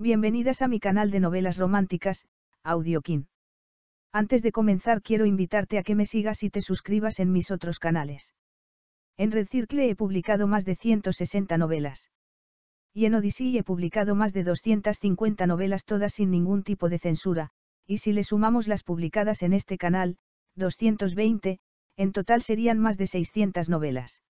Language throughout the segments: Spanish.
Bienvenidas a mi canal de novelas románticas, Audiokin. Antes de comenzar quiero invitarte a que me sigas y te suscribas en mis otros canales. En Red Circle he publicado más de 160 novelas. Y en Odyssey he publicado más de 250 novelas todas sin ningún tipo de censura, y si le sumamos las publicadas en este canal, 220, en total serían más de 600 novelas.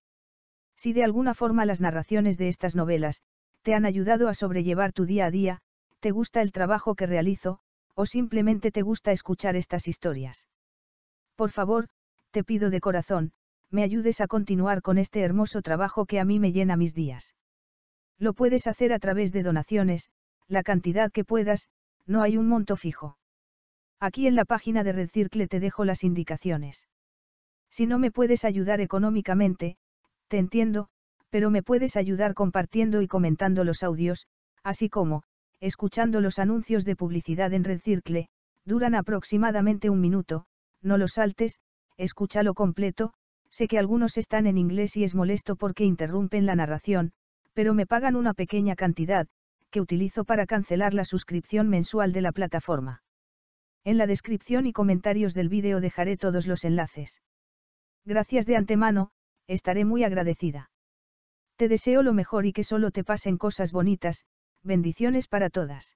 Si de alguna forma las narraciones de estas novelas, te han ayudado a sobrellevar tu día a día, ¿Te gusta el trabajo que realizo, o simplemente te gusta escuchar estas historias? Por favor, te pido de corazón, me ayudes a continuar con este hermoso trabajo que a mí me llena mis días. Lo puedes hacer a través de donaciones, la cantidad que puedas, no hay un monto fijo. Aquí en la página de Circle te dejo las indicaciones. Si no me puedes ayudar económicamente, te entiendo, pero me puedes ayudar compartiendo y comentando los audios, así como, escuchando los anuncios de publicidad en Red Circle, duran aproximadamente un minuto, no los saltes, escúchalo completo, sé que algunos están en inglés y es molesto porque interrumpen la narración, pero me pagan una pequeña cantidad, que utilizo para cancelar la suscripción mensual de la plataforma. En la descripción y comentarios del vídeo dejaré todos los enlaces. Gracias de antemano, estaré muy agradecida. Te deseo lo mejor y que solo te pasen cosas bonitas, bendiciones para todas.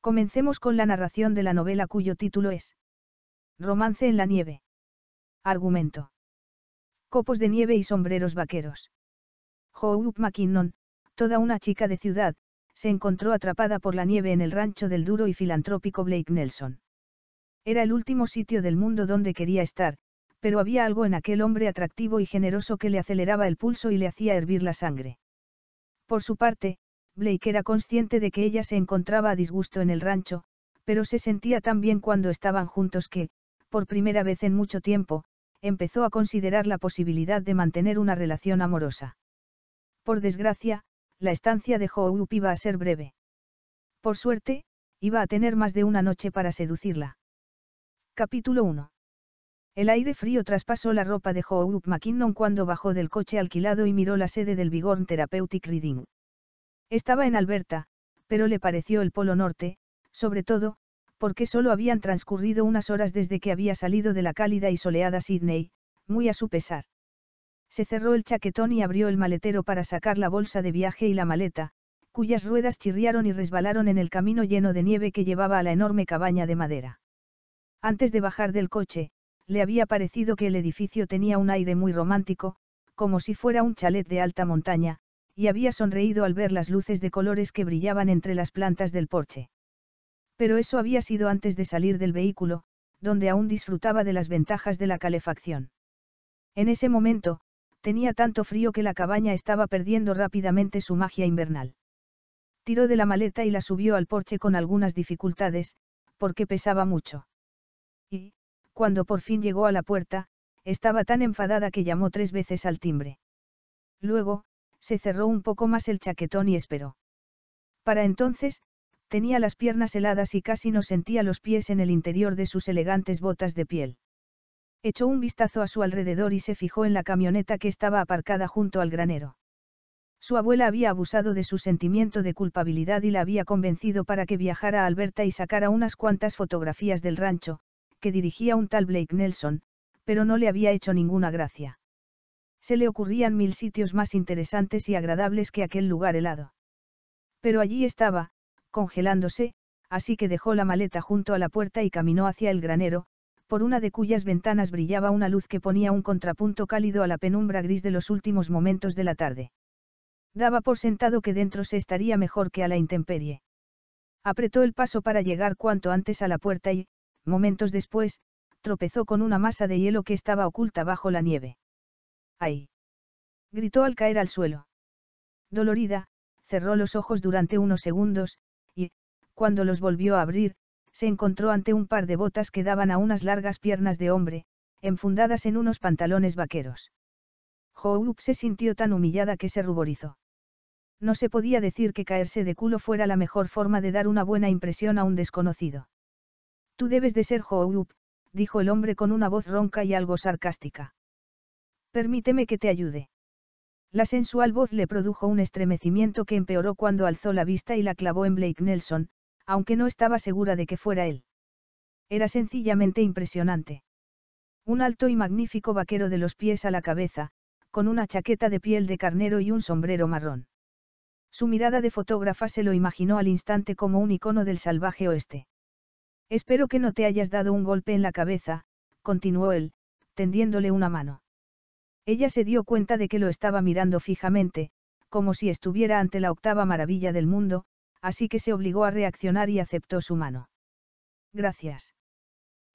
Comencemos con la narración de la novela cuyo título es Romance en la nieve. Argumento. Copos de nieve y sombreros vaqueros. Hope McKinnon, toda una chica de ciudad, se encontró atrapada por la nieve en el rancho del duro y filantrópico Blake Nelson. Era el último sitio del mundo donde quería estar, pero había algo en aquel hombre atractivo y generoso que le aceleraba el pulso y le hacía hervir la sangre. Por su parte, Blake era consciente de que ella se encontraba a disgusto en el rancho, pero se sentía tan bien cuando estaban juntos que, por primera vez en mucho tiempo, empezó a considerar la posibilidad de mantener una relación amorosa. Por desgracia, la estancia de Up iba a ser breve. Por suerte, iba a tener más de una noche para seducirla. Capítulo 1. El aire frío traspasó la ropa de Up McKinnon cuando bajó del coche alquilado y miró la sede del Vigorn Therapeutic Reading. Estaba en Alberta, pero le pareció el Polo Norte, sobre todo, porque solo habían transcurrido unas horas desde que había salido de la cálida y soleada Sydney, muy a su pesar. Se cerró el chaquetón y abrió el maletero para sacar la bolsa de viaje y la maleta, cuyas ruedas chirriaron y resbalaron en el camino lleno de nieve que llevaba a la enorme cabaña de madera. Antes de bajar del coche, le había parecido que el edificio tenía un aire muy romántico, como si fuera un chalet de alta montaña, y había sonreído al ver las luces de colores que brillaban entre las plantas del porche. Pero eso había sido antes de salir del vehículo, donde aún disfrutaba de las ventajas de la calefacción. En ese momento, tenía tanto frío que la cabaña estaba perdiendo rápidamente su magia invernal. Tiró de la maleta y la subió al porche con algunas dificultades, porque pesaba mucho. Y, cuando por fin llegó a la puerta, estaba tan enfadada que llamó tres veces al timbre. Luego, se cerró un poco más el chaquetón y esperó. Para entonces, tenía las piernas heladas y casi no sentía los pies en el interior de sus elegantes botas de piel. Echó un vistazo a su alrededor y se fijó en la camioneta que estaba aparcada junto al granero. Su abuela había abusado de su sentimiento de culpabilidad y la había convencido para que viajara a Alberta y sacara unas cuantas fotografías del rancho, que dirigía un tal Blake Nelson, pero no le había hecho ninguna gracia. Se le ocurrían mil sitios más interesantes y agradables que aquel lugar helado. Pero allí estaba, congelándose, así que dejó la maleta junto a la puerta y caminó hacia el granero, por una de cuyas ventanas brillaba una luz que ponía un contrapunto cálido a la penumbra gris de los últimos momentos de la tarde. Daba por sentado que dentro se estaría mejor que a la intemperie. Apretó el paso para llegar cuanto antes a la puerta y, momentos después, tropezó con una masa de hielo que estaba oculta bajo la nieve. ¡Ay! gritó al caer al suelo. Dolorida, cerró los ojos durante unos segundos, y, cuando los volvió a abrir, se encontró ante un par de botas que daban a unas largas piernas de hombre, enfundadas en unos pantalones vaqueros. Joop se sintió tan humillada que se ruborizó. No se podía decir que caerse de culo fuera la mejor forma de dar una buena impresión a un desconocido. Tú debes de ser Hope, dijo el hombre con una voz ronca y algo sarcástica. Permíteme que te ayude. La sensual voz le produjo un estremecimiento que empeoró cuando alzó la vista y la clavó en Blake Nelson, aunque no estaba segura de que fuera él. Era sencillamente impresionante. Un alto y magnífico vaquero de los pies a la cabeza, con una chaqueta de piel de carnero y un sombrero marrón. Su mirada de fotógrafa se lo imaginó al instante como un icono del salvaje oeste. Espero que no te hayas dado un golpe en la cabeza, continuó él, tendiéndole una mano. Ella se dio cuenta de que lo estaba mirando fijamente, como si estuviera ante la octava maravilla del mundo, así que se obligó a reaccionar y aceptó su mano. Gracias.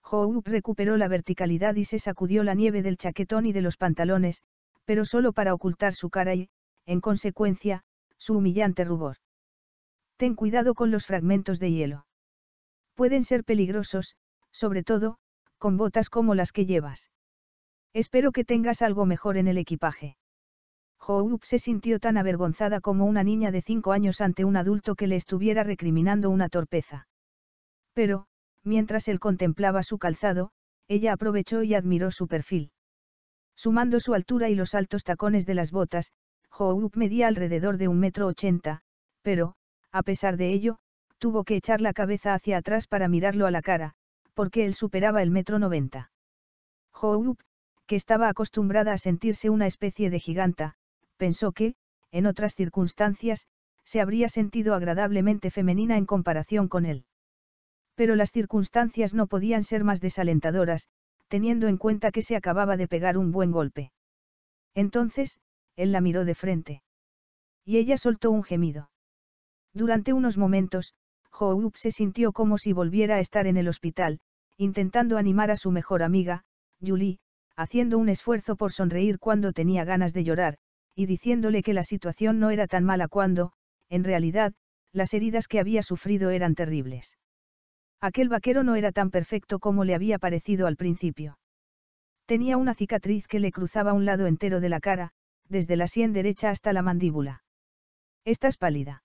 Hou recuperó la verticalidad y se sacudió la nieve del chaquetón y de los pantalones, pero solo para ocultar su cara y, en consecuencia, su humillante rubor. Ten cuidado con los fragmentos de hielo. Pueden ser peligrosos, sobre todo, con botas como las que llevas. Espero que tengas algo mejor en el equipaje. Joop se sintió tan avergonzada como una niña de cinco años ante un adulto que le estuviera recriminando una torpeza. Pero, mientras él contemplaba su calzado, ella aprovechó y admiró su perfil. Sumando su altura y los altos tacones de las botas, Hope medía alrededor de un metro ochenta, pero, a pesar de ello, tuvo que echar la cabeza hacia atrás para mirarlo a la cara, porque él superaba el metro noventa que estaba acostumbrada a sentirse una especie de giganta, pensó que, en otras circunstancias, se habría sentido agradablemente femenina en comparación con él. Pero las circunstancias no podían ser más desalentadoras, teniendo en cuenta que se acababa de pegar un buen golpe. Entonces, él la miró de frente. Y ella soltó un gemido. Durante unos momentos, Hope se sintió como si volviera a estar en el hospital, intentando animar a su mejor amiga, Julie, haciendo un esfuerzo por sonreír cuando tenía ganas de llorar, y diciéndole que la situación no era tan mala cuando, en realidad, las heridas que había sufrido eran terribles. Aquel vaquero no era tan perfecto como le había parecido al principio. Tenía una cicatriz que le cruzaba un lado entero de la cara, desde la sien derecha hasta la mandíbula. Estás pálida.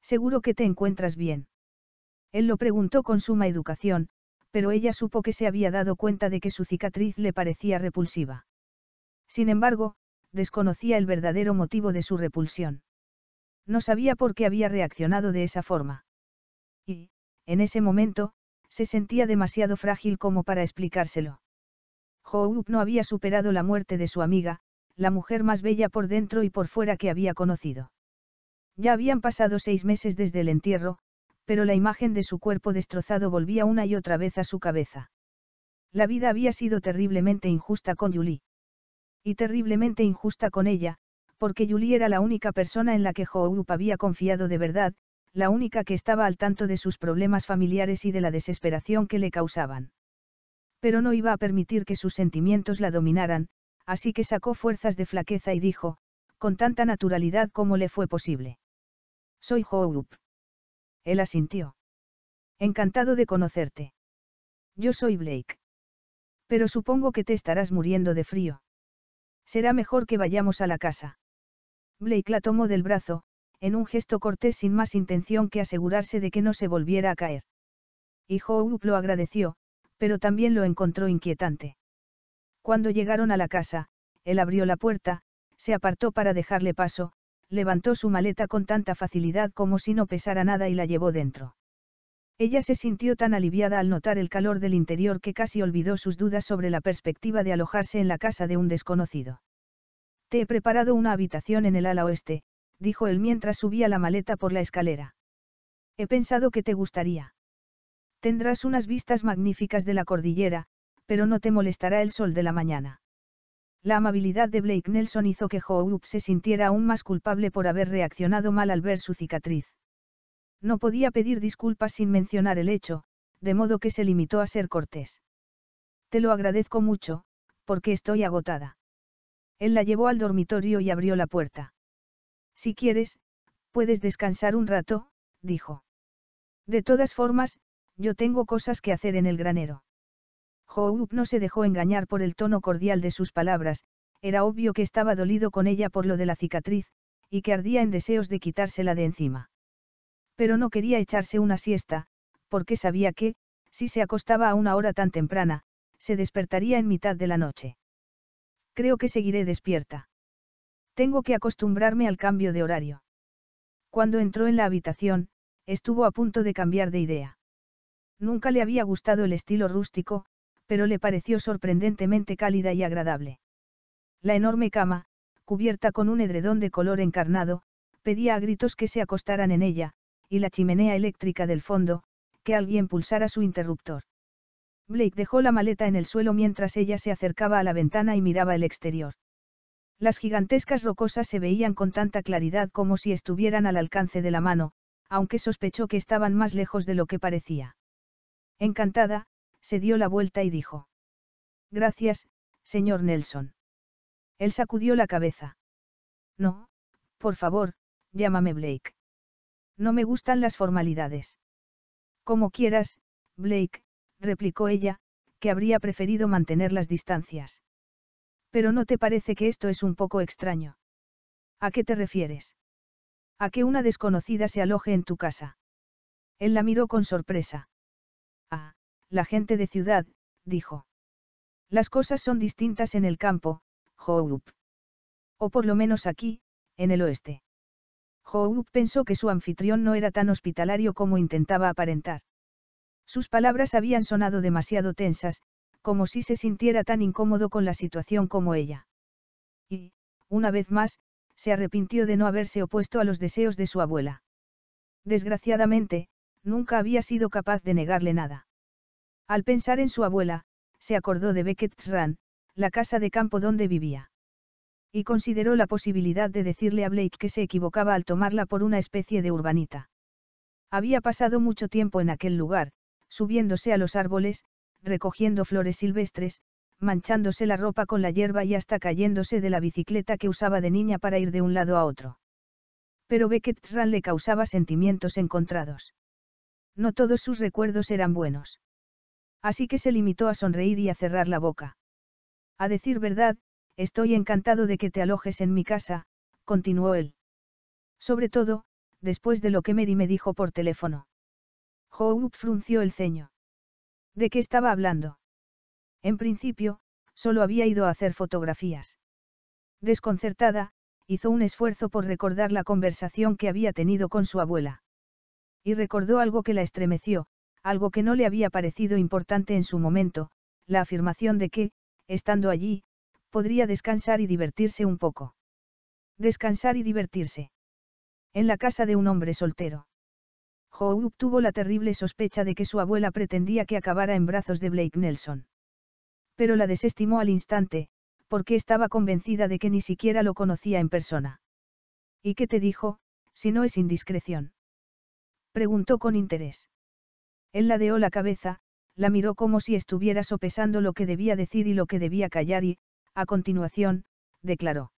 Seguro que te encuentras bien. Él lo preguntó con suma educación, pero ella supo que se había dado cuenta de que su cicatriz le parecía repulsiva. Sin embargo, desconocía el verdadero motivo de su repulsión. No sabía por qué había reaccionado de esa forma. Y, en ese momento, se sentía demasiado frágil como para explicárselo. Hope no había superado la muerte de su amiga, la mujer más bella por dentro y por fuera que había conocido. Ya habían pasado seis meses desde el entierro, pero la imagen de su cuerpo destrozado volvía una y otra vez a su cabeza. La vida había sido terriblemente injusta con Yuli. Y terriblemente injusta con ella, porque Yuli era la única persona en la que Up había confiado de verdad, la única que estaba al tanto de sus problemas familiares y de la desesperación que le causaban. Pero no iba a permitir que sus sentimientos la dominaran, así que sacó fuerzas de flaqueza y dijo, con tanta naturalidad como le fue posible. Soy Up. Él asintió. Encantado de conocerte. Yo soy Blake. Pero supongo que te estarás muriendo de frío. Será mejor que vayamos a la casa. Blake la tomó del brazo, en un gesto cortés sin más intención que asegurarse de que no se volviera a caer. Y Hope lo agradeció, pero también lo encontró inquietante. Cuando llegaron a la casa, él abrió la puerta, se apartó para dejarle paso, levantó su maleta con tanta facilidad como si no pesara nada y la llevó dentro. Ella se sintió tan aliviada al notar el calor del interior que casi olvidó sus dudas sobre la perspectiva de alojarse en la casa de un desconocido. Te he preparado una habitación en el ala oeste, dijo él mientras subía la maleta por la escalera. He pensado que te gustaría. Tendrás unas vistas magníficas de la cordillera, pero no te molestará el sol de la mañana. La amabilidad de Blake Nelson hizo que Hope se sintiera aún más culpable por haber reaccionado mal al ver su cicatriz. No podía pedir disculpas sin mencionar el hecho, de modo que se limitó a ser cortés. Te lo agradezco mucho, porque estoy agotada. Él la llevó al dormitorio y abrió la puerta. Si quieres, puedes descansar un rato, dijo. De todas formas, yo tengo cosas que hacer en el granero. Houp no se dejó engañar por el tono cordial de sus palabras, era obvio que estaba dolido con ella por lo de la cicatriz, y que ardía en deseos de quitársela de encima. Pero no quería echarse una siesta, porque sabía que, si se acostaba a una hora tan temprana, se despertaría en mitad de la noche. Creo que seguiré despierta. Tengo que acostumbrarme al cambio de horario. Cuando entró en la habitación, estuvo a punto de cambiar de idea. Nunca le había gustado el estilo rústico, pero le pareció sorprendentemente cálida y agradable. La enorme cama, cubierta con un edredón de color encarnado, pedía a gritos que se acostaran en ella, y la chimenea eléctrica del fondo, que alguien pulsara su interruptor. Blake dejó la maleta en el suelo mientras ella se acercaba a la ventana y miraba el exterior. Las gigantescas rocosas se veían con tanta claridad como si estuvieran al alcance de la mano, aunque sospechó que estaban más lejos de lo que parecía. Encantada, se dio la vuelta y dijo. Gracias, señor Nelson. Él sacudió la cabeza. No, por favor, llámame Blake. No me gustan las formalidades. Como quieras, Blake, replicó ella, que habría preferido mantener las distancias. Pero ¿no te parece que esto es un poco extraño? ¿A qué te refieres? A que una desconocida se aloje en tu casa. Él la miró con sorpresa la gente de ciudad, dijo. Las cosas son distintas en el campo, Ho-Up. O por lo menos aquí, en el oeste. up pensó que su anfitrión no era tan hospitalario como intentaba aparentar. Sus palabras habían sonado demasiado tensas, como si se sintiera tan incómodo con la situación como ella. Y, una vez más, se arrepintió de no haberse opuesto a los deseos de su abuela. Desgraciadamente, nunca había sido capaz de negarle nada. Al pensar en su abuela, se acordó de Beckett's Run, la casa de campo donde vivía. Y consideró la posibilidad de decirle a Blake que se equivocaba al tomarla por una especie de urbanita. Había pasado mucho tiempo en aquel lugar, subiéndose a los árboles, recogiendo flores silvestres, manchándose la ropa con la hierba y hasta cayéndose de la bicicleta que usaba de niña para ir de un lado a otro. Pero Beckett Run le causaba sentimientos encontrados. No todos sus recuerdos eran buenos. Así que se limitó a sonreír y a cerrar la boca. A decir verdad, estoy encantado de que te alojes en mi casa, continuó él. Sobre todo, después de lo que Mary me dijo por teléfono. Hope frunció el ceño. ¿De qué estaba hablando? En principio, solo había ido a hacer fotografías. Desconcertada, hizo un esfuerzo por recordar la conversación que había tenido con su abuela. Y recordó algo que la estremeció, algo que no le había parecido importante en su momento, la afirmación de que, estando allí, podría descansar y divertirse un poco. Descansar y divertirse. En la casa de un hombre soltero. Hope tuvo la terrible sospecha de que su abuela pretendía que acabara en brazos de Blake Nelson. Pero la desestimó al instante, porque estaba convencida de que ni siquiera lo conocía en persona. ¿Y qué te dijo, si no es indiscreción? Preguntó con interés. Él ladeó la cabeza, la miró como si estuviera sopesando lo que debía decir y lo que debía callar y, a continuación, declaró.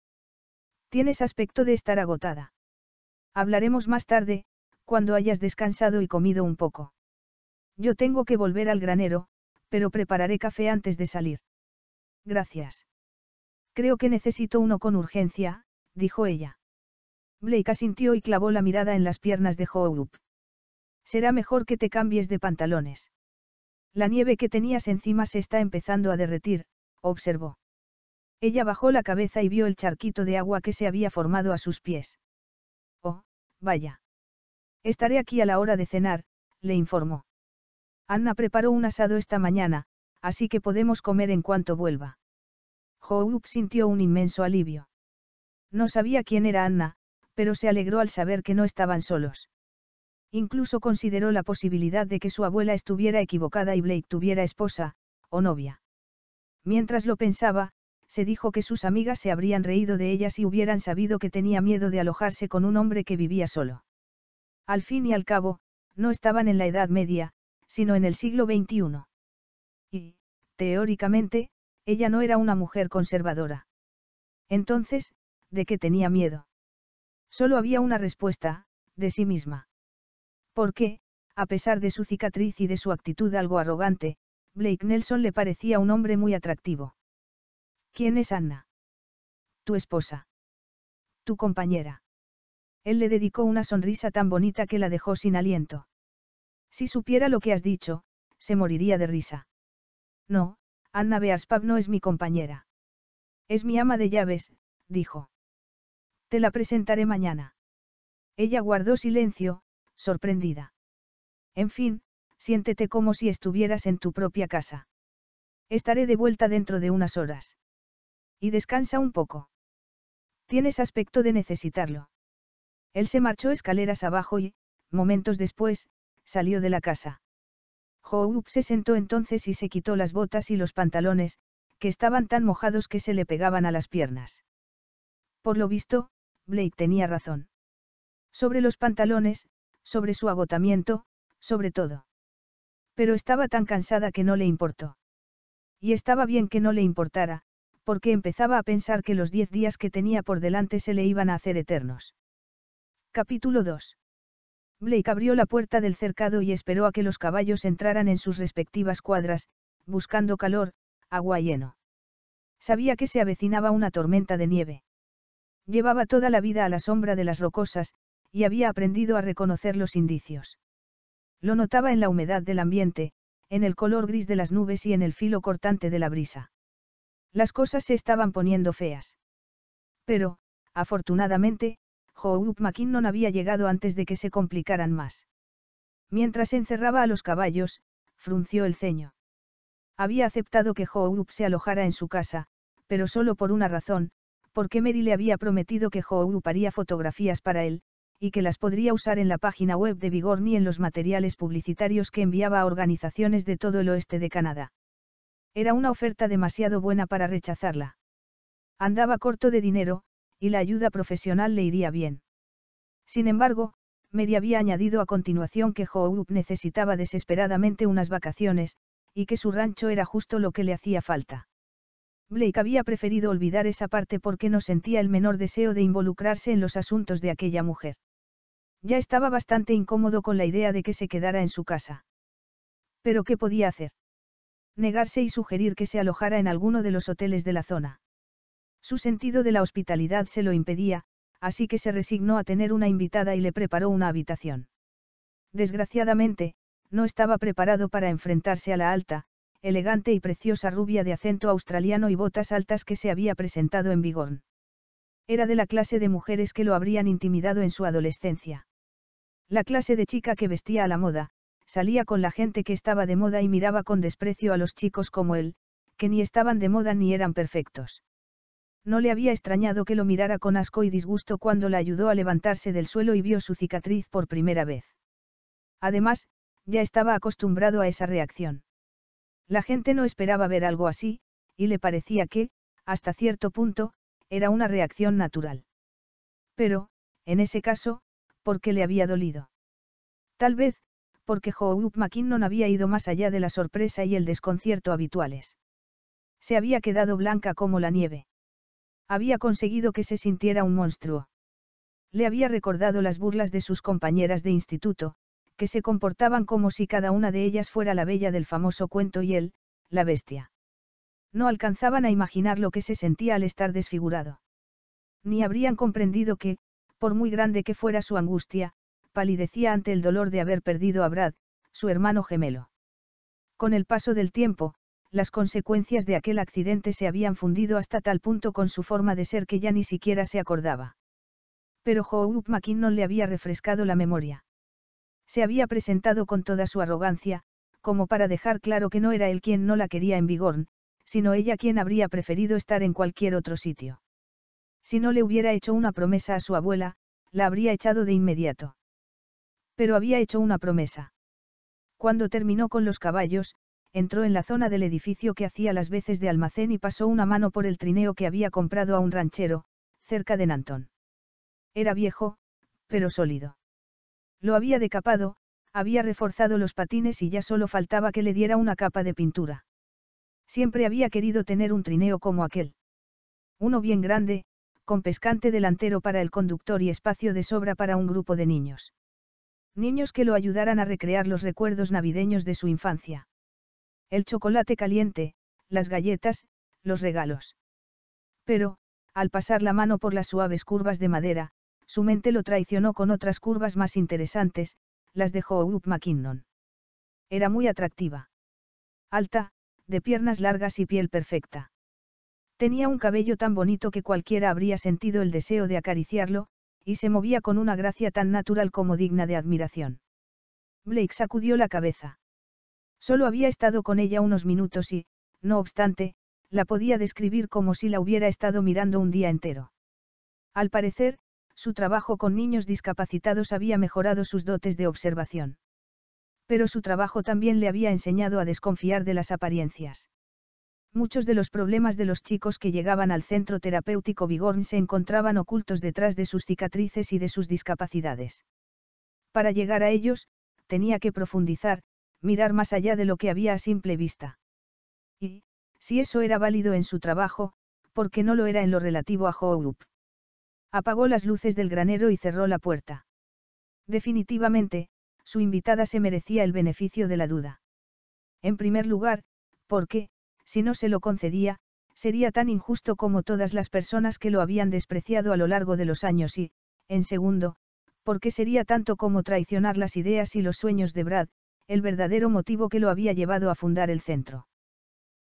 Tienes aspecto de estar agotada. Hablaremos más tarde, cuando hayas descansado y comido un poco. Yo tengo que volver al granero, pero prepararé café antes de salir. Gracias. Creo que necesito uno con urgencia, dijo ella. Blake asintió y clavó la mirada en las piernas de Hope. Será mejor que te cambies de pantalones. La nieve que tenías encima se está empezando a derretir, observó. Ella bajó la cabeza y vio el charquito de agua que se había formado a sus pies. Oh, vaya. Estaré aquí a la hora de cenar, le informó. Anna preparó un asado esta mañana, así que podemos comer en cuanto vuelva. Hope sintió un inmenso alivio. No sabía quién era Anna, pero se alegró al saber que no estaban solos. Incluso consideró la posibilidad de que su abuela estuviera equivocada y Blake tuviera esposa, o novia. Mientras lo pensaba, se dijo que sus amigas se habrían reído de ella si hubieran sabido que tenía miedo de alojarse con un hombre que vivía solo. Al fin y al cabo, no estaban en la Edad Media, sino en el siglo XXI. Y, teóricamente, ella no era una mujer conservadora. Entonces, ¿de qué tenía miedo? Solo había una respuesta, de sí misma porque, a pesar de su cicatriz y de su actitud algo arrogante, Blake Nelson le parecía un hombre muy atractivo. ¿Quién es Anna? Tu esposa. Tu compañera. Él le dedicó una sonrisa tan bonita que la dejó sin aliento. Si supiera lo que has dicho, se moriría de risa. No, Anna Bearspav no es mi compañera. Es mi ama de llaves, dijo. Te la presentaré mañana. Ella guardó silencio, sorprendida. En fin, siéntete como si estuvieras en tu propia casa. Estaré de vuelta dentro de unas horas. Y descansa un poco. Tienes aspecto de necesitarlo. Él se marchó escaleras abajo y, momentos después, salió de la casa. Hope se sentó entonces y se quitó las botas y los pantalones, que estaban tan mojados que se le pegaban a las piernas. Por lo visto, Blake tenía razón. Sobre los pantalones, sobre su agotamiento, sobre todo. Pero estaba tan cansada que no le importó. Y estaba bien que no le importara, porque empezaba a pensar que los diez días que tenía por delante se le iban a hacer eternos. Capítulo 2. Blake abrió la puerta del cercado y esperó a que los caballos entraran en sus respectivas cuadras, buscando calor, agua heno. Sabía que se avecinaba una tormenta de nieve. Llevaba toda la vida a la sombra de las rocosas, y había aprendido a reconocer los indicios. Lo notaba en la humedad del ambiente, en el color gris de las nubes y en el filo cortante de la brisa. Las cosas se estaban poniendo feas. Pero, afortunadamente, Makin McKinnon había llegado antes de que se complicaran más. Mientras encerraba a los caballos, frunció el ceño. Había aceptado que Up se alojara en su casa, pero solo por una razón, porque Mary le había prometido que Up haría fotografías para él, y que las podría usar en la página web de Vigor ni en los materiales publicitarios que enviaba a organizaciones de todo el oeste de Canadá. Era una oferta demasiado buena para rechazarla. Andaba corto de dinero, y la ayuda profesional le iría bien. Sin embargo, Mary había añadido a continuación que Hope necesitaba desesperadamente unas vacaciones, y que su rancho era justo lo que le hacía falta. Blake había preferido olvidar esa parte porque no sentía el menor deseo de involucrarse en los asuntos de aquella mujer. Ya estaba bastante incómodo con la idea de que se quedara en su casa. Pero ¿qué podía hacer? Negarse y sugerir que se alojara en alguno de los hoteles de la zona. Su sentido de la hospitalidad se lo impedía, así que se resignó a tener una invitada y le preparó una habitación. Desgraciadamente, no estaba preparado para enfrentarse a la alta, elegante y preciosa rubia de acento australiano y botas altas que se había presentado en Bigorn. Era de la clase de mujeres que lo habrían intimidado en su adolescencia. La clase de chica que vestía a la moda, salía con la gente que estaba de moda y miraba con desprecio a los chicos como él, que ni estaban de moda ni eran perfectos. No le había extrañado que lo mirara con asco y disgusto cuando la ayudó a levantarse del suelo y vio su cicatriz por primera vez. Además, ya estaba acostumbrado a esa reacción. La gente no esperaba ver algo así, y le parecía que, hasta cierto punto, era una reacción natural. Pero, en ese caso, porque le había dolido. Tal vez, porque Hope McKinnon había ido más allá de la sorpresa y el desconcierto habituales. Se había quedado blanca como la nieve. Había conseguido que se sintiera un monstruo. Le había recordado las burlas de sus compañeras de instituto, que se comportaban como si cada una de ellas fuera la bella del famoso cuento y él, la bestia. No alcanzaban a imaginar lo que se sentía al estar desfigurado. Ni habrían comprendido que, por muy grande que fuera su angustia, palidecía ante el dolor de haber perdido a Brad, su hermano gemelo. Con el paso del tiempo, las consecuencias de aquel accidente se habían fundido hasta tal punto con su forma de ser que ya ni siquiera se acordaba. Pero Hope no le había refrescado la memoria. Se había presentado con toda su arrogancia, como para dejar claro que no era él quien no la quería en Bigorn, sino ella quien habría preferido estar en cualquier otro sitio. Si no le hubiera hecho una promesa a su abuela, la habría echado de inmediato. Pero había hecho una promesa. Cuando terminó con los caballos, entró en la zona del edificio que hacía las veces de almacén y pasó una mano por el trineo que había comprado a un ranchero, cerca de Nantón. Era viejo, pero sólido. Lo había decapado, había reforzado los patines y ya solo faltaba que le diera una capa de pintura. Siempre había querido tener un trineo como aquel. Uno bien grande, con pescante delantero para el conductor y espacio de sobra para un grupo de niños. Niños que lo ayudaran a recrear los recuerdos navideños de su infancia. El chocolate caliente, las galletas, los regalos. Pero, al pasar la mano por las suaves curvas de madera, su mente lo traicionó con otras curvas más interesantes, las de up McKinnon. Era muy atractiva. Alta, de piernas largas y piel perfecta. Tenía un cabello tan bonito que cualquiera habría sentido el deseo de acariciarlo, y se movía con una gracia tan natural como digna de admiración. Blake sacudió la cabeza. Solo había estado con ella unos minutos y, no obstante, la podía describir como si la hubiera estado mirando un día entero. Al parecer, su trabajo con niños discapacitados había mejorado sus dotes de observación. Pero su trabajo también le había enseñado a desconfiar de las apariencias. Muchos de los problemas de los chicos que llegaban al centro terapéutico Bigorn se encontraban ocultos detrás de sus cicatrices y de sus discapacidades. Para llegar a ellos, tenía que profundizar, mirar más allá de lo que había a simple vista. Y, si eso era válido en su trabajo, ¿por qué no lo era en lo relativo a Hope? Apagó las luces del granero y cerró la puerta. Definitivamente, su invitada se merecía el beneficio de la duda. En primer lugar, ¿por qué? si no se lo concedía, sería tan injusto como todas las personas que lo habían despreciado a lo largo de los años y, en segundo, porque sería tanto como traicionar las ideas y los sueños de Brad, el verdadero motivo que lo había llevado a fundar el centro.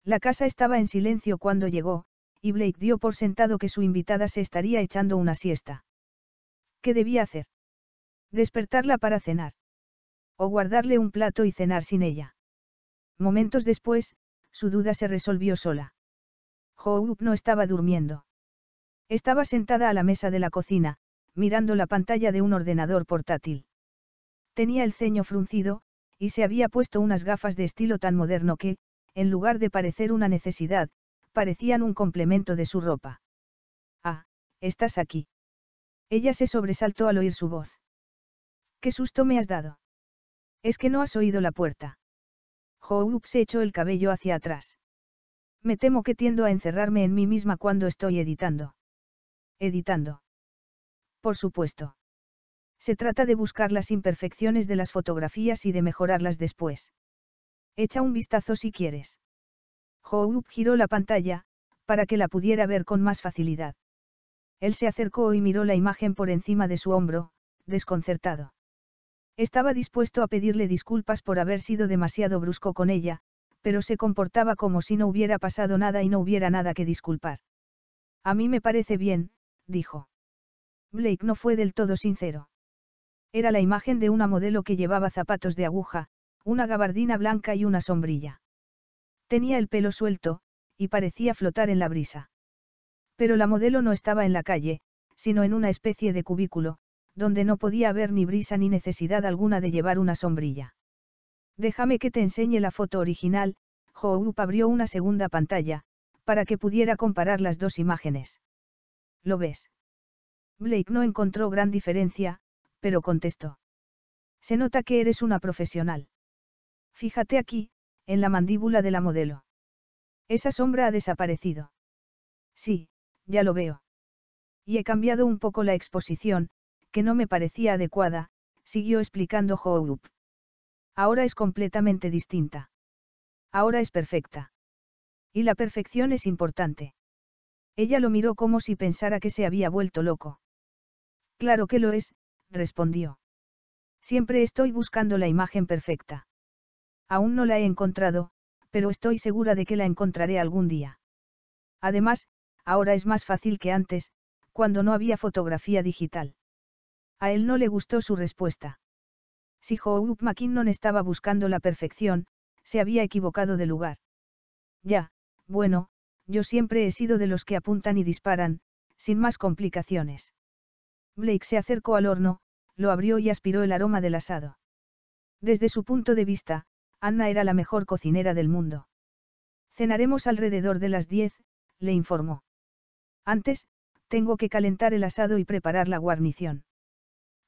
La casa estaba en silencio cuando llegó, y Blake dio por sentado que su invitada se estaría echando una siesta. ¿Qué debía hacer? Despertarla para cenar. O guardarle un plato y cenar sin ella. Momentos después, su duda se resolvió sola. Joop no estaba durmiendo. Estaba sentada a la mesa de la cocina, mirando la pantalla de un ordenador portátil. Tenía el ceño fruncido, y se había puesto unas gafas de estilo tan moderno que, en lugar de parecer una necesidad, parecían un complemento de su ropa. Ah, estás aquí. Ella se sobresaltó al oír su voz. Qué susto me has dado. Es que no has oído la puerta se echó el cabello hacia atrás. Me temo que tiendo a encerrarme en mí misma cuando estoy editando. Editando. Por supuesto. Se trata de buscar las imperfecciones de las fotografías y de mejorarlas después. Echa un vistazo si quieres. Houk giró la pantalla, para que la pudiera ver con más facilidad. Él se acercó y miró la imagen por encima de su hombro, desconcertado. Estaba dispuesto a pedirle disculpas por haber sido demasiado brusco con ella, pero se comportaba como si no hubiera pasado nada y no hubiera nada que disculpar. A mí me parece bien, dijo. Blake no fue del todo sincero. Era la imagen de una modelo que llevaba zapatos de aguja, una gabardina blanca y una sombrilla. Tenía el pelo suelto, y parecía flotar en la brisa. Pero la modelo no estaba en la calle, sino en una especie de cubículo, donde no podía haber ni brisa ni necesidad alguna de llevar una sombrilla. Déjame que te enseñe la foto original, Houp abrió una segunda pantalla, para que pudiera comparar las dos imágenes. ¿Lo ves? Blake no encontró gran diferencia, pero contestó. Se nota que eres una profesional. Fíjate aquí, en la mandíbula de la modelo. Esa sombra ha desaparecido. Sí, ya lo veo. Y he cambiado un poco la exposición, que no me parecía adecuada, siguió explicando Hope. Ahora es completamente distinta. Ahora es perfecta. Y la perfección es importante. Ella lo miró como si pensara que se había vuelto loco. Claro que lo es, respondió. Siempre estoy buscando la imagen perfecta. Aún no la he encontrado, pero estoy segura de que la encontraré algún día. Además, ahora es más fácil que antes, cuando no había fotografía digital. A él no le gustó su respuesta. Si Hope McKinnon estaba buscando la perfección, se había equivocado de lugar. Ya, bueno, yo siempre he sido de los que apuntan y disparan, sin más complicaciones. Blake se acercó al horno, lo abrió y aspiró el aroma del asado. Desde su punto de vista, Anna era la mejor cocinera del mundo. Cenaremos alrededor de las 10, le informó. Antes, tengo que calentar el asado y preparar la guarnición.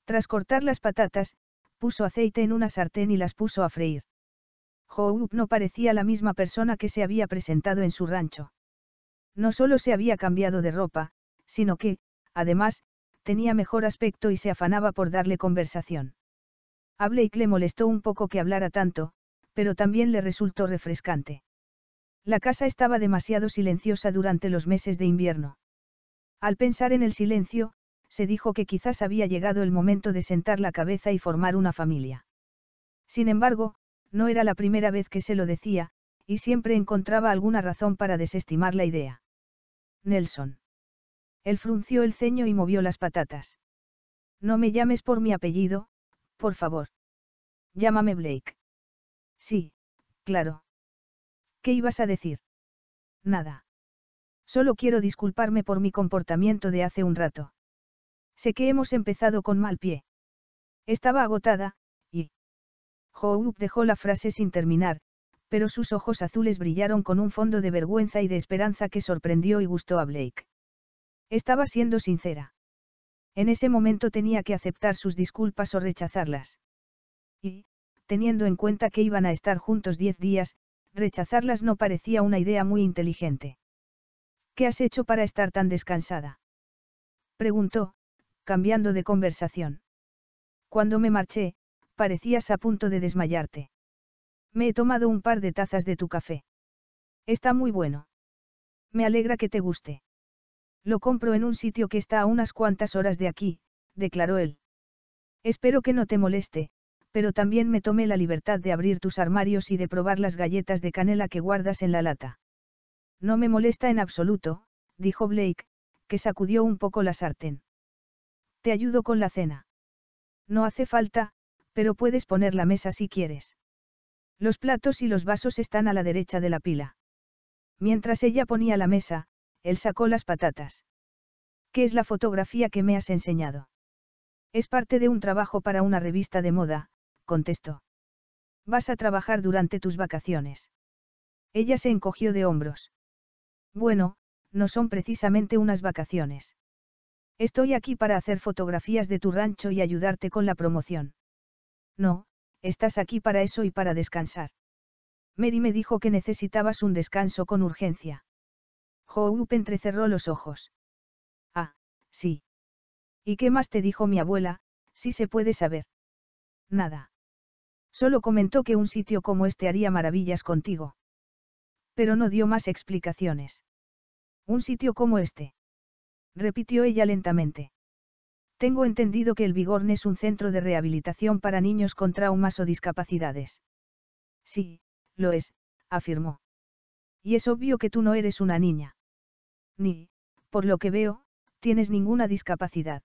Tras cortar las patatas, puso aceite en una sartén y las puso a freír. Hope no parecía la misma persona que se había presentado en su rancho. No solo se había cambiado de ropa, sino que, además, tenía mejor aspecto y se afanaba por darle conversación. A Blake le molestó un poco que hablara tanto, pero también le resultó refrescante. La casa estaba demasiado silenciosa durante los meses de invierno. Al pensar en el silencio, se dijo que quizás había llegado el momento de sentar la cabeza y formar una familia. Sin embargo, no era la primera vez que se lo decía, y siempre encontraba alguna razón para desestimar la idea. Nelson. Él frunció el ceño y movió las patatas. No me llames por mi apellido, por favor. Llámame Blake. Sí, claro. ¿Qué ibas a decir? Nada. Solo quiero disculparme por mi comportamiento de hace un rato. Sé que hemos empezado con mal pie. Estaba agotada, y... Hope dejó la frase sin terminar, pero sus ojos azules brillaron con un fondo de vergüenza y de esperanza que sorprendió y gustó a Blake. Estaba siendo sincera. En ese momento tenía que aceptar sus disculpas o rechazarlas. Y, teniendo en cuenta que iban a estar juntos diez días, rechazarlas no parecía una idea muy inteligente. ¿Qué has hecho para estar tan descansada? Preguntó, cambiando de conversación. Cuando me marché, parecías a punto de desmayarte. Me he tomado un par de tazas de tu café. Está muy bueno. Me alegra que te guste. Lo compro en un sitio que está a unas cuantas horas de aquí, declaró él. Espero que no te moleste, pero también me tomé la libertad de abrir tus armarios y de probar las galletas de canela que guardas en la lata. No me molesta en absoluto, dijo Blake, que sacudió un poco la sartén. Te ayudo con la cena. No hace falta, pero puedes poner la mesa si quieres. Los platos y los vasos están a la derecha de la pila. Mientras ella ponía la mesa, él sacó las patatas. ¿Qué es la fotografía que me has enseñado? Es parte de un trabajo para una revista de moda, contestó. Vas a trabajar durante tus vacaciones. Ella se encogió de hombros. Bueno, no son precisamente unas vacaciones. Estoy aquí para hacer fotografías de tu rancho y ayudarte con la promoción. No, estás aquí para eso y para descansar. Mary me dijo que necesitabas un descanso con urgencia. Hope entrecerró los ojos. Ah, sí. ¿Y qué más te dijo mi abuela, si se puede saber? Nada. Solo comentó que un sitio como este haría maravillas contigo. Pero no dio más explicaciones. Un sitio como este repitió ella lentamente. Tengo entendido que el Bigorne es un centro de rehabilitación para niños con traumas o discapacidades. Sí, lo es, afirmó. Y es obvio que tú no eres una niña. Ni, por lo que veo, tienes ninguna discapacidad.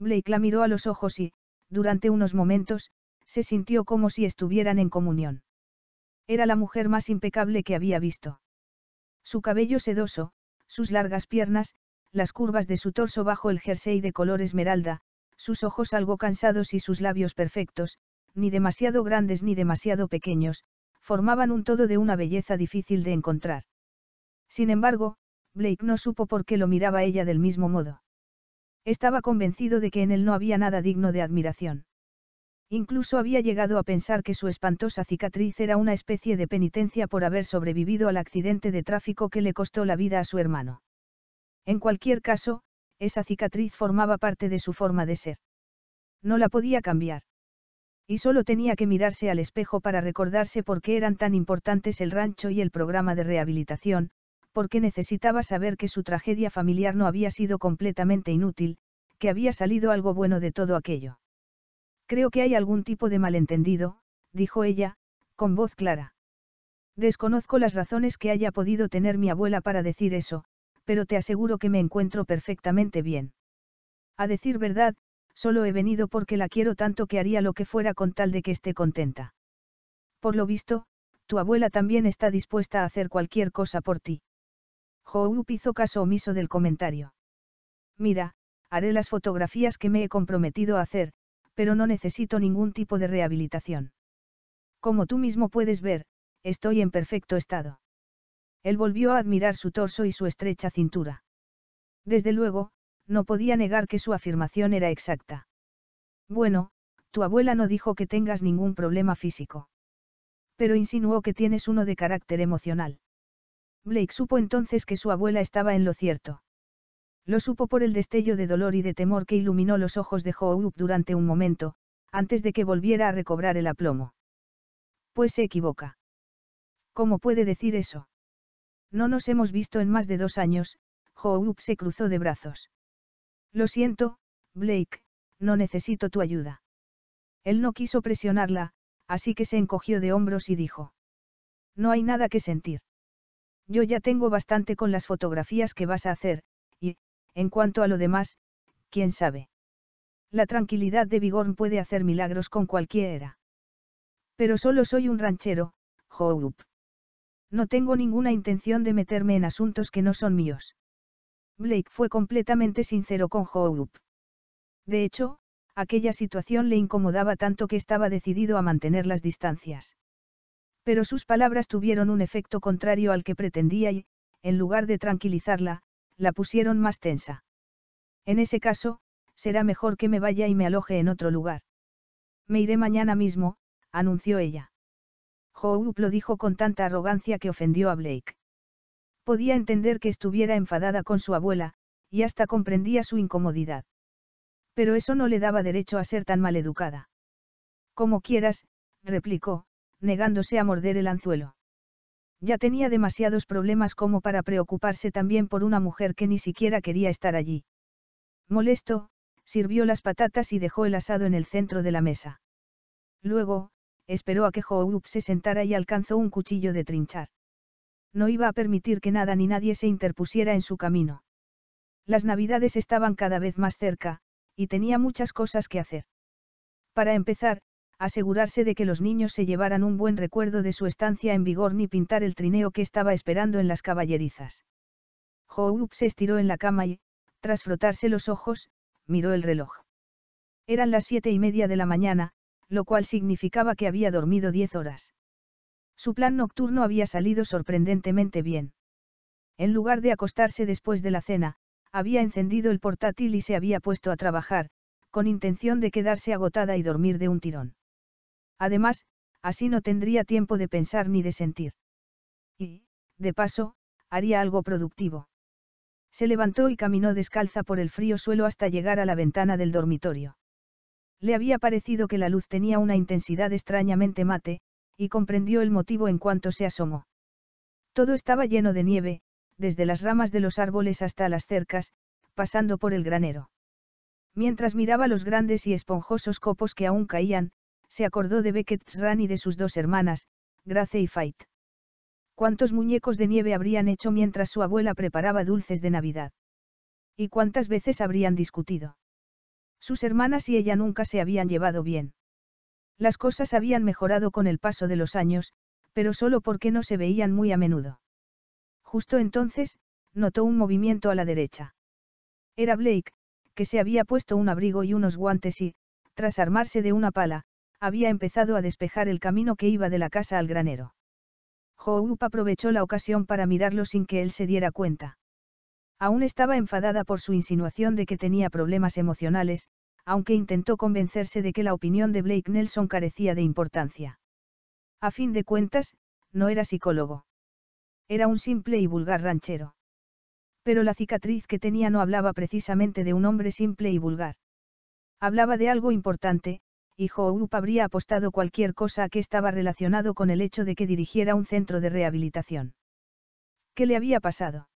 Blake la miró a los ojos y, durante unos momentos, se sintió como si estuvieran en comunión. Era la mujer más impecable que había visto. Su cabello sedoso, sus largas piernas, las curvas de su torso bajo el jersey de color esmeralda, sus ojos algo cansados y sus labios perfectos, ni demasiado grandes ni demasiado pequeños, formaban un todo de una belleza difícil de encontrar. Sin embargo, Blake no supo por qué lo miraba ella del mismo modo. Estaba convencido de que en él no había nada digno de admiración. Incluso había llegado a pensar que su espantosa cicatriz era una especie de penitencia por haber sobrevivido al accidente de tráfico que le costó la vida a su hermano. En cualquier caso, esa cicatriz formaba parte de su forma de ser. No la podía cambiar. Y solo tenía que mirarse al espejo para recordarse por qué eran tan importantes el rancho y el programa de rehabilitación, porque necesitaba saber que su tragedia familiar no había sido completamente inútil, que había salido algo bueno de todo aquello. Creo que hay algún tipo de malentendido, dijo ella, con voz clara. Desconozco las razones que haya podido tener mi abuela para decir eso, pero te aseguro que me encuentro perfectamente bien. A decir verdad, solo he venido porque la quiero tanto que haría lo que fuera con tal de que esté contenta. Por lo visto, tu abuela también está dispuesta a hacer cualquier cosa por ti. Houp hizo caso omiso del comentario. Mira, haré las fotografías que me he comprometido a hacer, pero no necesito ningún tipo de rehabilitación. Como tú mismo puedes ver, estoy en perfecto estado. Él volvió a admirar su torso y su estrecha cintura. Desde luego, no podía negar que su afirmación era exacta. Bueno, tu abuela no dijo que tengas ningún problema físico. Pero insinuó que tienes uno de carácter emocional. Blake supo entonces que su abuela estaba en lo cierto. Lo supo por el destello de dolor y de temor que iluminó los ojos de Hope durante un momento, antes de que volviera a recobrar el aplomo. Pues se equivoca. ¿Cómo puede decir eso? No nos hemos visto en más de dos años, Hope se cruzó de brazos. Lo siento, Blake, no necesito tu ayuda. Él no quiso presionarla, así que se encogió de hombros y dijo. No hay nada que sentir. Yo ya tengo bastante con las fotografías que vas a hacer, y, en cuanto a lo demás, quién sabe. La tranquilidad de Bigorne puede hacer milagros con cualquiera. Pero solo soy un ranchero, no tengo ninguna intención de meterme en asuntos que no son míos. Blake fue completamente sincero con Hope. De hecho, aquella situación le incomodaba tanto que estaba decidido a mantener las distancias. Pero sus palabras tuvieron un efecto contrario al que pretendía y, en lugar de tranquilizarla, la pusieron más tensa. En ese caso, será mejor que me vaya y me aloje en otro lugar. Me iré mañana mismo, anunció ella. Howe lo dijo con tanta arrogancia que ofendió a Blake. Podía entender que estuviera enfadada con su abuela, y hasta comprendía su incomodidad. Pero eso no le daba derecho a ser tan maleducada. Como quieras, replicó, negándose a morder el anzuelo. Ya tenía demasiados problemas como para preocuparse también por una mujer que ni siquiera quería estar allí. Molesto, sirvió las patatas y dejó el asado en el centro de la mesa. Luego, esperó a que Houp se sentara y alcanzó un cuchillo de trinchar. No iba a permitir que nada ni nadie se interpusiera en su camino. Las navidades estaban cada vez más cerca, y tenía muchas cosas que hacer. Para empezar, asegurarse de que los niños se llevaran un buen recuerdo de su estancia en vigor ni pintar el trineo que estaba esperando en las caballerizas. Houp se estiró en la cama y, tras frotarse los ojos, miró el reloj. Eran las siete y media de la mañana, lo cual significaba que había dormido diez horas. Su plan nocturno había salido sorprendentemente bien. En lugar de acostarse después de la cena, había encendido el portátil y se había puesto a trabajar, con intención de quedarse agotada y dormir de un tirón. Además, así no tendría tiempo de pensar ni de sentir. Y, de paso, haría algo productivo. Se levantó y caminó descalza por el frío suelo hasta llegar a la ventana del dormitorio. Le había parecido que la luz tenía una intensidad extrañamente mate, y comprendió el motivo en cuanto se asomó. Todo estaba lleno de nieve, desde las ramas de los árboles hasta las cercas, pasando por el granero. Mientras miraba los grandes y esponjosos copos que aún caían, se acordó de Beckett Ran y de sus dos hermanas, Grace y Faith. ¿Cuántos muñecos de nieve habrían hecho mientras su abuela preparaba dulces de Navidad? ¿Y cuántas veces habrían discutido? Sus hermanas y ella nunca se habían llevado bien. Las cosas habían mejorado con el paso de los años, pero solo porque no se veían muy a menudo. Justo entonces, notó un movimiento a la derecha. Era Blake, que se había puesto un abrigo y unos guantes y, tras armarse de una pala, había empezado a despejar el camino que iba de la casa al granero. Houp aprovechó la ocasión para mirarlo sin que él se diera cuenta. Aún estaba enfadada por su insinuación de que tenía problemas emocionales, aunque intentó convencerse de que la opinión de Blake Nelson carecía de importancia. A fin de cuentas, no era psicólogo. Era un simple y vulgar ranchero. Pero la cicatriz que tenía no hablaba precisamente de un hombre simple y vulgar. Hablaba de algo importante, y Hoop habría apostado cualquier cosa que estaba relacionado con el hecho de que dirigiera un centro de rehabilitación. ¿Qué le había pasado?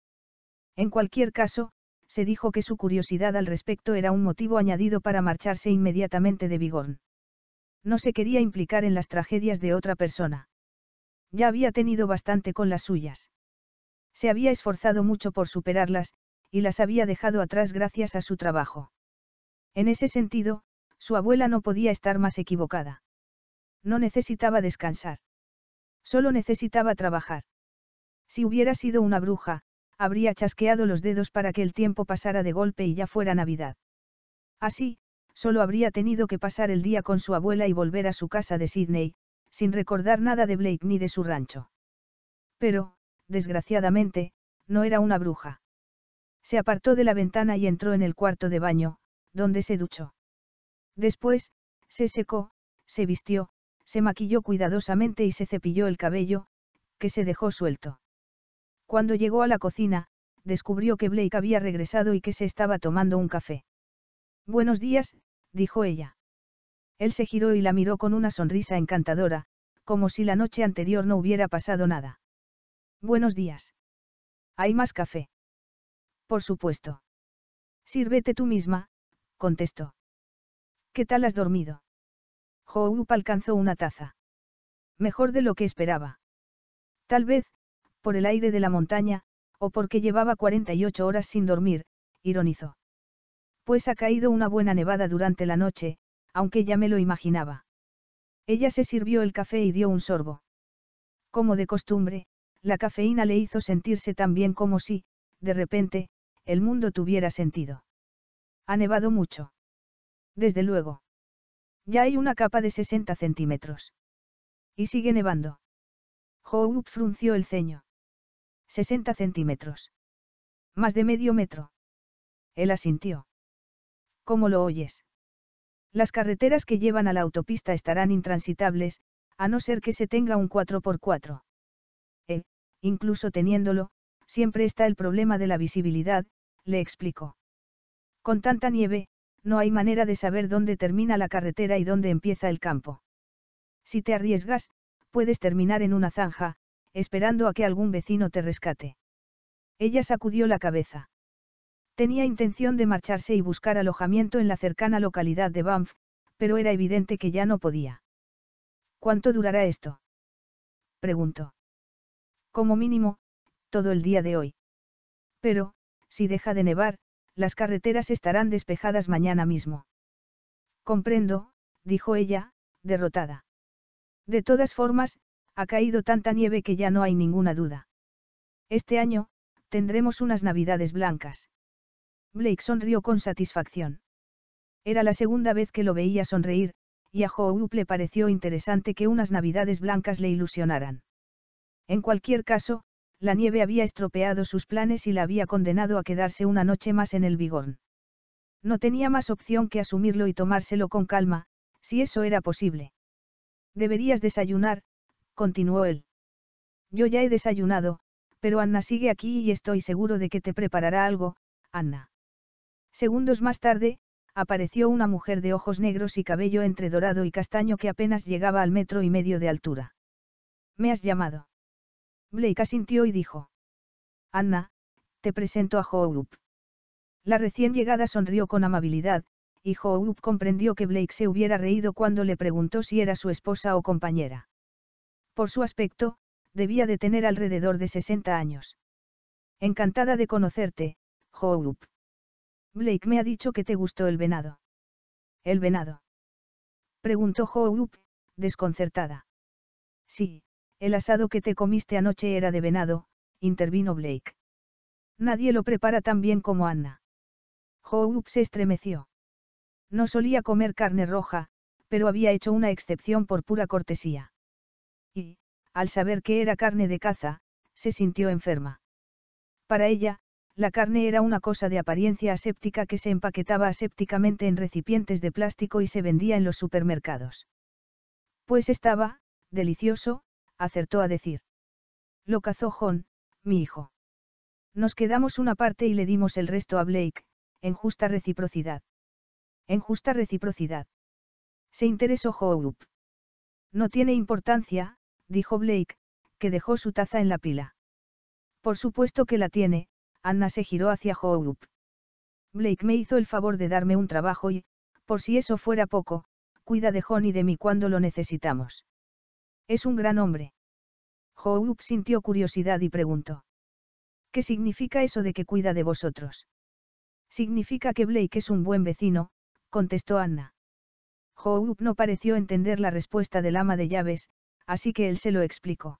En cualquier caso, se dijo que su curiosidad al respecto era un motivo añadido para marcharse inmediatamente de Bigorn. No se quería implicar en las tragedias de otra persona. Ya había tenido bastante con las suyas. Se había esforzado mucho por superarlas, y las había dejado atrás gracias a su trabajo. En ese sentido, su abuela no podía estar más equivocada. No necesitaba descansar. Solo necesitaba trabajar. Si hubiera sido una bruja, habría chasqueado los dedos para que el tiempo pasara de golpe y ya fuera Navidad. Así, solo habría tenido que pasar el día con su abuela y volver a su casa de Sydney, sin recordar nada de Blake ni de su rancho. Pero, desgraciadamente, no era una bruja. Se apartó de la ventana y entró en el cuarto de baño, donde se duchó. Después, se secó, se vistió, se maquilló cuidadosamente y se cepilló el cabello, que se dejó suelto. Cuando llegó a la cocina, descubrió que Blake había regresado y que se estaba tomando un café. Buenos días, dijo ella. Él se giró y la miró con una sonrisa encantadora, como si la noche anterior no hubiera pasado nada. Buenos días. ¿Hay más café? Por supuesto. Sírvete tú misma, contestó. ¿Qué tal has dormido? Houp alcanzó una taza. Mejor de lo que esperaba. Tal vez, por el aire de la montaña, o porque llevaba 48 horas sin dormir, ironizó. Pues ha caído una buena nevada durante la noche, aunque ya me lo imaginaba. Ella se sirvió el café y dio un sorbo. Como de costumbre, la cafeína le hizo sentirse tan bien como si, de repente, el mundo tuviera sentido. Ha nevado mucho. Desde luego. Ya hay una capa de 60 centímetros. Y sigue nevando. Hope frunció el ceño. 60 centímetros. Más de medio metro. Él asintió. ¿Cómo lo oyes? Las carreteras que llevan a la autopista estarán intransitables, a no ser que se tenga un 4x4. E, incluso teniéndolo, siempre está el problema de la visibilidad, le explicó. Con tanta nieve, no hay manera de saber dónde termina la carretera y dónde empieza el campo. Si te arriesgas, puedes terminar en una zanja, esperando a que algún vecino te rescate. Ella sacudió la cabeza. Tenía intención de marcharse y buscar alojamiento en la cercana localidad de Banff, pero era evidente que ya no podía. ¿Cuánto durará esto? preguntó. Como mínimo, todo el día de hoy. Pero, si deja de nevar, las carreteras estarán despejadas mañana mismo. Comprendo, dijo ella, derrotada. De todas formas, ha caído tanta nieve que ya no hay ninguna duda. Este año, tendremos unas navidades blancas. Blake sonrió con satisfacción. Era la segunda vez que lo veía sonreír, y a Hope le pareció interesante que unas navidades blancas le ilusionaran. En cualquier caso, la nieve había estropeado sus planes y la había condenado a quedarse una noche más en el Bigorn. No tenía más opción que asumirlo y tomárselo con calma, si eso era posible. Deberías desayunar, continuó él. Yo ya he desayunado, pero Anna sigue aquí y estoy seguro de que te preparará algo, Anna. Segundos más tarde, apareció una mujer de ojos negros y cabello entre dorado y castaño que apenas llegaba al metro y medio de altura. ¿Me has llamado? Blake asintió y dijo. Anna, te presento a Hope. La recién llegada sonrió con amabilidad, y Hope comprendió que Blake se hubiera reído cuando le preguntó si era su esposa o compañera. Por su aspecto, debía de tener alrededor de 60 años. Encantada de conocerte, Hope. Blake me ha dicho que te gustó el venado. ¿El venado? Preguntó Hope, desconcertada. Sí, el asado que te comiste anoche era de venado, intervino Blake. Nadie lo prepara tan bien como Anna. Hope se estremeció. No solía comer carne roja, pero había hecho una excepción por pura cortesía al saber que era carne de caza, se sintió enferma. Para ella, la carne era una cosa de apariencia aséptica que se empaquetaba asépticamente en recipientes de plástico y se vendía en los supermercados. Pues estaba, delicioso, acertó a decir. Lo cazó John, mi hijo. Nos quedamos una parte y le dimos el resto a Blake, en justa reciprocidad. En justa reciprocidad. Se interesó Hope. No tiene importancia, dijo Blake, que dejó su taza en la pila. Por supuesto que la tiene, Anna se giró hacia Hope. Blake me hizo el favor de darme un trabajo y, por si eso fuera poco, cuida de John y de mí cuando lo necesitamos. Es un gran hombre. Hope sintió curiosidad y preguntó. ¿Qué significa eso de que cuida de vosotros? Significa que Blake es un buen vecino, contestó Anna. Hope no pareció entender la respuesta del ama de llaves, así que él se lo explicó.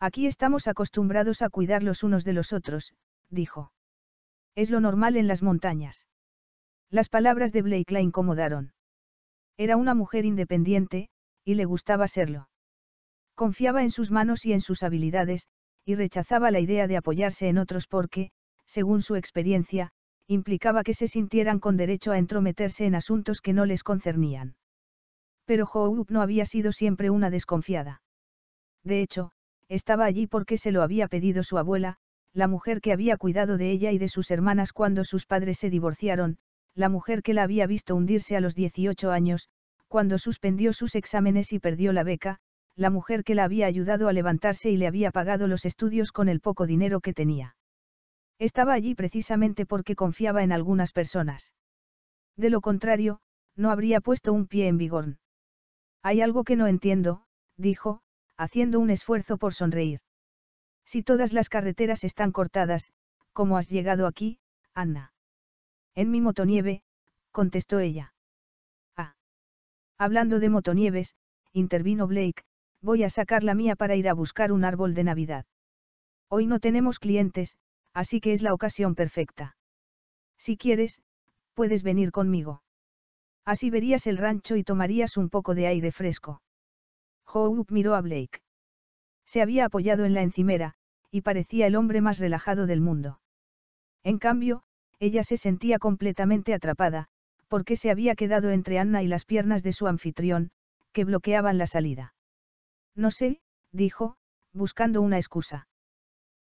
Aquí estamos acostumbrados a cuidar los unos de los otros, dijo. Es lo normal en las montañas. Las palabras de Blake la incomodaron. Era una mujer independiente, y le gustaba serlo. Confiaba en sus manos y en sus habilidades, y rechazaba la idea de apoyarse en otros porque, según su experiencia, implicaba que se sintieran con derecho a entrometerse en asuntos que no les concernían pero Hope no había sido siempre una desconfiada. De hecho, estaba allí porque se lo había pedido su abuela, la mujer que había cuidado de ella y de sus hermanas cuando sus padres se divorciaron, la mujer que la había visto hundirse a los 18 años, cuando suspendió sus exámenes y perdió la beca, la mujer que la había ayudado a levantarse y le había pagado los estudios con el poco dinero que tenía. Estaba allí precisamente porque confiaba en algunas personas. De lo contrario, no habría puesto un pie en Bigorn. Hay algo que no entiendo, dijo, haciendo un esfuerzo por sonreír. Si todas las carreteras están cortadas, ¿cómo has llegado aquí, Anna? En mi motonieve, contestó ella. Ah. Hablando de motonieves, intervino Blake, voy a sacar la mía para ir a buscar un árbol de Navidad. Hoy no tenemos clientes, así que es la ocasión perfecta. Si quieres, puedes venir conmigo. Así verías el rancho y tomarías un poco de aire fresco. Hope miró a Blake. Se había apoyado en la encimera, y parecía el hombre más relajado del mundo. En cambio, ella se sentía completamente atrapada, porque se había quedado entre Anna y las piernas de su anfitrión, que bloqueaban la salida. No sé, dijo, buscando una excusa.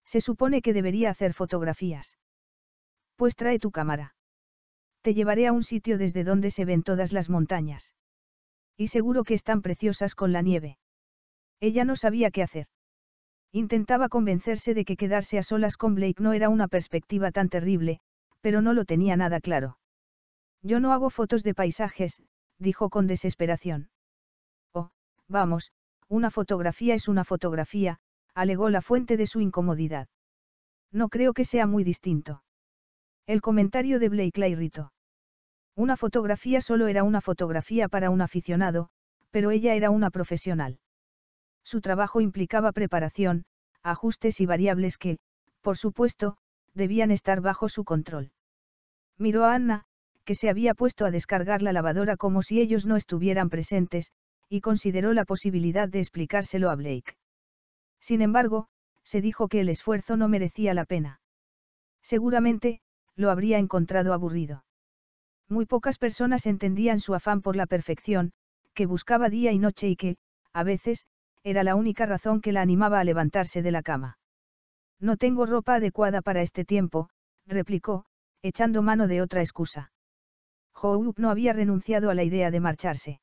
Se supone que debería hacer fotografías. Pues trae tu cámara. Te llevaré a un sitio desde donde se ven todas las montañas. Y seguro que están preciosas con la nieve. Ella no sabía qué hacer. Intentaba convencerse de que quedarse a solas con Blake no era una perspectiva tan terrible, pero no lo tenía nada claro. Yo no hago fotos de paisajes, dijo con desesperación. Oh, vamos, una fotografía es una fotografía, alegó la fuente de su incomodidad. No creo que sea muy distinto. El comentario de Blake la irritó. Una fotografía solo era una fotografía para un aficionado, pero ella era una profesional. Su trabajo implicaba preparación, ajustes y variables que, por supuesto, debían estar bajo su control. Miró a Anna, que se había puesto a descargar la lavadora como si ellos no estuvieran presentes, y consideró la posibilidad de explicárselo a Blake. Sin embargo, se dijo que el esfuerzo no merecía la pena. Seguramente, lo habría encontrado aburrido. Muy pocas personas entendían su afán por la perfección, que buscaba día y noche y que, a veces, era la única razón que la animaba a levantarse de la cama. No tengo ropa adecuada para este tiempo, replicó, echando mano de otra excusa. Hope no había renunciado a la idea de marcharse.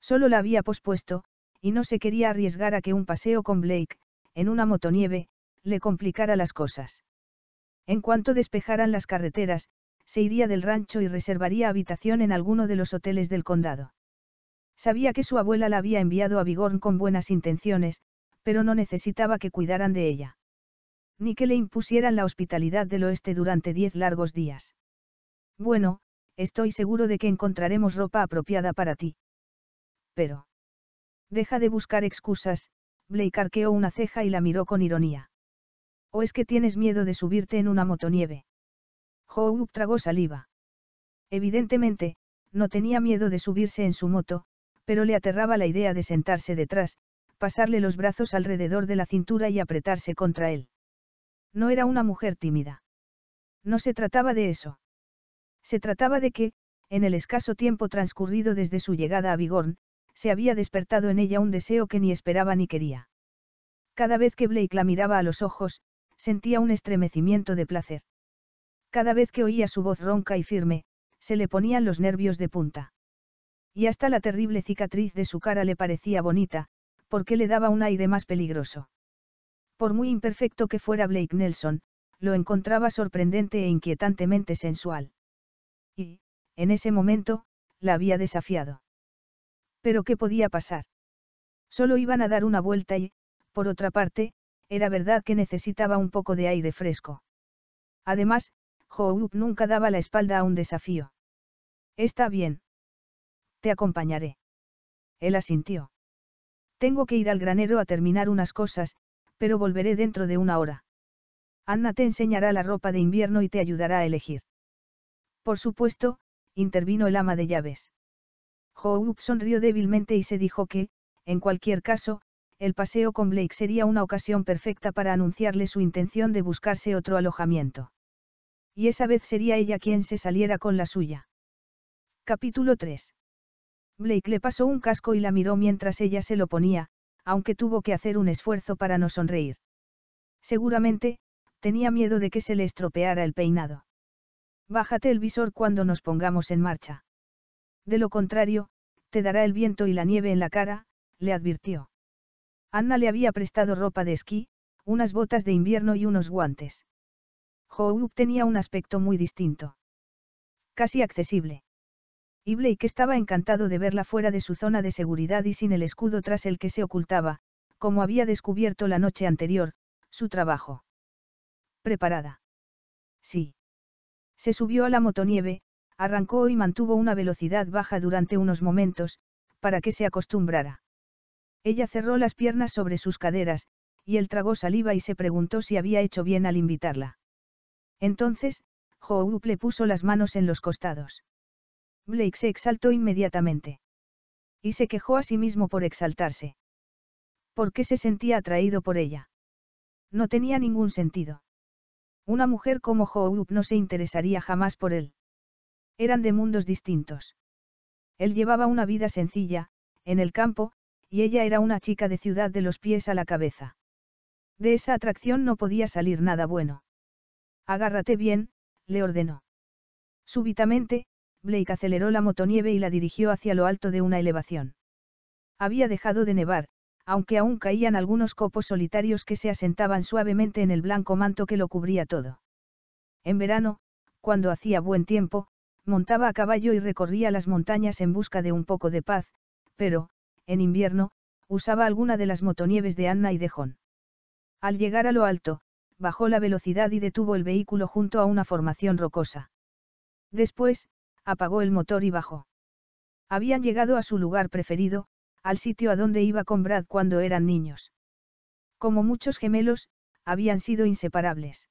Solo la había pospuesto, y no se quería arriesgar a que un paseo con Blake, en una motonieve, le complicara las cosas. En cuanto despejaran las carreteras, se iría del rancho y reservaría habitación en alguno de los hoteles del condado. Sabía que su abuela la había enviado a Bigorn con buenas intenciones, pero no necesitaba que cuidaran de ella. Ni que le impusieran la hospitalidad del oeste durante diez largos días. Bueno, estoy seguro de que encontraremos ropa apropiada para ti. Pero. Deja de buscar excusas, Blake arqueó una ceja y la miró con ironía. ¿O es que tienes miedo de subirte en una motonieve? Hough tragó saliva. Evidentemente, no tenía miedo de subirse en su moto, pero le aterraba la idea de sentarse detrás, pasarle los brazos alrededor de la cintura y apretarse contra él. No era una mujer tímida. No se trataba de eso. Se trataba de que, en el escaso tiempo transcurrido desde su llegada a Bigorn, se había despertado en ella un deseo que ni esperaba ni quería. Cada vez que Blake la miraba a los ojos, sentía un estremecimiento de placer. Cada vez que oía su voz ronca y firme, se le ponían los nervios de punta. Y hasta la terrible cicatriz de su cara le parecía bonita, porque le daba un aire más peligroso. Por muy imperfecto que fuera Blake Nelson, lo encontraba sorprendente e inquietantemente sensual. Y, en ese momento, la había desafiado. Pero ¿qué podía pasar? Solo iban a dar una vuelta y, por otra parte, era verdad que necesitaba un poco de aire fresco. Además, Joop nunca daba la espalda a un desafío. Está bien. Te acompañaré. Él asintió. Tengo que ir al granero a terminar unas cosas, pero volveré dentro de una hora. Anna te enseñará la ropa de invierno y te ayudará a elegir. Por supuesto, intervino el ama de llaves. Hope sonrió débilmente y se dijo que, en cualquier caso, el paseo con Blake sería una ocasión perfecta para anunciarle su intención de buscarse otro alojamiento. Y esa vez sería ella quien se saliera con la suya. Capítulo 3. Blake le pasó un casco y la miró mientras ella se lo ponía, aunque tuvo que hacer un esfuerzo para no sonreír. Seguramente, tenía miedo de que se le estropeara el peinado. Bájate el visor cuando nos pongamos en marcha. De lo contrario, te dará el viento y la nieve en la cara, le advirtió. Anna le había prestado ropa de esquí, unas botas de invierno y unos guantes. Howe tenía un aspecto muy distinto. Casi accesible. Y Blake estaba encantado de verla fuera de su zona de seguridad y sin el escudo tras el que se ocultaba, como había descubierto la noche anterior, su trabajo. ¿Preparada? Sí. Se subió a la motonieve, arrancó y mantuvo una velocidad baja durante unos momentos, para que se acostumbrara. Ella cerró las piernas sobre sus caderas, y él tragó saliva y se preguntó si había hecho bien al invitarla. Entonces, Hoop le puso las manos en los costados. Blake se exaltó inmediatamente. Y se quejó a sí mismo por exaltarse. ¿Por qué se sentía atraído por ella? No tenía ningún sentido. Una mujer como Hoop no se interesaría jamás por él. Eran de mundos distintos. Él llevaba una vida sencilla, en el campo, y ella era una chica de ciudad de los pies a la cabeza. De esa atracción no podía salir nada bueno. Agárrate bien, le ordenó. Súbitamente, Blake aceleró la motonieve y la dirigió hacia lo alto de una elevación. Había dejado de nevar, aunque aún caían algunos copos solitarios que se asentaban suavemente en el blanco manto que lo cubría todo. En verano, cuando hacía buen tiempo, montaba a caballo y recorría las montañas en busca de un poco de paz, pero, en invierno, usaba alguna de las motonieves de Anna y de John. Al llegar a lo alto, bajó la velocidad y detuvo el vehículo junto a una formación rocosa. Después, apagó el motor y bajó. Habían llegado a su lugar preferido, al sitio a donde iba con Brad cuando eran niños. Como muchos gemelos, habían sido inseparables.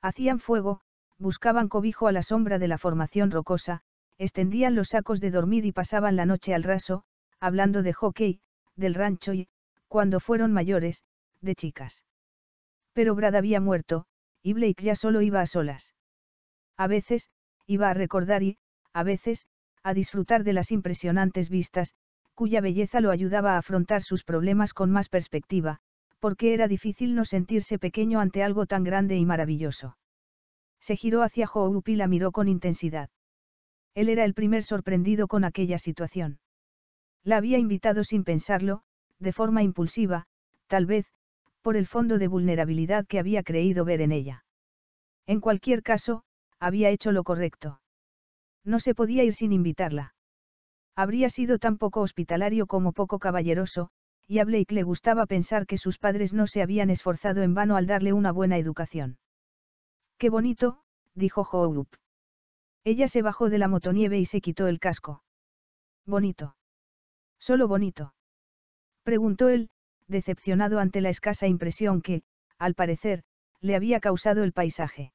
Hacían fuego, buscaban cobijo a la sombra de la formación rocosa, extendían los sacos de dormir y pasaban la noche al raso, hablando de hockey, del rancho y, cuando fueron mayores, de chicas. Pero Brad había muerto, y Blake ya solo iba a solas. A veces, iba a recordar y, a veces, a disfrutar de las impresionantes vistas, cuya belleza lo ayudaba a afrontar sus problemas con más perspectiva, porque era difícil no sentirse pequeño ante algo tan grande y maravilloso. Se giró hacia Hope y la miró con intensidad. Él era el primer sorprendido con aquella situación. La había invitado sin pensarlo, de forma impulsiva, tal vez, por el fondo de vulnerabilidad que había creído ver en ella. En cualquier caso, había hecho lo correcto. No se podía ir sin invitarla. Habría sido tan poco hospitalario como poco caballeroso, y a Blake le gustaba pensar que sus padres no se habían esforzado en vano al darle una buena educación. Qué bonito, dijo Hope. Ella se bajó de la motonieve y se quitó el casco. Bonito. ¿Solo bonito? Preguntó él, decepcionado ante la escasa impresión que, al parecer, le había causado el paisaje.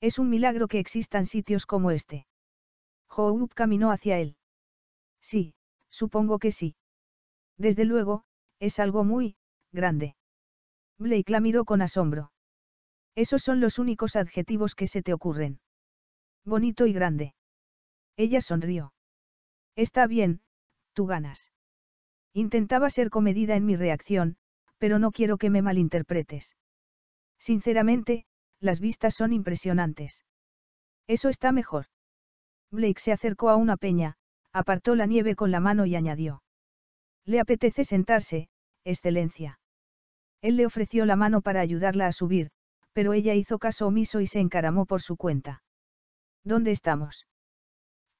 Es un milagro que existan sitios como este. Houb caminó hacia él. Sí, supongo que sí. Desde luego, es algo muy, grande. Blake la miró con asombro. Esos son los únicos adjetivos que se te ocurren. Bonito y grande. Ella sonrió. Está bien, tú ganas. Intentaba ser comedida en mi reacción, pero no quiero que me malinterpretes. Sinceramente, las vistas son impresionantes. Eso está mejor. Blake se acercó a una peña, apartó la nieve con la mano y añadió. Le apetece sentarse, Excelencia. Él le ofreció la mano para ayudarla a subir, pero ella hizo caso omiso y se encaramó por su cuenta. ¿Dónde estamos?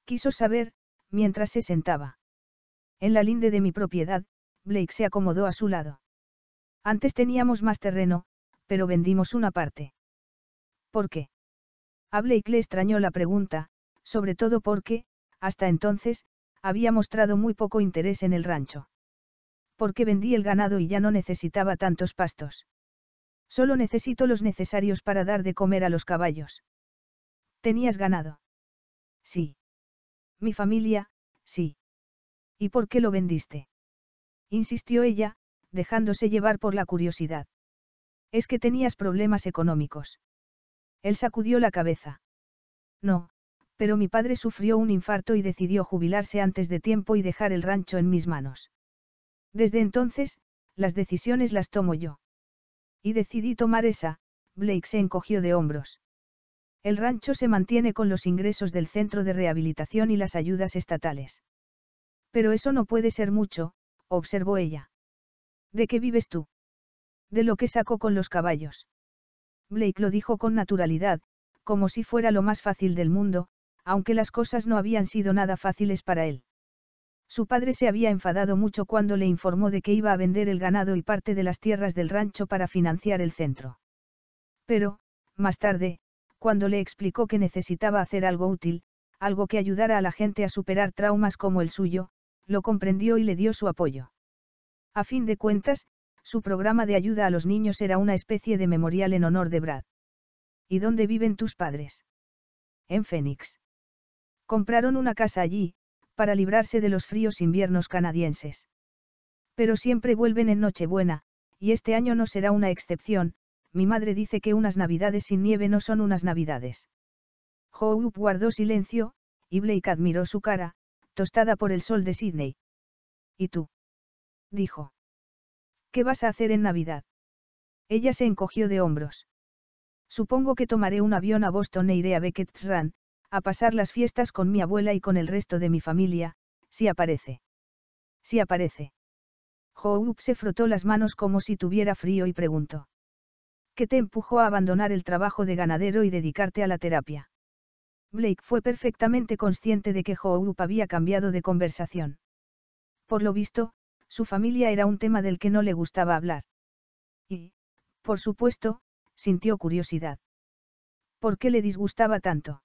Quiso saber, mientras se sentaba. En la linde de mi propiedad, Blake se acomodó a su lado. Antes teníamos más terreno, pero vendimos una parte. ¿Por qué? A Blake le extrañó la pregunta, sobre todo porque, hasta entonces, había mostrado muy poco interés en el rancho. Porque vendí el ganado y ya no necesitaba tantos pastos. Solo necesito los necesarios para dar de comer a los caballos. ¿Tenías ganado? Sí. Mi familia, sí. ¿Y por qué lo vendiste? insistió ella, dejándose llevar por la curiosidad. Es que tenías problemas económicos. Él sacudió la cabeza. No, pero mi padre sufrió un infarto y decidió jubilarse antes de tiempo y dejar el rancho en mis manos. Desde entonces, las decisiones las tomo yo. Y decidí tomar esa, Blake se encogió de hombros. El rancho se mantiene con los ingresos del centro de rehabilitación y las ayudas estatales. Pero eso no puede ser mucho, observó ella. ¿De qué vives tú? De lo que sacó con los caballos. Blake lo dijo con naturalidad, como si fuera lo más fácil del mundo, aunque las cosas no habían sido nada fáciles para él. Su padre se había enfadado mucho cuando le informó de que iba a vender el ganado y parte de las tierras del rancho para financiar el centro. Pero, más tarde, cuando le explicó que necesitaba hacer algo útil, algo que ayudara a la gente a superar traumas como el suyo, lo comprendió y le dio su apoyo. A fin de cuentas, su programa de ayuda a los niños era una especie de memorial en honor de Brad. ¿Y dónde viven tus padres? En Phoenix. Compraron una casa allí, para librarse de los fríos inviernos canadienses. Pero siempre vuelven en Nochebuena, y este año no será una excepción, mi madre dice que unas navidades sin nieve no son unas navidades. howe guardó silencio, y Blake admiró su cara, tostada por el sol de Sydney. ¿Y tú? dijo. ¿Qué vas a hacer en Navidad? Ella se encogió de hombros. Supongo que tomaré un avión a Boston e iré a Beckett's Run, a pasar las fiestas con mi abuela y con el resto de mi familia, si aparece. Si aparece. Hope se frotó las manos como si tuviera frío y preguntó. ¿Qué te empujó a abandonar el trabajo de ganadero y dedicarte a la terapia? Blake fue perfectamente consciente de que Hope había cambiado de conversación. Por lo visto, su familia era un tema del que no le gustaba hablar. Y, por supuesto, sintió curiosidad. ¿Por qué le disgustaba tanto?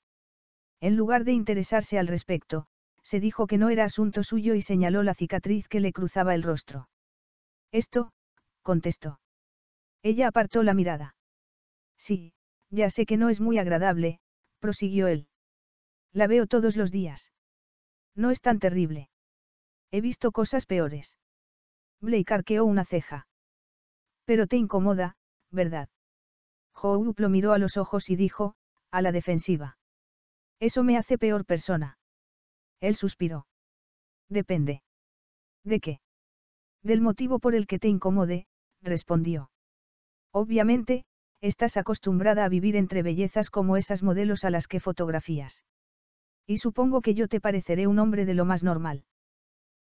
En lugar de interesarse al respecto, se dijo que no era asunto suyo y señaló la cicatriz que le cruzaba el rostro. Esto, contestó. Ella apartó la mirada. Sí, ya sé que no es muy agradable, prosiguió él. La veo todos los días. No es tan terrible. He visto cosas peores. Blake arqueó una ceja. Pero te incomoda, ¿verdad? howe lo miró a los ojos y dijo, a la defensiva. Eso me hace peor persona. Él suspiró. Depende. ¿De qué? Del motivo por el que te incomode, respondió. Obviamente, estás acostumbrada a vivir entre bellezas como esas modelos a las que fotografías. Y supongo que yo te pareceré un hombre de lo más normal.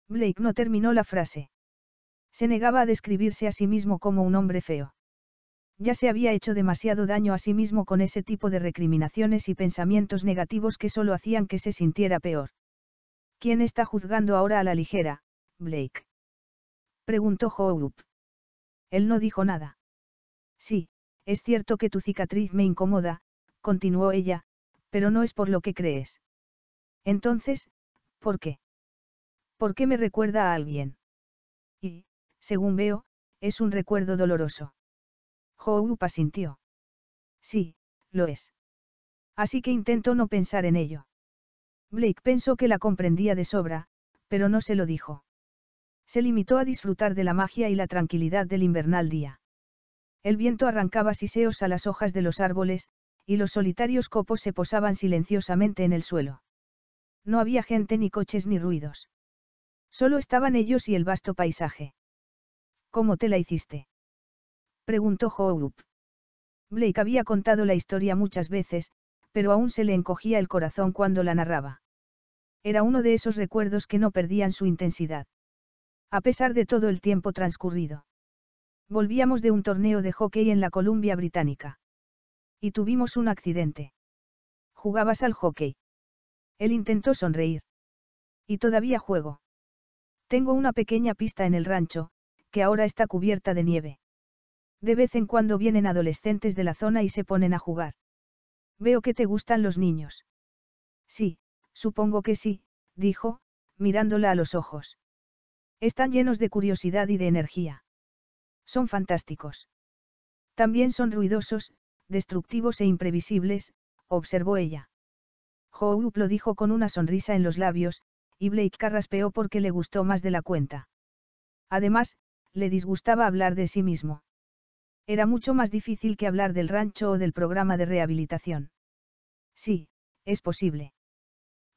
Blake no terminó la frase. Se negaba a describirse a sí mismo como un hombre feo. Ya se había hecho demasiado daño a sí mismo con ese tipo de recriminaciones y pensamientos negativos que solo hacían que se sintiera peor. ¿Quién está juzgando ahora a la ligera, Blake? Preguntó Hope. Él no dijo nada. Sí, es cierto que tu cicatriz me incomoda, continuó ella, pero no es por lo que crees. Entonces, ¿por qué? ¿Por qué me recuerda a alguien? Y, según veo, es un recuerdo doloroso. Hou sintió. Sí, lo es. Así que intento no pensar en ello. Blake pensó que la comprendía de sobra, pero no se lo dijo. Se limitó a disfrutar de la magia y la tranquilidad del invernal día. El viento arrancaba siseos a las hojas de los árboles, y los solitarios copos se posaban silenciosamente en el suelo. No había gente ni coches ni ruidos. Solo estaban ellos y el vasto paisaje. ¿Cómo te la hiciste? preguntó Hope. Blake había contado la historia muchas veces, pero aún se le encogía el corazón cuando la narraba. Era uno de esos recuerdos que no perdían su intensidad. A pesar de todo el tiempo transcurrido. Volvíamos de un torneo de hockey en la Columbia Británica. Y tuvimos un accidente. ¿Jugabas al hockey? Él intentó sonreír. Y todavía juego. Tengo una pequeña pista en el rancho, que ahora está cubierta de nieve. De vez en cuando vienen adolescentes de la zona y se ponen a jugar. Veo que te gustan los niños. Sí, supongo que sí, dijo, mirándola a los ojos. Están llenos de curiosidad y de energía. Son fantásticos. También son ruidosos, destructivos e imprevisibles, observó ella. Houp lo dijo con una sonrisa en los labios, y Blake carraspeó porque le gustó más de la cuenta. Además, le disgustaba hablar de sí mismo. Era mucho más difícil que hablar del rancho o del programa de rehabilitación. Sí, es posible.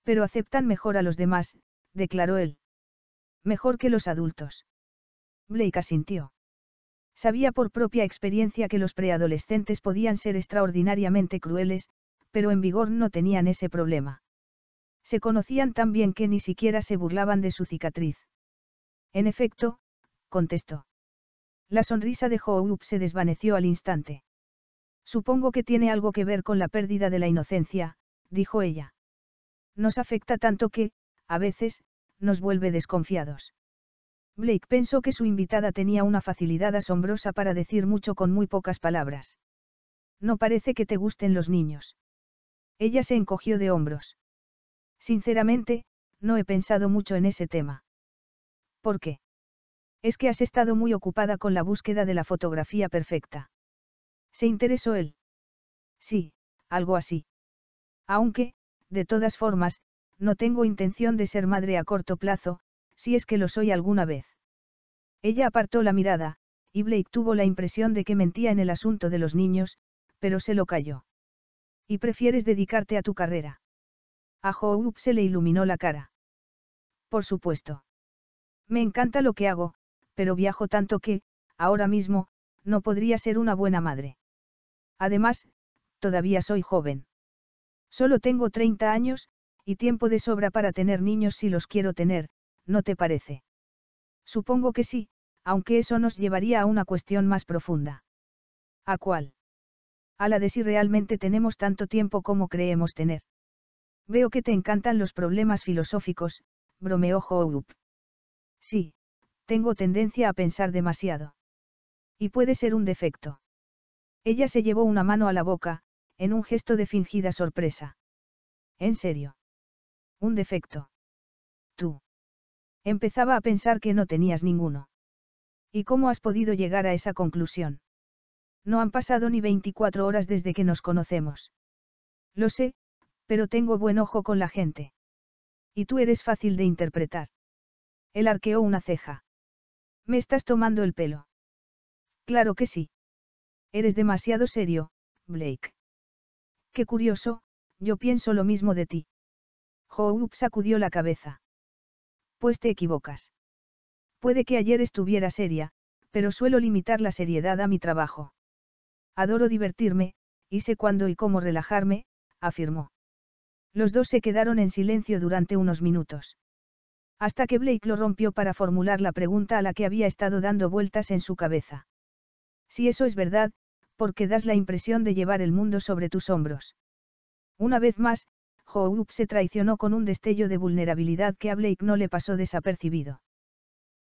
Pero aceptan mejor a los demás, declaró él. Mejor que los adultos. Blake asintió. Sabía por propia experiencia que los preadolescentes podían ser extraordinariamente crueles, pero en vigor no tenían ese problema. Se conocían tan bien que ni siquiera se burlaban de su cicatriz. En efecto, contestó. La sonrisa de Hope se desvaneció al instante. Supongo que tiene algo que ver con la pérdida de la inocencia, dijo ella. Nos afecta tanto que, a veces, nos vuelve desconfiados. Blake pensó que su invitada tenía una facilidad asombrosa para decir mucho con muy pocas palabras. No parece que te gusten los niños. Ella se encogió de hombros. Sinceramente, no he pensado mucho en ese tema. ¿Por qué? Es que has estado muy ocupada con la búsqueda de la fotografía perfecta. ¿Se interesó él? Sí, algo así. Aunque, de todas formas, no tengo intención de ser madre a corto plazo, si es que lo soy alguna vez. Ella apartó la mirada, y Blake tuvo la impresión de que mentía en el asunto de los niños, pero se lo calló. Y prefieres dedicarte a tu carrera. A Hope se le iluminó la cara. Por supuesto. Me encanta lo que hago, pero viajo tanto que, ahora mismo, no podría ser una buena madre. Además, todavía soy joven. Solo tengo 30 años, y tiempo de sobra para tener niños si los quiero tener, ¿no te parece? Supongo que sí, aunque eso nos llevaría a una cuestión más profunda. ¿A cuál? A la de si realmente tenemos tanto tiempo como creemos tener. Veo que te encantan los problemas filosóficos, bromeó Hope. Sí, tengo tendencia a pensar demasiado. Y puede ser un defecto. Ella se llevó una mano a la boca, en un gesto de fingida sorpresa. ¿En serio? Un defecto. Tú. Empezaba a pensar que no tenías ninguno. ¿Y cómo has podido llegar a esa conclusión? No han pasado ni 24 horas desde que nos conocemos. Lo sé, pero tengo buen ojo con la gente. Y tú eres fácil de interpretar. Él arqueó una ceja. ¿Me estás tomando el pelo? Claro que sí. Eres demasiado serio, Blake. Qué curioso, yo pienso lo mismo de ti. Hope sacudió la cabeza. Pues te equivocas. Puede que ayer estuviera seria, pero suelo limitar la seriedad a mi trabajo. Adoro divertirme, y sé cuándo y cómo relajarme, afirmó. Los dos se quedaron en silencio durante unos minutos. Hasta que Blake lo rompió para formular la pregunta a la que había estado dando vueltas en su cabeza. Si eso es verdad, ¿por qué das la impresión de llevar el mundo sobre tus hombros? Una vez más, Up se traicionó con un destello de vulnerabilidad que a Blake no le pasó desapercibido.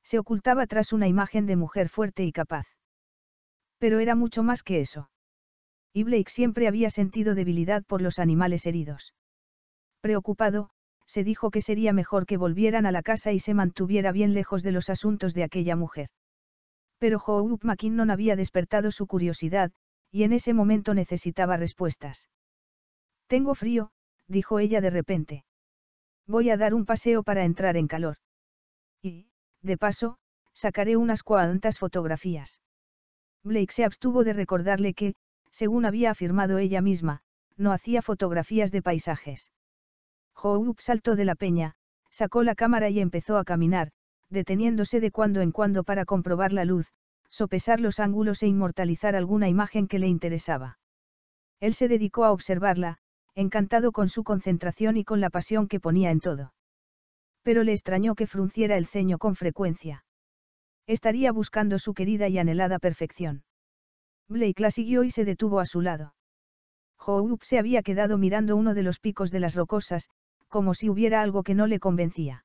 Se ocultaba tras una imagen de mujer fuerte y capaz. Pero era mucho más que eso. Y Blake siempre había sentido debilidad por los animales heridos. Preocupado, se dijo que sería mejor que volvieran a la casa y se mantuviera bien lejos de los asuntos de aquella mujer. Pero Hope McKinnon había despertado su curiosidad, y en ese momento necesitaba respuestas. Tengo frío, dijo ella de repente. Voy a dar un paseo para entrar en calor. Y, de paso, sacaré unas cuantas fotografías. Blake se abstuvo de recordarle que, según había afirmado ella misma, no hacía fotografías de paisajes. Hope saltó de la peña, sacó la cámara y empezó a caminar, deteniéndose de cuando en cuando para comprobar la luz, sopesar los ángulos e inmortalizar alguna imagen que le interesaba. Él se dedicó a observarla, encantado con su concentración y con la pasión que ponía en todo. Pero le extrañó que frunciera el ceño con frecuencia. Estaría buscando su querida y anhelada perfección. Blake la siguió y se detuvo a su lado. Hope se había quedado mirando uno de los picos de las rocosas, como si hubiera algo que no le convencía.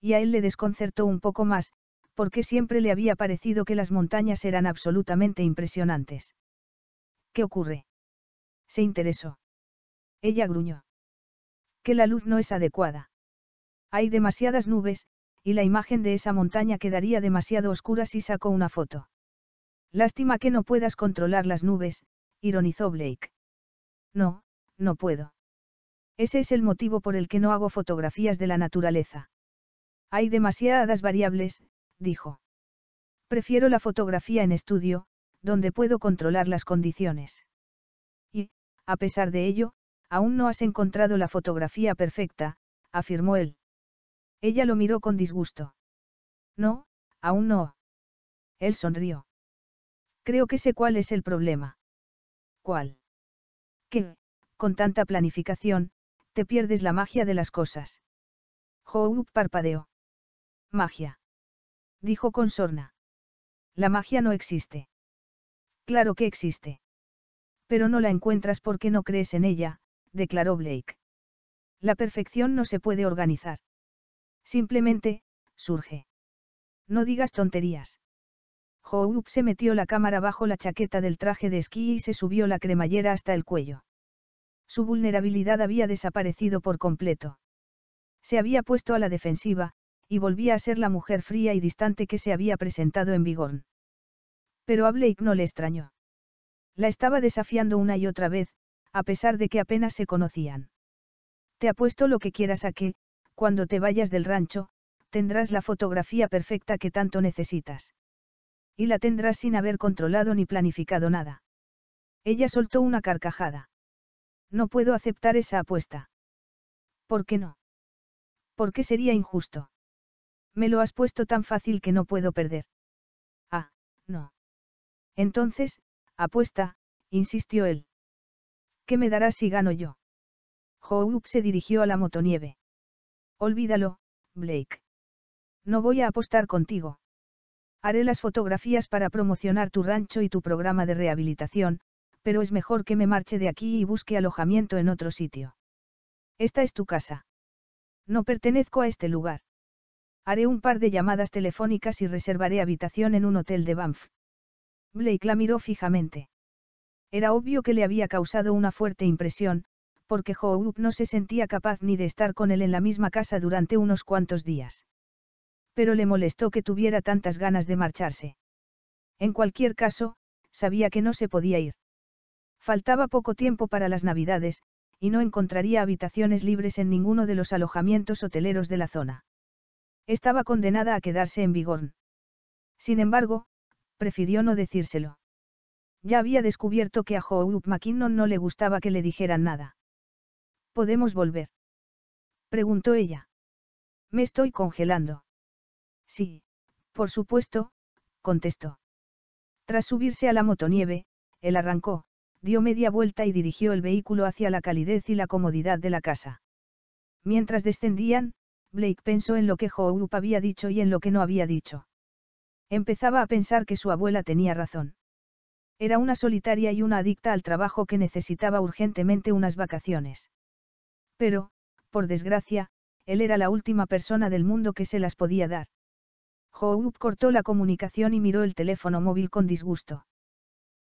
Y a él le desconcertó un poco más, porque siempre le había parecido que las montañas eran absolutamente impresionantes. ¿Qué ocurre? Se interesó. Ella gruñó. Que la luz no es adecuada. Hay demasiadas nubes, y la imagen de esa montaña quedaría demasiado oscura si sacó una foto. Lástima que no puedas controlar las nubes, ironizó Blake. No, no puedo. Ese es el motivo por el que no hago fotografías de la naturaleza. Hay demasiadas variables, dijo. Prefiero la fotografía en estudio, donde puedo controlar las condiciones. Y, a pesar de ello, aún no has encontrado la fotografía perfecta, afirmó él. Ella lo miró con disgusto. No, aún no. Él sonrió. Creo que sé cuál es el problema. ¿Cuál? Que, con tanta planificación, te pierdes la magia de las cosas. Hope parpadeó. Magia. Dijo con sorna. La magia no existe. Claro que existe. Pero no la encuentras porque no crees en ella, declaró Blake. La perfección no se puede organizar. Simplemente, surge. No digas tonterías. Hoop se metió la cámara bajo la chaqueta del traje de esquí y se subió la cremallera hasta el cuello. Su vulnerabilidad había desaparecido por completo. Se había puesto a la defensiva, y volvía a ser la mujer fría y distante que se había presentado en Vigorn. Pero a Blake no le extrañó. La estaba desafiando una y otra vez, a pesar de que apenas se conocían. Te apuesto lo que quieras a que, cuando te vayas del rancho, tendrás la fotografía perfecta que tanto necesitas. Y la tendrás sin haber controlado ni planificado nada. Ella soltó una carcajada. No puedo aceptar esa apuesta. ¿Por qué no? ¿Por qué sería injusto. Me lo has puesto tan fácil que no puedo perder. Ah, no. Entonces, apuesta, insistió él. ¿Qué me darás si gano yo? Houb se dirigió a la motonieve. Olvídalo, Blake. No voy a apostar contigo. Haré las fotografías para promocionar tu rancho y tu programa de rehabilitación, pero es mejor que me marche de aquí y busque alojamiento en otro sitio. Esta es tu casa. No pertenezco a este lugar. Haré un par de llamadas telefónicas y reservaré habitación en un hotel de Banff. Blake la miró fijamente. Era obvio que le había causado una fuerte impresión, porque Howup no se sentía capaz ni de estar con él en la misma casa durante unos cuantos días. Pero le molestó que tuviera tantas ganas de marcharse. En cualquier caso, sabía que no se podía ir. Faltaba poco tiempo para las navidades, y no encontraría habitaciones libres en ninguno de los alojamientos hoteleros de la zona. Estaba condenada a quedarse en Bigorn. Sin embargo, prefirió no decírselo. Ya había descubierto que a Hope McKinnon no le gustaba que le dijeran nada. ¿Podemos volver? Preguntó ella. Me estoy congelando. Sí, por supuesto, contestó. Tras subirse a la motonieve, él arrancó, dio media vuelta y dirigió el vehículo hacia la calidez y la comodidad de la casa. Mientras descendían, Blake pensó en lo que Hope había dicho y en lo que no había dicho. Empezaba a pensar que su abuela tenía razón. Era una solitaria y una adicta al trabajo que necesitaba urgentemente unas vacaciones. Pero, por desgracia, él era la última persona del mundo que se las podía dar. Hope cortó la comunicación y miró el teléfono móvil con disgusto.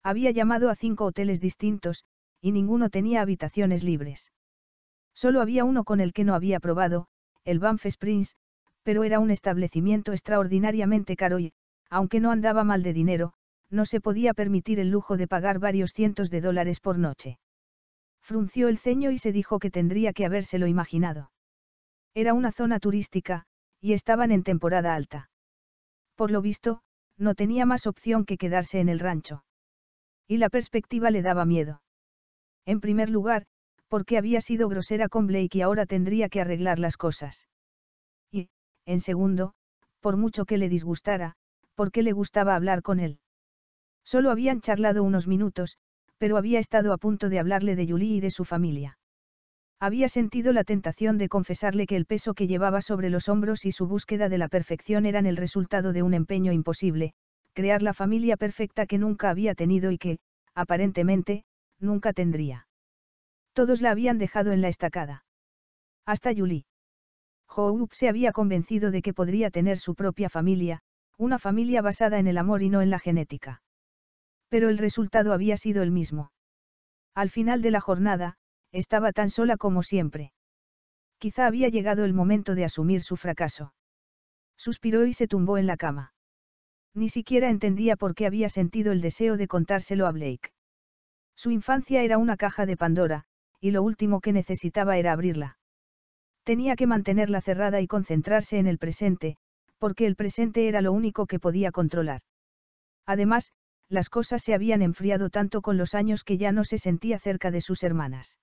Había llamado a cinco hoteles distintos, y ninguno tenía habitaciones libres. Solo había uno con el que no había probado, el Banff Springs, pero era un establecimiento extraordinariamente caro y, aunque no andaba mal de dinero, no se podía permitir el lujo de pagar varios cientos de dólares por noche. Frunció el ceño y se dijo que tendría que habérselo imaginado. Era una zona turística, y estaban en temporada alta. Por lo visto, no tenía más opción que quedarse en el rancho. Y la perspectiva le daba miedo. En primer lugar, porque había sido grosera con Blake y ahora tendría que arreglar las cosas. Y, en segundo, por mucho que le disgustara, porque le gustaba hablar con él. Solo habían charlado unos minutos, pero había estado a punto de hablarle de Yuli y de su familia. Había sentido la tentación de confesarle que el peso que llevaba sobre los hombros y su búsqueda de la perfección eran el resultado de un empeño imposible, crear la familia perfecta que nunca había tenido y que, aparentemente, nunca tendría. Todos la habían dejado en la estacada. Hasta Julie. Hope se había convencido de que podría tener su propia familia, una familia basada en el amor y no en la genética. Pero el resultado había sido el mismo. Al final de la jornada, estaba tan sola como siempre. Quizá había llegado el momento de asumir su fracaso. Suspiró y se tumbó en la cama. Ni siquiera entendía por qué había sentido el deseo de contárselo a Blake. Su infancia era una caja de Pandora, y lo último que necesitaba era abrirla. Tenía que mantenerla cerrada y concentrarse en el presente, porque el presente era lo único que podía controlar. Además, las cosas se habían enfriado tanto con los años que ya no se sentía cerca de sus hermanas.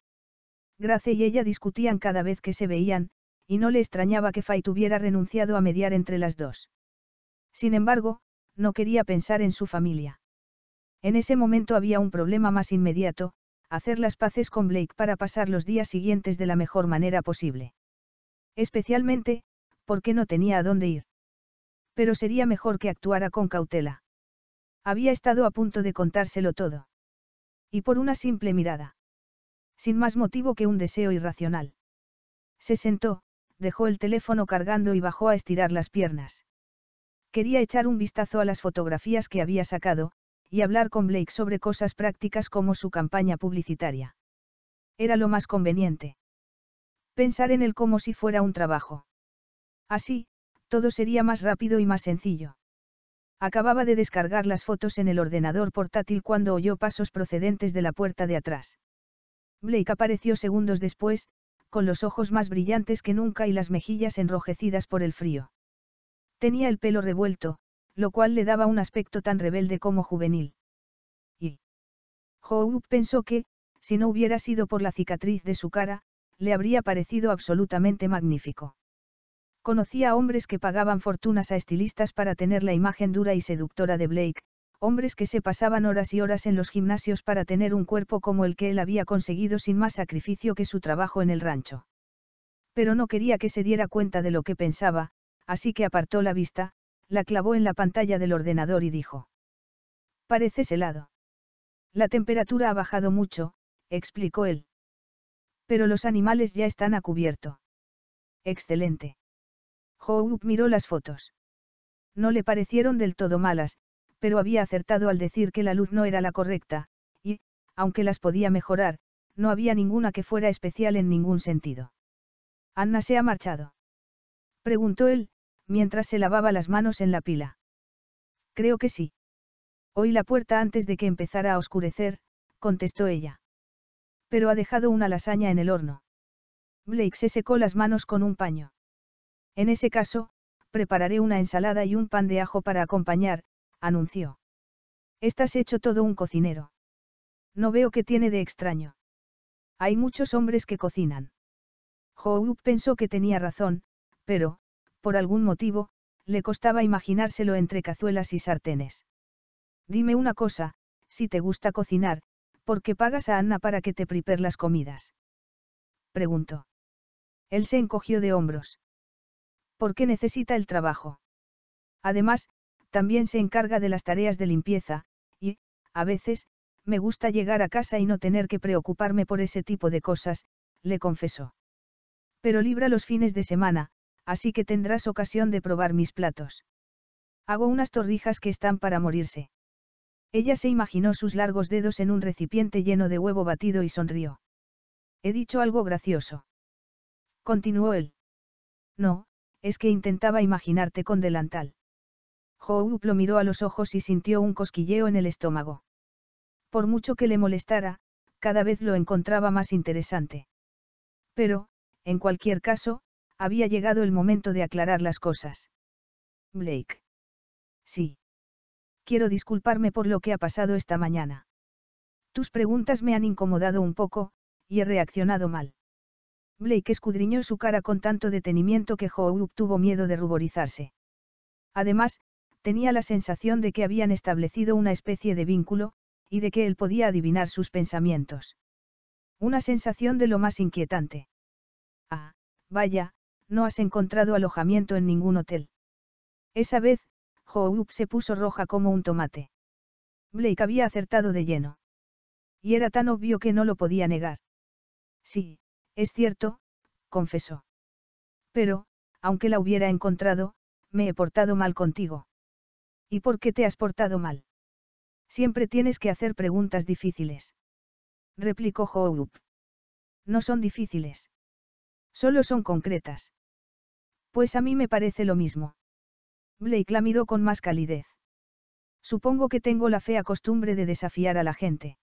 Grace y ella discutían cada vez que se veían, y no le extrañaba que Faye tuviera renunciado a mediar entre las dos. Sin embargo, no quería pensar en su familia. En ese momento había un problema más inmediato, hacer las paces con Blake para pasar los días siguientes de la mejor manera posible. Especialmente, porque no tenía a dónde ir. Pero sería mejor que actuara con cautela. Había estado a punto de contárselo todo. Y por una simple mirada. Sin más motivo que un deseo irracional. Se sentó, dejó el teléfono cargando y bajó a estirar las piernas. Quería echar un vistazo a las fotografías que había sacado, y hablar con Blake sobre cosas prácticas como su campaña publicitaria. Era lo más conveniente. Pensar en él como si fuera un trabajo. Así, todo sería más rápido y más sencillo. Acababa de descargar las fotos en el ordenador portátil cuando oyó pasos procedentes de la puerta de atrás. Blake apareció segundos después, con los ojos más brillantes que nunca y las mejillas enrojecidas por el frío. Tenía el pelo revuelto, lo cual le daba un aspecto tan rebelde como juvenil. Y. Hope pensó que, si no hubiera sido por la cicatriz de su cara, le habría parecido absolutamente magnífico. Conocía a hombres que pagaban fortunas a estilistas para tener la imagen dura y seductora de Blake, hombres que se pasaban horas y horas en los gimnasios para tener un cuerpo como el que él había conseguido sin más sacrificio que su trabajo en el rancho. Pero no quería que se diera cuenta de lo que pensaba, así que apartó la vista, la clavó en la pantalla del ordenador y dijo. Pareces helado. La temperatura ha bajado mucho, explicó él. Pero los animales ya están a cubierto. Excelente. Hope miró las fotos. No le parecieron del todo malas, pero había acertado al decir que la luz no era la correcta, y, aunque las podía mejorar, no había ninguna que fuera especial en ningún sentido. Anna se ha marchado. Preguntó él, mientras se lavaba las manos en la pila. Creo que sí. Oí la puerta antes de que empezara a oscurecer, contestó ella. Pero ha dejado una lasaña en el horno. Blake se secó las manos con un paño. En ese caso, prepararé una ensalada y un pan de ajo para acompañar, anunció. Estás hecho todo un cocinero. No veo qué tiene de extraño. Hay muchos hombres que cocinan. Hou pensó que tenía razón, pero, por algún motivo, le costaba imaginárselo entre cazuelas y sartenes. Dime una cosa, si te gusta cocinar, ¿por qué pagas a Anna para que te prepare las comidas? Preguntó. Él se encogió de hombros porque necesita el trabajo. Además, también se encarga de las tareas de limpieza, y, a veces, me gusta llegar a casa y no tener que preocuparme por ese tipo de cosas, le confesó. Pero libra los fines de semana, así que tendrás ocasión de probar mis platos. Hago unas torrijas que están para morirse. Ella se imaginó sus largos dedos en un recipiente lleno de huevo batido y sonrió. He dicho algo gracioso. Continuó él. No, es que intentaba imaginarte con delantal. Houp lo miró a los ojos y sintió un cosquilleo en el estómago. Por mucho que le molestara, cada vez lo encontraba más interesante. Pero, en cualquier caso, había llegado el momento de aclarar las cosas. Blake. Sí. Quiero disculparme por lo que ha pasado esta mañana. Tus preguntas me han incomodado un poco, y he reaccionado mal. Blake escudriñó su cara con tanto detenimiento que Howe tuvo miedo de ruborizarse. Además, tenía la sensación de que habían establecido una especie de vínculo, y de que él podía adivinar sus pensamientos. Una sensación de lo más inquietante. Ah, vaya, no has encontrado alojamiento en ningún hotel. Esa vez, Hope se puso roja como un tomate. Blake había acertado de lleno. Y era tan obvio que no lo podía negar. Sí, es cierto, confesó. Pero, aunque la hubiera encontrado, me he portado mal contigo. ¿Y por qué te has portado mal? Siempre tienes que hacer preguntas difíciles. Replicó howe No son difíciles. Solo son concretas. Pues a mí me parece lo mismo. Blake la miró con más calidez. Supongo que tengo la fea costumbre de desafiar a la gente.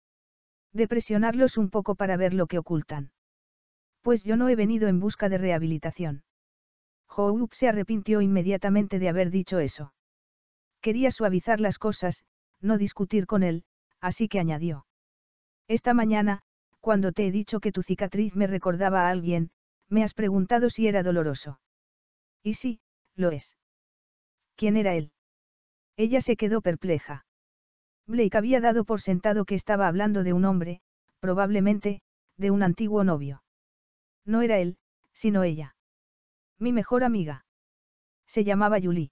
De presionarlos un poco para ver lo que ocultan. Pues yo no he venido en busca de rehabilitación. Houk se arrepintió inmediatamente de haber dicho eso. Quería suavizar las cosas, no discutir con él, así que añadió. Esta mañana, cuando te he dicho que tu cicatriz me recordaba a alguien, me has preguntado si era doloroso. Y sí, lo es. ¿Quién era él? Ella se quedó perpleja. Blake había dado por sentado que estaba hablando de un hombre, probablemente, de un antiguo novio. No era él, sino ella. Mi mejor amiga. Se llamaba Yuli.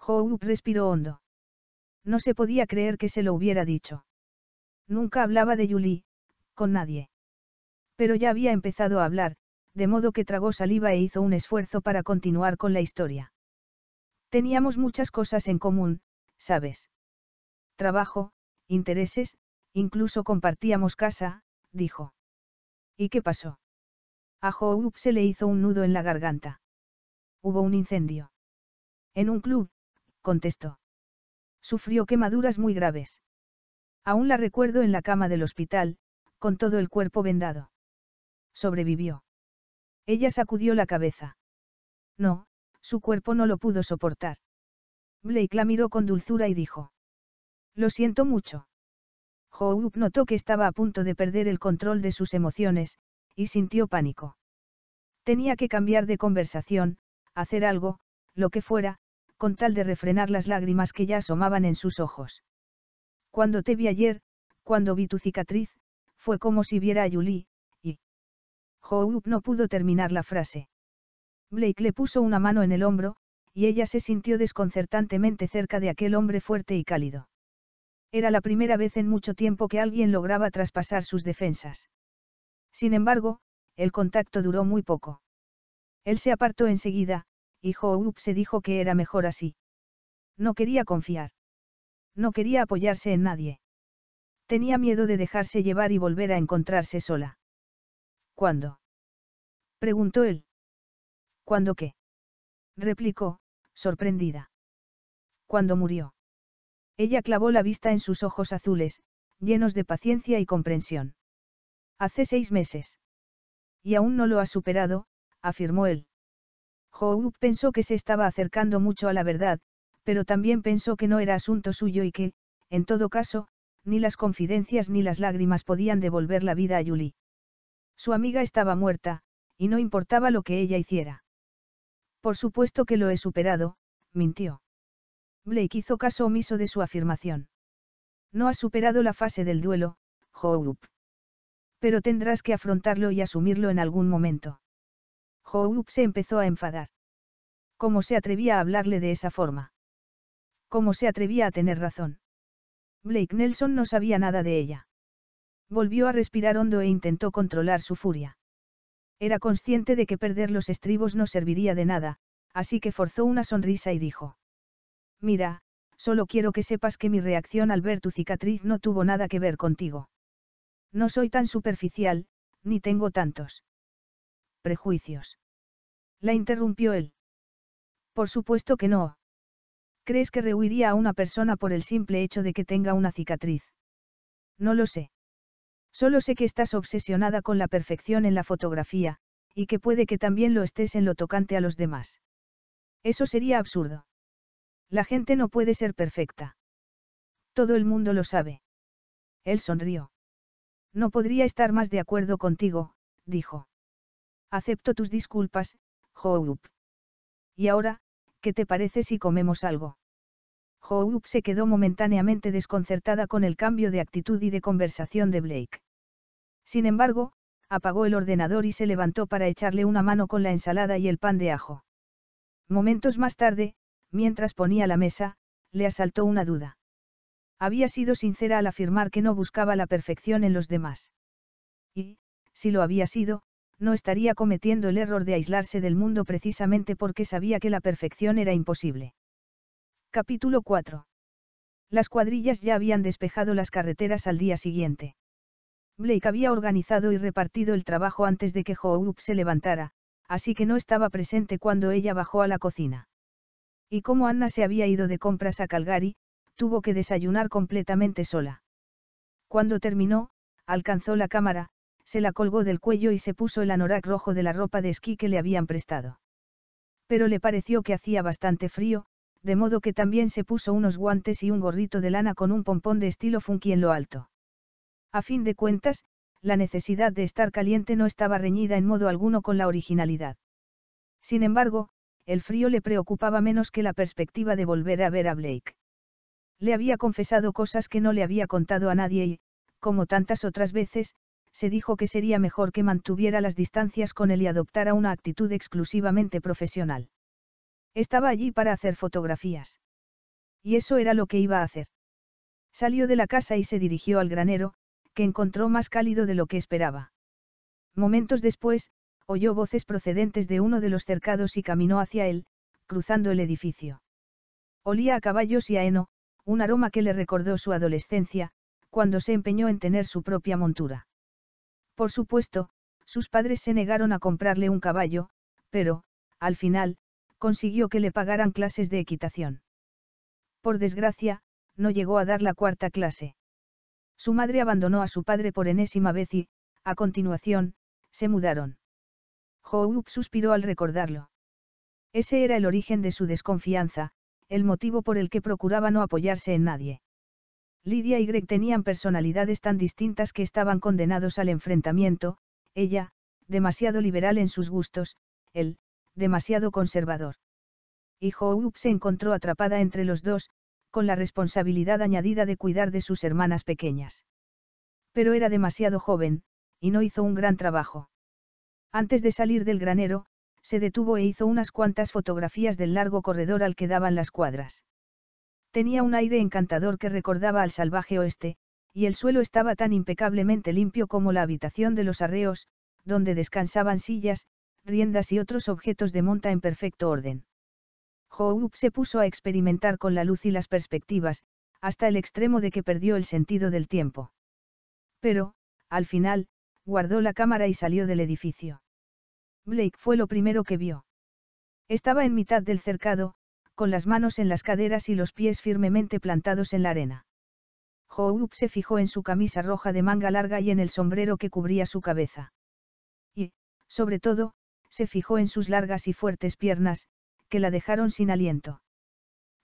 Hope respiró hondo. No se podía creer que se lo hubiera dicho. Nunca hablaba de Yuli con nadie. Pero ya había empezado a hablar, de modo que tragó saliva e hizo un esfuerzo para continuar con la historia. Teníamos muchas cosas en común, ¿sabes? Trabajo, intereses, incluso compartíamos casa, dijo. ¿Y qué pasó? A Hope se le hizo un nudo en la garganta. Hubo un incendio. En un club, contestó. Sufrió quemaduras muy graves. Aún la recuerdo en la cama del hospital, con todo el cuerpo vendado. Sobrevivió. Ella sacudió la cabeza. No, su cuerpo no lo pudo soportar. Blake la miró con dulzura y dijo. Lo siento mucho. Hope notó que estaba a punto de perder el control de sus emociones, y sintió pánico. Tenía que cambiar de conversación, hacer algo, lo que fuera, con tal de refrenar las lágrimas que ya asomaban en sus ojos. Cuando te vi ayer, cuando vi tu cicatriz, fue como si viera a Yuli. y... Hope no pudo terminar la frase. Blake le puso una mano en el hombro, y ella se sintió desconcertantemente cerca de aquel hombre fuerte y cálido. Era la primera vez en mucho tiempo que alguien lograba traspasar sus defensas. Sin embargo, el contacto duró muy poco. Él se apartó enseguida, y up se dijo que era mejor así. No quería confiar. No quería apoyarse en nadie. Tenía miedo de dejarse llevar y volver a encontrarse sola. ¿Cuándo? preguntó él. ¿Cuándo qué? replicó, sorprendida. Cuando murió. Ella clavó la vista en sus ojos azules, llenos de paciencia y comprensión. Hace seis meses. Y aún no lo ha superado, afirmó él. Houk pensó que se estaba acercando mucho a la verdad, pero también pensó que no era asunto suyo y que, en todo caso, ni las confidencias ni las lágrimas podían devolver la vida a Julie. Su amiga estaba muerta, y no importaba lo que ella hiciera. Por supuesto que lo he superado, mintió. Blake hizo caso omiso de su afirmación. No ha superado la fase del duelo, Hope. Pero tendrás que afrontarlo y asumirlo en algún momento. Hope se empezó a enfadar. ¿Cómo se atrevía a hablarle de esa forma? ¿Cómo se atrevía a tener razón? Blake Nelson no sabía nada de ella. Volvió a respirar hondo e intentó controlar su furia. Era consciente de que perder los estribos no serviría de nada, así que forzó una sonrisa y dijo. Mira, solo quiero que sepas que mi reacción al ver tu cicatriz no tuvo nada que ver contigo. No soy tan superficial, ni tengo tantos prejuicios. La interrumpió él. Por supuesto que no. ¿Crees que rehuiría a una persona por el simple hecho de que tenga una cicatriz? No lo sé. Solo sé que estás obsesionada con la perfección en la fotografía, y que puede que también lo estés en lo tocante a los demás. Eso sería absurdo. La gente no puede ser perfecta. Todo el mundo lo sabe. Él sonrió. No podría estar más de acuerdo contigo, dijo. Acepto tus disculpas, Joop. Y ahora, ¿qué te parece si comemos algo? Joop se quedó momentáneamente desconcertada con el cambio de actitud y de conversación de Blake. Sin embargo, apagó el ordenador y se levantó para echarle una mano con la ensalada y el pan de ajo. Momentos más tarde, mientras ponía la mesa, le asaltó una duda. Había sido sincera al afirmar que no buscaba la perfección en los demás. Y, si lo había sido, no estaría cometiendo el error de aislarse del mundo precisamente porque sabía que la perfección era imposible. Capítulo 4. Las cuadrillas ya habían despejado las carreteras al día siguiente. Blake había organizado y repartido el trabajo antes de que Hope se levantara, así que no estaba presente cuando ella bajó a la cocina. Y como Anna se había ido de compras a Calgary, tuvo que desayunar completamente sola. Cuando terminó, alcanzó la cámara, se la colgó del cuello y se puso el anorak rojo de la ropa de esquí que le habían prestado. Pero le pareció que hacía bastante frío, de modo que también se puso unos guantes y un gorrito de lana con un pompón de estilo funky en lo alto. A fin de cuentas, la necesidad de estar caliente no estaba reñida en modo alguno con la originalidad. Sin embargo, el frío le preocupaba menos que la perspectiva de volver a ver a Blake. Le había confesado cosas que no le había contado a nadie y, como tantas otras veces, se dijo que sería mejor que mantuviera las distancias con él y adoptara una actitud exclusivamente profesional. Estaba allí para hacer fotografías. Y eso era lo que iba a hacer. Salió de la casa y se dirigió al granero, que encontró más cálido de lo que esperaba. Momentos después, oyó voces procedentes de uno de los cercados y caminó hacia él, cruzando el edificio. Olía a caballos y a heno, un aroma que le recordó su adolescencia, cuando se empeñó en tener su propia montura. Por supuesto, sus padres se negaron a comprarle un caballo, pero, al final, consiguió que le pagaran clases de equitación. Por desgracia, no llegó a dar la cuarta clase. Su madre abandonó a su padre por enésima vez y, a continuación, se mudaron. Houk suspiró al recordarlo. Ese era el origen de su desconfianza, el motivo por el que procuraba no apoyarse en nadie. Lidia y Greg tenían personalidades tan distintas que estaban condenados al enfrentamiento, ella, demasiado liberal en sus gustos, él, demasiado conservador. Y Hope se encontró atrapada entre los dos, con la responsabilidad añadida de cuidar de sus hermanas pequeñas. Pero era demasiado joven, y no hizo un gran trabajo. Antes de salir del granero, se detuvo e hizo unas cuantas fotografías del largo corredor al que daban las cuadras. Tenía un aire encantador que recordaba al salvaje oeste, y el suelo estaba tan impecablemente limpio como la habitación de los arreos, donde descansaban sillas, riendas y otros objetos de monta en perfecto orden. Hope se puso a experimentar con la luz y las perspectivas, hasta el extremo de que perdió el sentido del tiempo. Pero, al final, guardó la cámara y salió del edificio. Blake fue lo primero que vio. Estaba en mitad del cercado, con las manos en las caderas y los pies firmemente plantados en la arena. Hope se fijó en su camisa roja de manga larga y en el sombrero que cubría su cabeza. Y, sobre todo, se fijó en sus largas y fuertes piernas, que la dejaron sin aliento.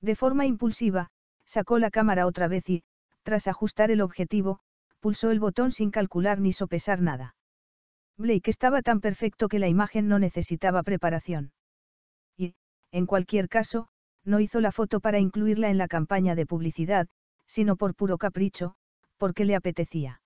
De forma impulsiva, sacó la cámara otra vez y, tras ajustar el objetivo, pulsó el botón sin calcular ni sopesar nada. Blake estaba tan perfecto que la imagen no necesitaba preparación. Y, en cualquier caso, no hizo la foto para incluirla en la campaña de publicidad, sino por puro capricho, porque le apetecía.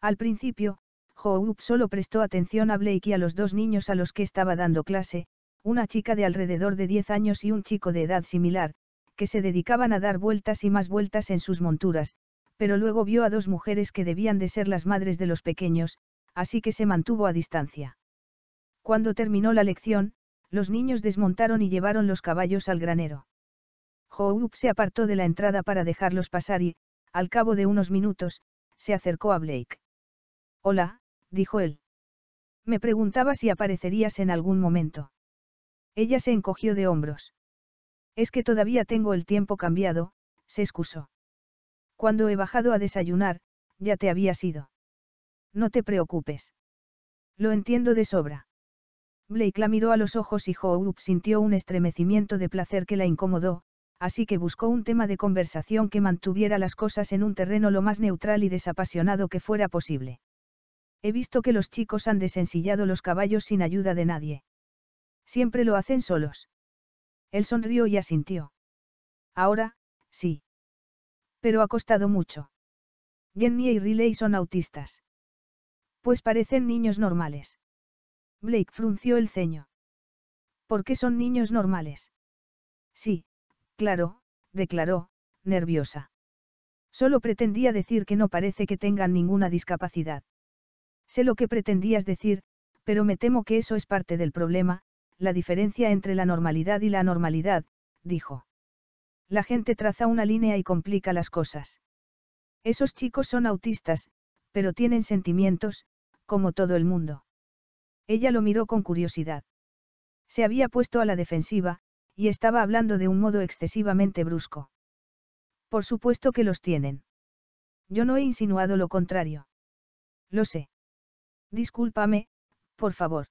Al principio, howe solo prestó atención a Blake y a los dos niños a los que estaba dando clase, una chica de alrededor de 10 años y un chico de edad similar, que se dedicaban a dar vueltas y más vueltas en sus monturas, pero luego vio a dos mujeres que debían de ser las madres de los pequeños, así que se mantuvo a distancia. Cuando terminó la lección, los niños desmontaron y llevaron los caballos al granero. Hoop se apartó de la entrada para dejarlos pasar y, al cabo de unos minutos, se acercó a Blake. Hola, dijo él. Me preguntaba si aparecerías en algún momento. Ella se encogió de hombros. Es que todavía tengo el tiempo cambiado, se excusó. Cuando he bajado a desayunar, ya te había ido. No te preocupes. Lo entiendo de sobra. Blake la miró a los ojos y Hope sintió un estremecimiento de placer que la incomodó, así que buscó un tema de conversación que mantuviera las cosas en un terreno lo más neutral y desapasionado que fuera posible. He visto que los chicos han desensillado los caballos sin ayuda de nadie. Siempre lo hacen solos. Él sonrió y asintió. Ahora, sí. Pero ha costado mucho. Jenny y Riley son autistas. Pues parecen niños normales. Blake frunció el ceño. ¿Por qué son niños normales? Sí, claro, declaró, nerviosa. Solo pretendía decir que no parece que tengan ninguna discapacidad. Sé lo que pretendías decir, pero me temo que eso es parte del problema, la diferencia entre la normalidad y la anormalidad, dijo. La gente traza una línea y complica las cosas. Esos chicos son autistas, pero tienen sentimientos, como todo el mundo. Ella lo miró con curiosidad. Se había puesto a la defensiva, y estaba hablando de un modo excesivamente brusco. Por supuesto que los tienen. Yo no he insinuado lo contrario. Lo sé. Discúlpame, por favor.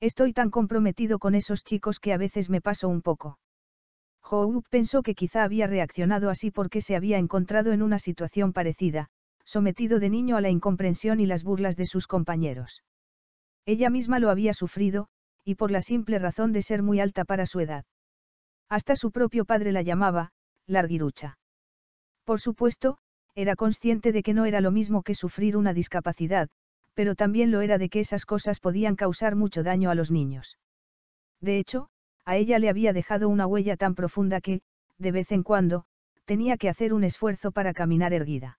Estoy tan comprometido con esos chicos que a veces me paso un poco. Hope pensó que quizá había reaccionado así porque se había encontrado en una situación parecida, sometido de niño a la incomprensión y las burlas de sus compañeros. Ella misma lo había sufrido, y por la simple razón de ser muy alta para su edad. Hasta su propio padre la llamaba, larguirucha. Por supuesto, era consciente de que no era lo mismo que sufrir una discapacidad, pero también lo era de que esas cosas podían causar mucho daño a los niños. De hecho, a ella le había dejado una huella tan profunda que, de vez en cuando, tenía que hacer un esfuerzo para caminar erguida.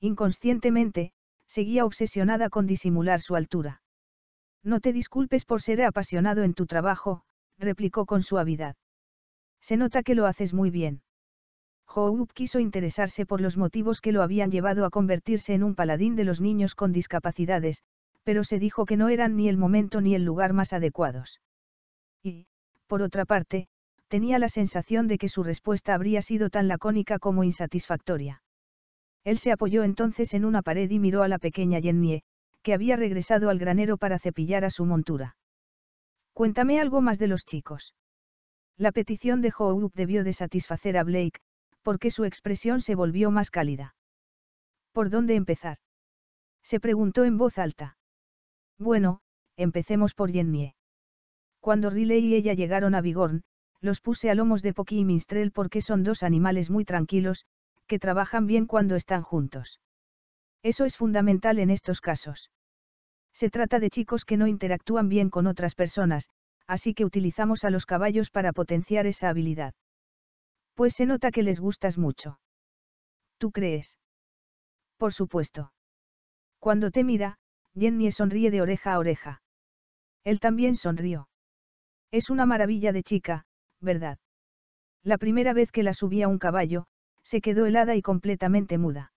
Inconscientemente, seguía obsesionada con disimular su altura. No te disculpes por ser apasionado en tu trabajo, replicó con suavidad. Se nota que lo haces muy bien. Hope quiso interesarse por los motivos que lo habían llevado a convertirse en un paladín de los niños con discapacidades, pero se dijo que no eran ni el momento ni el lugar más adecuados. Y, por otra parte, tenía la sensación de que su respuesta habría sido tan lacónica como insatisfactoria. Él se apoyó entonces en una pared y miró a la pequeña Jennie, que había regresado al granero para cepillar a su montura. Cuéntame algo más de los chicos. La petición de Hope debió de satisfacer a Blake, porque su expresión se volvió más cálida. ¿Por dónde empezar? Se preguntó en voz alta. Bueno, empecemos por Yennie. Cuando Riley y ella llegaron a Bigorn, los puse a lomos de Pocky y Minstrel porque son dos animales muy tranquilos, que trabajan bien cuando están juntos. Eso es fundamental en estos casos. Se trata de chicos que no interactúan bien con otras personas, así que utilizamos a los caballos para potenciar esa habilidad. Pues se nota que les gustas mucho. ¿Tú crees? Por supuesto. Cuando te mira, Jenny sonríe de oreja a oreja. Él también sonrió. Es una maravilla de chica, ¿verdad? La primera vez que la subí a un caballo, se quedó helada y completamente muda.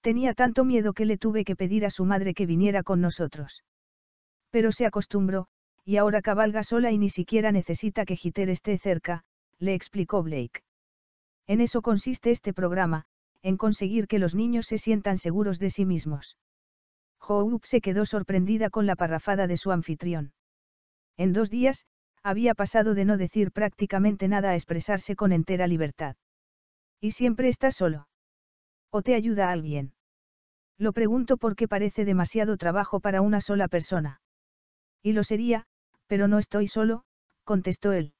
Tenía tanto miedo que le tuve que pedir a su madre que viniera con nosotros. Pero se acostumbró, y ahora cabalga sola y ni siquiera necesita que Giter esté cerca, le explicó Blake. En eso consiste este programa, en conseguir que los niños se sientan seguros de sí mismos. Hope se quedó sorprendida con la parrafada de su anfitrión. En dos días, había pasado de no decir prácticamente nada a expresarse con entera libertad. Y siempre estás solo. ¿O te ayuda alguien? Lo pregunto porque parece demasiado trabajo para una sola persona. Y lo sería, pero no estoy solo, contestó él.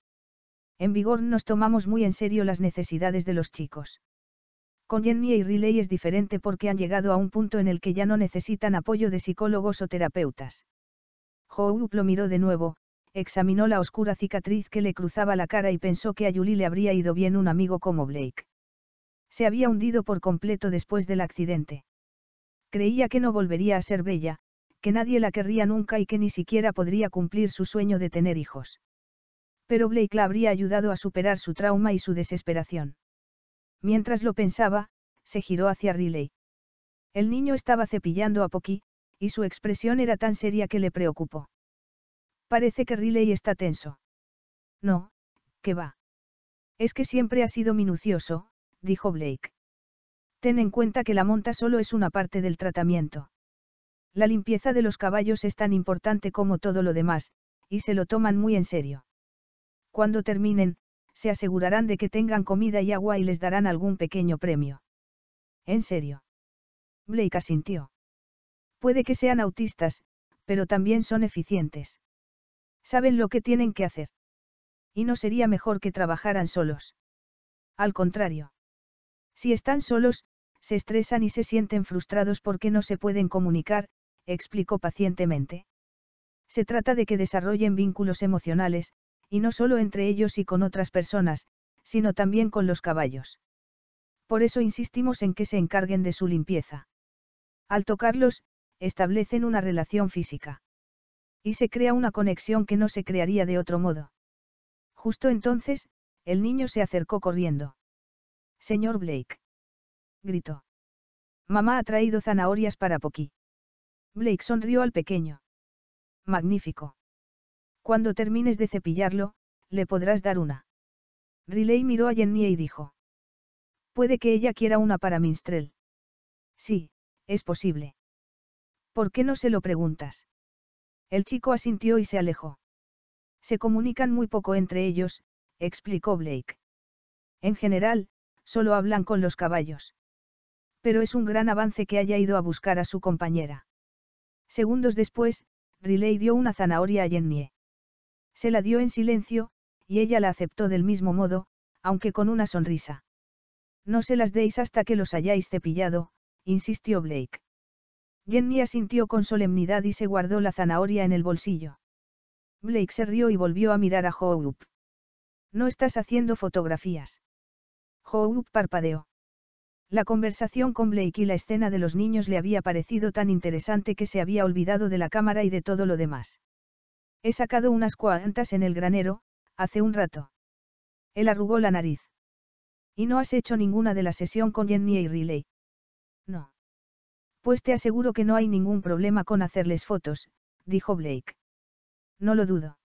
En Vigor nos tomamos muy en serio las necesidades de los chicos. Con Jenny y Riley es diferente porque han llegado a un punto en el que ya no necesitan apoyo de psicólogos o terapeutas. howe lo miró de nuevo, examinó la oscura cicatriz que le cruzaba la cara y pensó que a Julie le habría ido bien un amigo como Blake. Se había hundido por completo después del accidente. Creía que no volvería a ser bella, que nadie la querría nunca y que ni siquiera podría cumplir su sueño de tener hijos. Pero Blake la habría ayudado a superar su trauma y su desesperación. Mientras lo pensaba, se giró hacia Riley. El niño estaba cepillando a Poquí, y su expresión era tan seria que le preocupó. Parece que Riley está tenso. No, ¿qué va? Es que siempre ha sido minucioso, dijo Blake. Ten en cuenta que la monta solo es una parte del tratamiento. La limpieza de los caballos es tan importante como todo lo demás, y se lo toman muy en serio. Cuando terminen, se asegurarán de que tengan comida y agua y les darán algún pequeño premio. ¿En serio? Blake asintió. Puede que sean autistas, pero también son eficientes. Saben lo que tienen que hacer. Y no sería mejor que trabajaran solos. Al contrario. Si están solos, se estresan y se sienten frustrados porque no se pueden comunicar, explicó pacientemente. Se trata de que desarrollen vínculos emocionales, y no solo entre ellos y con otras personas, sino también con los caballos. Por eso insistimos en que se encarguen de su limpieza. Al tocarlos, establecen una relación física. Y se crea una conexión que no se crearía de otro modo. Justo entonces, el niño se acercó corriendo. Señor Blake. Gritó. Mamá ha traído zanahorias para Poquí. Blake sonrió al pequeño. Magnífico. Cuando termines de cepillarlo, le podrás dar una. Riley miró a Jenny y dijo. Puede que ella quiera una para Minstrel. Sí, es posible. ¿Por qué no se lo preguntas? El chico asintió y se alejó. Se comunican muy poco entre ellos, explicó Blake. En general, solo hablan con los caballos. Pero es un gran avance que haya ido a buscar a su compañera. Segundos después, Riley dio una zanahoria a Jennie. Se la dio en silencio, y ella la aceptó del mismo modo, aunque con una sonrisa. No se las deis hasta que los hayáis cepillado, insistió Blake. Jenny asintió con solemnidad y se guardó la zanahoria en el bolsillo. Blake se rió y volvió a mirar a Hope. No estás haciendo fotografías. Hope parpadeó. La conversación con Blake y la escena de los niños le había parecido tan interesante que se había olvidado de la cámara y de todo lo demás. He sacado unas cuantas en el granero, hace un rato. Él arrugó la nariz. ¿Y no has hecho ninguna de la sesión con Jenny y Riley? No. Pues te aseguro que no hay ningún problema con hacerles fotos, dijo Blake. No lo dudo.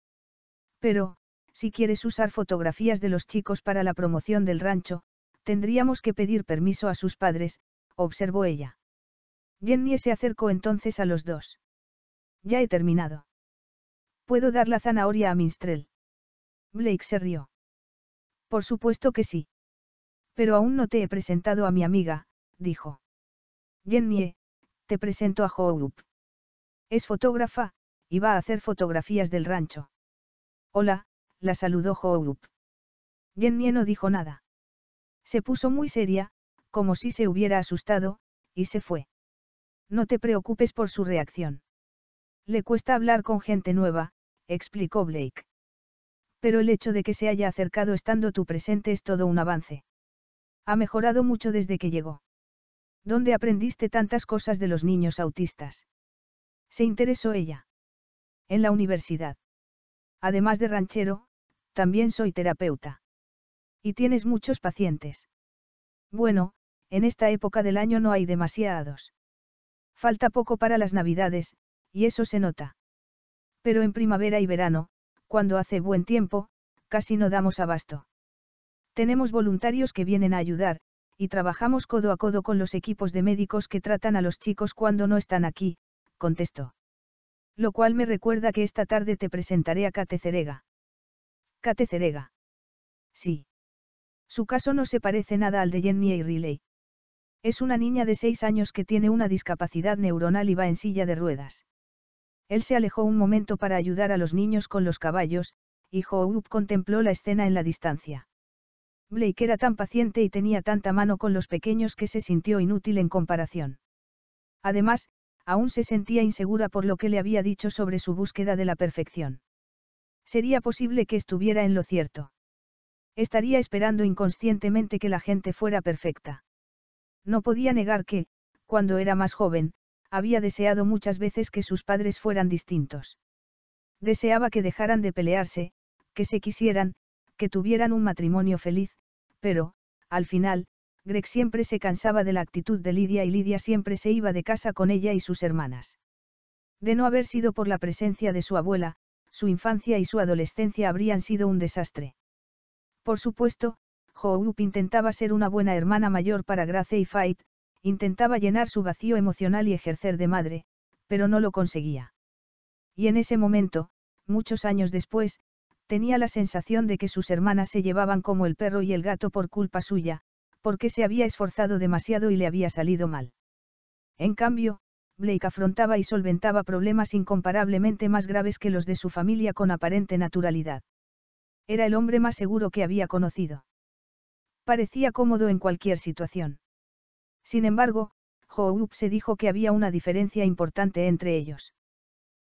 Pero, si quieres usar fotografías de los chicos para la promoción del rancho, tendríamos que pedir permiso a sus padres, observó ella. Jenny se acercó entonces a los dos. Ya he terminado. ¿Puedo dar la zanahoria a Minstrel? Blake se rió. Por supuesto que sí. Pero aún no te he presentado a mi amiga, dijo. Jenny, eh, te presento a Hope. Es fotógrafa, y va a hacer fotografías del rancho. Hola, la saludó Hope. Jennie no dijo nada. Se puso muy seria, como si se hubiera asustado, y se fue. No te preocupes por su reacción. Le cuesta hablar con gente nueva, explicó Blake. Pero el hecho de que se haya acercado estando tú presente es todo un avance. Ha mejorado mucho desde que llegó. ¿Dónde aprendiste tantas cosas de los niños autistas? Se interesó ella. En la universidad. Además de ranchero, también soy terapeuta. Y tienes muchos pacientes. Bueno, en esta época del año no hay demasiados. Falta poco para las navidades, y eso se nota. Pero en primavera y verano, cuando hace buen tiempo, casi no damos abasto. Tenemos voluntarios que vienen a ayudar, y trabajamos codo a codo con los equipos de médicos que tratan a los chicos cuando no están aquí, contestó. Lo cual me recuerda que esta tarde te presentaré a Kate Cerega. Kate Sí. Su caso no se parece nada al de Jenny y Riley. Es una niña de seis años que tiene una discapacidad neuronal y va en silla de ruedas. Él se alejó un momento para ayudar a los niños con los caballos, y Hope contempló la escena en la distancia. Blake era tan paciente y tenía tanta mano con los pequeños que se sintió inútil en comparación. Además, aún se sentía insegura por lo que le había dicho sobre su búsqueda de la perfección sería posible que estuviera en lo cierto. Estaría esperando inconscientemente que la gente fuera perfecta. No podía negar que, cuando era más joven, había deseado muchas veces que sus padres fueran distintos. Deseaba que dejaran de pelearse, que se quisieran, que tuvieran un matrimonio feliz, pero, al final, Greg siempre se cansaba de la actitud de Lidia y Lidia siempre se iba de casa con ella y sus hermanas. De no haber sido por la presencia de su abuela, su infancia y su adolescencia habrían sido un desastre. Por supuesto, Hoop intentaba ser una buena hermana mayor para Grace y Fight, intentaba llenar su vacío emocional y ejercer de madre, pero no lo conseguía. Y en ese momento, muchos años después, tenía la sensación de que sus hermanas se llevaban como el perro y el gato por culpa suya, porque se había esforzado demasiado y le había salido mal. En cambio, Blake afrontaba y solventaba problemas incomparablemente más graves que los de su familia con aparente naturalidad. Era el hombre más seguro que había conocido. Parecía cómodo en cualquier situación. Sin embargo, Joop se dijo que había una diferencia importante entre ellos.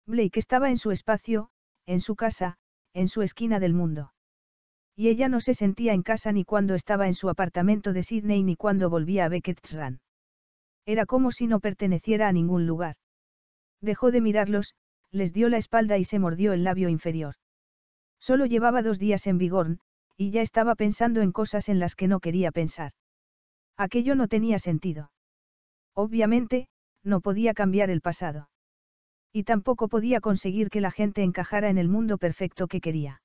Blake estaba en su espacio, en su casa, en su esquina del mundo. Y ella no se sentía en casa ni cuando estaba en su apartamento de Sydney ni cuando volvía a Beckett's Run. Era como si no perteneciera a ningún lugar. Dejó de mirarlos, les dio la espalda y se mordió el labio inferior. Solo llevaba dos días en Bigorn, y ya estaba pensando en cosas en las que no quería pensar. Aquello no tenía sentido. Obviamente, no podía cambiar el pasado. Y tampoco podía conseguir que la gente encajara en el mundo perfecto que quería.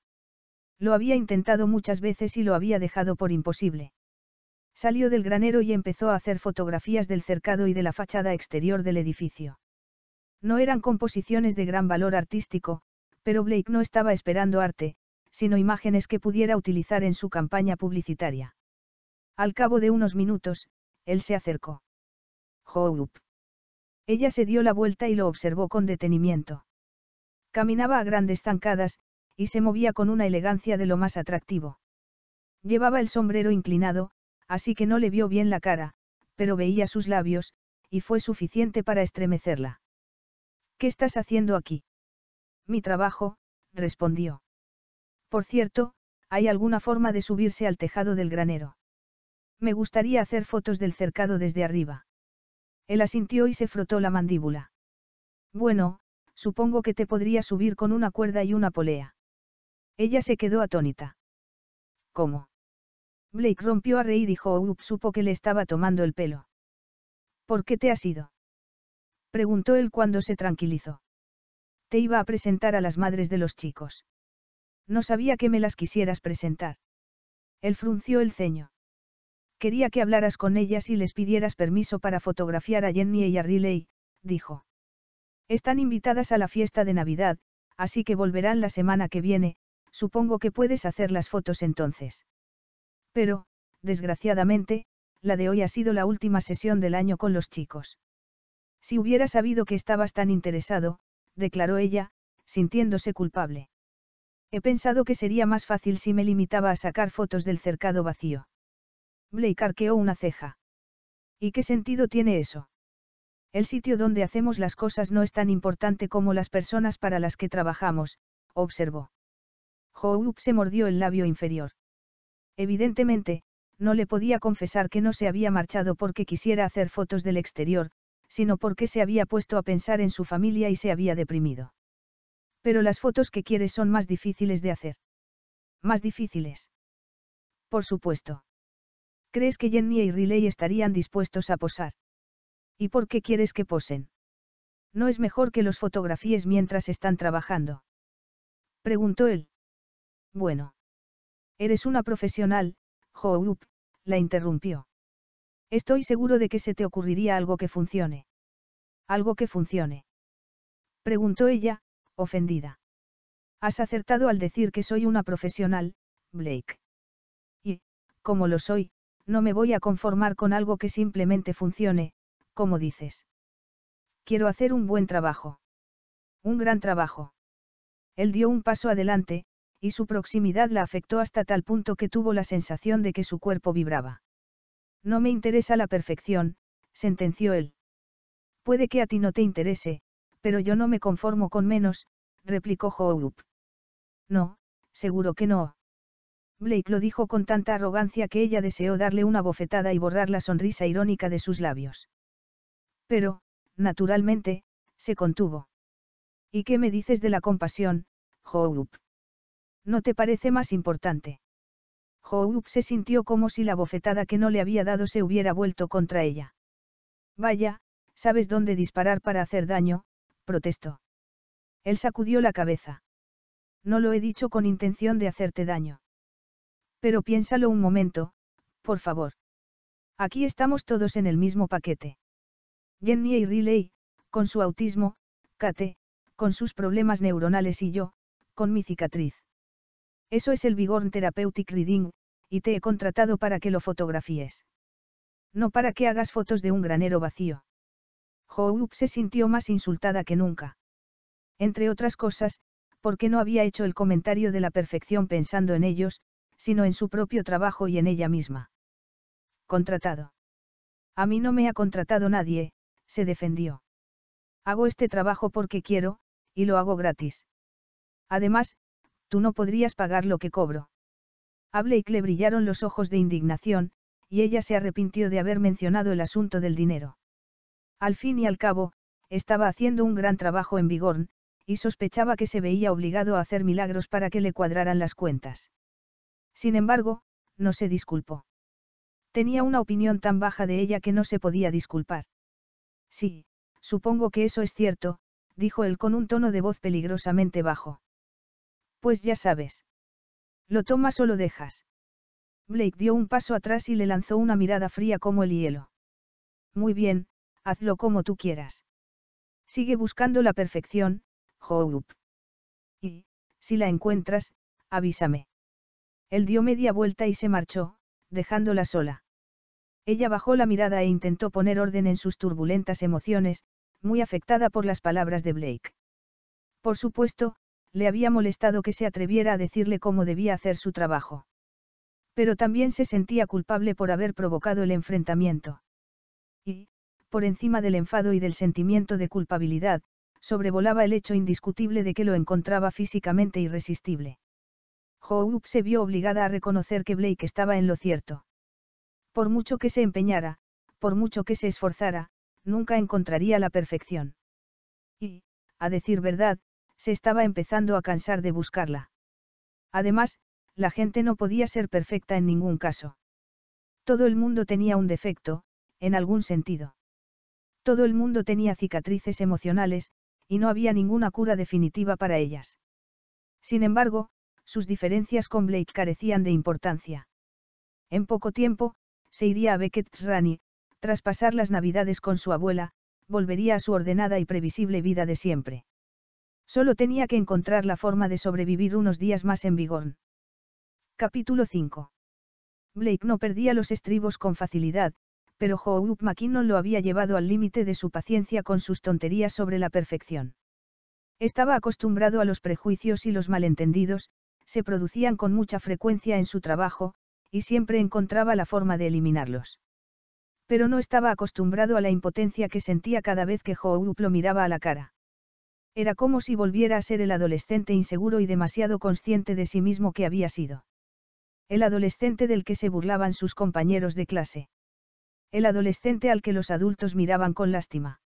Lo había intentado muchas veces y lo había dejado por imposible. Salió del granero y empezó a hacer fotografías del cercado y de la fachada exterior del edificio. No eran composiciones de gran valor artístico, pero Blake no estaba esperando arte, sino imágenes que pudiera utilizar en su campaña publicitaria. Al cabo de unos minutos, él se acercó. Hope. Ella se dio la vuelta y lo observó con detenimiento. Caminaba a grandes zancadas, y se movía con una elegancia de lo más atractivo. Llevaba el sombrero inclinado, así que no le vio bien la cara, pero veía sus labios, y fue suficiente para estremecerla. ¿Qué estás haciendo aquí? Mi trabajo, respondió. Por cierto, ¿hay alguna forma de subirse al tejado del granero? Me gustaría hacer fotos del cercado desde arriba. Él asintió y se frotó la mandíbula. Bueno, supongo que te podría subir con una cuerda y una polea. Ella se quedó atónita. ¿Cómo? Blake rompió a reír y Hope supo que le estaba tomando el pelo. ¿Por qué te has ido? Preguntó él cuando se tranquilizó. Te iba a presentar a las madres de los chicos. No sabía que me las quisieras presentar. Él frunció el ceño. Quería que hablaras con ellas y les pidieras permiso para fotografiar a Jenny y a Riley, dijo. Están invitadas a la fiesta de Navidad, así que volverán la semana que viene, supongo que puedes hacer las fotos entonces. Pero, desgraciadamente, la de hoy ha sido la última sesión del año con los chicos. Si hubiera sabido que estabas tan interesado, declaró ella, sintiéndose culpable. He pensado que sería más fácil si me limitaba a sacar fotos del cercado vacío. Blake arqueó una ceja. ¿Y qué sentido tiene eso? El sitio donde hacemos las cosas no es tan importante como las personas para las que trabajamos, observó. Hope se mordió el labio inferior. Evidentemente, no le podía confesar que no se había marchado porque quisiera hacer fotos del exterior, sino porque se había puesto a pensar en su familia y se había deprimido. Pero las fotos que quiere son más difíciles de hacer. Más difíciles. Por supuesto. ¿Crees que Jenny y e Riley estarían dispuestos a posar? ¿Y por qué quieres que posen? ¿No es mejor que los fotografíes mientras están trabajando? Preguntó él. Bueno. Eres una profesional, Joop», la interrumpió. Estoy seguro de que se te ocurriría algo que funcione. ¿Algo que funcione? Preguntó ella, ofendida. Has acertado al decir que soy una profesional, Blake. Y, como lo soy, no me voy a conformar con algo que simplemente funcione, como dices. Quiero hacer un buen trabajo. Un gran trabajo. Él dio un paso adelante, y su proximidad la afectó hasta tal punto que tuvo la sensación de que su cuerpo vibraba. No me interesa la perfección, sentenció él. Puede que a ti no te interese, pero yo no me conformo con menos, replicó Hope. No, seguro que no. Blake lo dijo con tanta arrogancia que ella deseó darle una bofetada y borrar la sonrisa irónica de sus labios. Pero, naturalmente, se contuvo. ¿Y qué me dices de la compasión, Hope? ¿No te parece más importante? Joop se sintió como si la bofetada que no le había dado se hubiera vuelto contra ella. Vaya, sabes dónde disparar para hacer daño, protestó. Él sacudió la cabeza. No lo he dicho con intención de hacerte daño. Pero piénsalo un momento, por favor. Aquí estamos todos en el mismo paquete. Jenny y Riley, con su autismo, Kate, con sus problemas neuronales y yo, con mi cicatriz. Eso es el Vigorn Therapeutic Reading, y te he contratado para que lo fotografíes. No para que hagas fotos de un granero vacío. Hope oh, se sintió más insultada que nunca. Entre otras cosas, porque no había hecho el comentario de la perfección pensando en ellos, sino en su propio trabajo y en ella misma. Contratado. A mí no me ha contratado nadie, se defendió. Hago este trabajo porque quiero, y lo hago gratis. Además, tú no podrías pagar lo que cobro. A Blake le brillaron los ojos de indignación, y ella se arrepintió de haber mencionado el asunto del dinero. Al fin y al cabo, estaba haciendo un gran trabajo en Bigorn, y sospechaba que se veía obligado a hacer milagros para que le cuadraran las cuentas. Sin embargo, no se disculpó. Tenía una opinión tan baja de ella que no se podía disculpar. Sí, supongo que eso es cierto, dijo él con un tono de voz peligrosamente bajo. Pues ya sabes. ¿Lo tomas o lo dejas? Blake dio un paso atrás y le lanzó una mirada fría como el hielo. Muy bien, hazlo como tú quieras. Sigue buscando la perfección, Hope. Y, si la encuentras, avísame. Él dio media vuelta y se marchó, dejándola sola. Ella bajó la mirada e intentó poner orden en sus turbulentas emociones, muy afectada por las palabras de Blake. Por supuesto, le había molestado que se atreviera a decirle cómo debía hacer su trabajo. Pero también se sentía culpable por haber provocado el enfrentamiento. Y, por encima del enfado y del sentimiento de culpabilidad, sobrevolaba el hecho indiscutible de que lo encontraba físicamente irresistible. Hope se vio obligada a reconocer que Blake estaba en lo cierto. Por mucho que se empeñara, por mucho que se esforzara, nunca encontraría la perfección. Y, a decir verdad, se estaba empezando a cansar de buscarla. Además, la gente no podía ser perfecta en ningún caso. Todo el mundo tenía un defecto, en algún sentido. Todo el mundo tenía cicatrices emocionales, y no había ninguna cura definitiva para ellas. Sin embargo, sus diferencias con Blake carecían de importancia. En poco tiempo, se iría a Beckett's Rani, tras pasar las navidades con su abuela, volvería a su ordenada y previsible vida de siempre. Solo tenía que encontrar la forma de sobrevivir unos días más en Bigorn. Capítulo 5. Blake no perdía los estribos con facilidad, pero Up McKinnon lo había llevado al límite de su paciencia con sus tonterías sobre la perfección. Estaba acostumbrado a los prejuicios y los malentendidos, se producían con mucha frecuencia en su trabajo, y siempre encontraba la forma de eliminarlos. Pero no estaba acostumbrado a la impotencia que sentía cada vez que up lo miraba a la cara. Era como si volviera a ser el adolescente inseguro y demasiado consciente de sí mismo que había sido. El adolescente del que se burlaban sus compañeros de clase. El adolescente al que los adultos miraban con lástima.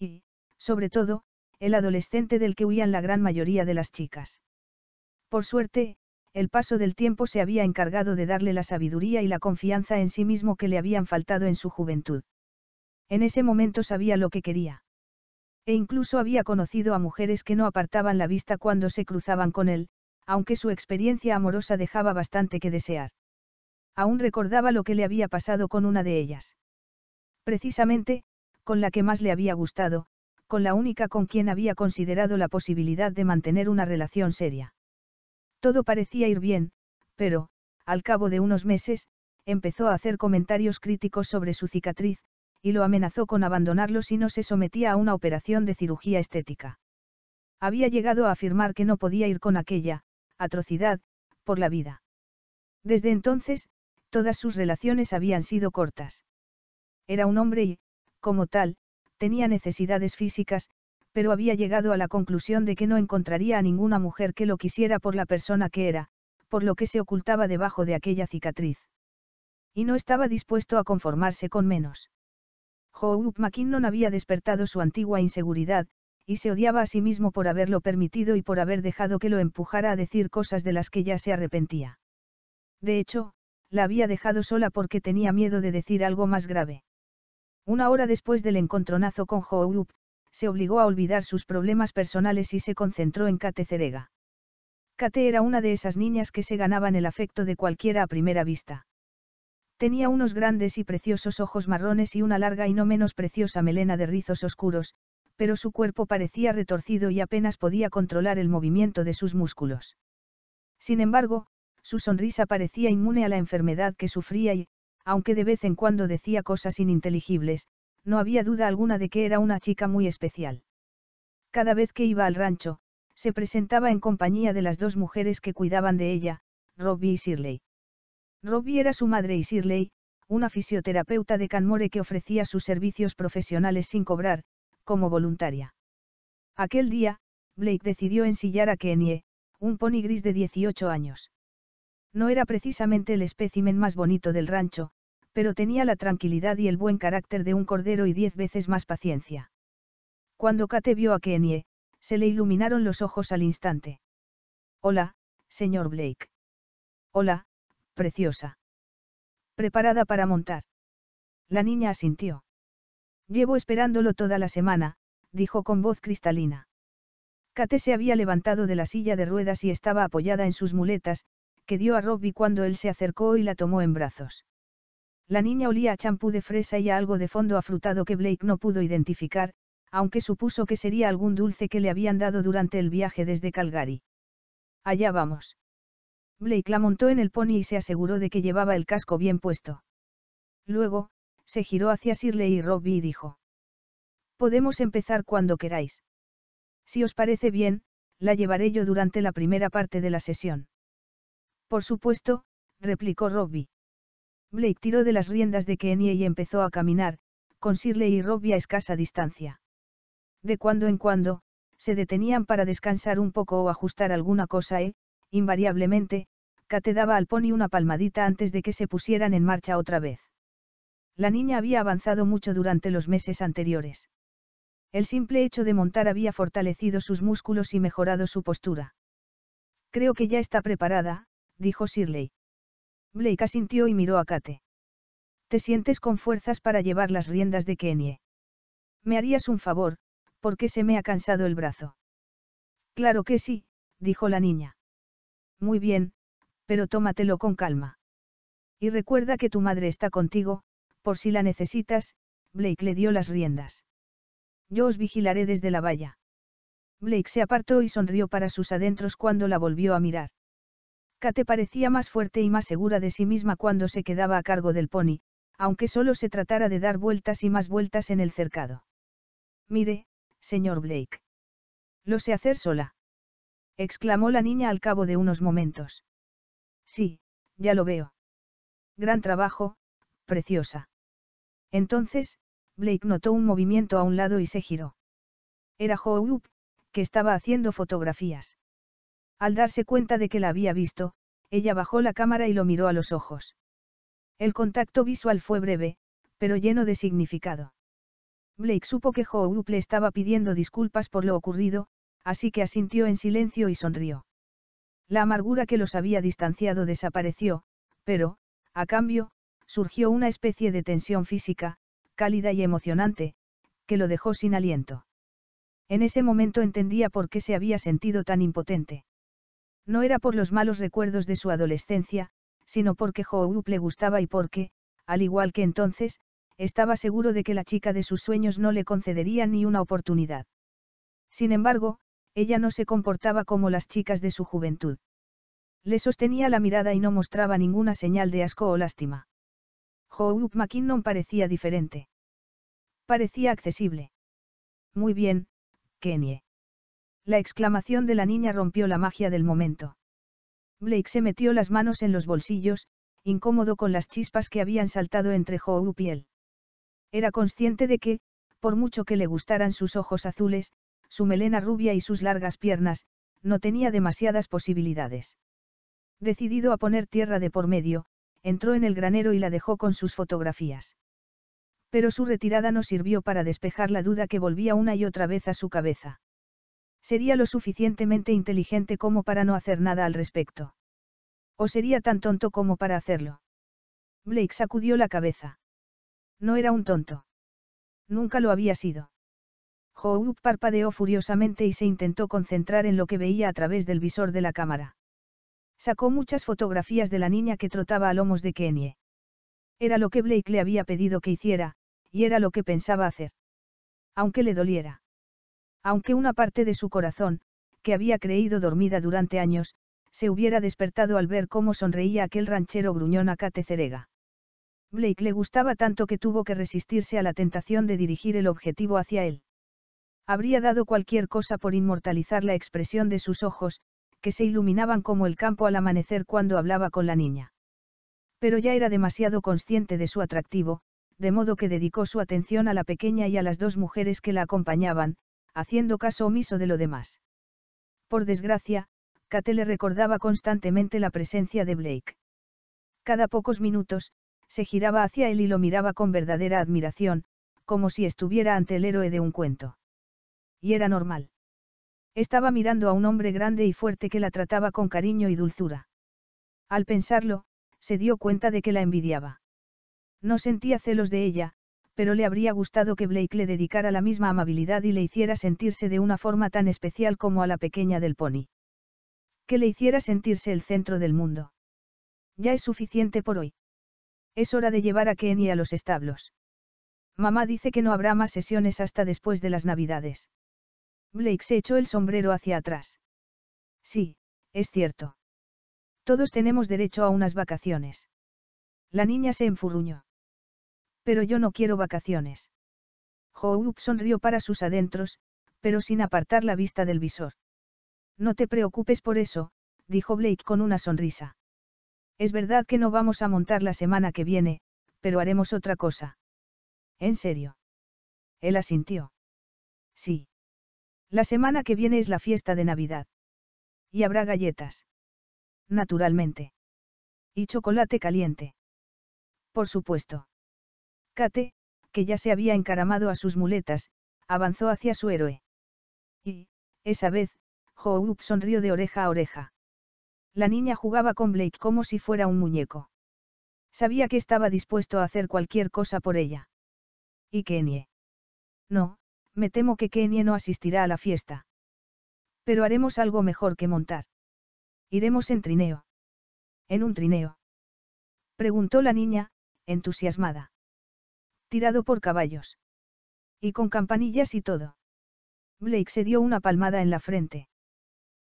Y, sobre todo, el adolescente del que huían la gran mayoría de las chicas. Por suerte, el paso del tiempo se había encargado de darle la sabiduría y la confianza en sí mismo que le habían faltado en su juventud. En ese momento sabía lo que quería. E incluso había conocido a mujeres que no apartaban la vista cuando se cruzaban con él, aunque su experiencia amorosa dejaba bastante que desear. Aún recordaba lo que le había pasado con una de ellas. Precisamente, con la que más le había gustado, con la única con quien había considerado la posibilidad de mantener una relación seria. Todo parecía ir bien, pero, al cabo de unos meses, empezó a hacer comentarios críticos sobre su cicatriz, y lo amenazó con abandonarlo si no se sometía a una operación de cirugía estética. Había llegado a afirmar que no podía ir con aquella, atrocidad, por la vida. Desde entonces, todas sus relaciones habían sido cortas. Era un hombre y, como tal, tenía necesidades físicas, pero había llegado a la conclusión de que no encontraría a ninguna mujer que lo quisiera por la persona que era, por lo que se ocultaba debajo de aquella cicatriz. Y no estaba dispuesto a conformarse con menos. Hope McKinnon había despertado su antigua inseguridad, y se odiaba a sí mismo por haberlo permitido y por haber dejado que lo empujara a decir cosas de las que ya se arrepentía. De hecho, la había dejado sola porque tenía miedo de decir algo más grave. Una hora después del encontronazo con Hope, se obligó a olvidar sus problemas personales y se concentró en Kate Cerega. Kate era una de esas niñas que se ganaban el afecto de cualquiera a primera vista. Tenía unos grandes y preciosos ojos marrones y una larga y no menos preciosa melena de rizos oscuros, pero su cuerpo parecía retorcido y apenas podía controlar el movimiento de sus músculos. Sin embargo, su sonrisa parecía inmune a la enfermedad que sufría y, aunque de vez en cuando decía cosas ininteligibles, no había duda alguna de que era una chica muy especial. Cada vez que iba al rancho, se presentaba en compañía de las dos mujeres que cuidaban de ella, Robbie y Shirley. Robbie era su madre y Shirley, una fisioterapeuta de Canmore que ofrecía sus servicios profesionales sin cobrar, como voluntaria. Aquel día, Blake decidió ensillar a Kenie, un pony gris de 18 años. No era precisamente el espécimen más bonito del rancho, pero tenía la tranquilidad y el buen carácter de un cordero y diez veces más paciencia. Cuando Kate vio a Kenie, se le iluminaron los ojos al instante. Hola, señor Blake. Hola, Preciosa. ¿Preparada para montar? La niña asintió. Llevo esperándolo toda la semana, dijo con voz cristalina. Kate se había levantado de la silla de ruedas y estaba apoyada en sus muletas, que dio a Robbie cuando él se acercó y la tomó en brazos. La niña olía a champú de fresa y a algo de fondo afrutado que Blake no pudo identificar, aunque supuso que sería algún dulce que le habían dado durante el viaje desde Calgary. Allá vamos. Blake la montó en el pony y se aseguró de que llevaba el casco bien puesto. Luego, se giró hacia sirley y Robbie y dijo. Podemos empezar cuando queráis. Si os parece bien, la llevaré yo durante la primera parte de la sesión. Por supuesto, replicó Robbie. Blake tiró de las riendas de Kenny y empezó a caminar, con Sirley y Robbie a escasa distancia. De cuando en cuando, se detenían para descansar un poco o ajustar alguna cosa ¿eh? invariablemente, Kate daba al pony una palmadita antes de que se pusieran en marcha otra vez. La niña había avanzado mucho durante los meses anteriores. El simple hecho de montar había fortalecido sus músculos y mejorado su postura. Creo que ya está preparada, dijo Shirley. Blake asintió y miró a Kate. Te sientes con fuerzas para llevar las riendas de Kenye? Me harías un favor, porque se me ha cansado el brazo. Claro que sí, dijo la niña. Muy bien, pero tómatelo con calma. Y recuerda que tu madre está contigo, por si la necesitas, Blake le dio las riendas. Yo os vigilaré desde la valla. Blake se apartó y sonrió para sus adentros cuando la volvió a mirar. Kate parecía más fuerte y más segura de sí misma cuando se quedaba a cargo del pony, aunque solo se tratara de dar vueltas y más vueltas en el cercado. Mire, señor Blake. Lo sé hacer sola exclamó la niña al cabo de unos momentos. Sí, ya lo veo. Gran trabajo, preciosa. Entonces, Blake notó un movimiento a un lado y se giró. Era Joop, que estaba haciendo fotografías. Al darse cuenta de que la había visto, ella bajó la cámara y lo miró a los ojos. El contacto visual fue breve, pero lleno de significado. Blake supo que Joop le estaba pidiendo disculpas por lo ocurrido, así que asintió en silencio y sonrió. La amargura que los había distanciado desapareció, pero, a cambio, surgió una especie de tensión física, cálida y emocionante, que lo dejó sin aliento. En ese momento entendía por qué se había sentido tan impotente. No era por los malos recuerdos de su adolescencia, sino porque Hooup le gustaba y porque, al igual que entonces, estaba seguro de que la chica de sus sueños no le concedería ni una oportunidad. Sin embargo, ella no se comportaba como las chicas de su juventud. Le sostenía la mirada y no mostraba ninguna señal de asco o lástima. Hope McKinnon parecía diferente. Parecía accesible. Muy bien, Kenny. La exclamación de la niña rompió la magia del momento. Blake se metió las manos en los bolsillos, incómodo con las chispas que habían saltado entre Hope y él. Era consciente de que, por mucho que le gustaran sus ojos azules, su melena rubia y sus largas piernas, no tenía demasiadas posibilidades. Decidido a poner tierra de por medio, entró en el granero y la dejó con sus fotografías. Pero su retirada no sirvió para despejar la duda que volvía una y otra vez a su cabeza. Sería lo suficientemente inteligente como para no hacer nada al respecto. O sería tan tonto como para hacerlo. Blake sacudió la cabeza. No era un tonto. Nunca lo había sido parpadeó furiosamente y se intentó concentrar en lo que veía a través del visor de la cámara. Sacó muchas fotografías de la niña que trotaba a lomos de Kenny. Era lo que Blake le había pedido que hiciera, y era lo que pensaba hacer. Aunque le doliera. Aunque una parte de su corazón, que había creído dormida durante años, se hubiera despertado al ver cómo sonreía aquel ranchero gruñón a Kate Cerega. Blake le gustaba tanto que tuvo que resistirse a la tentación de dirigir el objetivo hacia él. Habría dado cualquier cosa por inmortalizar la expresión de sus ojos, que se iluminaban como el campo al amanecer cuando hablaba con la niña. Pero ya era demasiado consciente de su atractivo, de modo que dedicó su atención a la pequeña y a las dos mujeres que la acompañaban, haciendo caso omiso de lo demás. Por desgracia, Kate le recordaba constantemente la presencia de Blake. Cada pocos minutos, se giraba hacia él y lo miraba con verdadera admiración, como si estuviera ante el héroe de un cuento y era normal. Estaba mirando a un hombre grande y fuerte que la trataba con cariño y dulzura. Al pensarlo, se dio cuenta de que la envidiaba. No sentía celos de ella, pero le habría gustado que Blake le dedicara la misma amabilidad y le hiciera sentirse de una forma tan especial como a la pequeña del pony. Que le hiciera sentirse el centro del mundo. Ya es suficiente por hoy. Es hora de llevar a Kenny a los establos. Mamá dice que no habrá más sesiones hasta después de las Navidades. Blake se echó el sombrero hacia atrás. Sí, es cierto. Todos tenemos derecho a unas vacaciones. La niña se enfurruñó. Pero yo no quiero vacaciones. Up sonrió para sus adentros, pero sin apartar la vista del visor. No te preocupes por eso, dijo Blake con una sonrisa. Es verdad que no vamos a montar la semana que viene, pero haremos otra cosa. ¿En serio? Él asintió. Sí. La semana que viene es la fiesta de Navidad. Y habrá galletas. Naturalmente. Y chocolate caliente. Por supuesto. Kate, que ya se había encaramado a sus muletas, avanzó hacia su héroe. Y, esa vez, Up sonrió de oreja a oreja. La niña jugaba con Blake como si fuera un muñeco. Sabía que estaba dispuesto a hacer cualquier cosa por ella. Y que No, me temo que Kenia no asistirá a la fiesta. Pero haremos algo mejor que montar. Iremos en trineo. ¿En un trineo? Preguntó la niña, entusiasmada. Tirado por caballos. Y con campanillas y todo. Blake se dio una palmada en la frente.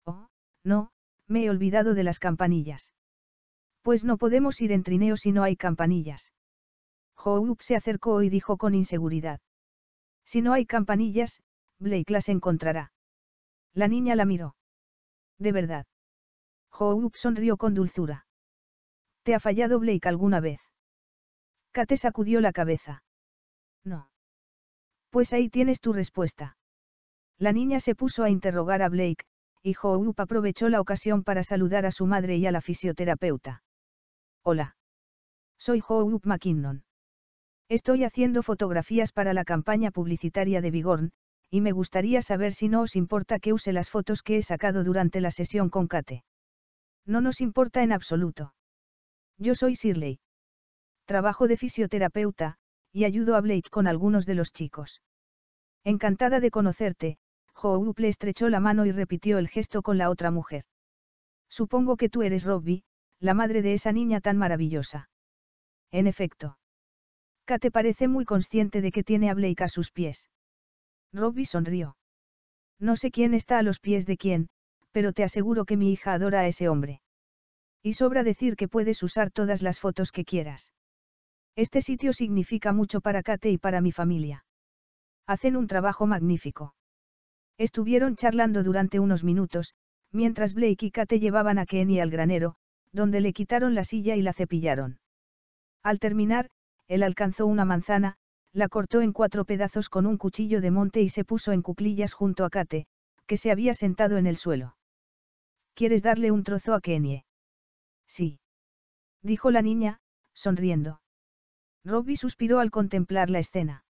Oh, no, me he olvidado de las campanillas. Pues no podemos ir en trineo si no hay campanillas. Hope se acercó y dijo con inseguridad. Si no hay campanillas, Blake las encontrará. La niña la miró. De verdad. Hope sonrió con dulzura. ¿Te ha fallado Blake alguna vez? Kate sacudió la cabeza. No. Pues ahí tienes tu respuesta. La niña se puso a interrogar a Blake, y Hope aprovechó la ocasión para saludar a su madre y a la fisioterapeuta. Hola. Soy Hope McKinnon. Estoy haciendo fotografías para la campaña publicitaria de Bigorn, y me gustaría saber si no os importa que use las fotos que he sacado durante la sesión con Kate. No nos importa en absoluto. Yo soy Shirley. Trabajo de fisioterapeuta, y ayudo a Blake con algunos de los chicos. Encantada de conocerte, Hope le estrechó la mano y repitió el gesto con la otra mujer. Supongo que tú eres Robbie, la madre de esa niña tan maravillosa. En efecto. Kate parece muy consciente de que tiene a Blake a sus pies. Robbie sonrió. No sé quién está a los pies de quién, pero te aseguro que mi hija adora a ese hombre. Y sobra decir que puedes usar todas las fotos que quieras. Este sitio significa mucho para Kate y para mi familia. Hacen un trabajo magnífico. Estuvieron charlando durante unos minutos, mientras Blake y Kate llevaban a Kenny al granero, donde le quitaron la silla y la cepillaron. Al terminar, él alcanzó una manzana, la cortó en cuatro pedazos con un cuchillo de monte y se puso en cuclillas junto a Kate, que se había sentado en el suelo. ¿Quieres darle un trozo a Kenny? Sí. Dijo la niña, sonriendo. Robbie suspiró al contemplar la escena.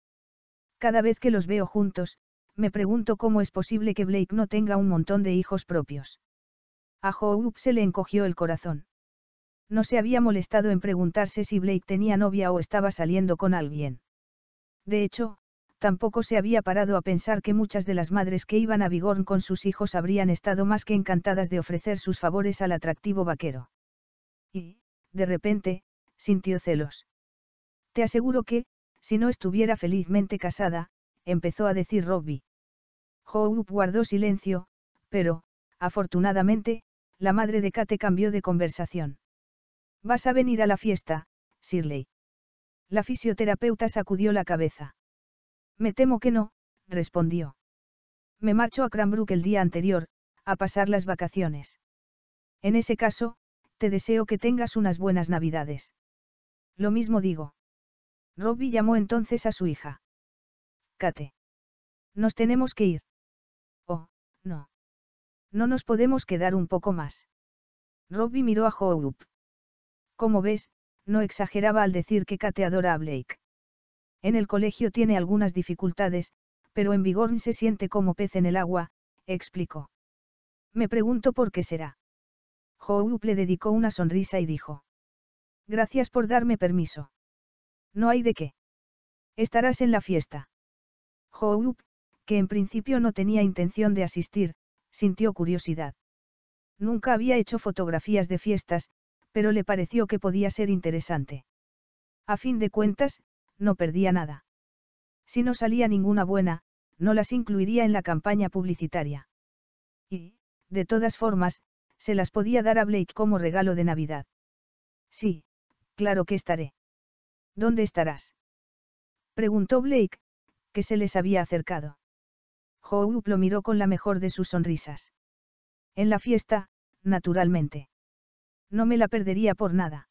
Cada vez que los veo juntos, me pregunto cómo es posible que Blake no tenga un montón de hijos propios. A Hope se le encogió el corazón. No se había molestado en preguntarse si Blake tenía novia o estaba saliendo con alguien. De hecho, tampoco se había parado a pensar que muchas de las madres que iban a Bigorn con sus hijos habrían estado más que encantadas de ofrecer sus favores al atractivo vaquero. Y, de repente, sintió celos. Te aseguro que, si no estuviera felizmente casada, empezó a decir Robbie. Hope guardó silencio, pero, afortunadamente, la madre de Kate cambió de conversación. Vas a venir a la fiesta, Shirley. La fisioterapeuta sacudió la cabeza. Me temo que no, respondió. Me marcho a Cranbrook el día anterior, a pasar las vacaciones. En ese caso, te deseo que tengas unas buenas navidades. Lo mismo digo. Robbie llamó entonces a su hija. Kate. Nos tenemos que ir. Oh, no. No nos podemos quedar un poco más. Robbie miró a Hope. Como ves, no exageraba al decir que Kate adora a Blake. En el colegio tiene algunas dificultades, pero en Bigorn se siente como pez en el agua, explicó. Me pregunto por qué será. Howe le dedicó una sonrisa y dijo. Gracias por darme permiso. No hay de qué. Estarás en la fiesta. Howe, que en principio no tenía intención de asistir, sintió curiosidad. Nunca había hecho fotografías de fiestas, pero le pareció que podía ser interesante. A fin de cuentas, no perdía nada. Si no salía ninguna buena, no las incluiría en la campaña publicitaria. Y, de todas formas, se las podía dar a Blake como regalo de Navidad. Sí, claro que estaré. ¿Dónde estarás? Preguntó Blake, que se les había acercado. howe lo miró con la mejor de sus sonrisas. En la fiesta, naturalmente. No me la perdería por nada.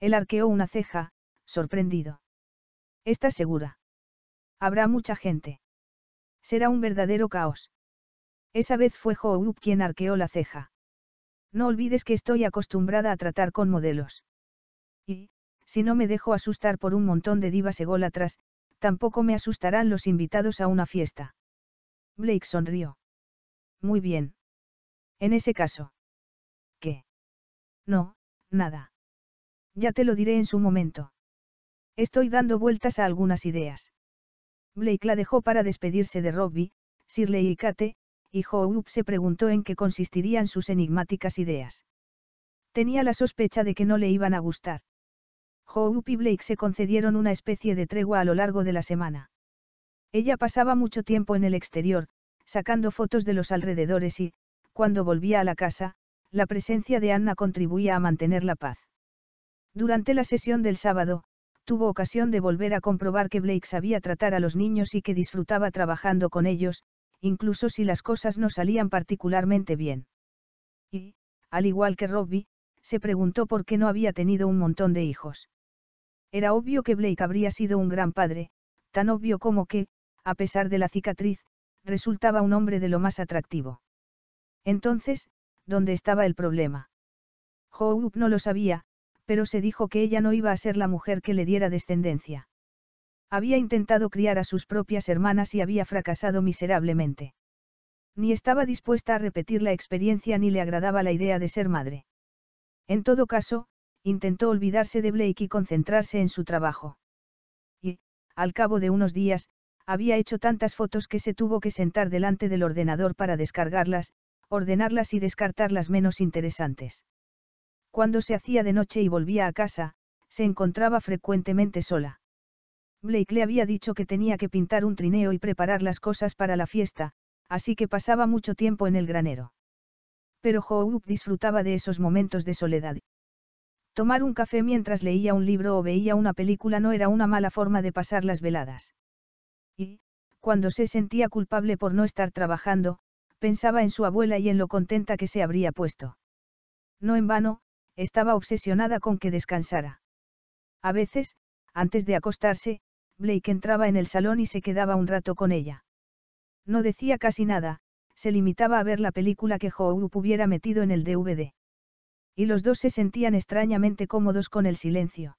Él arqueó una ceja, sorprendido. ¿Estás segura? Habrá mucha gente. Será un verdadero caos. Esa vez fue Houb quien arqueó la ceja. No olvides que estoy acostumbrada a tratar con modelos. Y, si no me dejo asustar por un montón de divas ególatras, tampoco me asustarán los invitados a una fiesta. Blake sonrió. Muy bien. En ese caso. No, nada. Ya te lo diré en su momento. Estoy dando vueltas a algunas ideas. Blake la dejó para despedirse de Robbie, Shirley y Kate, y Hope se preguntó en qué consistirían sus enigmáticas ideas. Tenía la sospecha de que no le iban a gustar. up y Blake se concedieron una especie de tregua a lo largo de la semana. Ella pasaba mucho tiempo en el exterior, sacando fotos de los alrededores y, cuando volvía a la casa, la presencia de Anna contribuía a mantener la paz. Durante la sesión del sábado, tuvo ocasión de volver a comprobar que Blake sabía tratar a los niños y que disfrutaba trabajando con ellos, incluso si las cosas no salían particularmente bien. Y, al igual que Robbie, se preguntó por qué no había tenido un montón de hijos. Era obvio que Blake habría sido un gran padre, tan obvio como que, a pesar de la cicatriz, resultaba un hombre de lo más atractivo. Entonces, dónde estaba el problema. Hope no lo sabía, pero se dijo que ella no iba a ser la mujer que le diera descendencia. Había intentado criar a sus propias hermanas y había fracasado miserablemente. Ni estaba dispuesta a repetir la experiencia ni le agradaba la idea de ser madre. En todo caso, intentó olvidarse de Blake y concentrarse en su trabajo. Y, al cabo de unos días, había hecho tantas fotos que se tuvo que sentar delante del ordenador para descargarlas, ordenarlas y descartar las menos interesantes. Cuando se hacía de noche y volvía a casa, se encontraba frecuentemente sola. Blake le había dicho que tenía que pintar un trineo y preparar las cosas para la fiesta, así que pasaba mucho tiempo en el granero. Pero Hope disfrutaba de esos momentos de soledad. Tomar un café mientras leía un libro o veía una película no era una mala forma de pasar las veladas. Y, cuando se sentía culpable por no estar trabajando, pensaba en su abuela y en lo contenta que se habría puesto. No en vano, estaba obsesionada con que descansara. A veces, antes de acostarse, Blake entraba en el salón y se quedaba un rato con ella. No decía casi nada, se limitaba a ver la película que Hope hubiera metido en el DVD. Y los dos se sentían extrañamente cómodos con el silencio.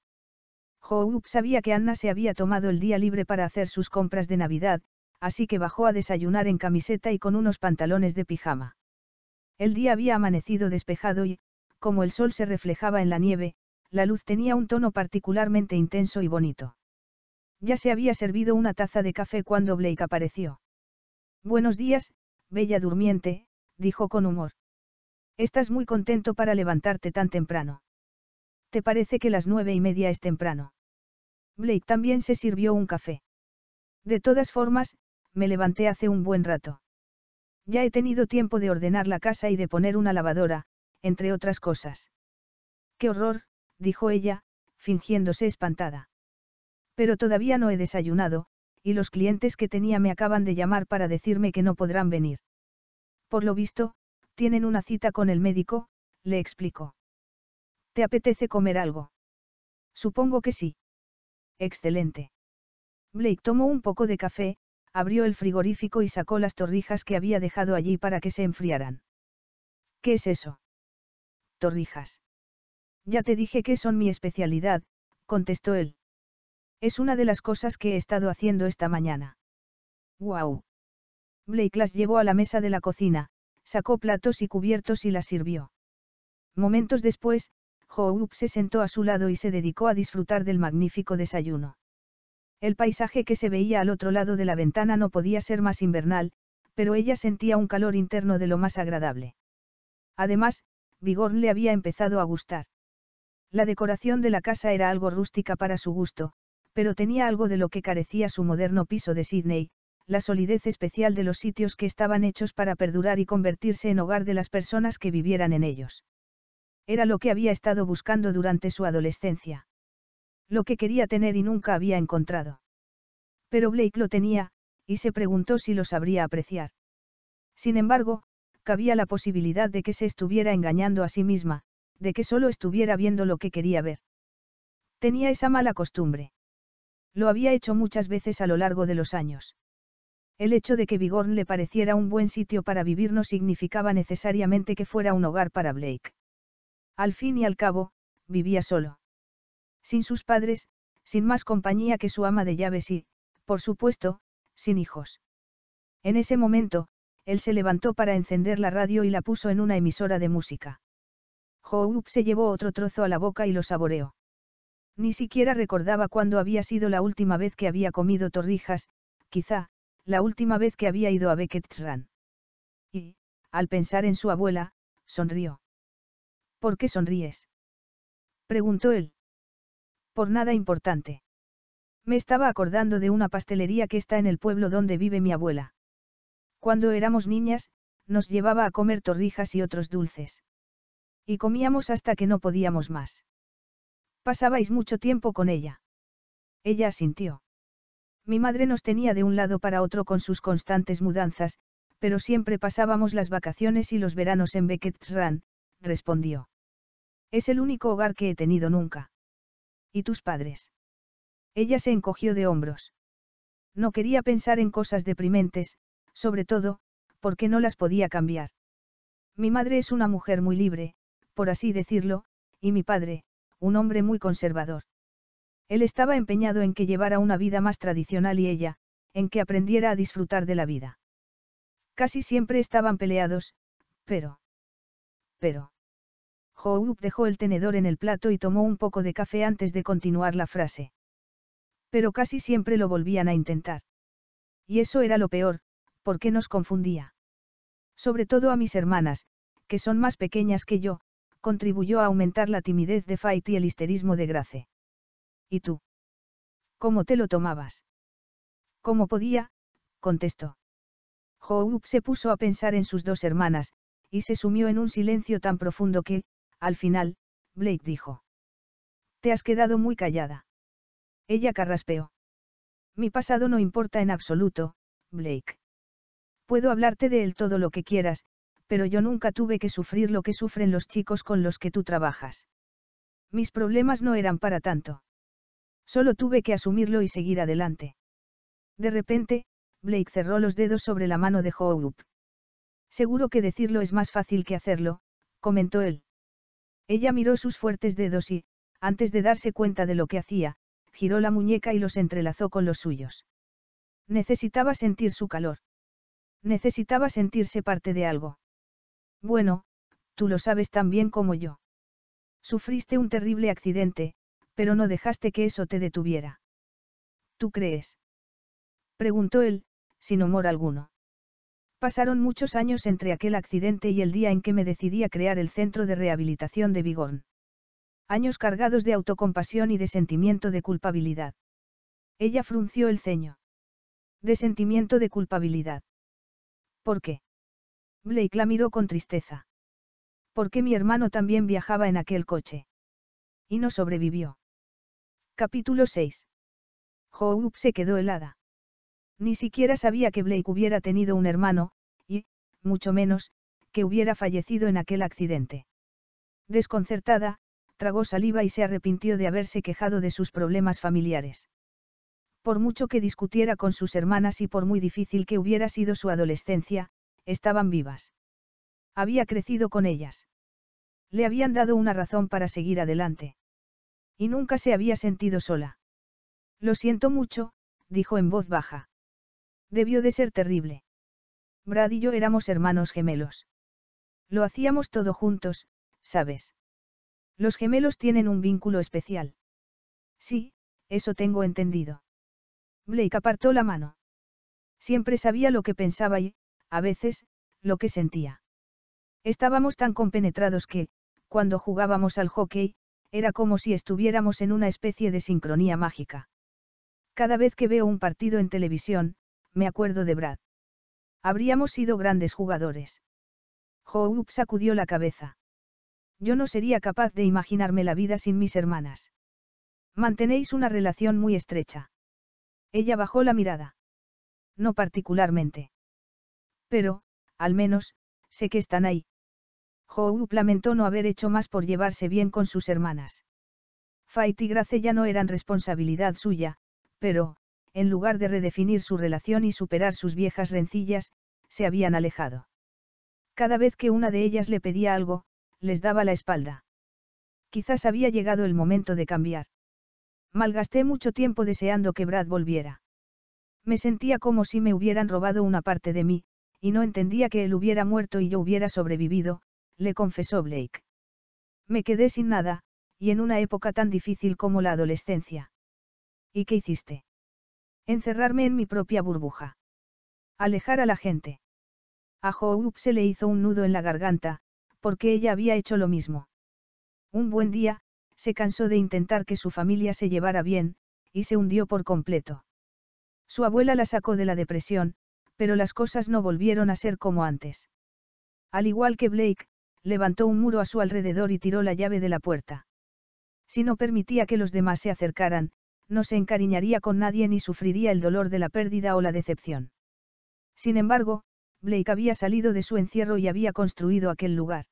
Hope sabía que Anna se había tomado el día libre para hacer sus compras de Navidad, así que bajó a desayunar en camiseta y con unos pantalones de pijama. El día había amanecido despejado y, como el sol se reflejaba en la nieve, la luz tenía un tono particularmente intenso y bonito. Ya se había servido una taza de café cuando Blake apareció. Buenos días, bella durmiente, dijo con humor. Estás muy contento para levantarte tan temprano. ¿Te parece que las nueve y media es temprano? Blake también se sirvió un café. De todas formas, me levanté hace un buen rato. Ya he tenido tiempo de ordenar la casa y de poner una lavadora, entre otras cosas. ¡Qué horror! dijo ella, fingiéndose espantada. Pero todavía no he desayunado, y los clientes que tenía me acaban de llamar para decirme que no podrán venir. Por lo visto, tienen una cita con el médico, le explicó. ¿Te apetece comer algo? Supongo que sí. Excelente. Blake tomó un poco de café, abrió el frigorífico y sacó las torrijas que había dejado allí para que se enfriaran. ¿Qué es eso? Torrijas. Ya te dije que son mi especialidad, contestó él. Es una de las cosas que he estado haciendo esta mañana. ¡Guau! Blake las llevó a la mesa de la cocina, sacó platos y cubiertos y las sirvió. Momentos después, Hope se sentó a su lado y se dedicó a disfrutar del magnífico desayuno. El paisaje que se veía al otro lado de la ventana no podía ser más invernal, pero ella sentía un calor interno de lo más agradable. Además, Vigor le había empezado a gustar. La decoración de la casa era algo rústica para su gusto, pero tenía algo de lo que carecía su moderno piso de Sydney, la solidez especial de los sitios que estaban hechos para perdurar y convertirse en hogar de las personas que vivieran en ellos. Era lo que había estado buscando durante su adolescencia lo que quería tener y nunca había encontrado. Pero Blake lo tenía, y se preguntó si lo sabría apreciar. Sin embargo, cabía la posibilidad de que se estuviera engañando a sí misma, de que solo estuviera viendo lo que quería ver. Tenía esa mala costumbre. Lo había hecho muchas veces a lo largo de los años. El hecho de que Vigorn le pareciera un buen sitio para vivir no significaba necesariamente que fuera un hogar para Blake. Al fin y al cabo, vivía solo. Sin sus padres, sin más compañía que su ama de llaves y, por supuesto, sin hijos. En ese momento, él se levantó para encender la radio y la puso en una emisora de música. Hope se llevó otro trozo a la boca y lo saboreó. Ni siquiera recordaba cuándo había sido la última vez que había comido torrijas, quizá, la última vez que había ido a Beckett's Y, al pensar en su abuela, sonrió. ¿Por qué sonríes? preguntó él. Por nada importante. Me estaba acordando de una pastelería que está en el pueblo donde vive mi abuela. Cuando éramos niñas, nos llevaba a comer torrijas y otros dulces. Y comíamos hasta que no podíamos más. Pasabais mucho tiempo con ella. Ella asintió. Mi madre nos tenía de un lado para otro con sus constantes mudanzas, pero siempre pasábamos las vacaciones y los veranos en Beckett's respondió. Es el único hogar que he tenido nunca. ¿Y tus padres? Ella se encogió de hombros. No quería pensar en cosas deprimentes, sobre todo, porque no las podía cambiar. Mi madre es una mujer muy libre, por así decirlo, y mi padre, un hombre muy conservador. Él estaba empeñado en que llevara una vida más tradicional y ella, en que aprendiera a disfrutar de la vida. Casi siempre estaban peleados, pero... Pero... Hope dejó el tenedor en el plato y tomó un poco de café antes de continuar la frase. Pero casi siempre lo volvían a intentar. Y eso era lo peor, porque nos confundía. Sobre todo a mis hermanas, que son más pequeñas que yo, contribuyó a aumentar la timidez de Fight y el histerismo de Grace. ¿Y tú? ¿Cómo te lo tomabas? ¿Cómo podía? contestó. Hope se puso a pensar en sus dos hermanas, y se sumió en un silencio tan profundo que, al final, Blake dijo. Te has quedado muy callada. Ella carraspeó. Mi pasado no importa en absoluto, Blake. Puedo hablarte de él todo lo que quieras, pero yo nunca tuve que sufrir lo que sufren los chicos con los que tú trabajas. Mis problemas no eran para tanto. Solo tuve que asumirlo y seguir adelante. De repente, Blake cerró los dedos sobre la mano de Hope. Seguro que decirlo es más fácil que hacerlo, comentó él. Ella miró sus fuertes dedos y, antes de darse cuenta de lo que hacía, giró la muñeca y los entrelazó con los suyos. Necesitaba sentir su calor. Necesitaba sentirse parte de algo. Bueno, tú lo sabes tan bien como yo. Sufriste un terrible accidente, pero no dejaste que eso te detuviera. ¿Tú crees? Preguntó él, sin humor alguno. Pasaron muchos años entre aquel accidente y el día en que me decidí a crear el Centro de Rehabilitación de Vigorn. Años cargados de autocompasión y de sentimiento de culpabilidad. Ella frunció el ceño. De sentimiento de culpabilidad. ¿Por qué? Blake la miró con tristeza. ¿Por qué mi hermano también viajaba en aquel coche? Y no sobrevivió. Capítulo 6. Hope se quedó helada. Ni siquiera sabía que Blake hubiera tenido un hermano, mucho menos, que hubiera fallecido en aquel accidente. Desconcertada, tragó saliva y se arrepintió de haberse quejado de sus problemas familiares. Por mucho que discutiera con sus hermanas y por muy difícil que hubiera sido su adolescencia, estaban vivas. Había crecido con ellas. Le habían dado una razón para seguir adelante. Y nunca se había sentido sola. Lo siento mucho, dijo en voz baja. Debió de ser terrible. Brad y yo éramos hermanos gemelos. Lo hacíamos todo juntos, ¿sabes? Los gemelos tienen un vínculo especial. Sí, eso tengo entendido. Blake apartó la mano. Siempre sabía lo que pensaba y, a veces, lo que sentía. Estábamos tan compenetrados que, cuando jugábamos al hockey, era como si estuviéramos en una especie de sincronía mágica. Cada vez que veo un partido en televisión, me acuerdo de Brad. Habríamos sido grandes jugadores. Hope sacudió la cabeza. Yo no sería capaz de imaginarme la vida sin mis hermanas. Mantenéis una relación muy estrecha. Ella bajó la mirada. No particularmente. Pero, al menos, sé que están ahí. Hope lamentó no haber hecho más por llevarse bien con sus hermanas. Fight y Grace ya no eran responsabilidad suya, pero, en lugar de redefinir su relación y superar sus viejas rencillas, se habían alejado. Cada vez que una de ellas le pedía algo, les daba la espalda. Quizás había llegado el momento de cambiar. Malgasté mucho tiempo deseando que Brad volviera. Me sentía como si me hubieran robado una parte de mí, y no entendía que él hubiera muerto y yo hubiera sobrevivido, le confesó Blake. Me quedé sin nada, y en una época tan difícil como la adolescencia. ¿Y qué hiciste? Encerrarme en mi propia burbuja. Alejar a la gente. A Hope se le hizo un nudo en la garganta, porque ella había hecho lo mismo. Un buen día, se cansó de intentar que su familia se llevara bien, y se hundió por completo. Su abuela la sacó de la depresión, pero las cosas no volvieron a ser como antes. Al igual que Blake, levantó un muro a su alrededor y tiró la llave de la puerta. Si no permitía que los demás se acercaran, no se encariñaría con nadie ni sufriría el dolor de la pérdida o la decepción. Sin embargo, Blake había salido de su encierro y había construido aquel lugar.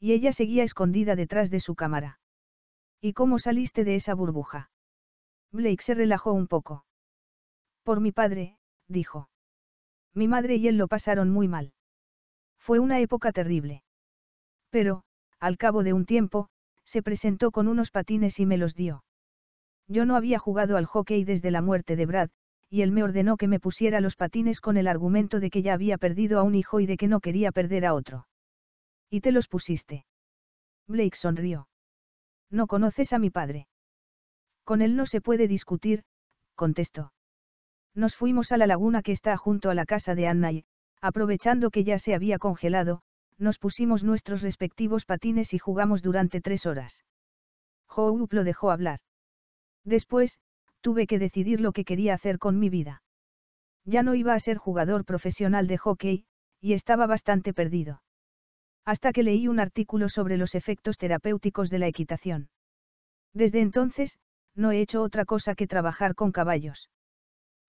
Y ella seguía escondida detrás de su cámara. ¿Y cómo saliste de esa burbuja? Blake se relajó un poco. Por mi padre, dijo. Mi madre y él lo pasaron muy mal. Fue una época terrible. Pero, al cabo de un tiempo, se presentó con unos patines y me los dio. Yo no había jugado al hockey desde la muerte de Brad, y él me ordenó que me pusiera los patines con el argumento de que ya había perdido a un hijo y de que no quería perder a otro. ¿Y te los pusiste? Blake sonrió. No conoces a mi padre. Con él no se puede discutir, contestó. Nos fuimos a la laguna que está junto a la casa de Anna y, aprovechando que ya se había congelado, nos pusimos nuestros respectivos patines y jugamos durante tres horas. Howup lo dejó hablar. Después, tuve que decidir lo que quería hacer con mi vida. Ya no iba a ser jugador profesional de hockey, y estaba bastante perdido. Hasta que leí un artículo sobre los efectos terapéuticos de la equitación. Desde entonces, no he hecho otra cosa que trabajar con caballos.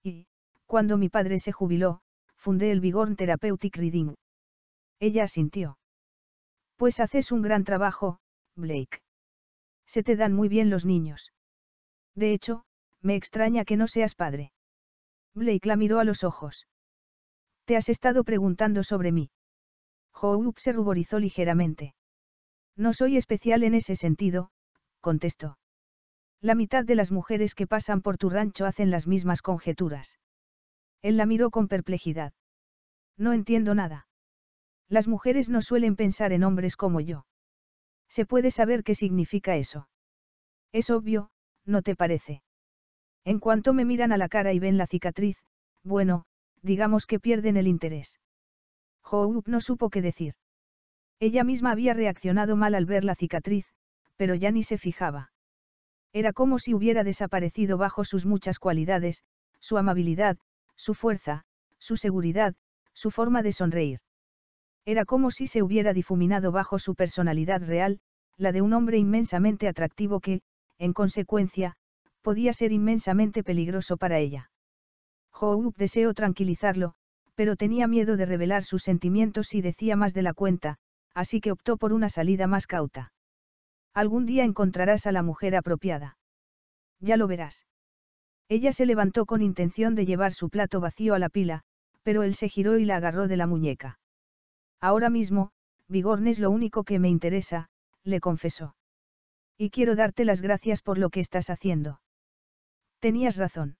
Y, cuando mi padre se jubiló, fundé el Vigorn Therapeutic Reading. Ella asintió. Pues haces un gran trabajo, Blake. Se te dan muy bien los niños. De hecho, me extraña que no seas padre. Blake la miró a los ojos. Te has estado preguntando sobre mí. Hope se ruborizó ligeramente. No soy especial en ese sentido, contestó. La mitad de las mujeres que pasan por tu rancho hacen las mismas conjeturas. Él la miró con perplejidad. No entiendo nada. Las mujeres no suelen pensar en hombres como yo. ¿Se puede saber qué significa eso? Es obvio, ¿no te parece? En cuanto me miran a la cara y ven la cicatriz, bueno, digamos que pierden el interés. Hope no supo qué decir. Ella misma había reaccionado mal al ver la cicatriz, pero ya ni se fijaba. Era como si hubiera desaparecido bajo sus muchas cualidades, su amabilidad, su fuerza, su seguridad, su forma de sonreír. Era como si se hubiera difuminado bajo su personalidad real, la de un hombre inmensamente atractivo que, en consecuencia, podía ser inmensamente peligroso para ella. Hope deseó tranquilizarlo, pero tenía miedo de revelar sus sentimientos si decía más de la cuenta, así que optó por una salida más cauta. Algún día encontrarás a la mujer apropiada. Ya lo verás. Ella se levantó con intención de llevar su plato vacío a la pila, pero él se giró y la agarró de la muñeca. Ahora mismo, Bigorn es lo único que me interesa, le confesó. Y quiero darte las gracias por lo que estás haciendo. Tenías razón.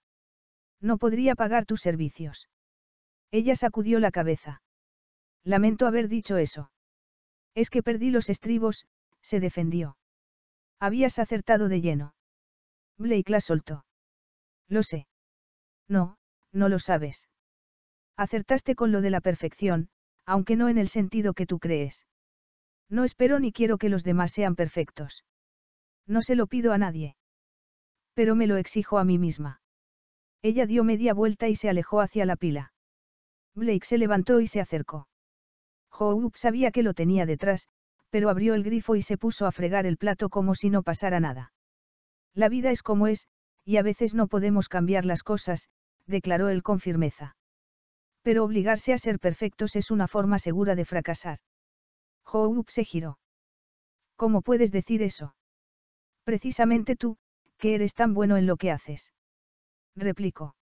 No podría pagar tus servicios. Ella sacudió la cabeza. Lamento haber dicho eso. Es que perdí los estribos, se defendió. Habías acertado de lleno. Blake la soltó. Lo sé. No, no lo sabes. Acertaste con lo de la perfección, aunque no en el sentido que tú crees. No espero ni quiero que los demás sean perfectos. No se lo pido a nadie. Pero me lo exijo a mí misma. Ella dio media vuelta y se alejó hacia la pila. Blake se levantó y se acercó. Hope sabía que lo tenía detrás, pero abrió el grifo y se puso a fregar el plato como si no pasara nada. La vida es como es, y a veces no podemos cambiar las cosas, declaró él con firmeza. Pero obligarse a ser perfectos es una forma segura de fracasar. Hope se giró. ¿Cómo puedes decir eso? Precisamente tú, que eres tan bueno en lo que haces. Replicó.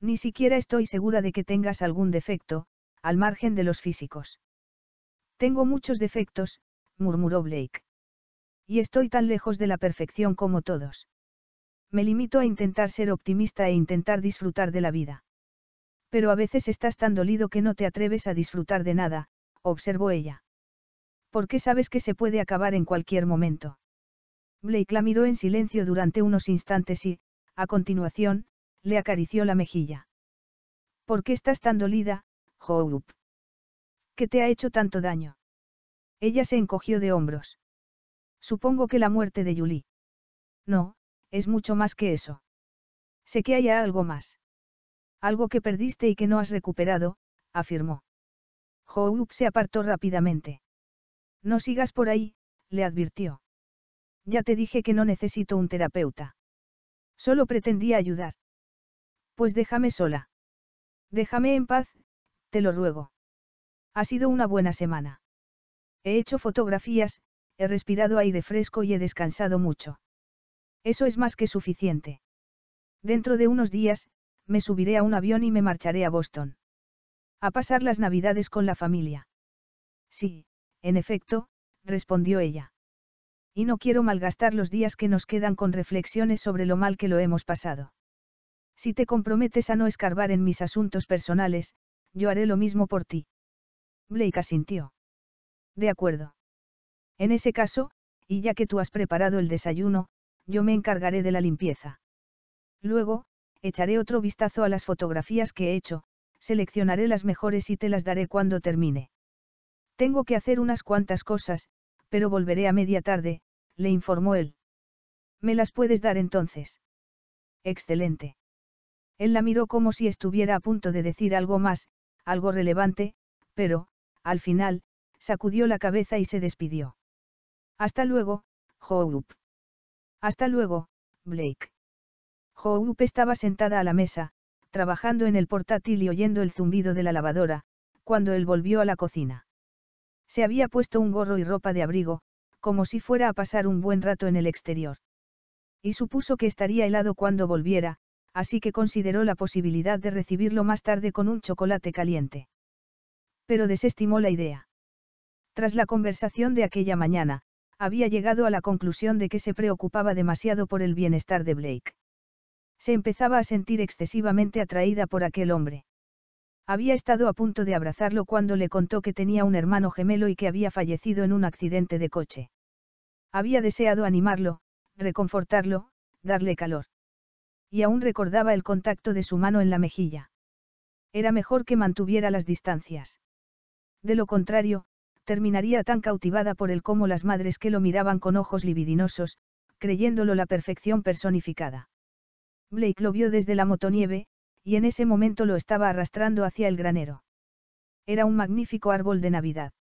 Ni siquiera estoy segura de que tengas algún defecto, al margen de los físicos. Tengo muchos defectos, murmuró Blake. Y estoy tan lejos de la perfección como todos. Me limito a intentar ser optimista e intentar disfrutar de la vida. Pero a veces estás tan dolido que no te atreves a disfrutar de nada, observó ella. «¿Por qué sabes que se puede acabar en cualquier momento. Blake la miró en silencio durante unos instantes y, a continuación, le acarició la mejilla. ¿Por qué estás tan dolida, Hope? ¿Qué te ha hecho tanto daño? Ella se encogió de hombros. Supongo que la muerte de Julie. No, es mucho más que eso. Sé que hay algo más. Algo que perdiste y que no has recuperado, afirmó. Hope se apartó rápidamente. No sigas por ahí, le advirtió. Ya te dije que no necesito un terapeuta. Solo pretendía ayudar. Pues déjame sola. Déjame en paz, te lo ruego. Ha sido una buena semana. He hecho fotografías, he respirado aire fresco y he descansado mucho. Eso es más que suficiente. Dentro de unos días, me subiré a un avión y me marcharé a Boston. A pasar las navidades con la familia. Sí, en efecto, respondió ella y no quiero malgastar los días que nos quedan con reflexiones sobre lo mal que lo hemos pasado. Si te comprometes a no escarbar en mis asuntos personales, yo haré lo mismo por ti. Blake asintió. De acuerdo. En ese caso, y ya que tú has preparado el desayuno, yo me encargaré de la limpieza. Luego, echaré otro vistazo a las fotografías que he hecho, seleccionaré las mejores y te las daré cuando termine. Tengo que hacer unas cuantas cosas, pero volveré a media tarde, le informó él. ¿Me las puedes dar entonces? Excelente. Él la miró como si estuviera a punto de decir algo más, algo relevante, pero, al final, sacudió la cabeza y se despidió. Hasta luego, Hope. Hasta luego, Blake. Hope estaba sentada a la mesa, trabajando en el portátil y oyendo el zumbido de la lavadora, cuando él volvió a la cocina. Se había puesto un gorro y ropa de abrigo, como si fuera a pasar un buen rato en el exterior. Y supuso que estaría helado cuando volviera, así que consideró la posibilidad de recibirlo más tarde con un chocolate caliente. Pero desestimó la idea. Tras la conversación de aquella mañana, había llegado a la conclusión de que se preocupaba demasiado por el bienestar de Blake. Se empezaba a sentir excesivamente atraída por aquel hombre. Había estado a punto de abrazarlo cuando le contó que tenía un hermano gemelo y que había fallecido en un accidente de coche. Había deseado animarlo, reconfortarlo, darle calor. Y aún recordaba el contacto de su mano en la mejilla. Era mejor que mantuviera las distancias. De lo contrario, terminaría tan cautivada por él como las madres que lo miraban con ojos libidinosos, creyéndolo la perfección personificada. Blake lo vio desde la motonieve, y en ese momento lo estaba arrastrando hacia el granero. Era un magnífico árbol de Navidad.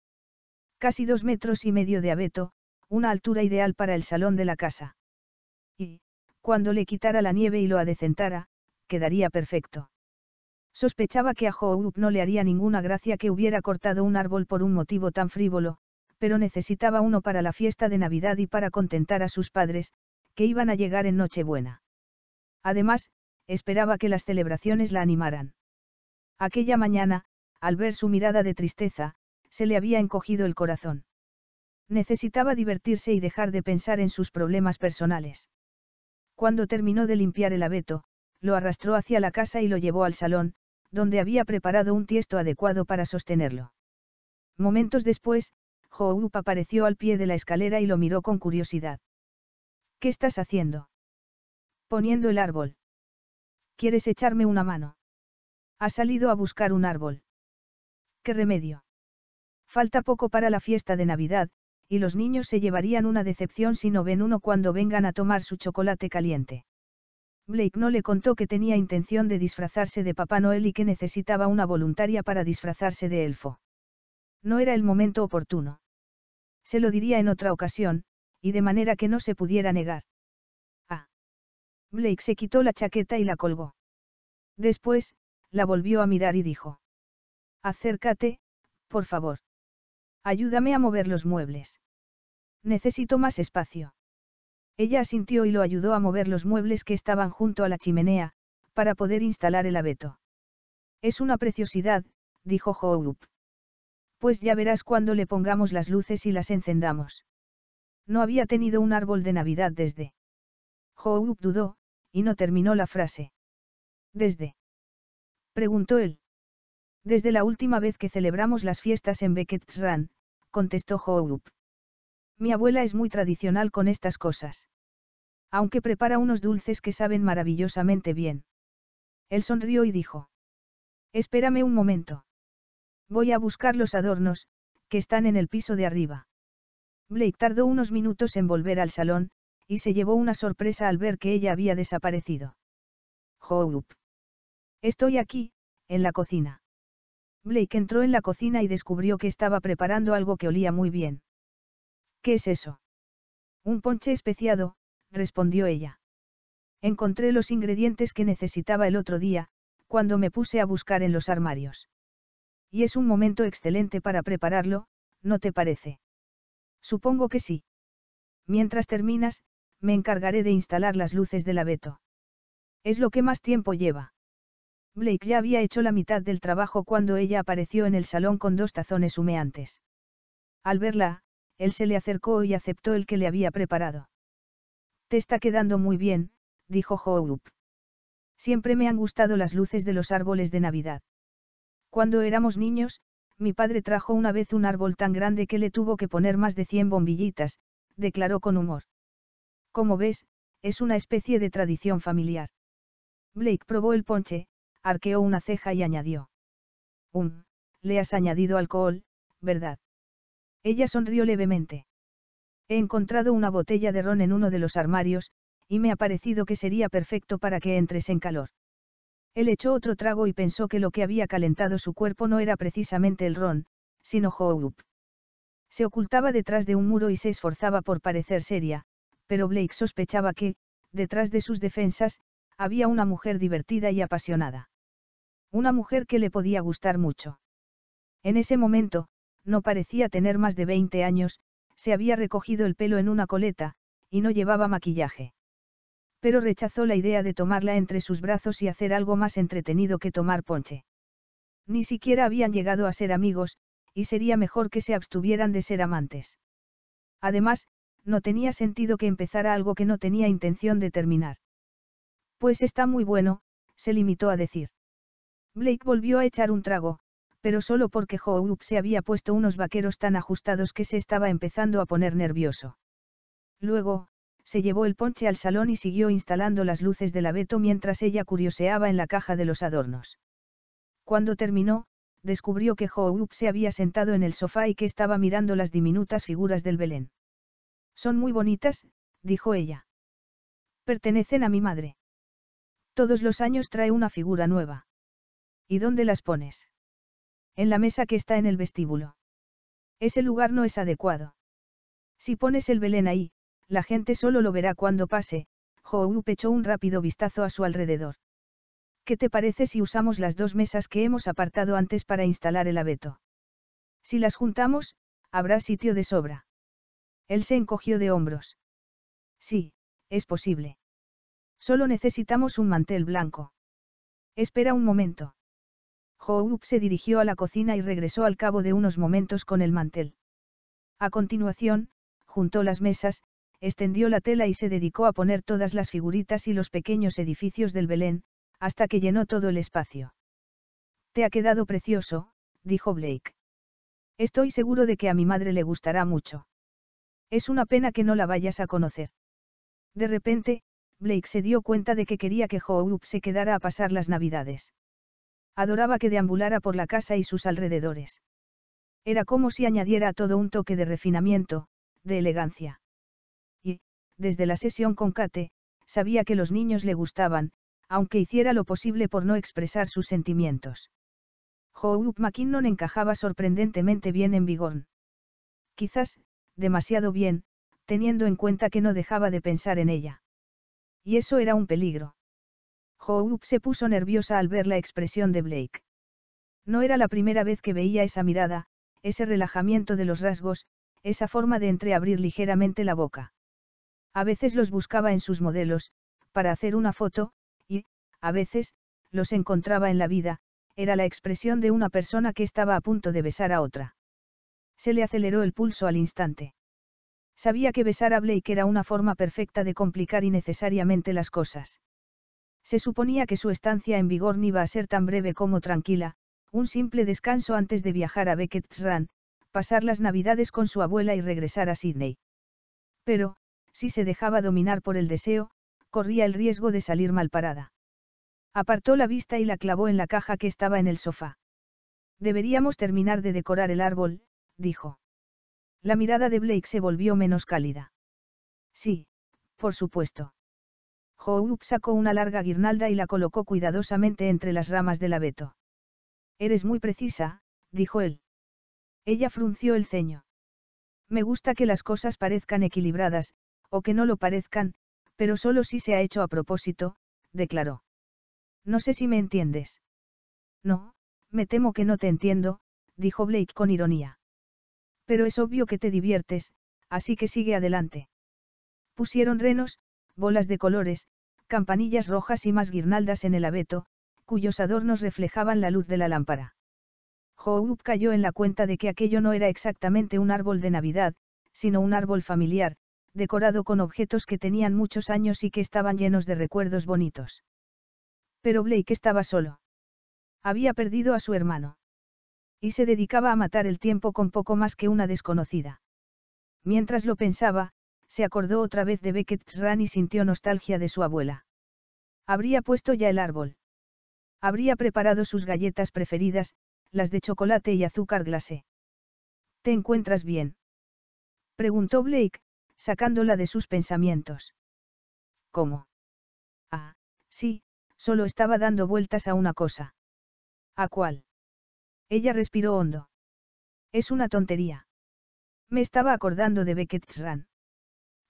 Casi dos metros y medio de abeto, una altura ideal para el salón de la casa. Y, cuando le quitara la nieve y lo adecentara, quedaría perfecto. Sospechaba que a Hope no le haría ninguna gracia que hubiera cortado un árbol por un motivo tan frívolo, pero necesitaba uno para la fiesta de Navidad y para contentar a sus padres, que iban a llegar en Nochebuena. Además, esperaba que las celebraciones la animaran. Aquella mañana, al ver su mirada de tristeza, se le había encogido el corazón. Necesitaba divertirse y dejar de pensar en sus problemas personales. Cuando terminó de limpiar el abeto, lo arrastró hacia la casa y lo llevó al salón, donde había preparado un tiesto adecuado para sostenerlo. Momentos después, Houp apareció al pie de la escalera y lo miró con curiosidad. ¿Qué estás haciendo? Poniendo el árbol. ¿Quieres echarme una mano? Ha salido a buscar un árbol. ¿Qué remedio? Falta poco para la fiesta de Navidad, y los niños se llevarían una decepción si no ven uno cuando vengan a tomar su chocolate caliente. Blake no le contó que tenía intención de disfrazarse de Papá Noel y que necesitaba una voluntaria para disfrazarse de elfo. No era el momento oportuno. Se lo diría en otra ocasión, y de manera que no se pudiera negar. Ah. Blake se quitó la chaqueta y la colgó. Después, la volvió a mirar y dijo. Acércate, por favor. Ayúdame a mover los muebles. Necesito más espacio. Ella asintió y lo ayudó a mover los muebles que estaban junto a la chimenea, para poder instalar el abeto. Es una preciosidad, dijo Houp. Pues ya verás cuando le pongamos las luces y las encendamos. No había tenido un árbol de Navidad desde. Houp dudó, y no terminó la frase. ¿Desde? preguntó él. Desde la última vez que celebramos las fiestas en Beckett's contestó Joop. Mi abuela es muy tradicional con estas cosas. Aunque prepara unos dulces que saben maravillosamente bien. Él sonrió y dijo. Espérame un momento. Voy a buscar los adornos, que están en el piso de arriba. Blake tardó unos minutos en volver al salón, y se llevó una sorpresa al ver que ella había desaparecido. «Joop. Estoy aquí, en la cocina. Blake entró en la cocina y descubrió que estaba preparando algo que olía muy bien. ¿Qué es eso? Un ponche especiado, respondió ella. Encontré los ingredientes que necesitaba el otro día, cuando me puse a buscar en los armarios. Y es un momento excelente para prepararlo, ¿no te parece? Supongo que sí. Mientras terminas, me encargaré de instalar las luces del abeto. Es lo que más tiempo lleva. Blake ya había hecho la mitad del trabajo cuando ella apareció en el salón con dos tazones humeantes. Al verla, él se le acercó y aceptó el que le había preparado. Te está quedando muy bien, dijo Hope. Siempre me han gustado las luces de los árboles de Navidad. Cuando éramos niños, mi padre trajo una vez un árbol tan grande que le tuvo que poner más de 100 bombillitas, declaró con humor. Como ves, es una especie de tradición familiar. Blake probó el ponche, arqueó una ceja y añadió. Hum, le has añadido alcohol, ¿verdad? Ella sonrió levemente. He encontrado una botella de ron en uno de los armarios, y me ha parecido que sería perfecto para que entres en calor. Él echó otro trago y pensó que lo que había calentado su cuerpo no era precisamente el ron, sino Hope. Se ocultaba detrás de un muro y se esforzaba por parecer seria, pero Blake sospechaba que, detrás de sus defensas, había una mujer divertida y apasionada. Una mujer que le podía gustar mucho. En ese momento, no parecía tener más de 20 años, se había recogido el pelo en una coleta, y no llevaba maquillaje. Pero rechazó la idea de tomarla entre sus brazos y hacer algo más entretenido que tomar ponche. Ni siquiera habían llegado a ser amigos, y sería mejor que se abstuvieran de ser amantes. Además, no tenía sentido que empezara algo que no tenía intención de terminar. Pues está muy bueno, se limitó a decir. Blake volvió a echar un trago, pero solo porque Hope se había puesto unos vaqueros tan ajustados que se estaba empezando a poner nervioso. Luego, se llevó el ponche al salón y siguió instalando las luces del abeto mientras ella curioseaba en la caja de los adornos. Cuando terminó, descubrió que Hope se había sentado en el sofá y que estaba mirando las diminutas figuras del Belén. Son muy bonitas, dijo ella. Pertenecen a mi madre. Todos los años trae una figura nueva. ¿Y dónde las pones? En la mesa que está en el vestíbulo. Ese lugar no es adecuado. Si pones el Belén ahí, la gente solo lo verá cuando pase, Houk echó un rápido vistazo a su alrededor. ¿Qué te parece si usamos las dos mesas que hemos apartado antes para instalar el abeto? Si las juntamos, habrá sitio de sobra. Él se encogió de hombros. Sí, es posible. Solo necesitamos un mantel blanco. Espera un momento. Houk se dirigió a la cocina y regresó al cabo de unos momentos con el mantel. A continuación, juntó las mesas, extendió la tela y se dedicó a poner todas las figuritas y los pequeños edificios del Belén, hasta que llenó todo el espacio. Te ha quedado precioso, dijo Blake. Estoy seguro de que a mi madre le gustará mucho. Es una pena que no la vayas a conocer. De repente, Blake se dio cuenta de que quería que Houk se quedara a pasar las navidades. Adoraba que deambulara por la casa y sus alrededores. Era como si añadiera todo un toque de refinamiento, de elegancia. Y, desde la sesión con Kate, sabía que los niños le gustaban, aunque hiciera lo posible por no expresar sus sentimientos. Hope McKinnon encajaba sorprendentemente bien en Bigorn. Quizás, demasiado bien, teniendo en cuenta que no dejaba de pensar en ella. Y eso era un peligro. Hope se puso nerviosa al ver la expresión de Blake. No era la primera vez que veía esa mirada, ese relajamiento de los rasgos, esa forma de entreabrir ligeramente la boca. A veces los buscaba en sus modelos, para hacer una foto, y, a veces, los encontraba en la vida, era la expresión de una persona que estaba a punto de besar a otra. Se le aceleró el pulso al instante. Sabía que besar a Blake era una forma perfecta de complicar innecesariamente las cosas. Se suponía que su estancia en Vigor iba a ser tan breve como tranquila, un simple descanso antes de viajar a Run, pasar las navidades con su abuela y regresar a Sydney. Pero, si se dejaba dominar por el deseo, corría el riesgo de salir mal parada. Apartó la vista y la clavó en la caja que estaba en el sofá. Deberíamos terminar de decorar el árbol, dijo. La mirada de Blake se volvió menos cálida. Sí, por supuesto. Houk sacó una larga guirnalda y la colocó cuidadosamente entre las ramas del abeto. Eres muy precisa, dijo él. Ella frunció el ceño. Me gusta que las cosas parezcan equilibradas, o que no lo parezcan, pero solo si se ha hecho a propósito, declaró. No sé si me entiendes. No, me temo que no te entiendo, dijo Blake con ironía. Pero es obvio que te diviertes, así que sigue adelante. Pusieron renos, bolas de colores, campanillas rojas y más guirnaldas en el abeto, cuyos adornos reflejaban la luz de la lámpara. Houb cayó en la cuenta de que aquello no era exactamente un árbol de Navidad, sino un árbol familiar, decorado con objetos que tenían muchos años y que estaban llenos de recuerdos bonitos. Pero Blake estaba solo. Había perdido a su hermano. Y se dedicaba a matar el tiempo con poco más que una desconocida. Mientras lo pensaba, se acordó otra vez de Beckett's Run y sintió nostalgia de su abuela. Habría puesto ya el árbol. Habría preparado sus galletas preferidas, las de chocolate y azúcar glase. ¿Te encuentras bien? Preguntó Blake, sacándola de sus pensamientos. ¿Cómo? Ah, sí, solo estaba dando vueltas a una cosa. ¿A cuál? Ella respiró hondo. Es una tontería. Me estaba acordando de Beckett Run.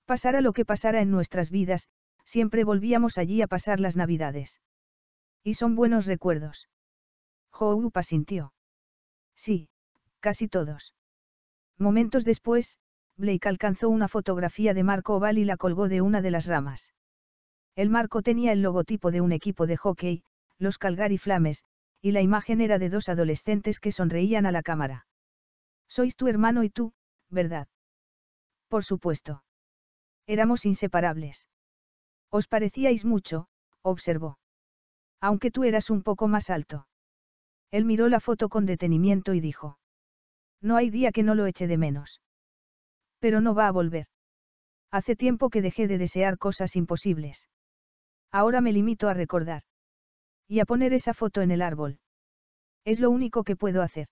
Pasara lo que pasara en nuestras vidas, siempre volvíamos allí a pasar las navidades. Y son buenos recuerdos. Houpa sintió. Sí, casi todos. Momentos después, Blake alcanzó una fotografía de Marco Oval y la colgó de una de las ramas. El marco tenía el logotipo de un equipo de hockey, los Calgary Flames, y la imagen era de dos adolescentes que sonreían a la cámara. Sois tu hermano y tú, ¿verdad? Por supuesto. Éramos inseparables. Os parecíais mucho, observó. Aunque tú eras un poco más alto. Él miró la foto con detenimiento y dijo. No hay día que no lo eche de menos. Pero no va a volver. Hace tiempo que dejé de desear cosas imposibles. Ahora me limito a recordar. Y a poner esa foto en el árbol. Es lo único que puedo hacer.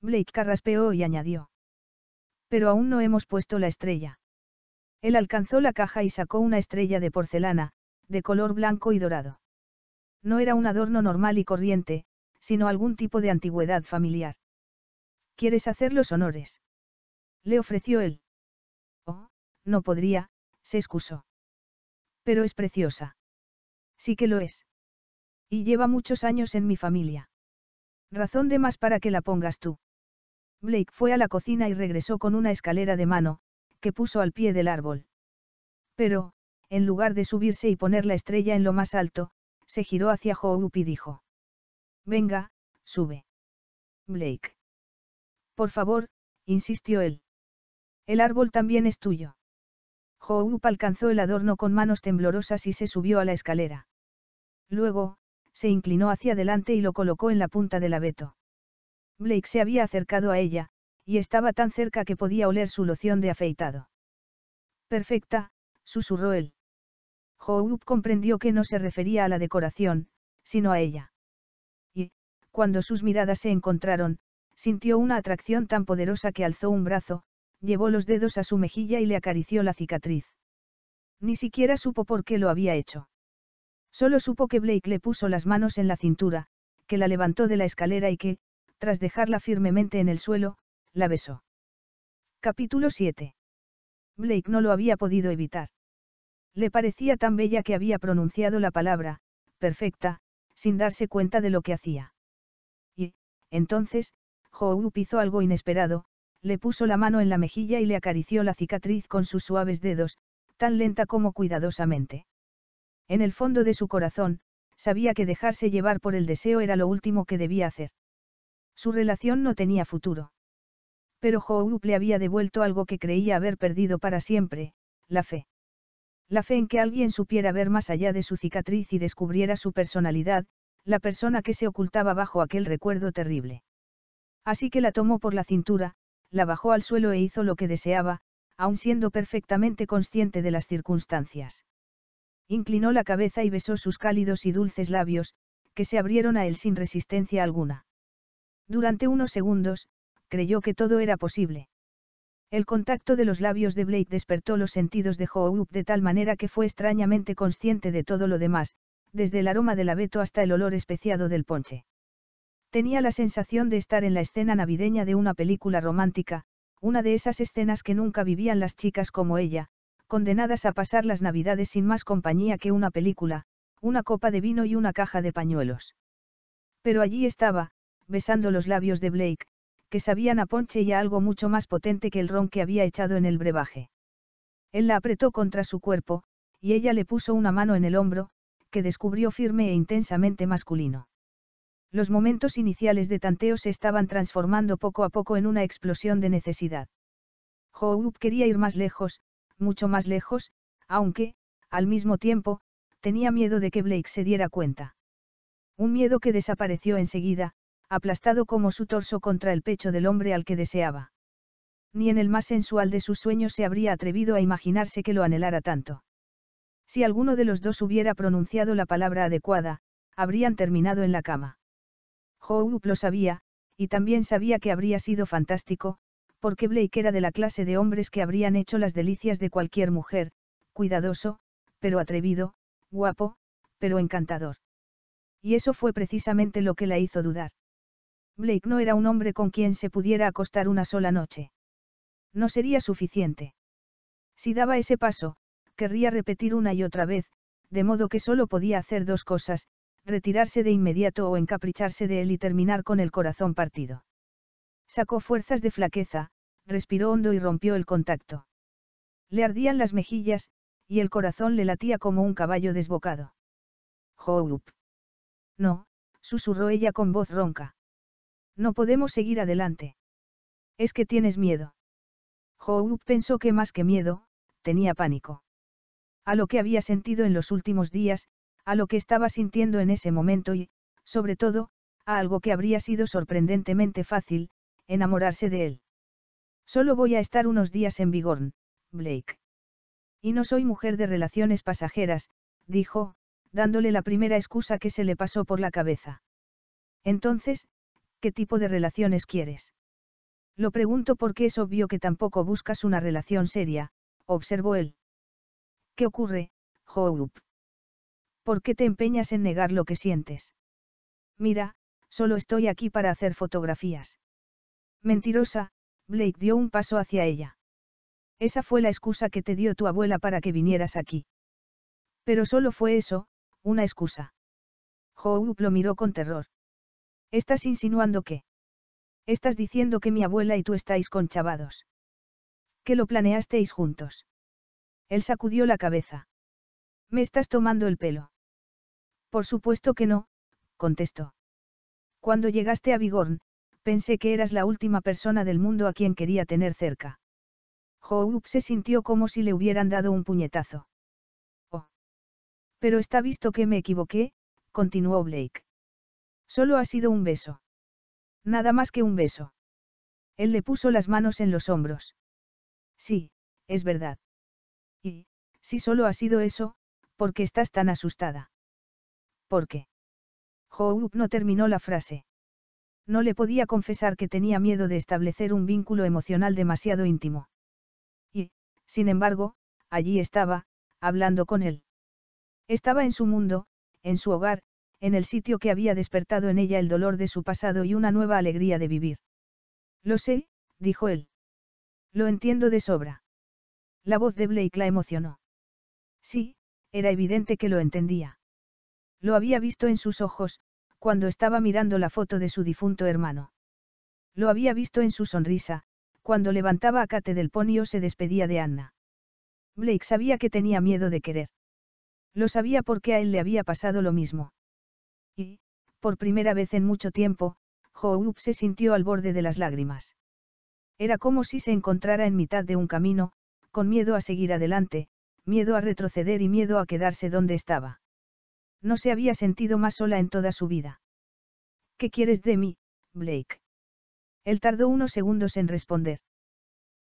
Blake carraspeó y añadió. Pero aún no hemos puesto la estrella. Él alcanzó la caja y sacó una estrella de porcelana, de color blanco y dorado. No era un adorno normal y corriente, sino algún tipo de antigüedad familiar. ¿Quieres hacer los honores? Le ofreció él. Oh, no podría, se excusó. Pero es preciosa. Sí que lo es. Y lleva muchos años en mi familia. Razón de más para que la pongas tú. Blake fue a la cocina y regresó con una escalera de mano, que puso al pie del árbol. Pero, en lugar de subirse y poner la estrella en lo más alto, se giró hacia Hope y dijo. Venga, sube. Blake. Por favor, insistió él. El árbol también es tuyo. Hope alcanzó el adorno con manos temblorosas y se subió a la escalera. Luego, se inclinó hacia adelante y lo colocó en la punta del abeto. Blake se había acercado a ella, y estaba tan cerca que podía oler su loción de afeitado. Perfecta, susurró él. Hope comprendió que no se refería a la decoración, sino a ella. Y, cuando sus miradas se encontraron, sintió una atracción tan poderosa que alzó un brazo, llevó los dedos a su mejilla y le acarició la cicatriz. Ni siquiera supo por qué lo había hecho. Solo supo que Blake le puso las manos en la cintura, que la levantó de la escalera y que, tras dejarla firmemente en el suelo, la besó. Capítulo 7. Blake no lo había podido evitar. Le parecía tan bella que había pronunciado la palabra, perfecta, sin darse cuenta de lo que hacía. Y, entonces, Joe hizo algo inesperado, le puso la mano en la mejilla y le acarició la cicatriz con sus suaves dedos, tan lenta como cuidadosamente. En el fondo de su corazón, sabía que dejarse llevar por el deseo era lo último que debía hacer. Su relación no tenía futuro. Pero Houp le había devuelto algo que creía haber perdido para siempre, la fe. La fe en que alguien supiera ver más allá de su cicatriz y descubriera su personalidad, la persona que se ocultaba bajo aquel recuerdo terrible. Así que la tomó por la cintura, la bajó al suelo e hizo lo que deseaba, aun siendo perfectamente consciente de las circunstancias. Inclinó la cabeza y besó sus cálidos y dulces labios, que se abrieron a él sin resistencia alguna. Durante unos segundos, creyó que todo era posible. El contacto de los labios de Blake despertó los sentidos de Hope de tal manera que fue extrañamente consciente de todo lo demás, desde el aroma del abeto hasta el olor especiado del ponche. Tenía la sensación de estar en la escena navideña de una película romántica, una de esas escenas que nunca vivían las chicas como ella, condenadas a pasar las navidades sin más compañía que una película, una copa de vino y una caja de pañuelos. Pero allí estaba, besando los labios de Blake, que sabían a ponche y a algo mucho más potente que el ron que había echado en el brebaje. Él la apretó contra su cuerpo, y ella le puso una mano en el hombro, que descubrió firme e intensamente masculino. Los momentos iniciales de tanteo se estaban transformando poco a poco en una explosión de necesidad. Hope quería ir más lejos, mucho más lejos, aunque, al mismo tiempo, tenía miedo de que Blake se diera cuenta. Un miedo que desapareció enseguida, aplastado como su torso contra el pecho del hombre al que deseaba. Ni en el más sensual de sus sueños se habría atrevido a imaginarse que lo anhelara tanto. Si alguno de los dos hubiera pronunciado la palabra adecuada, habrían terminado en la cama. Hope lo sabía, y también sabía que habría sido fantástico, porque Blake era de la clase de hombres que habrían hecho las delicias de cualquier mujer, cuidadoso, pero atrevido, guapo, pero encantador. Y eso fue precisamente lo que la hizo dudar. Blake no era un hombre con quien se pudiera acostar una sola noche. No sería suficiente. Si daba ese paso, querría repetir una y otra vez, de modo que solo podía hacer dos cosas, retirarse de inmediato o encapricharse de él y terminar con el corazón partido. Sacó fuerzas de flaqueza, respiró hondo y rompió el contacto. Le ardían las mejillas, y el corazón le latía como un caballo desbocado. No, susurró ella con voz ronca. No podemos seguir adelante. Es que tienes miedo. Hope pensó que más que miedo, tenía pánico. A lo que había sentido en los últimos días, a lo que estaba sintiendo en ese momento y, sobre todo, a algo que habría sido sorprendentemente fácil, enamorarse de él. Solo voy a estar unos días en Vigorn, Blake. Y no soy mujer de relaciones pasajeras, dijo, dándole la primera excusa que se le pasó por la cabeza. Entonces, ¿qué tipo de relaciones quieres? Lo pregunto porque es obvio que tampoco buscas una relación seria, observó él. ¿Qué ocurre, Hope? ¿Por qué te empeñas en negar lo que sientes? Mira, solo estoy aquí para hacer fotografías. Mentirosa, Blake dio un paso hacia ella. Esa fue la excusa que te dio tu abuela para que vinieras aquí. Pero solo fue eso, una excusa. Hope lo miró con terror. ¿Estás insinuando que? Estás diciendo que mi abuela y tú estáis conchavados. Que lo planeasteis juntos. Él sacudió la cabeza. ¿Me estás tomando el pelo? Por supuesto que no, contestó. Cuando llegaste a Bigorn, pensé que eras la última persona del mundo a quien quería tener cerca. Hope oh, se sintió como si le hubieran dado un puñetazo. Oh. Pero está visto que me equivoqué, continuó Blake. Solo ha sido un beso. Nada más que un beso. Él le puso las manos en los hombros. Sí, es verdad. Y, si solo ha sido eso, ¿por qué estás tan asustada? ¿Por qué? Hope no terminó la frase. No le podía confesar que tenía miedo de establecer un vínculo emocional demasiado íntimo. Y, sin embargo, allí estaba, hablando con él. Estaba en su mundo, en su hogar, en el sitio que había despertado en ella el dolor de su pasado y una nueva alegría de vivir. Lo sé, dijo él. Lo entiendo de sobra. La voz de Blake la emocionó. Sí, era evidente que lo entendía. Lo había visto en sus ojos, cuando estaba mirando la foto de su difunto hermano. Lo había visto en su sonrisa, cuando levantaba a Kate del pony o se despedía de Anna. Blake sabía que tenía miedo de querer. Lo sabía porque a él le había pasado lo mismo. Y, por primera vez en mucho tiempo, Howop se sintió al borde de las lágrimas. Era como si se encontrara en mitad de un camino, con miedo a seguir adelante, miedo a retroceder y miedo a quedarse donde estaba. No se había sentido más sola en toda su vida. ¿Qué quieres de mí, Blake? Él tardó unos segundos en responder.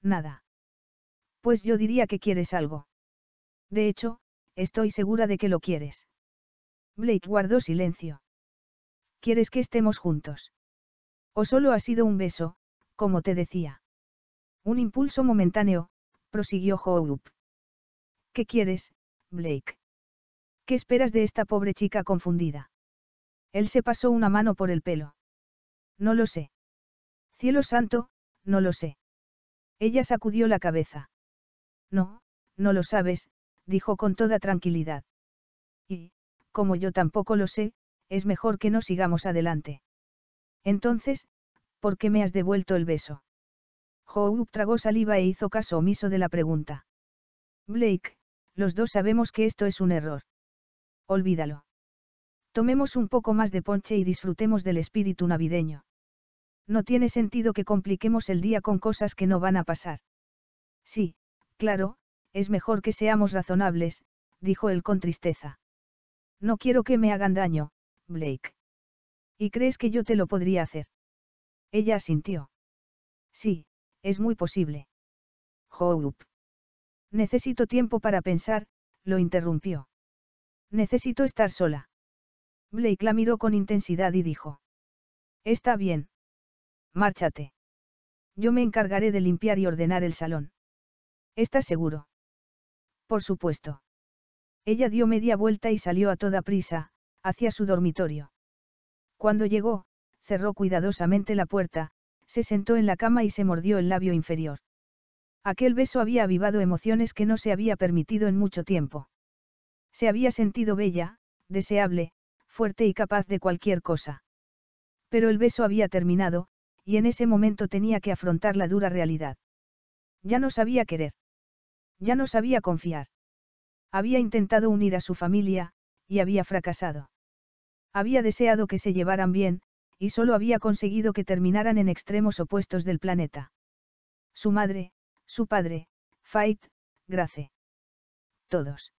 Nada. Pues yo diría que quieres algo. De hecho, estoy segura de que lo quieres. Blake guardó silencio. ¿Quieres que estemos juntos? ¿O solo ha sido un beso, como te decía? Un impulso momentáneo, prosiguió Hope. ¿Qué quieres, Blake? ¿Qué esperas de esta pobre chica confundida? Él se pasó una mano por el pelo. No lo sé. Cielo santo, no lo sé. Ella sacudió la cabeza. No, no lo sabes, dijo con toda tranquilidad. Y, como yo tampoco lo sé, es mejor que no sigamos adelante. Entonces, ¿por qué me has devuelto el beso? Hope tragó saliva e hizo caso omiso de la pregunta. Blake, los dos sabemos que esto es un error. Olvídalo. Tomemos un poco más de ponche y disfrutemos del espíritu navideño. No tiene sentido que compliquemos el día con cosas que no van a pasar. Sí, claro, es mejor que seamos razonables, dijo él con tristeza. No quiero que me hagan daño, Blake. ¿Y crees que yo te lo podría hacer? Ella asintió. Sí, es muy posible. Hope. Necesito tiempo para pensar, lo interrumpió. Necesito estar sola. Blake la miró con intensidad y dijo. Está bien. Márchate. Yo me encargaré de limpiar y ordenar el salón. ¿Estás seguro? Por supuesto. Ella dio media vuelta y salió a toda prisa, hacia su dormitorio. Cuando llegó, cerró cuidadosamente la puerta, se sentó en la cama y se mordió el labio inferior. Aquel beso había avivado emociones que no se había permitido en mucho tiempo. Se había sentido bella, deseable, fuerte y capaz de cualquier cosa. Pero el beso había terminado, y en ese momento tenía que afrontar la dura realidad. Ya no sabía querer. Ya no sabía confiar. Había intentado unir a su familia, y había fracasado. Había deseado que se llevaran bien, y solo había conseguido que terminaran en extremos opuestos del planeta. Su madre, su padre, Fight, Grace. Todos.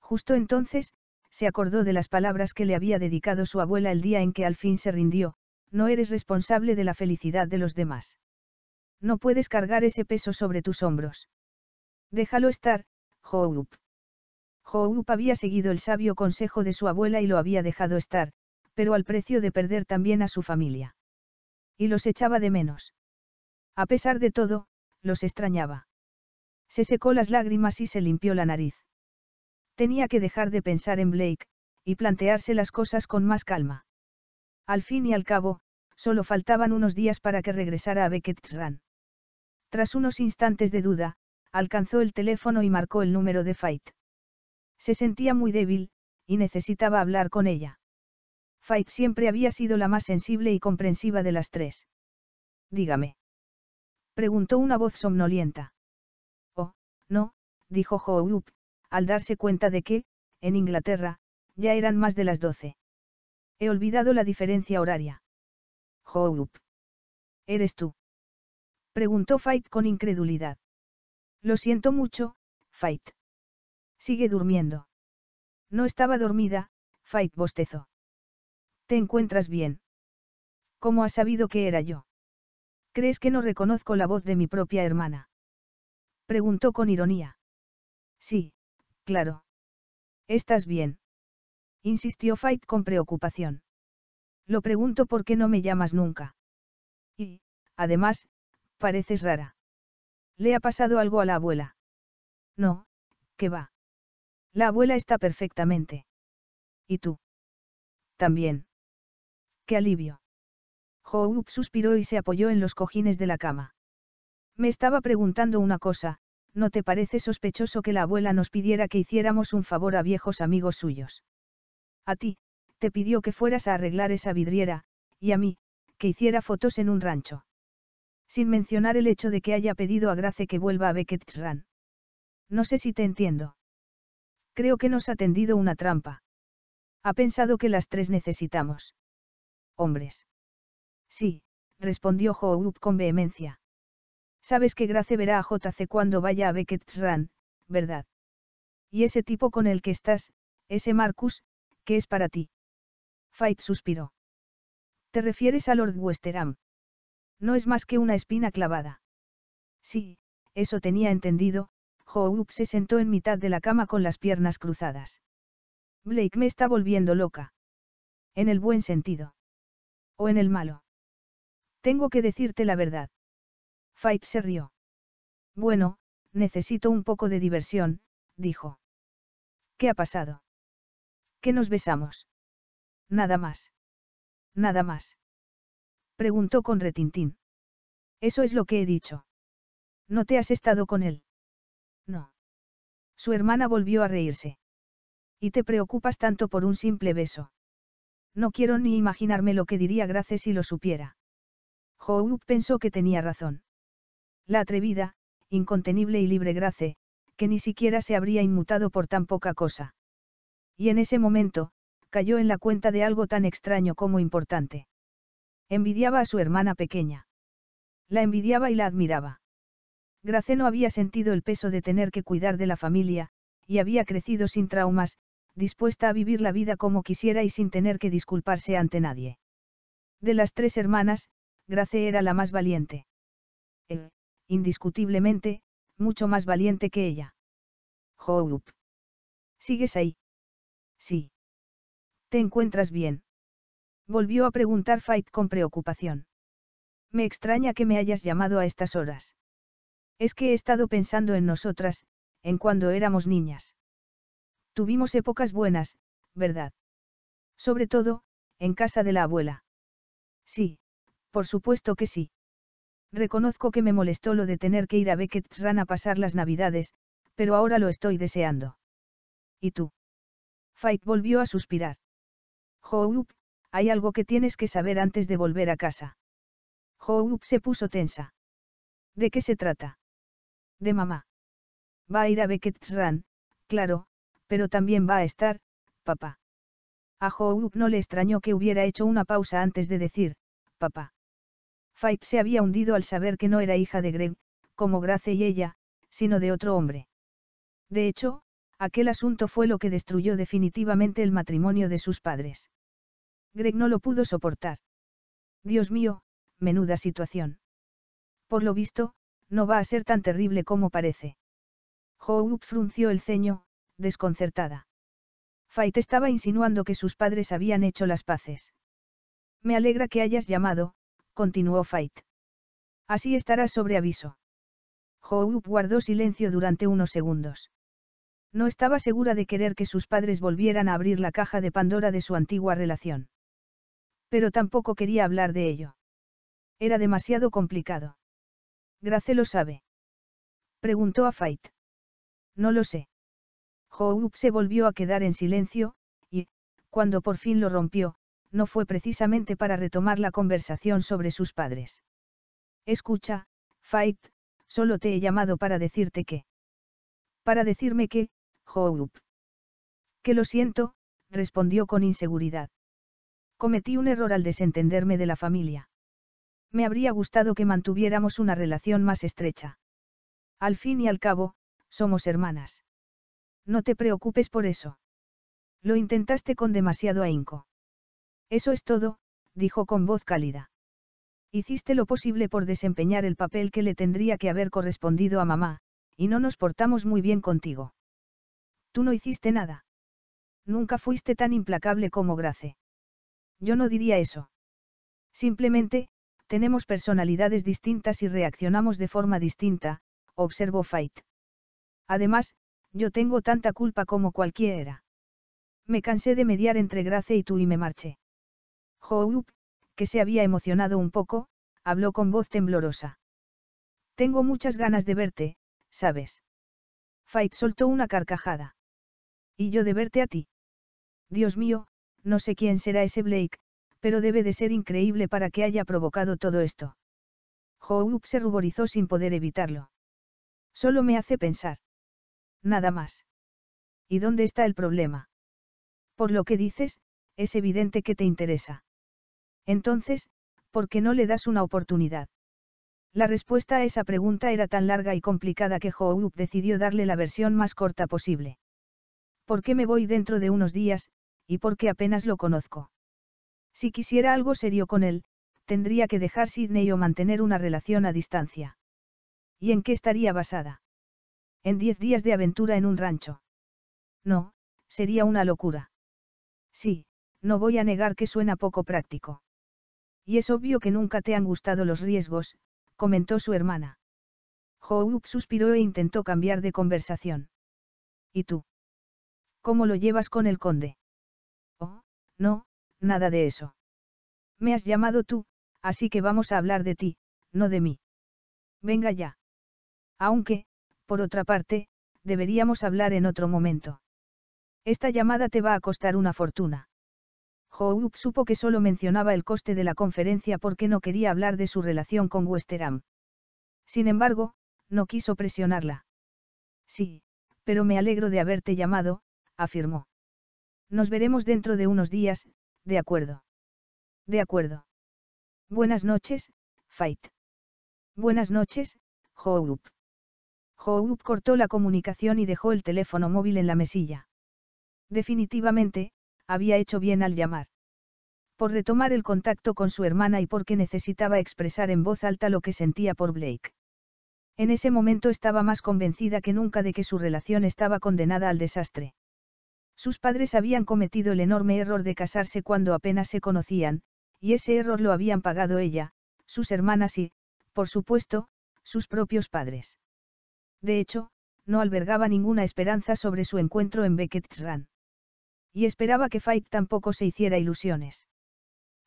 Justo entonces, se acordó de las palabras que le había dedicado su abuela el día en que al fin se rindió, no eres responsable de la felicidad de los demás. No puedes cargar ese peso sobre tus hombros. Déjalo estar, Hope. Houp había seguido el sabio consejo de su abuela y lo había dejado estar, pero al precio de perder también a su familia. Y los echaba de menos. A pesar de todo, los extrañaba. Se secó las lágrimas y se limpió la nariz. Tenía que dejar de pensar en Blake, y plantearse las cosas con más calma. Al fin y al cabo, solo faltaban unos días para que regresara a Beckett's Run. Tras unos instantes de duda, alcanzó el teléfono y marcó el número de Fight. Se sentía muy débil, y necesitaba hablar con ella. Faith siempre había sido la más sensible y comprensiva de las tres. Dígame. Preguntó una voz somnolienta. Oh, no, dijo Hoop, al darse cuenta de que, en Inglaterra, ya eran más de las doce. He olvidado la diferencia horaria. Hoop, ¿Eres tú? Preguntó Fight con incredulidad. Lo siento mucho, Fight. Sigue durmiendo. No estaba dormida, Fight bostezó. ¿Te encuentras bien? ¿Cómo has sabido que era yo? ¿Crees que no reconozco la voz de mi propia hermana? Preguntó con ironía. Sí, claro. ¿Estás bien? Insistió Fight con preocupación. Lo pregunto por qué no me llamas nunca. Y, además, pareces rara. ¿Le ha pasado algo a la abuela? No, ¿qué va. La abuela está perfectamente. ¿Y tú? También. Qué alivio. Houk suspiró y se apoyó en los cojines de la cama. Me estaba preguntando una cosa, ¿no te parece sospechoso que la abuela nos pidiera que hiciéramos un favor a viejos amigos suyos? A ti, te pidió que fueras a arreglar esa vidriera, y a mí, que hiciera fotos en un rancho. Sin mencionar el hecho de que haya pedido a Grace que vuelva a Beckett's Run. No sé si te entiendo. Creo que nos ha tendido una trampa. Ha pensado que las tres necesitamos. Hombres. Sí, respondió Hoop con vehemencia. Sabes que Grace verá a JC cuando vaya a Beckett's Run, ¿verdad? Y ese tipo con el que estás, ese Marcus, ¿qué es para ti? Fight suspiró. ¿Te refieres a Lord Westerham? No es más que una espina clavada. Sí, eso tenía entendido, se sentó en mitad de la cama con las piernas cruzadas. Blake me está volviendo loca. En el buen sentido. O en el malo. Tengo que decirte la verdad. Fight se rió. Bueno, necesito un poco de diversión, dijo. ¿Qué ha pasado? ¿Qué nos besamos? Nada más. Nada más. Preguntó con retintín. Eso es lo que he dicho. No te has estado con él. No. Su hermana volvió a reírse. Y te preocupas tanto por un simple beso. No quiero ni imaginarme lo que diría Grace si lo supiera. Hope pensó que tenía razón. La atrevida, incontenible y libre Grace, que ni siquiera se habría inmutado por tan poca cosa. Y en ese momento, cayó en la cuenta de algo tan extraño como importante. Envidiaba a su hermana pequeña. La envidiaba y la admiraba. Grace no había sentido el peso de tener que cuidar de la familia, y había crecido sin traumas, dispuesta a vivir la vida como quisiera y sin tener que disculparse ante nadie. De las tres hermanas, Grace era la más valiente. Eh, indiscutiblemente, mucho más valiente que ella. ¿Sigues ahí? Sí. ¿Te encuentras bien? Volvió a preguntar Fight con preocupación. Me extraña que me hayas llamado a estas horas. Es que he estado pensando en nosotras, en cuando éramos niñas. Tuvimos épocas buenas, ¿verdad? Sobre todo, en casa de la abuela. Sí, por supuesto que sí. Reconozco que me molestó lo de tener que ir a Beckett's Run a pasar las navidades, pero ahora lo estoy deseando. ¿Y tú? Fight volvió a suspirar. Hope, hay algo que tienes que saber antes de volver a casa. Hope se puso tensa. ¿De qué se trata? de mamá. Va a ir a Beckett's Run, claro, pero también va a estar, papá. A Hope no le extrañó que hubiera hecho una pausa antes de decir, papá. fight se había hundido al saber que no era hija de Greg, como Grace y ella, sino de otro hombre. De hecho, aquel asunto fue lo que destruyó definitivamente el matrimonio de sus padres. Greg no lo pudo soportar. Dios mío, menuda situación. Por lo visto, no va a ser tan terrible como parece. Hope frunció el ceño, desconcertada. Fight estaba insinuando que sus padres habían hecho las paces. Me alegra que hayas llamado, continuó Fight. Así estarás sobre aviso. Hope guardó silencio durante unos segundos. No estaba segura de querer que sus padres volvieran a abrir la caja de Pandora de su antigua relación. Pero tampoco quería hablar de ello. Era demasiado complicado. Grace lo sabe. Preguntó a Fight. No lo sé. Hope se volvió a quedar en silencio, y, cuando por fin lo rompió, no fue precisamente para retomar la conversación sobre sus padres. Escucha, Fight, solo te he llamado para decirte que. Para decirme que, Hope. Que lo siento, respondió con inseguridad. Cometí un error al desentenderme de la familia me habría gustado que mantuviéramos una relación más estrecha. Al fin y al cabo, somos hermanas. No te preocupes por eso. Lo intentaste con demasiado ahínco. Eso es todo, dijo con voz cálida. Hiciste lo posible por desempeñar el papel que le tendría que haber correspondido a mamá, y no nos portamos muy bien contigo. Tú no hiciste nada. Nunca fuiste tan implacable como Grace. Yo no diría eso. Simplemente, tenemos personalidades distintas y reaccionamos de forma distinta, observó Fight. Además, yo tengo tanta culpa como cualquiera. Me cansé de mediar entre Grace y tú y me marché. Joop, que se había emocionado un poco, habló con voz temblorosa. Tengo muchas ganas de verte, ¿sabes? Fight soltó una carcajada. ¿Y yo de verte a ti? Dios mío, no sé quién será ese Blake, pero debe de ser increíble para que haya provocado todo esto. Hoop se ruborizó sin poder evitarlo. Solo me hace pensar. Nada más. ¿Y dónde está el problema? Por lo que dices, es evidente que te interesa. Entonces, ¿por qué no le das una oportunidad? La respuesta a esa pregunta era tan larga y complicada que Hoop decidió darle la versión más corta posible. ¿Por qué me voy dentro de unos días, y por qué apenas lo conozco? Si quisiera algo serio con él, tendría que dejar Sidney o mantener una relación a distancia. ¿Y en qué estaría basada? En diez días de aventura en un rancho. No, sería una locura. Sí, no voy a negar que suena poco práctico. Y es obvio que nunca te han gustado los riesgos, comentó su hermana. Hope suspiró e intentó cambiar de conversación. ¿Y tú? ¿Cómo lo llevas con el conde? Oh, no, nada de eso. Me has llamado tú, así que vamos a hablar de ti, no de mí. Venga ya. Aunque, por otra parte, deberíamos hablar en otro momento. Esta llamada te va a costar una fortuna. Hoop supo que solo mencionaba el coste de la conferencia porque no quería hablar de su relación con Westerham. Sin embargo, no quiso presionarla. Sí, pero me alegro de haberte llamado, afirmó. Nos veremos dentro de unos días, de acuerdo. De acuerdo. Buenas noches, Fight. Buenas noches, Joob. Joob cortó la comunicación y dejó el teléfono móvil en la mesilla. Definitivamente, había hecho bien al llamar. Por retomar el contacto con su hermana y porque necesitaba expresar en voz alta lo que sentía por Blake. En ese momento estaba más convencida que nunca de que su relación estaba condenada al desastre. Sus padres habían cometido el enorme error de casarse cuando apenas se conocían, y ese error lo habían pagado ella, sus hermanas y, por supuesto, sus propios padres. De hecho, no albergaba ninguna esperanza sobre su encuentro en Beckett's Run. Y esperaba que Fight tampoco se hiciera ilusiones.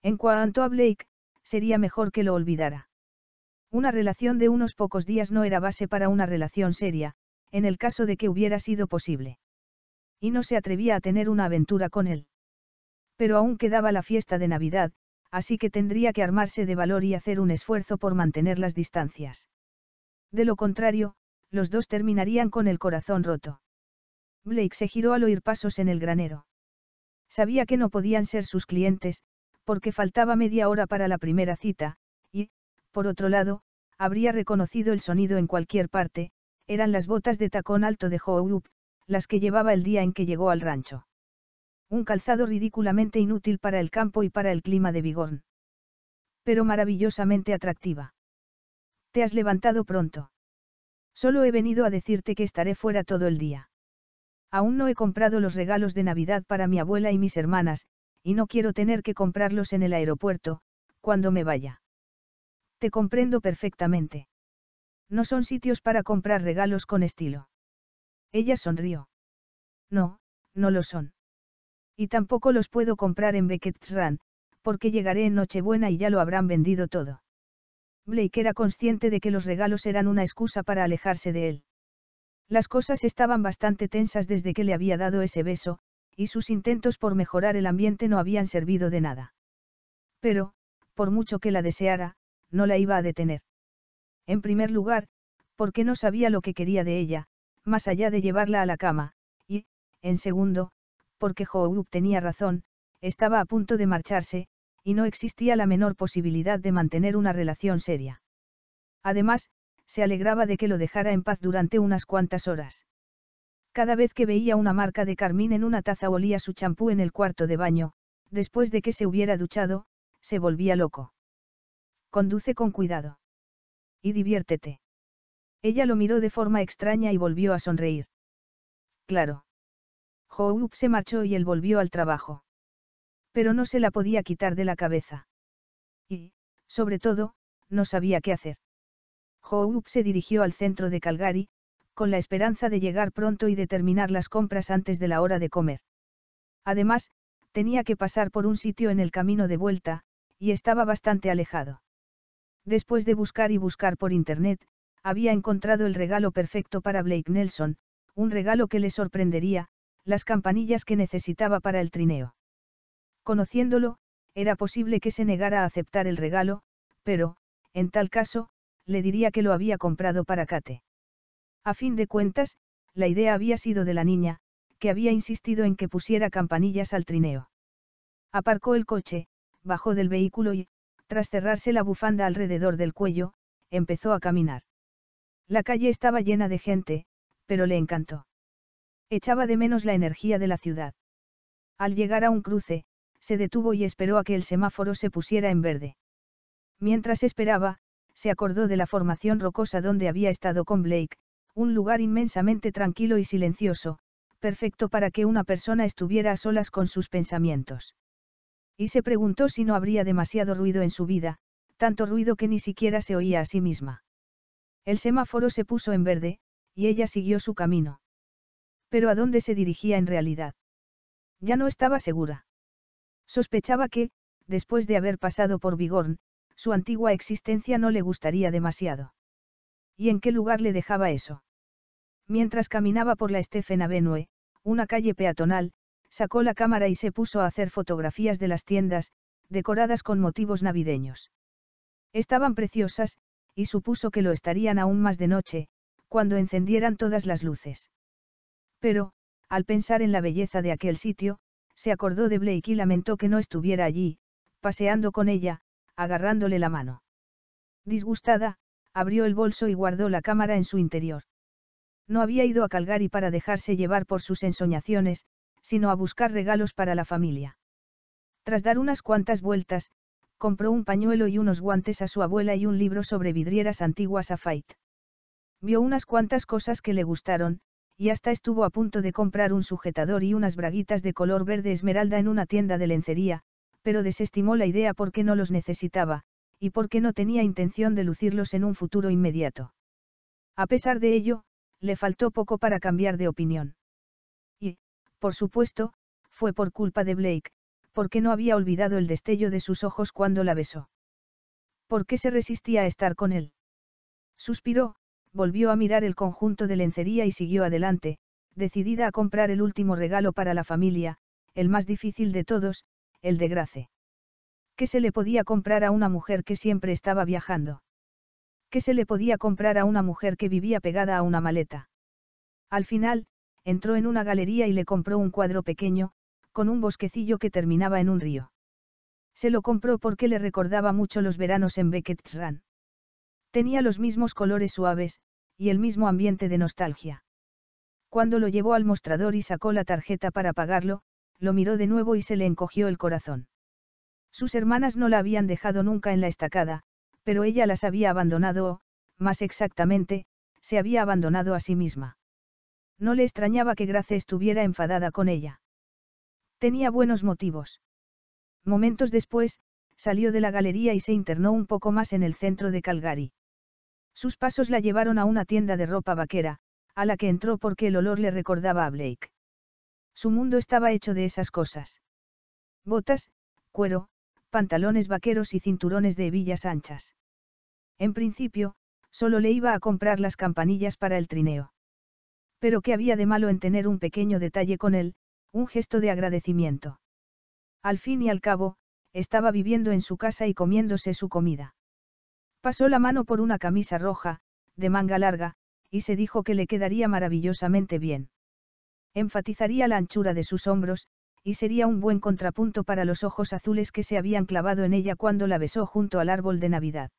En cuanto a Blake, sería mejor que lo olvidara. Una relación de unos pocos días no era base para una relación seria, en el caso de que hubiera sido posible y no se atrevía a tener una aventura con él. Pero aún quedaba la fiesta de Navidad, así que tendría que armarse de valor y hacer un esfuerzo por mantener las distancias. De lo contrario, los dos terminarían con el corazón roto. Blake se giró al oír pasos en el granero. Sabía que no podían ser sus clientes, porque faltaba media hora para la primera cita, y, por otro lado, habría reconocido el sonido en cualquier parte, eran las botas de tacón alto de Hoop las que llevaba el día en que llegó al rancho. Un calzado ridículamente inútil para el campo y para el clima de Bigorn. Pero maravillosamente atractiva. Te has levantado pronto. Solo he venido a decirte que estaré fuera todo el día. Aún no he comprado los regalos de Navidad para mi abuela y mis hermanas, y no quiero tener que comprarlos en el aeropuerto, cuando me vaya. Te comprendo perfectamente. No son sitios para comprar regalos con estilo. Ella sonrió. No, no lo son. Y tampoco los puedo comprar en Beckett's Run, porque llegaré en Nochebuena y ya lo habrán vendido todo. Blake era consciente de que los regalos eran una excusa para alejarse de él. Las cosas estaban bastante tensas desde que le había dado ese beso, y sus intentos por mejorar el ambiente no habían servido de nada. Pero, por mucho que la deseara, no la iba a detener. En primer lugar, porque no sabía lo que quería de ella, más allá de llevarla a la cama, y, en segundo, porque Howup tenía razón, estaba a punto de marcharse, y no existía la menor posibilidad de mantener una relación seria. Además, se alegraba de que lo dejara en paz durante unas cuantas horas. Cada vez que veía una marca de carmín en una taza olía su champú en el cuarto de baño, después de que se hubiera duchado, se volvía loco. Conduce con cuidado. Y diviértete. Ella lo miró de forma extraña y volvió a sonreír. Claro. Joop se marchó y él volvió al trabajo. Pero no se la podía quitar de la cabeza. Y, sobre todo, no sabía qué hacer. Joop se dirigió al centro de Calgary, con la esperanza de llegar pronto y de terminar las compras antes de la hora de comer. Además, tenía que pasar por un sitio en el camino de vuelta, y estaba bastante alejado. Después de buscar y buscar por internet, había encontrado el regalo perfecto para Blake Nelson, un regalo que le sorprendería, las campanillas que necesitaba para el trineo. Conociéndolo, era posible que se negara a aceptar el regalo, pero, en tal caso, le diría que lo había comprado para Kate. A fin de cuentas, la idea había sido de la niña, que había insistido en que pusiera campanillas al trineo. Aparcó el coche, bajó del vehículo y, tras cerrarse la bufanda alrededor del cuello, empezó a caminar. La calle estaba llena de gente, pero le encantó. Echaba de menos la energía de la ciudad. Al llegar a un cruce, se detuvo y esperó a que el semáforo se pusiera en verde. Mientras esperaba, se acordó de la formación rocosa donde había estado con Blake, un lugar inmensamente tranquilo y silencioso, perfecto para que una persona estuviera a solas con sus pensamientos. Y se preguntó si no habría demasiado ruido en su vida, tanto ruido que ni siquiera se oía a sí misma. El semáforo se puso en verde, y ella siguió su camino. Pero ¿a dónde se dirigía en realidad? Ya no estaba segura. Sospechaba que, después de haber pasado por Vigorn, su antigua existencia no le gustaría demasiado. ¿Y en qué lugar le dejaba eso? Mientras caminaba por la Stephen Avenue, una calle peatonal, sacó la cámara y se puso a hacer fotografías de las tiendas, decoradas con motivos navideños. Estaban preciosas, y supuso que lo estarían aún más de noche, cuando encendieran todas las luces. Pero, al pensar en la belleza de aquel sitio, se acordó de Blake y lamentó que no estuviera allí, paseando con ella, agarrándole la mano. Disgustada, abrió el bolso y guardó la cámara en su interior. No había ido a Calgary para dejarse llevar por sus ensoñaciones, sino a buscar regalos para la familia. Tras dar unas cuantas vueltas, compró un pañuelo y unos guantes a su abuela y un libro sobre vidrieras antiguas a fight Vio unas cuantas cosas que le gustaron, y hasta estuvo a punto de comprar un sujetador y unas braguitas de color verde esmeralda en una tienda de lencería, pero desestimó la idea porque no los necesitaba, y porque no tenía intención de lucirlos en un futuro inmediato. A pesar de ello, le faltó poco para cambiar de opinión. Y, por supuesto, fue por culpa de Blake, qué no había olvidado el destello de sus ojos cuando la besó. ¿Por qué se resistía a estar con él? Suspiró, volvió a mirar el conjunto de lencería y siguió adelante, decidida a comprar el último regalo para la familia, el más difícil de todos, el de Grace. ¿Qué se le podía comprar a una mujer que siempre estaba viajando? ¿Qué se le podía comprar a una mujer que vivía pegada a una maleta? Al final, entró en una galería y le compró un cuadro pequeño, con un bosquecillo que terminaba en un río. Se lo compró porque le recordaba mucho los veranos en Beckett's Tenía los mismos colores suaves, y el mismo ambiente de nostalgia. Cuando lo llevó al mostrador y sacó la tarjeta para pagarlo, lo miró de nuevo y se le encogió el corazón. Sus hermanas no la habían dejado nunca en la estacada, pero ella las había abandonado o, más exactamente, se había abandonado a sí misma. No le extrañaba que Grace estuviera enfadada con ella. Tenía buenos motivos. Momentos después, salió de la galería y se internó un poco más en el centro de Calgary. Sus pasos la llevaron a una tienda de ropa vaquera, a la que entró porque el olor le recordaba a Blake. Su mundo estaba hecho de esas cosas. Botas, cuero, pantalones vaqueros y cinturones de hebillas anchas. En principio, solo le iba a comprar las campanillas para el trineo. Pero qué había de malo en tener un pequeño detalle con él, un gesto de agradecimiento. Al fin y al cabo, estaba viviendo en su casa y comiéndose su comida. Pasó la mano por una camisa roja, de manga larga, y se dijo que le quedaría maravillosamente bien. Enfatizaría la anchura de sus hombros, y sería un buen contrapunto para los ojos azules que se habían clavado en ella cuando la besó junto al árbol de Navidad.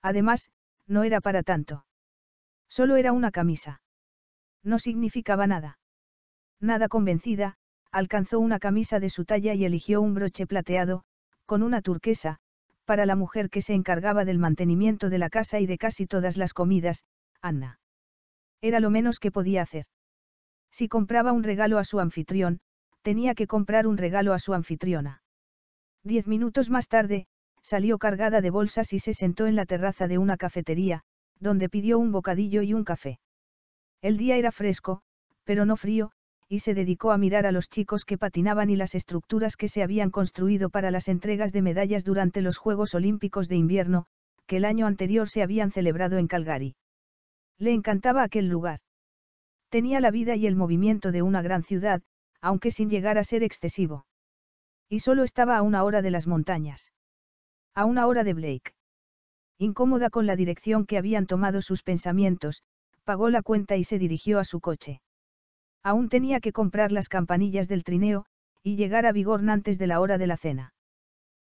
Además, no era para tanto. Solo era una camisa. No significaba nada. Nada convencida, alcanzó una camisa de su talla y eligió un broche plateado, con una turquesa, para la mujer que se encargaba del mantenimiento de la casa y de casi todas las comidas, Anna. Era lo menos que podía hacer. Si compraba un regalo a su anfitrión, tenía que comprar un regalo a su anfitriona. Diez minutos más tarde, salió cargada de bolsas y se sentó en la terraza de una cafetería, donde pidió un bocadillo y un café. El día era fresco, pero no frío, y se dedicó a mirar a los chicos que patinaban y las estructuras que se habían construido para las entregas de medallas durante los Juegos Olímpicos de Invierno, que el año anterior se habían celebrado en Calgary. Le encantaba aquel lugar. Tenía la vida y el movimiento de una gran ciudad, aunque sin llegar a ser excesivo. Y solo estaba a una hora de las montañas. A una hora de Blake. Incómoda con la dirección que habían tomado sus pensamientos, pagó la cuenta y se dirigió a su coche. Aún tenía que comprar las campanillas del trineo, y llegar a Vigorn antes de la hora de la cena.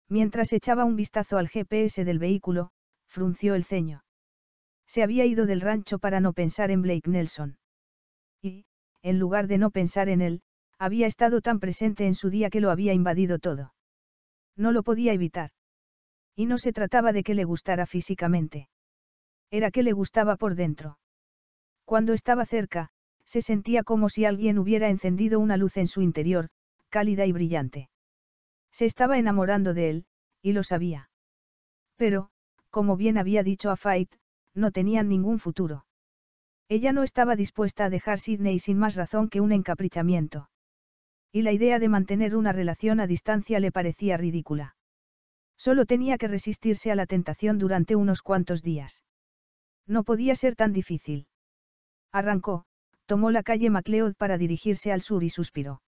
Mientras echaba un vistazo al GPS del vehículo, frunció el ceño. Se había ido del rancho para no pensar en Blake Nelson. Y, en lugar de no pensar en él, había estado tan presente en su día que lo había invadido todo. No lo podía evitar. Y no se trataba de que le gustara físicamente. Era que le gustaba por dentro. Cuando estaba cerca, se sentía como si alguien hubiera encendido una luz en su interior, cálida y brillante. Se estaba enamorando de él, y lo sabía. Pero, como bien había dicho a Faith, no tenían ningún futuro. Ella no estaba dispuesta a dejar Sidney sin más razón que un encaprichamiento. Y la idea de mantener una relación a distancia le parecía ridícula. Solo tenía que resistirse a la tentación durante unos cuantos días. No podía ser tan difícil. Arrancó, tomó la calle MacLeod para dirigirse al sur y suspiró.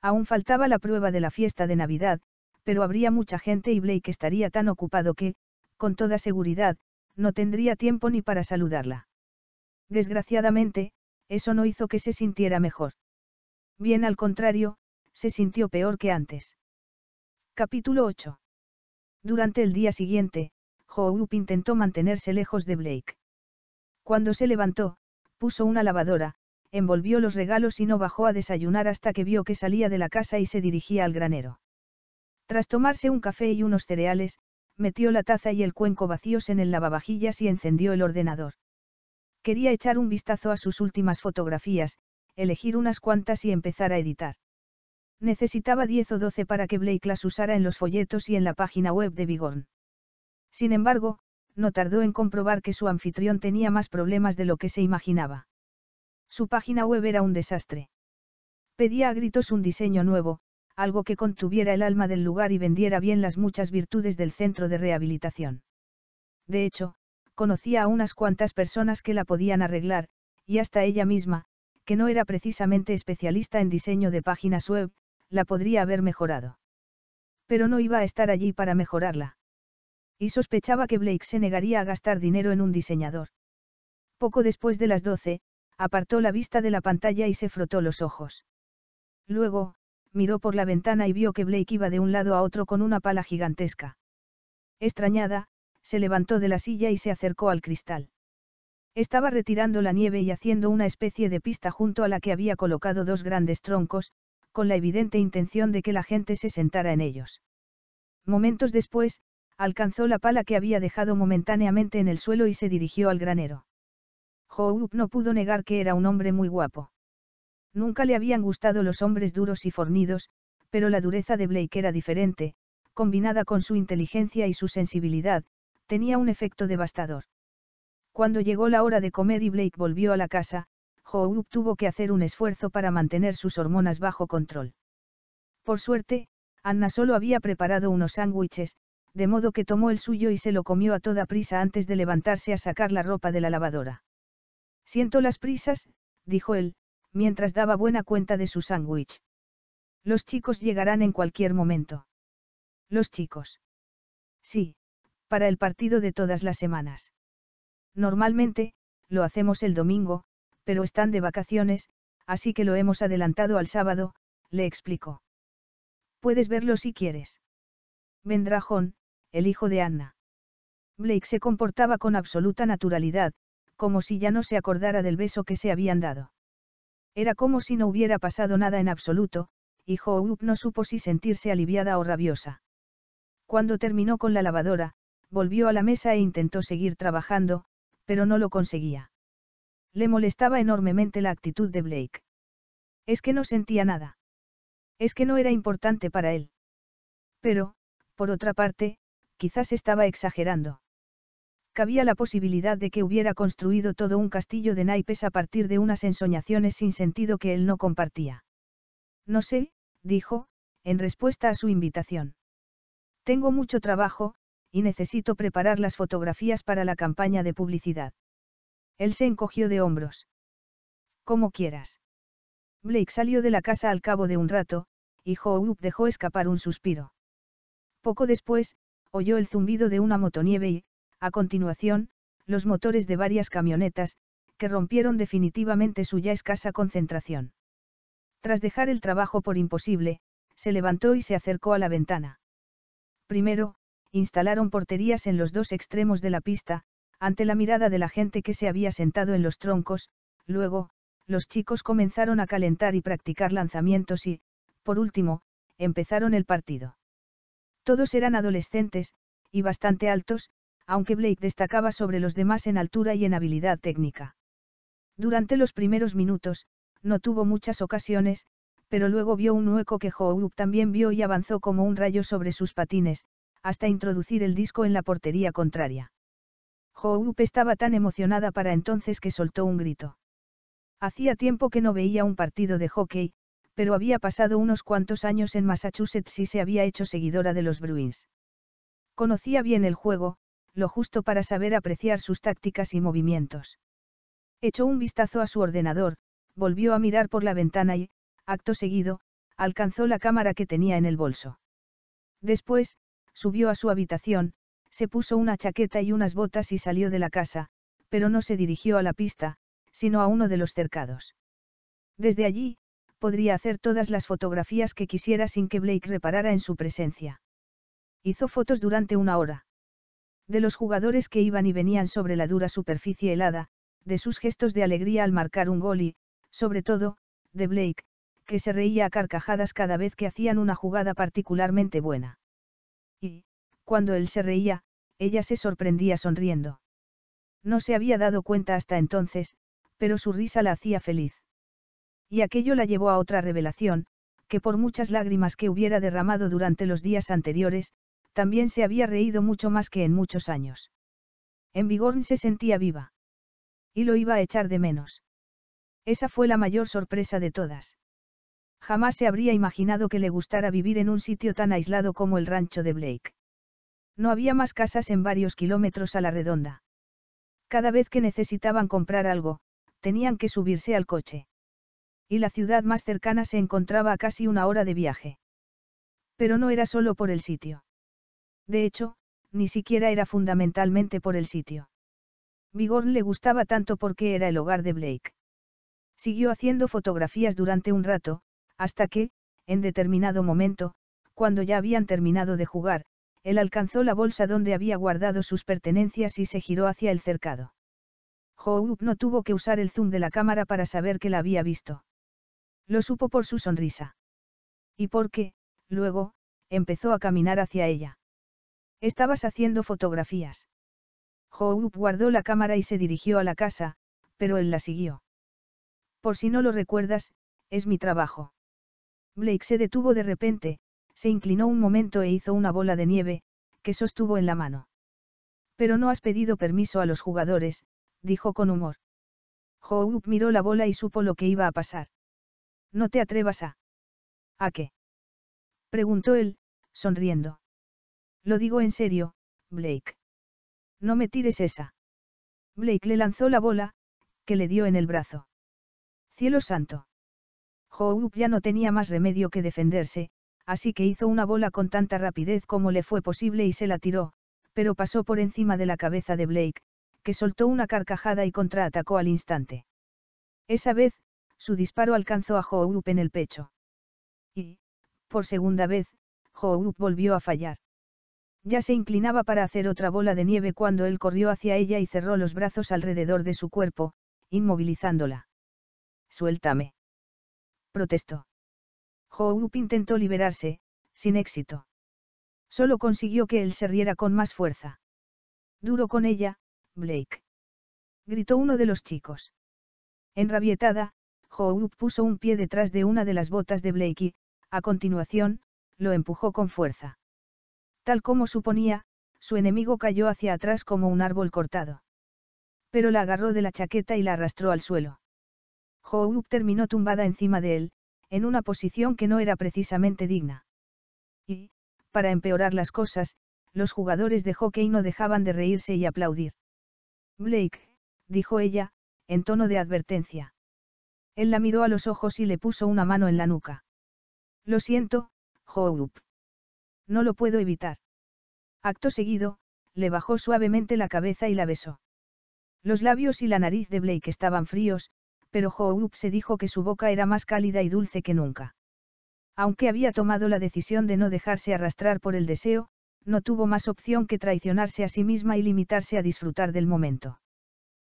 Aún faltaba la prueba de la fiesta de Navidad, pero habría mucha gente y Blake estaría tan ocupado que, con toda seguridad, no tendría tiempo ni para saludarla. Desgraciadamente, eso no hizo que se sintiera mejor. Bien al contrario, se sintió peor que antes. Capítulo 8. Durante el día siguiente, Hoop intentó mantenerse lejos de Blake. Cuando se levantó, puso una lavadora, envolvió los regalos y no bajó a desayunar hasta que vio que salía de la casa y se dirigía al granero. Tras tomarse un café y unos cereales, metió la taza y el cuenco vacíos en el lavavajillas y encendió el ordenador. Quería echar un vistazo a sus últimas fotografías, elegir unas cuantas y empezar a editar. Necesitaba 10 o 12 para que Blake las usara en los folletos y en la página web de Bigorn. Sin embargo, no tardó en comprobar que su anfitrión tenía más problemas de lo que se imaginaba. Su página web era un desastre. Pedía a gritos un diseño nuevo, algo que contuviera el alma del lugar y vendiera bien las muchas virtudes del centro de rehabilitación. De hecho, conocía a unas cuantas personas que la podían arreglar, y hasta ella misma, que no era precisamente especialista en diseño de páginas web, la podría haber mejorado. Pero no iba a estar allí para mejorarla. Y sospechaba que Blake se negaría a gastar dinero en un diseñador. Poco después de las 12, apartó la vista de la pantalla y se frotó los ojos. Luego, miró por la ventana y vio que Blake iba de un lado a otro con una pala gigantesca. Extrañada, se levantó de la silla y se acercó al cristal. Estaba retirando la nieve y haciendo una especie de pista junto a la que había colocado dos grandes troncos, con la evidente intención de que la gente se sentara en ellos. Momentos después, alcanzó la pala que había dejado momentáneamente en el suelo y se dirigió al granero. Hoop no pudo negar que era un hombre muy guapo. Nunca le habían gustado los hombres duros y fornidos, pero la dureza de Blake era diferente, combinada con su inteligencia y su sensibilidad, tenía un efecto devastador. Cuando llegó la hora de comer y Blake volvió a la casa, Hoop tuvo que hacer un esfuerzo para mantener sus hormonas bajo control. Por suerte, Anna solo había preparado unos sándwiches, de modo que tomó el suyo y se lo comió a toda prisa antes de levantarse a sacar la ropa de la lavadora. Siento las prisas, dijo él, mientras daba buena cuenta de su sándwich. Los chicos llegarán en cualquier momento. Los chicos. Sí, para el partido de todas las semanas. Normalmente, lo hacemos el domingo, pero están de vacaciones, así que lo hemos adelantado al sábado, le explicó. Puedes verlo si quieres. Vendrá John, el hijo de Anna. Blake se comportaba con absoluta naturalidad, como si ya no se acordara del beso que se habían dado. Era como si no hubiera pasado nada en absoluto, y Hope no supo si sentirse aliviada o rabiosa. Cuando terminó con la lavadora, volvió a la mesa e intentó seguir trabajando, pero no lo conseguía. Le molestaba enormemente la actitud de Blake. Es que no sentía nada. Es que no era importante para él. Pero, por otra parte, quizás estaba exagerando cabía la posibilidad de que hubiera construido todo un castillo de naipes a partir de unas ensoñaciones sin sentido que él no compartía. No sé, dijo, en respuesta a su invitación. Tengo mucho trabajo, y necesito preparar las fotografías para la campaña de publicidad. Él se encogió de hombros. Como quieras. Blake salió de la casa al cabo de un rato, y Hope dejó escapar un suspiro. Poco después, oyó el zumbido de una motonieve y, a continuación, los motores de varias camionetas, que rompieron definitivamente su ya escasa concentración. Tras dejar el trabajo por imposible, se levantó y se acercó a la ventana. Primero, instalaron porterías en los dos extremos de la pista, ante la mirada de la gente que se había sentado en los troncos, luego, los chicos comenzaron a calentar y practicar lanzamientos y, por último, empezaron el partido. Todos eran adolescentes, y bastante altos, aunque Blake destacaba sobre los demás en altura y en habilidad técnica. Durante los primeros minutos, no tuvo muchas ocasiones, pero luego vio un hueco que Hoop también vio y avanzó como un rayo sobre sus patines, hasta introducir el disco en la portería contraria. Hoop estaba tan emocionada para entonces que soltó un grito. Hacía tiempo que no veía un partido de hockey, pero había pasado unos cuantos años en Massachusetts y se había hecho seguidora de los Bruins. Conocía bien el juego, lo justo para saber apreciar sus tácticas y movimientos. Echó un vistazo a su ordenador, volvió a mirar por la ventana y, acto seguido, alcanzó la cámara que tenía en el bolso. Después, subió a su habitación, se puso una chaqueta y unas botas y salió de la casa, pero no se dirigió a la pista, sino a uno de los cercados. Desde allí, podría hacer todas las fotografías que quisiera sin que Blake reparara en su presencia. Hizo fotos durante una hora de los jugadores que iban y venían sobre la dura superficie helada, de sus gestos de alegría al marcar un gol y, sobre todo, de Blake, que se reía a carcajadas cada vez que hacían una jugada particularmente buena. Y, cuando él se reía, ella se sorprendía sonriendo. No se había dado cuenta hasta entonces, pero su risa la hacía feliz. Y aquello la llevó a otra revelación, que por muchas lágrimas que hubiera derramado durante los días anteriores, también se había reído mucho más que en muchos años. En Bigorn se sentía viva. Y lo iba a echar de menos. Esa fue la mayor sorpresa de todas. Jamás se habría imaginado que le gustara vivir en un sitio tan aislado como el rancho de Blake. No había más casas en varios kilómetros a la redonda. Cada vez que necesitaban comprar algo, tenían que subirse al coche. Y la ciudad más cercana se encontraba a casi una hora de viaje. Pero no era solo por el sitio. De hecho, ni siquiera era fundamentalmente por el sitio. Vigor le gustaba tanto porque era el hogar de Blake. Siguió haciendo fotografías durante un rato, hasta que, en determinado momento, cuando ya habían terminado de jugar, él alcanzó la bolsa donde había guardado sus pertenencias y se giró hacia el cercado. Hope no tuvo que usar el zoom de la cámara para saber que la había visto. Lo supo por su sonrisa. Y porque, luego, empezó a caminar hacia ella. Estabas haciendo fotografías. howe guardó la cámara y se dirigió a la casa, pero él la siguió. Por si no lo recuerdas, es mi trabajo. Blake se detuvo de repente, se inclinó un momento e hizo una bola de nieve, que sostuvo en la mano. Pero no has pedido permiso a los jugadores, dijo con humor. howe miró la bola y supo lo que iba a pasar. No te atrevas a. ¿A qué? preguntó él, sonriendo. Lo digo en serio, Blake. No me tires esa. Blake le lanzó la bola, que le dio en el brazo. Cielo santo. Hoop ya no tenía más remedio que defenderse, así que hizo una bola con tanta rapidez como le fue posible y se la tiró, pero pasó por encima de la cabeza de Blake, que soltó una carcajada y contraatacó al instante. Esa vez, su disparo alcanzó a Hoop en el pecho. Y, por segunda vez, Hoop volvió a fallar. Ya se inclinaba para hacer otra bola de nieve cuando él corrió hacia ella y cerró los brazos alrededor de su cuerpo, inmovilizándola. Suéltame. Protestó. Houp intentó liberarse, sin éxito. Solo consiguió que él se riera con más fuerza. Duro con ella, Blake. Gritó uno de los chicos. Enrabietada, Houp puso un pie detrás de una de las botas de Blake y, a continuación, lo empujó con fuerza. Tal como suponía, su enemigo cayó hacia atrás como un árbol cortado. Pero la agarró de la chaqueta y la arrastró al suelo. Hope terminó tumbada encima de él, en una posición que no era precisamente digna. Y, para empeorar las cosas, los jugadores de hockey no dejaban de reírse y aplaudir. Blake, dijo ella, en tono de advertencia. Él la miró a los ojos y le puso una mano en la nuca. Lo siento, Hope. No lo puedo evitar. Acto seguido, le bajó suavemente la cabeza y la besó. Los labios y la nariz de Blake estaban fríos, pero Hope se dijo que su boca era más cálida y dulce que nunca. Aunque había tomado la decisión de no dejarse arrastrar por el deseo, no tuvo más opción que traicionarse a sí misma y limitarse a disfrutar del momento.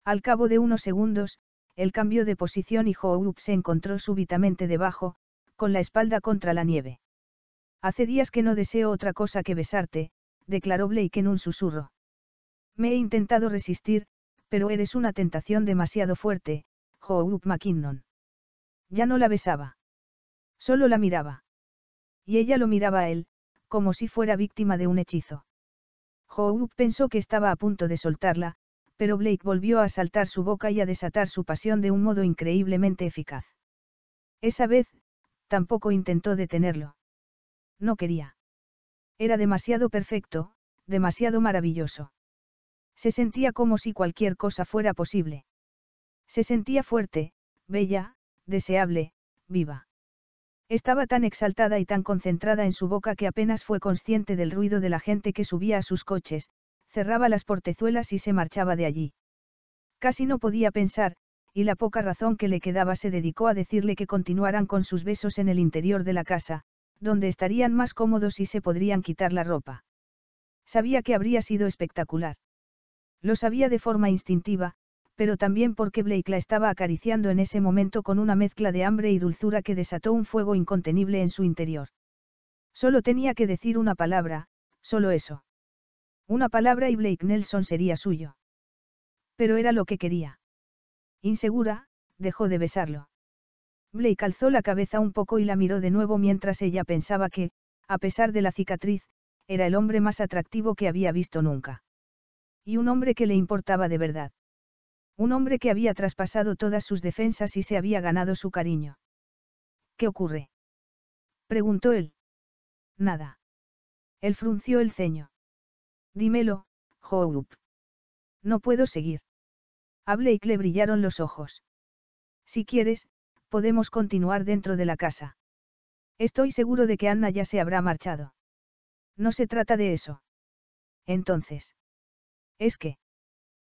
Al cabo de unos segundos, el cambio de posición y Hope se encontró súbitamente debajo, con la espalda contra la nieve. Hace días que no deseo otra cosa que besarte, declaró Blake en un susurro. Me he intentado resistir, pero eres una tentación demasiado fuerte, Up McKinnon. Ya no la besaba. Solo la miraba. Y ella lo miraba a él, como si fuera víctima de un hechizo. Up pensó que estaba a punto de soltarla, pero Blake volvió a saltar su boca y a desatar su pasión de un modo increíblemente eficaz. Esa vez, tampoco intentó detenerlo no quería. Era demasiado perfecto, demasiado maravilloso. Se sentía como si cualquier cosa fuera posible. Se sentía fuerte, bella, deseable, viva. Estaba tan exaltada y tan concentrada en su boca que apenas fue consciente del ruido de la gente que subía a sus coches, cerraba las portezuelas y se marchaba de allí. Casi no podía pensar, y la poca razón que le quedaba se dedicó a decirle que continuaran con sus besos en el interior de la casa, donde estarían más cómodos y se podrían quitar la ropa. Sabía que habría sido espectacular. Lo sabía de forma instintiva, pero también porque Blake la estaba acariciando en ese momento con una mezcla de hambre y dulzura que desató un fuego incontenible en su interior. Solo tenía que decir una palabra, solo eso. Una palabra y Blake Nelson sería suyo. Pero era lo que quería. Insegura, dejó de besarlo. Blake alzó la cabeza un poco y la miró de nuevo mientras ella pensaba que, a pesar de la cicatriz, era el hombre más atractivo que había visto nunca. Y un hombre que le importaba de verdad. Un hombre que había traspasado todas sus defensas y se había ganado su cariño. ¿Qué ocurre? preguntó él. Nada. Él frunció el ceño. Dímelo, Joop. No puedo seguir. A Blake le brillaron los ojos. Si quieres, podemos continuar dentro de la casa. Estoy seguro de que Anna ya se habrá marchado. No se trata de eso. Entonces. Es que.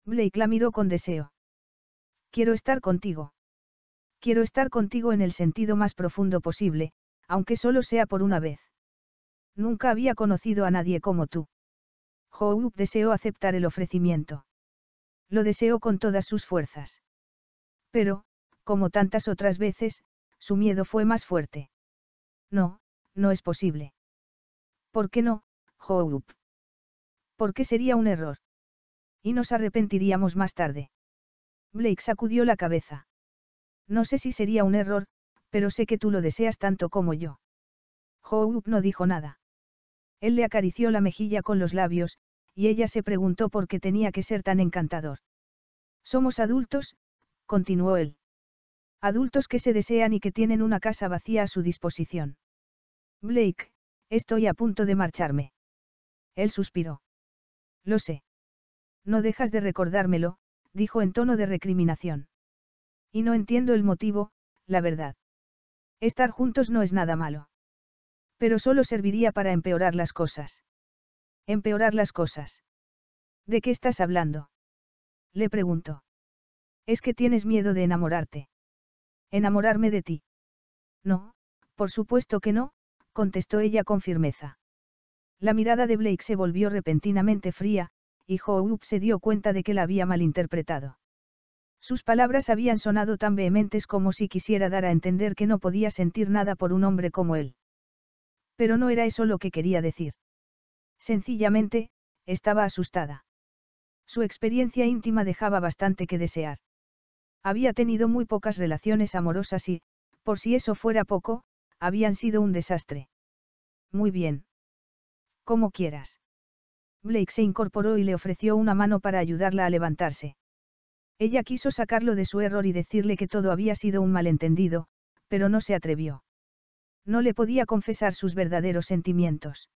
Blake la miró con deseo. Quiero estar contigo. Quiero estar contigo en el sentido más profundo posible, aunque solo sea por una vez. Nunca había conocido a nadie como tú. Hope deseó aceptar el ofrecimiento. Lo deseó con todas sus fuerzas. Pero, como tantas otras veces, su miedo fue más fuerte. No, no es posible. ¿Por qué no, ¿Por qué sería un error. Y nos arrepentiríamos más tarde. Blake sacudió la cabeza. No sé si sería un error, pero sé que tú lo deseas tanto como yo. Hope no dijo nada. Él le acarició la mejilla con los labios, y ella se preguntó por qué tenía que ser tan encantador. Somos adultos, continuó él. Adultos que se desean y que tienen una casa vacía a su disposición. Blake, estoy a punto de marcharme. Él suspiró. Lo sé. No dejas de recordármelo, dijo en tono de recriminación. Y no entiendo el motivo, la verdad. Estar juntos no es nada malo. Pero solo serviría para empeorar las cosas. Empeorar las cosas. ¿De qué estás hablando? Le preguntó. Es que tienes miedo de enamorarte. Enamorarme de ti. No, por supuesto que no, contestó ella con firmeza. La mirada de Blake se volvió repentinamente fría, y up se dio cuenta de que la había malinterpretado. Sus palabras habían sonado tan vehementes como si quisiera dar a entender que no podía sentir nada por un hombre como él. Pero no era eso lo que quería decir. Sencillamente, estaba asustada. Su experiencia íntima dejaba bastante que desear. Había tenido muy pocas relaciones amorosas y, por si eso fuera poco, habían sido un desastre. Muy bien. Como quieras. Blake se incorporó y le ofreció una mano para ayudarla a levantarse. Ella quiso sacarlo de su error y decirle que todo había sido un malentendido, pero no se atrevió. No le podía confesar sus verdaderos sentimientos.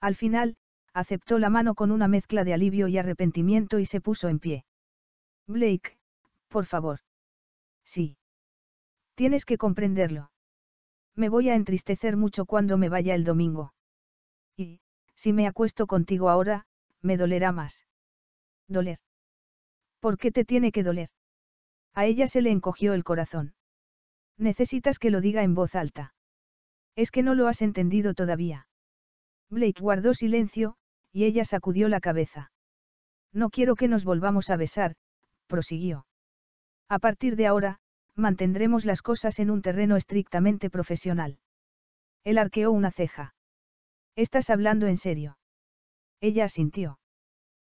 Al final, aceptó la mano con una mezcla de alivio y arrepentimiento y se puso en pie. Blake, por favor. Sí. Tienes que comprenderlo. Me voy a entristecer mucho cuando me vaya el domingo. Y, si me acuesto contigo ahora, me dolerá más. Doler. ¿Por qué te tiene que doler? A ella se le encogió el corazón. Necesitas que lo diga en voz alta. Es que no lo has entendido todavía. Blake guardó silencio, y ella sacudió la cabeza. No quiero que nos volvamos a besar, prosiguió. A partir de ahora, mantendremos las cosas en un terreno estrictamente profesional. Él arqueó una ceja. ¿Estás hablando en serio? Ella asintió.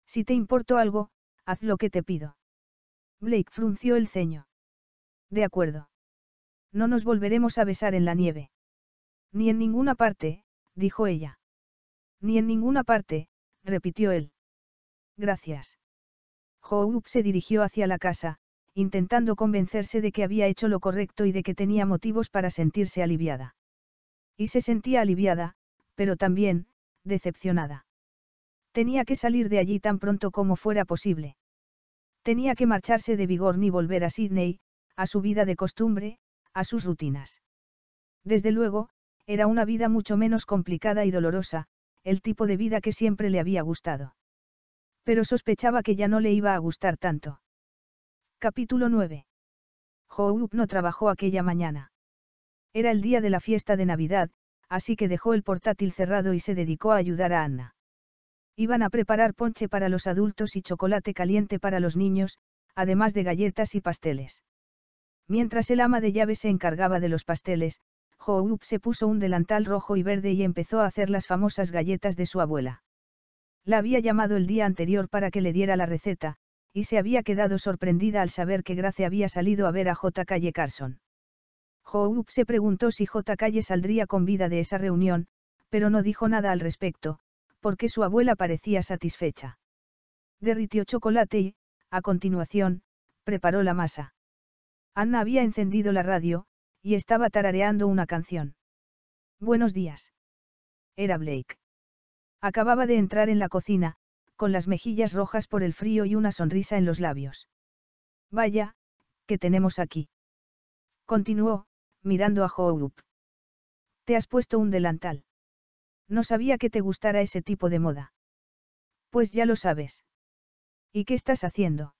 Si te importo algo, haz lo que te pido. Blake frunció el ceño. De acuerdo. No nos volveremos a besar en la nieve. Ni en ninguna parte, dijo ella. Ni en ninguna parte, repitió él. Gracias. Hope se dirigió hacia la casa, intentando convencerse de que había hecho lo correcto y de que tenía motivos para sentirse aliviada. Y se sentía aliviada, pero también, decepcionada. Tenía que salir de allí tan pronto como fuera posible. Tenía que marcharse de vigor ni volver a Sydney, a su vida de costumbre, a sus rutinas. Desde luego, era una vida mucho menos complicada y dolorosa, el tipo de vida que siempre le había gustado. Pero sospechaba que ya no le iba a gustar tanto. Capítulo 9. JOUP no trabajó aquella mañana. Era el día de la fiesta de Navidad, así que dejó el portátil cerrado y se dedicó a ayudar a Anna. Iban a preparar ponche para los adultos y chocolate caliente para los niños, además de galletas y pasteles. Mientras el ama de llaves se encargaba de los pasteles, JOUP se puso un delantal rojo y verde y empezó a hacer las famosas galletas de su abuela. La había llamado el día anterior para que le diera la receta, y se había quedado sorprendida al saber que Grace había salido a ver a J. Calle Carson. Hope se preguntó si J. Calle saldría con vida de esa reunión, pero no dijo nada al respecto, porque su abuela parecía satisfecha. Derritió chocolate y, a continuación, preparó la masa. Anna había encendido la radio, y estaba tarareando una canción. Buenos días. Era Blake. Acababa de entrar en la cocina, con las mejillas rojas por el frío y una sonrisa en los labios. Vaya, ¿qué tenemos aquí? Continuó, mirando a Hope. Te has puesto un delantal. No sabía que te gustara ese tipo de moda. Pues ya lo sabes. ¿Y qué estás haciendo?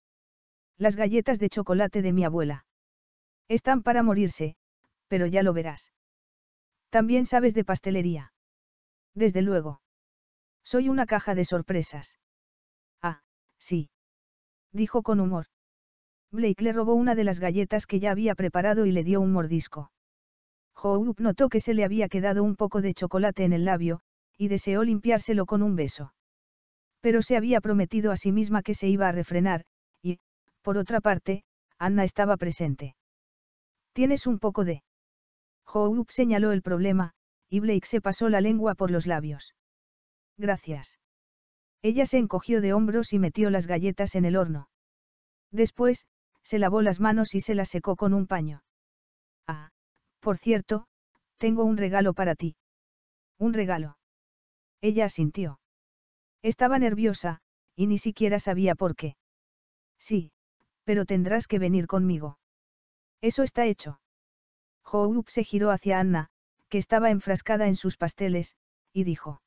Las galletas de chocolate de mi abuela. Están para morirse, pero ya lo verás. También sabes de pastelería. Desde luego. Soy una caja de sorpresas. Sí. Dijo con humor. Blake le robó una de las galletas que ya había preparado y le dio un mordisco. Hope notó que se le había quedado un poco de chocolate en el labio, y deseó limpiárselo con un beso. Pero se había prometido a sí misma que se iba a refrenar, y, por otra parte, Anna estaba presente. Tienes un poco de... Hope señaló el problema, y Blake se pasó la lengua por los labios. Gracias. Ella se encogió de hombros y metió las galletas en el horno. Después, se lavó las manos y se las secó con un paño. Ah, por cierto, tengo un regalo para ti. Un regalo. Ella asintió. Estaba nerviosa, y ni siquiera sabía por qué. Sí, pero tendrás que venir conmigo. Eso está hecho. Joop se giró hacia Anna, que estaba enfrascada en sus pasteles, y dijo.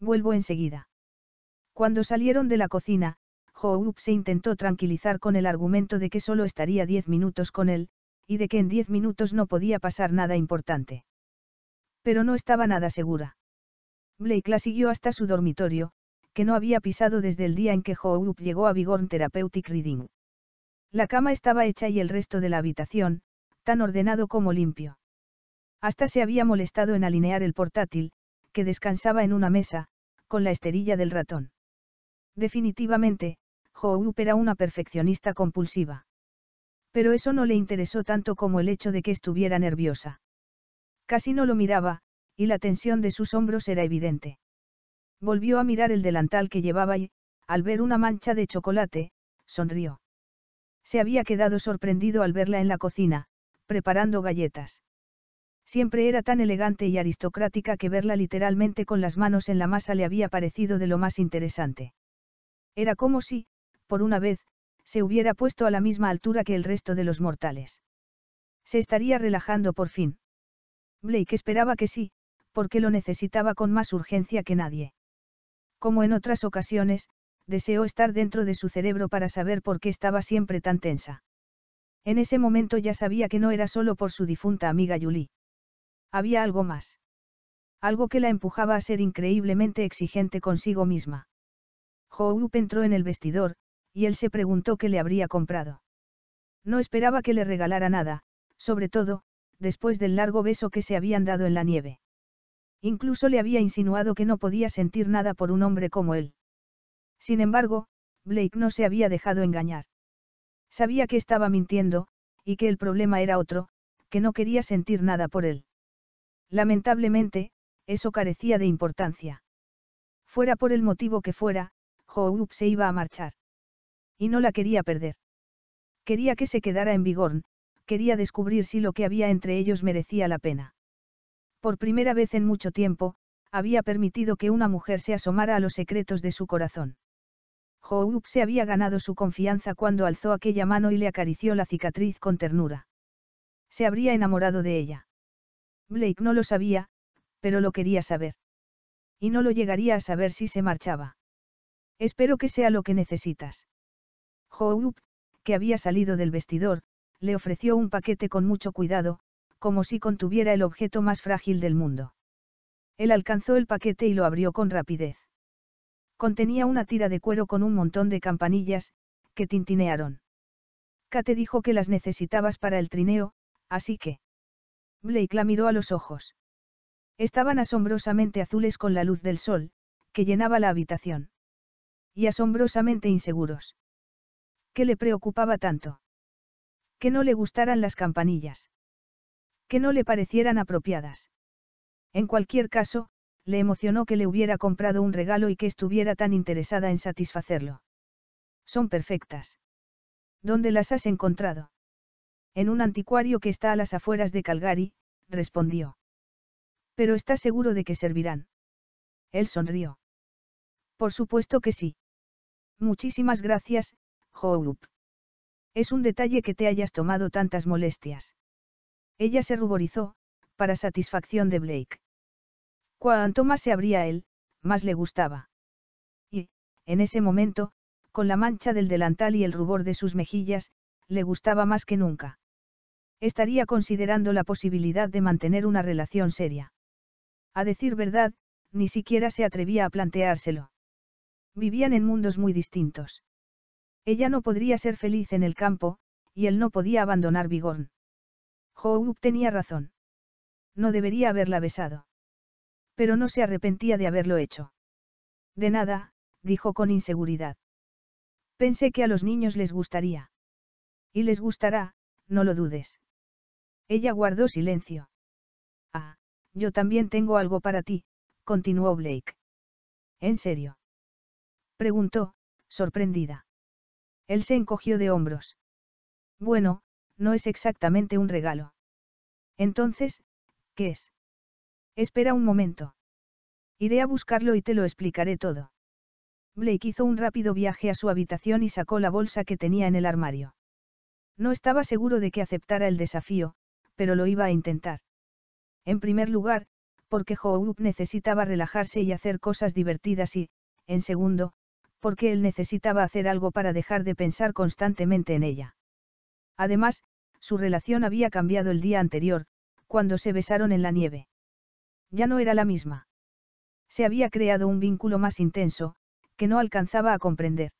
Vuelvo enseguida. Cuando salieron de la cocina, Hope se intentó tranquilizar con el argumento de que solo estaría diez minutos con él, y de que en diez minutos no podía pasar nada importante. Pero no estaba nada segura. Blake la siguió hasta su dormitorio, que no había pisado desde el día en que Hope llegó a Vigorn Therapeutic Reading. La cama estaba hecha y el resto de la habitación, tan ordenado como limpio. Hasta se había molestado en alinear el portátil, que descansaba en una mesa, con la esterilla del ratón. Definitivamente, Hoop era una perfeccionista compulsiva. Pero eso no le interesó tanto como el hecho de que estuviera nerviosa. Casi no lo miraba, y la tensión de sus hombros era evidente. Volvió a mirar el delantal que llevaba y, al ver una mancha de chocolate, sonrió. Se había quedado sorprendido al verla en la cocina, preparando galletas. Siempre era tan elegante y aristocrática que verla literalmente con las manos en la masa le había parecido de lo más interesante. Era como si, por una vez, se hubiera puesto a la misma altura que el resto de los mortales. Se estaría relajando por fin. Blake esperaba que sí, porque lo necesitaba con más urgencia que nadie. Como en otras ocasiones, deseó estar dentro de su cerebro para saber por qué estaba siempre tan tensa. En ese momento ya sabía que no era solo por su difunta amiga Julie. Había algo más. Algo que la empujaba a ser increíblemente exigente consigo misma. Houp entró en el vestidor, y él se preguntó qué le habría comprado. No esperaba que le regalara nada, sobre todo, después del largo beso que se habían dado en la nieve. Incluso le había insinuado que no podía sentir nada por un hombre como él. Sin embargo, Blake no se había dejado engañar. Sabía que estaba mintiendo, y que el problema era otro, que no quería sentir nada por él. Lamentablemente, eso carecía de importancia. Fuera por el motivo que fuera, Houp se iba a marchar. Y no la quería perder. Quería que se quedara en Vigorn, quería descubrir si lo que había entre ellos merecía la pena. Por primera vez en mucho tiempo, había permitido que una mujer se asomara a los secretos de su corazón. Houp se había ganado su confianza cuando alzó aquella mano y le acarició la cicatriz con ternura. Se habría enamorado de ella. Blake no lo sabía, pero lo quería saber. Y no lo llegaría a saber si se marchaba. Espero que sea lo que necesitas. Hope, que había salido del vestidor, le ofreció un paquete con mucho cuidado, como si contuviera el objeto más frágil del mundo. Él alcanzó el paquete y lo abrió con rapidez. Contenía una tira de cuero con un montón de campanillas, que tintinearon. Kate dijo que las necesitabas para el trineo, así que... Blake la miró a los ojos. Estaban asombrosamente azules con la luz del sol, que llenaba la habitación y asombrosamente inseguros. ¿Qué le preocupaba tanto? Que no le gustaran las campanillas. Que no le parecieran apropiadas. En cualquier caso, le emocionó que le hubiera comprado un regalo y que estuviera tan interesada en satisfacerlo. Son perfectas. ¿Dónde las has encontrado? En un anticuario que está a las afueras de Calgary, respondió. Pero está seguro de que servirán? Él sonrió. Por supuesto que sí. Muchísimas gracias, Hope. Es un detalle que te hayas tomado tantas molestias. Ella se ruborizó, para satisfacción de Blake. Cuanto más se abría él, más le gustaba. Y, en ese momento, con la mancha del delantal y el rubor de sus mejillas, le gustaba más que nunca. Estaría considerando la posibilidad de mantener una relación seria. A decir verdad, ni siquiera se atrevía a planteárselo. Vivían en mundos muy distintos. Ella no podría ser feliz en el campo, y él no podía abandonar Bigorn. Hope tenía razón. No debería haberla besado. Pero no se arrepentía de haberlo hecho. De nada, dijo con inseguridad. Pensé que a los niños les gustaría. Y les gustará, no lo dudes. Ella guardó silencio. Ah, yo también tengo algo para ti, continuó Blake. ¿En serio? Preguntó, sorprendida. Él se encogió de hombros. Bueno, no es exactamente un regalo. Entonces, ¿qué es? Espera un momento. Iré a buscarlo y te lo explicaré todo. Blake hizo un rápido viaje a su habitación y sacó la bolsa que tenía en el armario. No estaba seguro de que aceptara el desafío, pero lo iba a intentar. En primer lugar, porque Hope necesitaba relajarse y hacer cosas divertidas y, en segundo, porque él necesitaba hacer algo para dejar de pensar constantemente en ella. Además, su relación había cambiado el día anterior, cuando se besaron en la nieve. Ya no era la misma. Se había creado un vínculo más intenso, que no alcanzaba a comprender.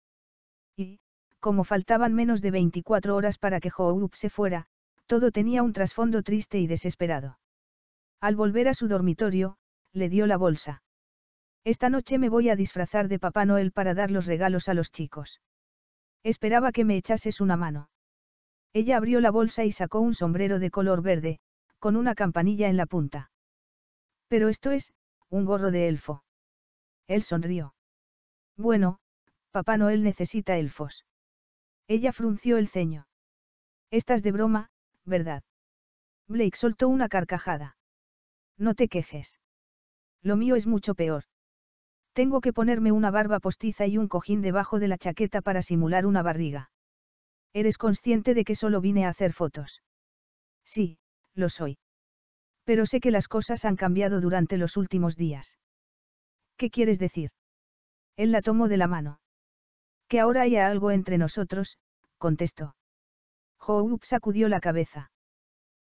Y, como faltaban menos de 24 horas para que Hope se fuera, todo tenía un trasfondo triste y desesperado. Al volver a su dormitorio, le dio la bolsa. Esta noche me voy a disfrazar de Papá Noel para dar los regalos a los chicos. Esperaba que me echases una mano. Ella abrió la bolsa y sacó un sombrero de color verde, con una campanilla en la punta. Pero esto es, un gorro de elfo. Él sonrió. Bueno, Papá Noel necesita elfos. Ella frunció el ceño. Estás de broma, ¿verdad? Blake soltó una carcajada. No te quejes. Lo mío es mucho peor. Tengo que ponerme una barba postiza y un cojín debajo de la chaqueta para simular una barriga. Eres consciente de que solo vine a hacer fotos. Sí, lo soy. Pero sé que las cosas han cambiado durante los últimos días. ¿Qué quieres decir? Él la tomó de la mano. Que ahora haya algo entre nosotros, contestó. Joop sacudió la cabeza.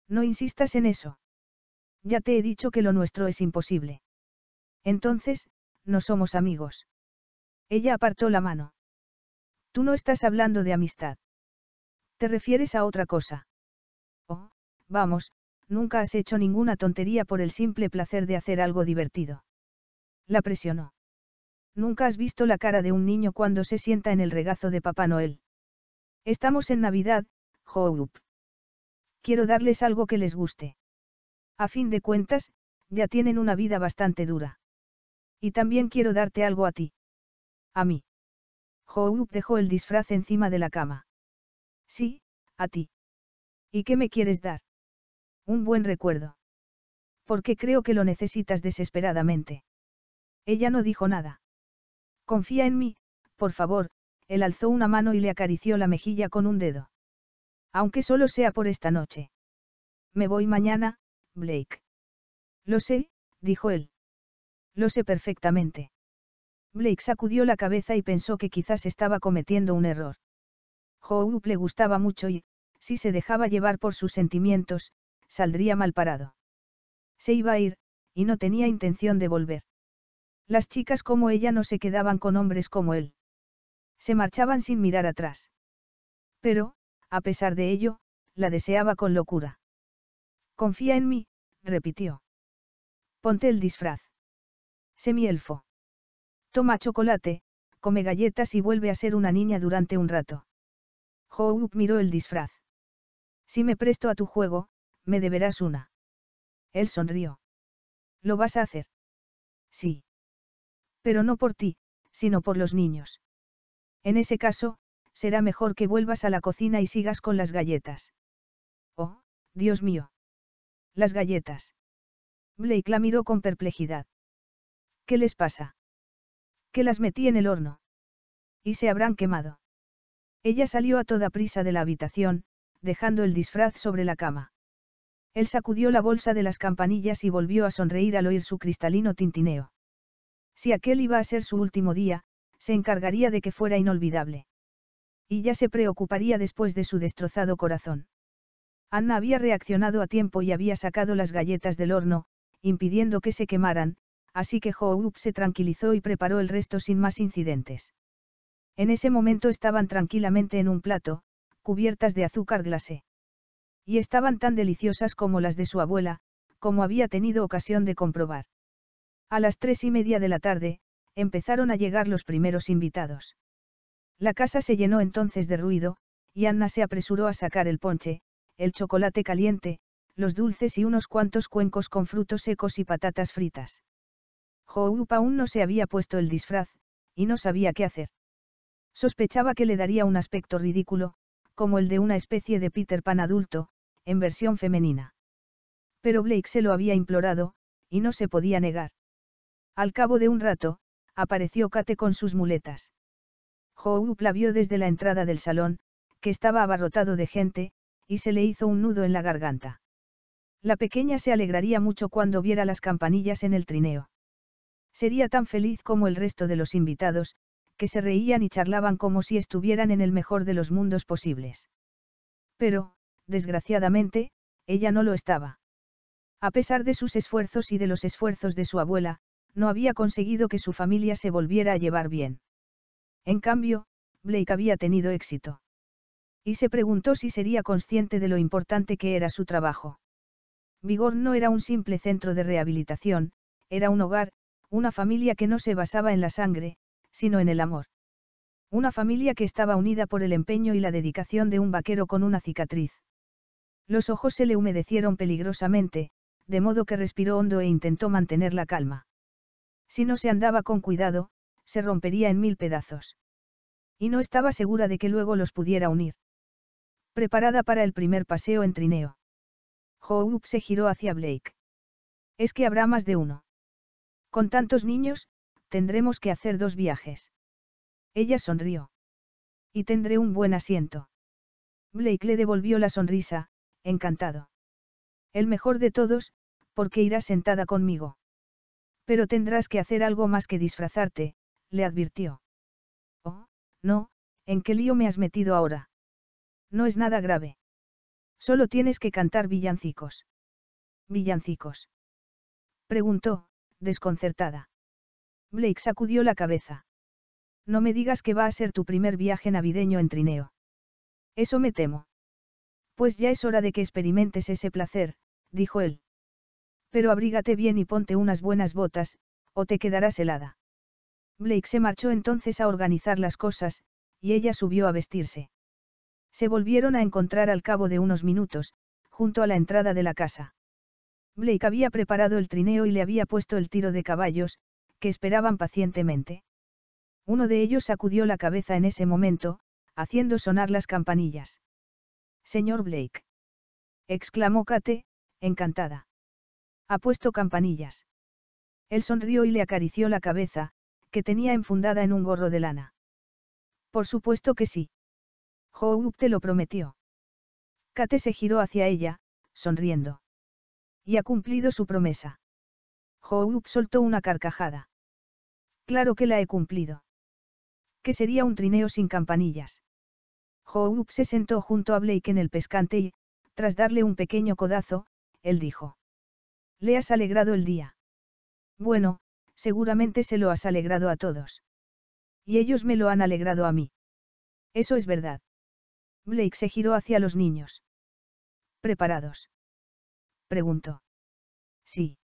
No insistas en eso. Ya te he dicho que lo nuestro es imposible. Entonces, no somos amigos. Ella apartó la mano. Tú no estás hablando de amistad. Te refieres a otra cosa. Oh, vamos, nunca has hecho ninguna tontería por el simple placer de hacer algo divertido. La presionó. Nunca has visto la cara de un niño cuando se sienta en el regazo de Papá Noel. Estamos en Navidad, Hope. Quiero darles algo que les guste. A fin de cuentas, ya tienen una vida bastante dura. Y también quiero darte algo a ti. A mí. Hoop dejó el disfraz encima de la cama. Sí, a ti. ¿Y qué me quieres dar? Un buen recuerdo. Porque creo que lo necesitas desesperadamente. Ella no dijo nada. Confía en mí, por favor, él alzó una mano y le acarició la mejilla con un dedo. Aunque solo sea por esta noche. Me voy mañana, Blake. Lo sé, dijo él. Lo sé perfectamente. Blake sacudió la cabeza y pensó que quizás estaba cometiendo un error. Hope le gustaba mucho y, si se dejaba llevar por sus sentimientos, saldría mal parado. Se iba a ir, y no tenía intención de volver. Las chicas como ella no se quedaban con hombres como él. Se marchaban sin mirar atrás. Pero, a pesar de ello, la deseaba con locura. Confía en mí, repitió. Ponte el disfraz. Semielfo. Toma chocolate, come galletas y vuelve a ser una niña durante un rato. Hope miró el disfraz. Si me presto a tu juego, me deberás una. Él sonrió. ¿Lo vas a hacer? Sí. Pero no por ti, sino por los niños. En ese caso, será mejor que vuelvas a la cocina y sigas con las galletas. Oh, Dios mío. Las galletas. Blake la miró con perplejidad. ¿Qué les pasa? Que las metí en el horno. Y se habrán quemado. Ella salió a toda prisa de la habitación, dejando el disfraz sobre la cama. Él sacudió la bolsa de las campanillas y volvió a sonreír al oír su cristalino tintineo. Si aquel iba a ser su último día, se encargaría de que fuera inolvidable. Y ya se preocuparía después de su destrozado corazón. Anna había reaccionado a tiempo y había sacado las galletas del horno, impidiendo que se quemaran, así que Hope se tranquilizó y preparó el resto sin más incidentes. En ese momento estaban tranquilamente en un plato, cubiertas de azúcar glase. Y estaban tan deliciosas como las de su abuela, como había tenido ocasión de comprobar. A las tres y media de la tarde, empezaron a llegar los primeros invitados. La casa se llenó entonces de ruido, y Anna se apresuró a sacar el ponche, el chocolate caliente, los dulces y unos cuantos cuencos con frutos secos y patatas fritas. Houp aún no se había puesto el disfraz, y no sabía qué hacer. Sospechaba que le daría un aspecto ridículo, como el de una especie de Peter Pan adulto, en versión femenina. Pero Blake se lo había implorado, y no se podía negar. Al cabo de un rato, apareció Kate con sus muletas. Houp la vio desde la entrada del salón, que estaba abarrotado de gente, y se le hizo un nudo en la garganta. La pequeña se alegraría mucho cuando viera las campanillas en el trineo. Sería tan feliz como el resto de los invitados, que se reían y charlaban como si estuvieran en el mejor de los mundos posibles. Pero, desgraciadamente, ella no lo estaba. A pesar de sus esfuerzos y de los esfuerzos de su abuela, no había conseguido que su familia se volviera a llevar bien. En cambio, Blake había tenido éxito. Y se preguntó si sería consciente de lo importante que era su trabajo. Vigor no era un simple centro de rehabilitación, era un hogar, una familia que no se basaba en la sangre, sino en el amor. Una familia que estaba unida por el empeño y la dedicación de un vaquero con una cicatriz. Los ojos se le humedecieron peligrosamente, de modo que respiró hondo e intentó mantener la calma. Si no se andaba con cuidado, se rompería en mil pedazos. Y no estaba segura de que luego los pudiera unir. Preparada para el primer paseo en trineo. Hope se giró hacia Blake. Es que habrá más de uno. Con tantos niños, tendremos que hacer dos viajes. Ella sonrió. Y tendré un buen asiento. Blake le devolvió la sonrisa, encantado. El mejor de todos, porque irás sentada conmigo. Pero tendrás que hacer algo más que disfrazarte, le advirtió. Oh, no, ¿en qué lío me has metido ahora? No es nada grave. Solo tienes que cantar villancicos. ¿Villancicos? Preguntó, desconcertada. Blake sacudió la cabeza. No me digas que va a ser tu primer viaje navideño en trineo. Eso me temo. Pues ya es hora de que experimentes ese placer, dijo él. Pero abrígate bien y ponte unas buenas botas, o te quedarás helada. Blake se marchó entonces a organizar las cosas, y ella subió a vestirse. Se volvieron a encontrar al cabo de unos minutos, junto a la entrada de la casa. Blake había preparado el trineo y le había puesto el tiro de caballos, que esperaban pacientemente. Uno de ellos sacudió la cabeza en ese momento, haciendo sonar las campanillas. Señor Blake. exclamó Kate, encantada. Ha puesto campanillas. Él sonrió y le acarició la cabeza, que tenía enfundada en un gorro de lana. Por supuesto que sí. Hope te lo prometió. Kate se giró hacia ella, sonriendo y ha cumplido su promesa. Hoop soltó una carcajada. Claro que la he cumplido. ¿Qué sería un trineo sin campanillas? Hoop se sentó junto a Blake en el pescante y, tras darle un pequeño codazo, él dijo. Le has alegrado el día. Bueno, seguramente se lo has alegrado a todos. Y ellos me lo han alegrado a mí. Eso es verdad. Blake se giró hacia los niños. Preparados preguntó. Sí.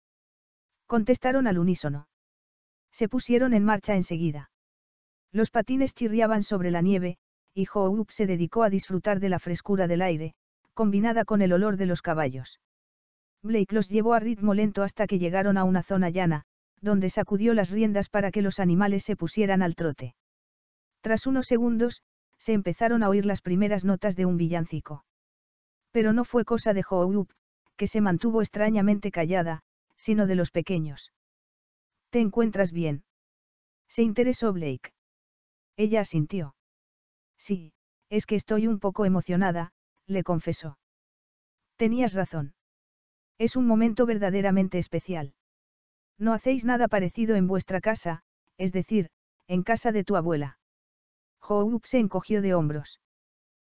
Contestaron al unísono. Se pusieron en marcha enseguida. Los patines chirriaban sobre la nieve, y Hoop se dedicó a disfrutar de la frescura del aire, combinada con el olor de los caballos. Blake los llevó a ritmo lento hasta que llegaron a una zona llana, donde sacudió las riendas para que los animales se pusieran al trote. Tras unos segundos, se empezaron a oír las primeras notas de un villancico. Pero no fue cosa de Hoop, que se mantuvo extrañamente callada, sino de los pequeños. ¿Te encuentras bien? Se interesó Blake. Ella asintió. Sí, es que estoy un poco emocionada, le confesó. Tenías razón. Es un momento verdaderamente especial. No hacéis nada parecido en vuestra casa, es decir, en casa de tu abuela. Hope se encogió de hombros.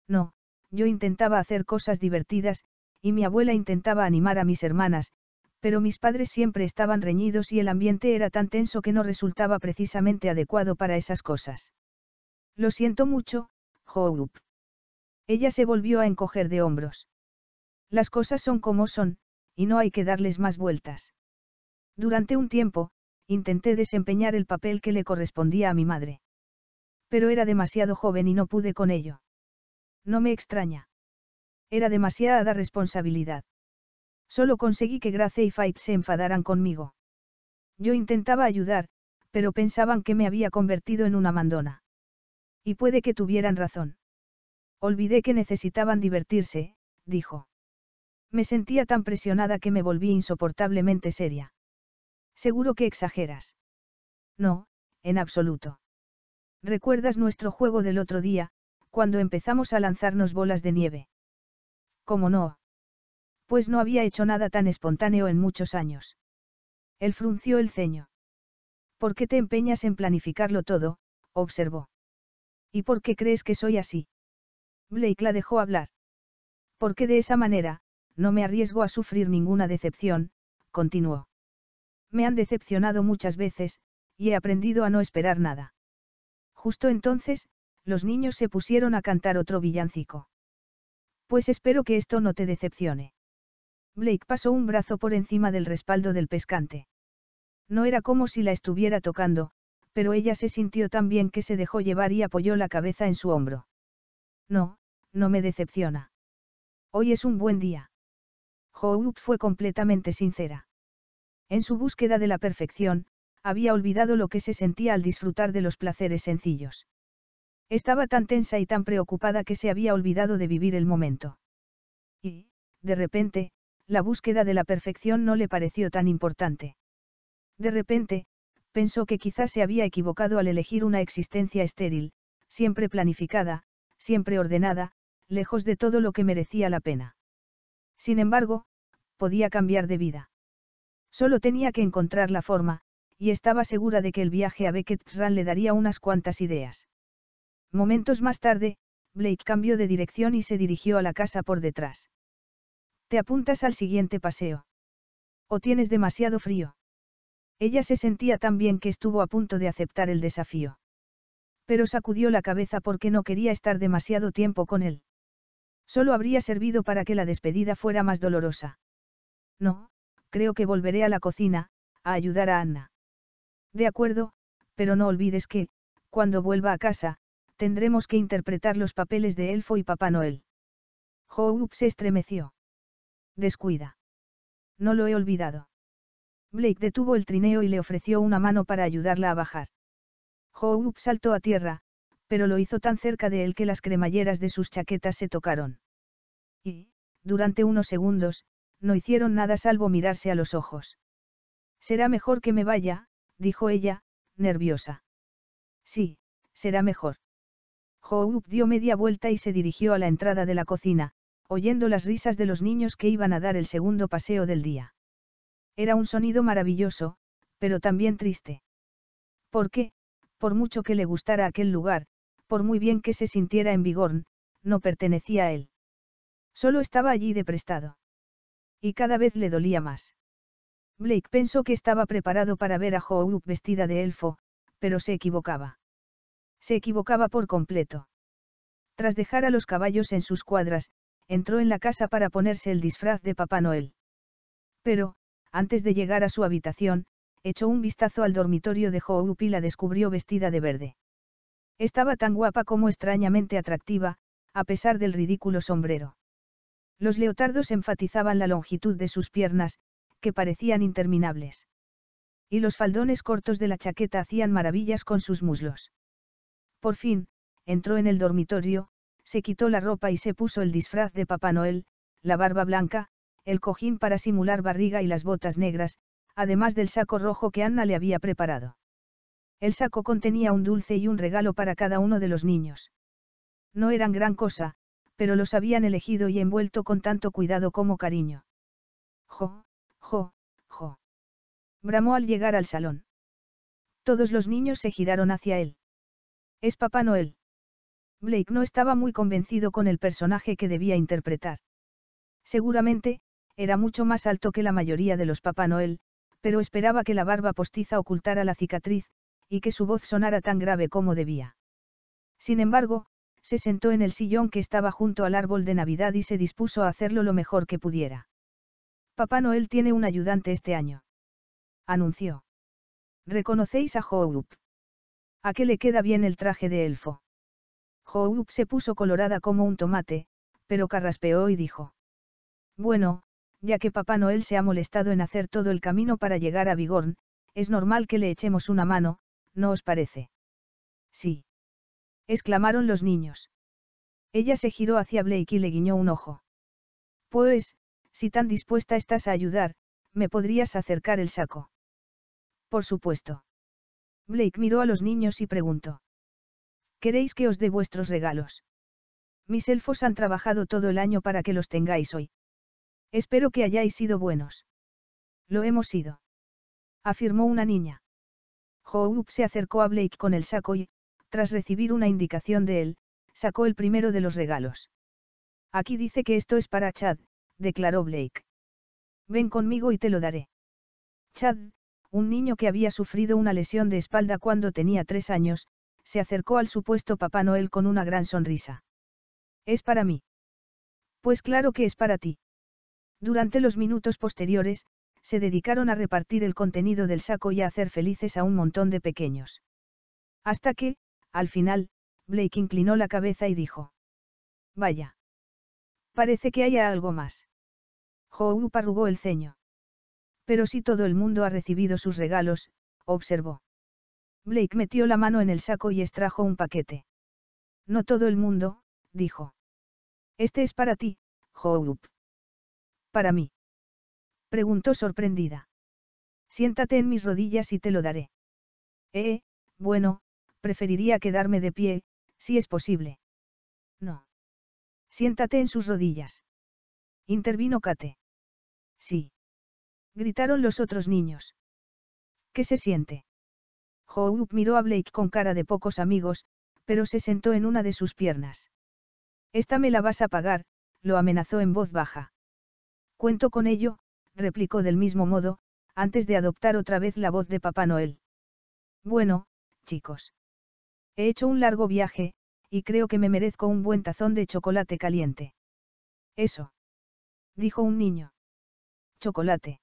No, yo intentaba hacer cosas divertidas, y mi abuela intentaba animar a mis hermanas, pero mis padres siempre estaban reñidos y el ambiente era tan tenso que no resultaba precisamente adecuado para esas cosas. Lo siento mucho, Hope. Ella se volvió a encoger de hombros. Las cosas son como son, y no hay que darles más vueltas. Durante un tiempo, intenté desempeñar el papel que le correspondía a mi madre. Pero era demasiado joven y no pude con ello. No me extraña. Era demasiada responsabilidad. Solo conseguí que Grace y Fight se enfadaran conmigo. Yo intentaba ayudar, pero pensaban que me había convertido en una mandona. Y puede que tuvieran razón. Olvidé que necesitaban divertirse, dijo. Me sentía tan presionada que me volví insoportablemente seria. Seguro que exageras. No, en absoluto. ¿Recuerdas nuestro juego del otro día, cuando empezamos a lanzarnos bolas de nieve? Como no? Pues no había hecho nada tan espontáneo en muchos años. Él frunció el ceño. ¿Por qué te empeñas en planificarlo todo? observó. ¿Y por qué crees que soy así? Blake la dejó hablar. Porque de esa manera, no me arriesgo a sufrir ninguna decepción, continuó. Me han decepcionado muchas veces, y he aprendido a no esperar nada. Justo entonces, los niños se pusieron a cantar otro villancico. Pues espero que esto no te decepcione. Blake pasó un brazo por encima del respaldo del pescante. No era como si la estuviera tocando, pero ella se sintió tan bien que se dejó llevar y apoyó la cabeza en su hombro. No, no me decepciona. Hoy es un buen día. Hope fue completamente sincera. En su búsqueda de la perfección, había olvidado lo que se sentía al disfrutar de los placeres sencillos. Estaba tan tensa y tan preocupada que se había olvidado de vivir el momento. Y, de repente, la búsqueda de la perfección no le pareció tan importante. De repente, pensó que quizás se había equivocado al elegir una existencia estéril, siempre planificada, siempre ordenada, lejos de todo lo que merecía la pena. Sin embargo, podía cambiar de vida. Solo tenía que encontrar la forma, y estaba segura de que el viaje a Beckett's le daría unas cuantas ideas. Momentos más tarde, Blake cambió de dirección y se dirigió a la casa por detrás. Te apuntas al siguiente paseo. ¿O tienes demasiado frío? Ella se sentía tan bien que estuvo a punto de aceptar el desafío. Pero sacudió la cabeza porque no quería estar demasiado tiempo con él. Solo habría servido para que la despedida fuera más dolorosa. No, creo que volveré a la cocina, a ayudar a Anna. De acuerdo, pero no olvides que, cuando vuelva a casa, tendremos que interpretar los papeles de Elfo y Papá Noel. Hope se estremeció. Descuida. No lo he olvidado. Blake detuvo el trineo y le ofreció una mano para ayudarla a bajar. Hope saltó a tierra, pero lo hizo tan cerca de él que las cremalleras de sus chaquetas se tocaron. Y, durante unos segundos, no hicieron nada salvo mirarse a los ojos. Será mejor que me vaya, dijo ella, nerviosa. Sí, será mejor. Hope dio media vuelta y se dirigió a la entrada de la cocina, oyendo las risas de los niños que iban a dar el segundo paseo del día. Era un sonido maravilloso, pero también triste. Porque, por mucho que le gustara aquel lugar, por muy bien que se sintiera en Vigorn, no pertenecía a él. Solo estaba allí de prestado. Y cada vez le dolía más. Blake pensó que estaba preparado para ver a howe vestida de elfo, pero se equivocaba. Se equivocaba por completo. Tras dejar a los caballos en sus cuadras, entró en la casa para ponerse el disfraz de Papá Noel. Pero, antes de llegar a su habitación, echó un vistazo al dormitorio de up y la descubrió vestida de verde. Estaba tan guapa como extrañamente atractiva, a pesar del ridículo sombrero. Los leotardos enfatizaban la longitud de sus piernas, que parecían interminables. Y los faldones cortos de la chaqueta hacían maravillas con sus muslos. Por fin, entró en el dormitorio, se quitó la ropa y se puso el disfraz de Papá Noel, la barba blanca, el cojín para simular barriga y las botas negras, además del saco rojo que Anna le había preparado. El saco contenía un dulce y un regalo para cada uno de los niños. No eran gran cosa, pero los habían elegido y envuelto con tanto cuidado como cariño. Jo, jo, jo. Bramó al llegar al salón. Todos los niños se giraron hacia él. Es Papá Noel. Blake no estaba muy convencido con el personaje que debía interpretar. Seguramente, era mucho más alto que la mayoría de los Papá Noel, pero esperaba que la barba postiza ocultara la cicatriz, y que su voz sonara tan grave como debía. Sin embargo, se sentó en el sillón que estaba junto al árbol de Navidad y se dispuso a hacerlo lo mejor que pudiera. Papá Noel tiene un ayudante este año. Anunció. ¿Reconocéis a Hope? ¿A qué le queda bien el traje de elfo? Houb se puso colorada como un tomate, pero carraspeó y dijo. Bueno, ya que Papá Noel se ha molestado en hacer todo el camino para llegar a Vigorn, es normal que le echemos una mano, ¿no os parece? Sí. exclamaron los niños. Ella se giró hacia Blake y le guiñó un ojo. Pues, si tan dispuesta estás a ayudar, me podrías acercar el saco. Por supuesto. Blake miró a los niños y preguntó. ¿Queréis que os dé vuestros regalos? Mis elfos han trabajado todo el año para que los tengáis hoy. Espero que hayáis sido buenos. Lo hemos sido. Afirmó una niña. Hope se acercó a Blake con el saco y, tras recibir una indicación de él, sacó el primero de los regalos. Aquí dice que esto es para Chad, declaró Blake. Ven conmigo y te lo daré. Chad, un niño que había sufrido una lesión de espalda cuando tenía tres años, se acercó al supuesto Papá Noel con una gran sonrisa. Es para mí. Pues claro que es para ti. Durante los minutos posteriores, se dedicaron a repartir el contenido del saco y a hacer felices a un montón de pequeños. Hasta que, al final, Blake inclinó la cabeza y dijo. Vaya. Parece que haya algo más. Joe parrugó el ceño. Pero si todo el mundo ha recibido sus regalos, observó. Blake metió la mano en el saco y extrajo un paquete. No todo el mundo, dijo. Este es para ti, Hope. ¿Para mí? Preguntó sorprendida. Siéntate en mis rodillas y te lo daré. Eh, bueno, preferiría quedarme de pie, si es posible. No. Siéntate en sus rodillas. Intervino Kate. Sí. Gritaron los otros niños. ¿Qué se siente? Hope miró a Blake con cara de pocos amigos, pero se sentó en una de sus piernas. Esta me la vas a pagar, lo amenazó en voz baja. Cuento con ello, replicó del mismo modo, antes de adoptar otra vez la voz de Papá Noel. Bueno, chicos. He hecho un largo viaje, y creo que me merezco un buen tazón de chocolate caliente. Eso. Dijo un niño. Chocolate.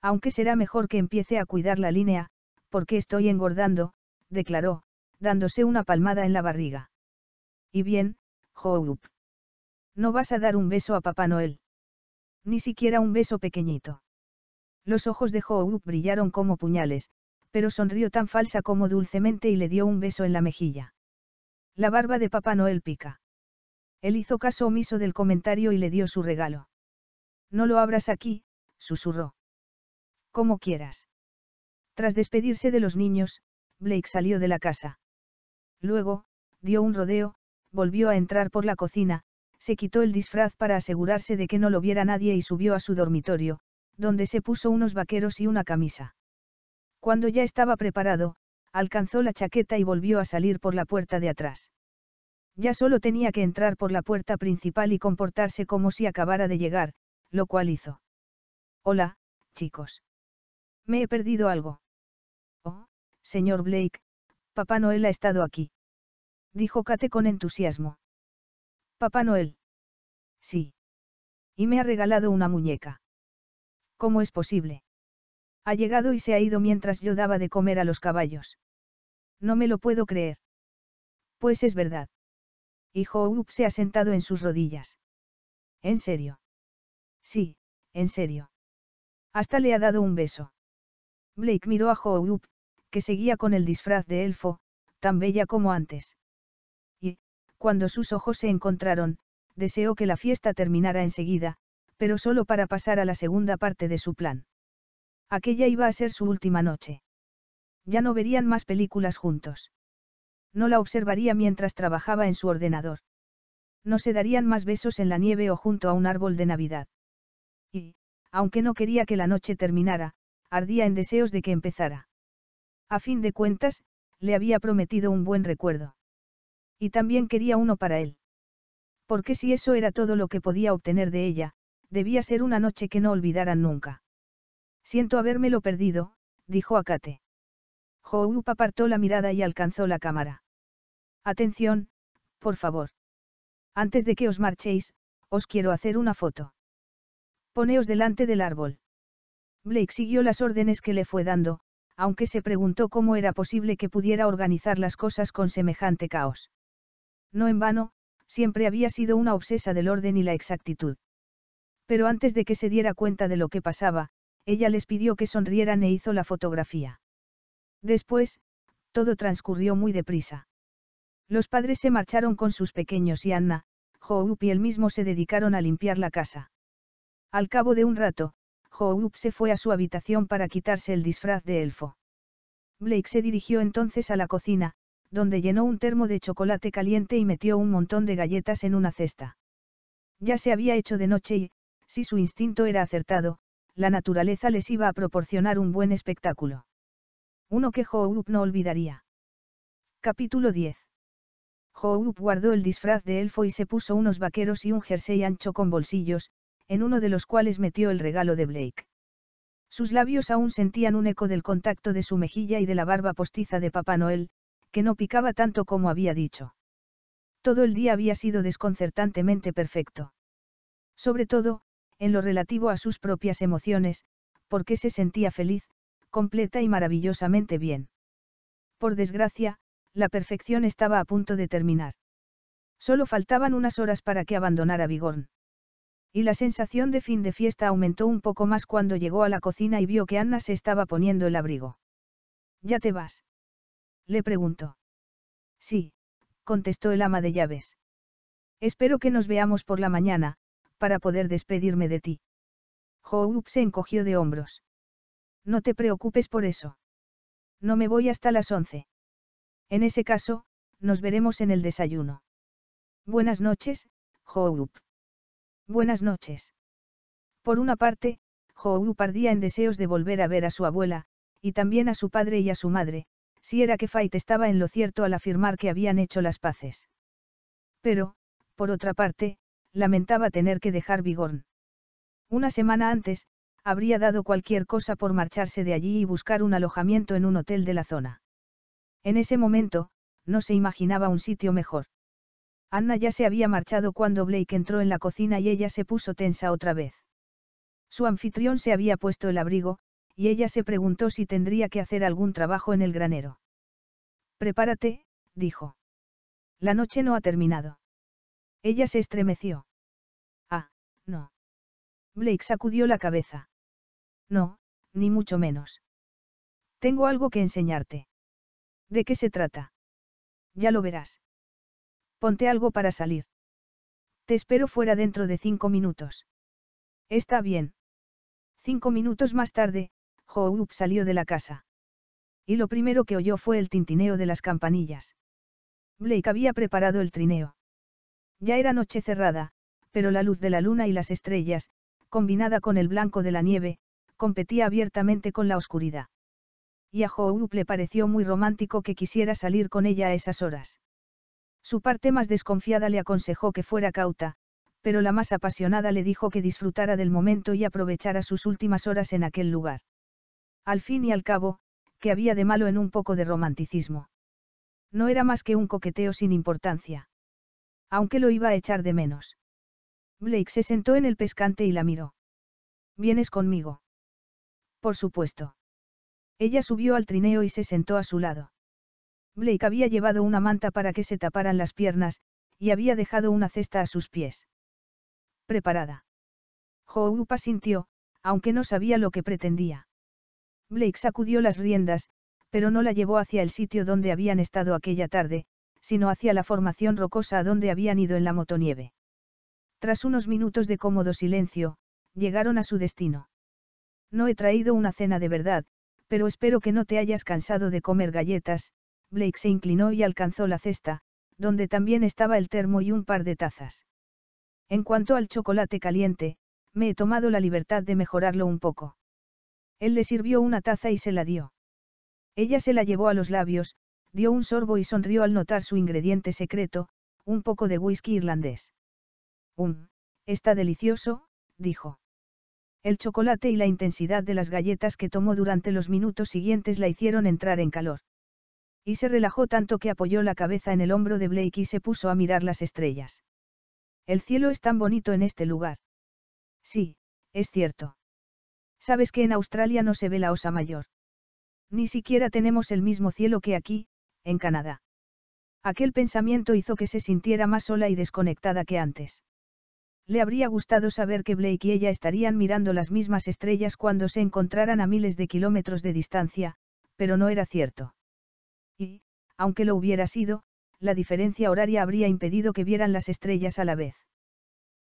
Aunque será mejor que empiece a cuidar la línea, porque estoy engordando, declaró, dándose una palmada en la barriga. Y bien, Hope. No vas a dar un beso a Papá Noel. Ni siquiera un beso pequeñito. Los ojos de Hope brillaron como puñales, pero sonrió tan falsa como dulcemente y le dio un beso en la mejilla. La barba de Papá Noel pica. Él hizo caso omiso del comentario y le dio su regalo. No lo abras aquí, susurró. Como quieras. Tras despedirse de los niños, Blake salió de la casa. Luego, dio un rodeo, volvió a entrar por la cocina, se quitó el disfraz para asegurarse de que no lo viera nadie y subió a su dormitorio, donde se puso unos vaqueros y una camisa. Cuando ya estaba preparado, alcanzó la chaqueta y volvió a salir por la puerta de atrás. Ya solo tenía que entrar por la puerta principal y comportarse como si acabara de llegar, lo cual hizo. Hola, chicos. Me he perdido algo. Oh, señor Blake, Papá Noel ha estado aquí. Dijo Kate con entusiasmo. Papá Noel. Sí. Y me ha regalado una muñeca. ¿Cómo es posible? Ha llegado y se ha ido mientras yo daba de comer a los caballos. No me lo puedo creer. Pues es verdad. Hijo up se ha sentado en sus rodillas. ¿En serio? Sí, en serio. Hasta le ha dado un beso. Blake miró a Hope, que seguía con el disfraz de elfo, tan bella como antes. Y, cuando sus ojos se encontraron, deseó que la fiesta terminara enseguida, pero solo para pasar a la segunda parte de su plan. Aquella iba a ser su última noche. Ya no verían más películas juntos. No la observaría mientras trabajaba en su ordenador. No se darían más besos en la nieve o junto a un árbol de Navidad. Y, aunque no quería que la noche terminara, ardía en deseos de que empezara. A fin de cuentas, le había prometido un buen recuerdo. Y también quería uno para él. Porque si eso era todo lo que podía obtener de ella, debía ser una noche que no olvidaran nunca. Siento habérmelo perdido, dijo Akate. Kate. apartó la mirada y alcanzó la cámara. Atención, por favor. Antes de que os marchéis, os quiero hacer una foto. Poneos delante del árbol. Blake siguió las órdenes que le fue dando, aunque se preguntó cómo era posible que pudiera organizar las cosas con semejante caos. No en vano, siempre había sido una obsesa del orden y la exactitud. Pero antes de que se diera cuenta de lo que pasaba, ella les pidió que sonrieran e hizo la fotografía. Después, todo transcurrió muy deprisa. Los padres se marcharon con sus pequeños y Anna, Hope y él mismo se dedicaron a limpiar la casa. Al cabo de un rato, Houp se fue a su habitación para quitarse el disfraz de elfo. Blake se dirigió entonces a la cocina, donde llenó un termo de chocolate caliente y metió un montón de galletas en una cesta. Ya se había hecho de noche y, si su instinto era acertado, la naturaleza les iba a proporcionar un buen espectáculo. Uno que Howop no olvidaría. Capítulo 10. Houp guardó el disfraz de elfo y se puso unos vaqueros y un jersey ancho con bolsillos, en uno de los cuales metió el regalo de Blake. Sus labios aún sentían un eco del contacto de su mejilla y de la barba postiza de Papá Noel, que no picaba tanto como había dicho. Todo el día había sido desconcertantemente perfecto. Sobre todo, en lo relativo a sus propias emociones, porque se sentía feliz, completa y maravillosamente bien. Por desgracia, la perfección estaba a punto de terminar. Solo faltaban unas horas para que abandonara Bigorn. Y la sensación de fin de fiesta aumentó un poco más cuando llegó a la cocina y vio que Anna se estaba poniendo el abrigo. ¿Ya te vas? Le preguntó. Sí, contestó el ama de llaves. Espero que nos veamos por la mañana, para poder despedirme de ti. Hope se encogió de hombros. No te preocupes por eso. No me voy hasta las once. En ese caso, nos veremos en el desayuno. Buenas noches, Hope. Buenas noches. Por una parte, Yu pardía en deseos de volver a ver a su abuela, y también a su padre y a su madre, si era que Fight estaba en lo cierto al afirmar que habían hecho las paces. Pero, por otra parte, lamentaba tener que dejar Bigorn. Una semana antes, habría dado cualquier cosa por marcharse de allí y buscar un alojamiento en un hotel de la zona. En ese momento, no se imaginaba un sitio mejor. Anna ya se había marchado cuando Blake entró en la cocina y ella se puso tensa otra vez. Su anfitrión se había puesto el abrigo, y ella se preguntó si tendría que hacer algún trabajo en el granero. Prepárate, dijo. La noche no ha terminado. Ella se estremeció. Ah, no. Blake sacudió la cabeza. No, ni mucho menos. Tengo algo que enseñarte. ¿De qué se trata? Ya lo verás. Ponte algo para salir. Te espero fuera dentro de cinco minutos. Está bien. Cinco minutos más tarde, Up salió de la casa. Y lo primero que oyó fue el tintineo de las campanillas. Blake había preparado el trineo. Ya era noche cerrada, pero la luz de la luna y las estrellas, combinada con el blanco de la nieve, competía abiertamente con la oscuridad. Y a Up le pareció muy romántico que quisiera salir con ella a esas horas. Su parte más desconfiada le aconsejó que fuera cauta, pero la más apasionada le dijo que disfrutara del momento y aprovechara sus últimas horas en aquel lugar. Al fin y al cabo, que había de malo en un poco de romanticismo? No era más que un coqueteo sin importancia. Aunque lo iba a echar de menos. Blake se sentó en el pescante y la miró. ¿Vienes conmigo? Por supuesto. Ella subió al trineo y se sentó a su lado. Blake había llevado una manta para que se taparan las piernas, y había dejado una cesta a sus pies. Preparada. Houpa sintió, aunque no sabía lo que pretendía. Blake sacudió las riendas, pero no la llevó hacia el sitio donde habían estado aquella tarde, sino hacia la formación rocosa a donde habían ido en la motonieve. Tras unos minutos de cómodo silencio, llegaron a su destino. No he traído una cena de verdad, pero espero que no te hayas cansado de comer galletas, Blake se inclinó y alcanzó la cesta, donde también estaba el termo y un par de tazas. En cuanto al chocolate caliente, me he tomado la libertad de mejorarlo un poco. Él le sirvió una taza y se la dio. Ella se la llevó a los labios, dio un sorbo y sonrió al notar su ingrediente secreto, un poco de whisky irlandés. Um, está delicioso, dijo. El chocolate y la intensidad de las galletas que tomó durante los minutos siguientes la hicieron entrar en calor y se relajó tanto que apoyó la cabeza en el hombro de Blake y se puso a mirar las estrellas. El cielo es tan bonito en este lugar. Sí, es cierto. Sabes que en Australia no se ve la osa mayor. Ni siquiera tenemos el mismo cielo que aquí, en Canadá. Aquel pensamiento hizo que se sintiera más sola y desconectada que antes. Le habría gustado saber que Blake y ella estarían mirando las mismas estrellas cuando se encontraran a miles de kilómetros de distancia, pero no era cierto y, aunque lo hubiera sido, la diferencia horaria habría impedido que vieran las estrellas a la vez.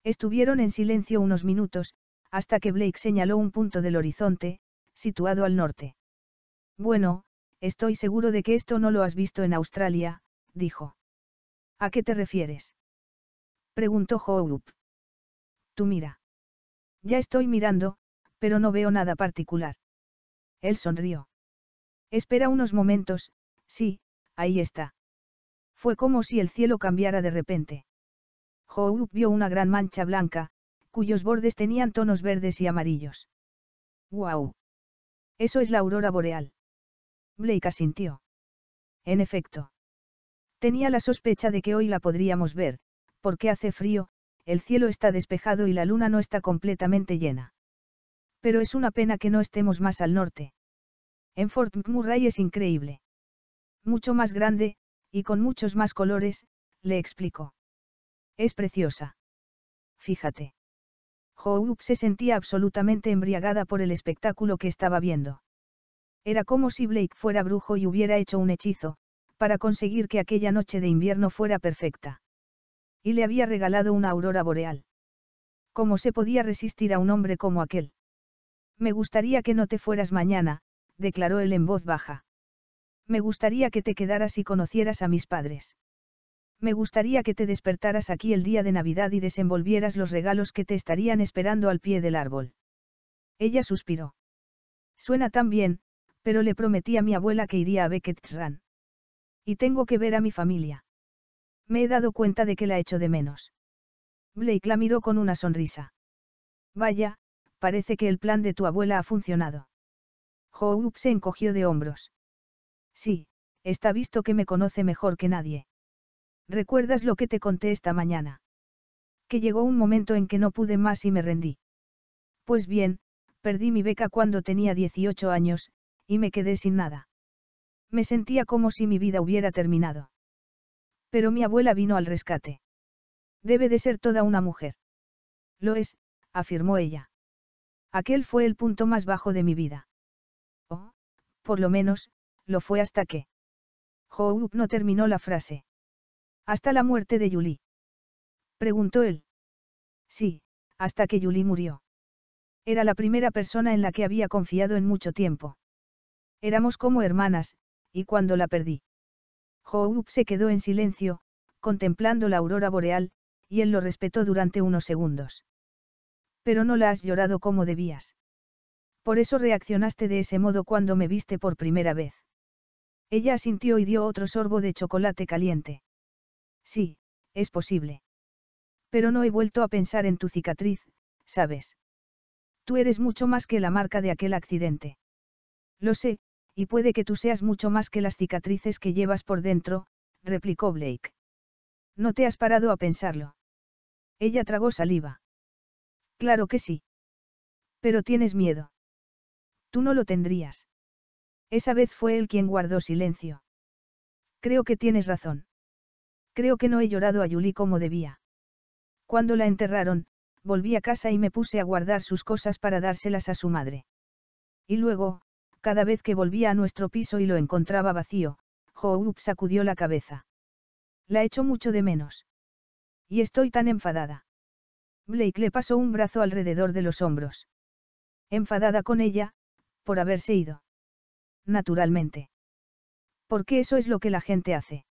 Estuvieron en silencio unos minutos, hasta que Blake señaló un punto del horizonte, situado al norte. Bueno, estoy seguro de que esto no lo has visto en Australia, dijo. ¿A qué te refieres? preguntó Hope. Tú mira. Ya estoy mirando, pero no veo nada particular. Él sonrió. Espera unos momentos, Sí, ahí está. Fue como si el cielo cambiara de repente. Hope vio una gran mancha blanca, cuyos bordes tenían tonos verdes y amarillos. ¡Guau! Eso es la aurora boreal. Blake asintió. En efecto. Tenía la sospecha de que hoy la podríamos ver, porque hace frío, el cielo está despejado y la luna no está completamente llena. Pero es una pena que no estemos más al norte. En Fort Murray es increíble. Mucho más grande, y con muchos más colores, le explicó. Es preciosa. Fíjate. Joop se sentía absolutamente embriagada por el espectáculo que estaba viendo. Era como si Blake fuera brujo y hubiera hecho un hechizo, para conseguir que aquella noche de invierno fuera perfecta. Y le había regalado una aurora boreal. ¿Cómo se podía resistir a un hombre como aquel? Me gustaría que no te fueras mañana, declaró él en voz baja. Me gustaría que te quedaras y conocieras a mis padres. Me gustaría que te despertaras aquí el día de Navidad y desenvolvieras los regalos que te estarían esperando al pie del árbol. Ella suspiró. Suena tan bien, pero le prometí a mi abuela que iría a Beckett's Y tengo que ver a mi familia. Me he dado cuenta de que la echo de menos. Blake la miró con una sonrisa. Vaya, parece que el plan de tu abuela ha funcionado. Hope se encogió de hombros. Sí, está visto que me conoce mejor que nadie. ¿Recuerdas lo que te conté esta mañana? Que llegó un momento en que no pude más y me rendí. Pues bien, perdí mi beca cuando tenía 18 años, y me quedé sin nada. Me sentía como si mi vida hubiera terminado. Pero mi abuela vino al rescate. Debe de ser toda una mujer. Lo es, afirmó ella. Aquel fue el punto más bajo de mi vida. Oh, por lo menos, lo fue hasta que. Hoop no terminó la frase. Hasta la muerte de Yuli? Preguntó él. Sí, hasta que Yuli murió. Era la primera persona en la que había confiado en mucho tiempo. Éramos como hermanas, y cuando la perdí. Hoop se quedó en silencio, contemplando la aurora boreal, y él lo respetó durante unos segundos. Pero no la has llorado como debías. Por eso reaccionaste de ese modo cuando me viste por primera vez. Ella asintió y dio otro sorbo de chocolate caliente. Sí, es posible. Pero no he vuelto a pensar en tu cicatriz, ¿sabes? Tú eres mucho más que la marca de aquel accidente. Lo sé, y puede que tú seas mucho más que las cicatrices que llevas por dentro, replicó Blake. No te has parado a pensarlo. Ella tragó saliva. Claro que sí. Pero tienes miedo. Tú no lo tendrías. Esa vez fue él quien guardó silencio. Creo que tienes razón. Creo que no he llorado a Yuli como debía. Cuando la enterraron, volví a casa y me puse a guardar sus cosas para dárselas a su madre. Y luego, cada vez que volvía a nuestro piso y lo encontraba vacío, Hope sacudió la cabeza. La echo mucho de menos. Y estoy tan enfadada. Blake le pasó un brazo alrededor de los hombros. Enfadada con ella, por haberse ido naturalmente. Porque eso es lo que la gente hace.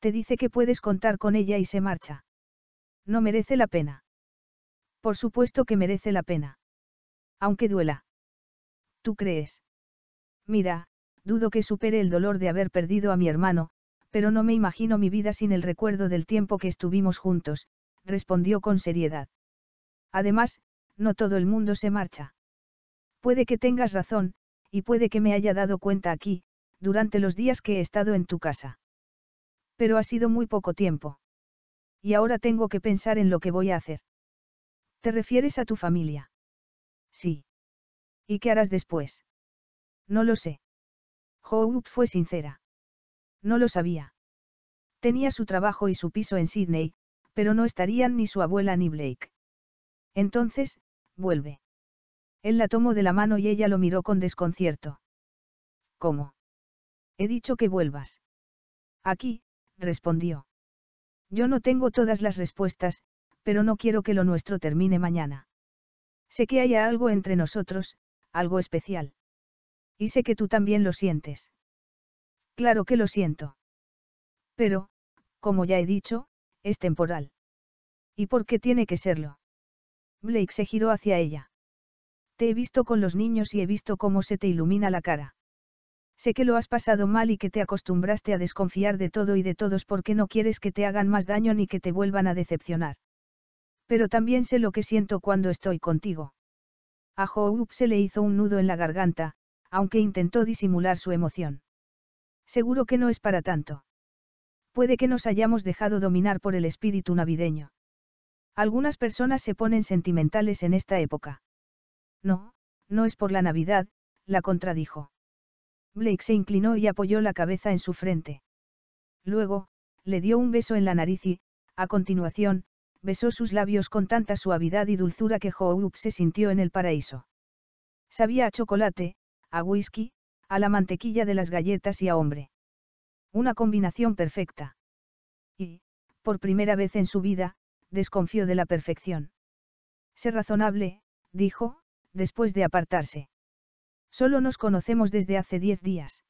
Te dice que puedes contar con ella y se marcha. No merece la pena. Por supuesto que merece la pena. Aunque duela. ¿Tú crees? Mira, dudo que supere el dolor de haber perdido a mi hermano, pero no me imagino mi vida sin el recuerdo del tiempo que estuvimos juntos, respondió con seriedad. Además, no todo el mundo se marcha. Puede que tengas razón, y puede que me haya dado cuenta aquí, durante los días que he estado en tu casa. Pero ha sido muy poco tiempo. Y ahora tengo que pensar en lo que voy a hacer. ¿Te refieres a tu familia? Sí. ¿Y qué harás después? No lo sé. Hope fue sincera. No lo sabía. Tenía su trabajo y su piso en Sydney, pero no estarían ni su abuela ni Blake. Entonces, vuelve. Él la tomó de la mano y ella lo miró con desconcierto. ¿Cómo? He dicho que vuelvas. Aquí, respondió. Yo no tengo todas las respuestas, pero no quiero que lo nuestro termine mañana. Sé que haya algo entre nosotros, algo especial. Y sé que tú también lo sientes. Claro que lo siento. Pero, como ya he dicho, es temporal. ¿Y por qué tiene que serlo? Blake se giró hacia ella. Te he visto con los niños y he visto cómo se te ilumina la cara. Sé que lo has pasado mal y que te acostumbraste a desconfiar de todo y de todos porque no quieres que te hagan más daño ni que te vuelvan a decepcionar. Pero también sé lo que siento cuando estoy contigo. A se le hizo un nudo en la garganta, aunque intentó disimular su emoción. Seguro que no es para tanto. Puede que nos hayamos dejado dominar por el espíritu navideño. Algunas personas se ponen sentimentales en esta época. No, no es por la Navidad, la contradijo. Blake se inclinó y apoyó la cabeza en su frente. Luego, le dio un beso en la nariz y, a continuación, besó sus labios con tanta suavidad y dulzura que Hope se sintió en el paraíso. Sabía a chocolate, a whisky, a la mantequilla de las galletas y a hombre. Una combinación perfecta. Y, por primera vez en su vida, desconfió de la perfección. Sé razonable, dijo, después de apartarse. Solo nos conocemos desde hace diez días.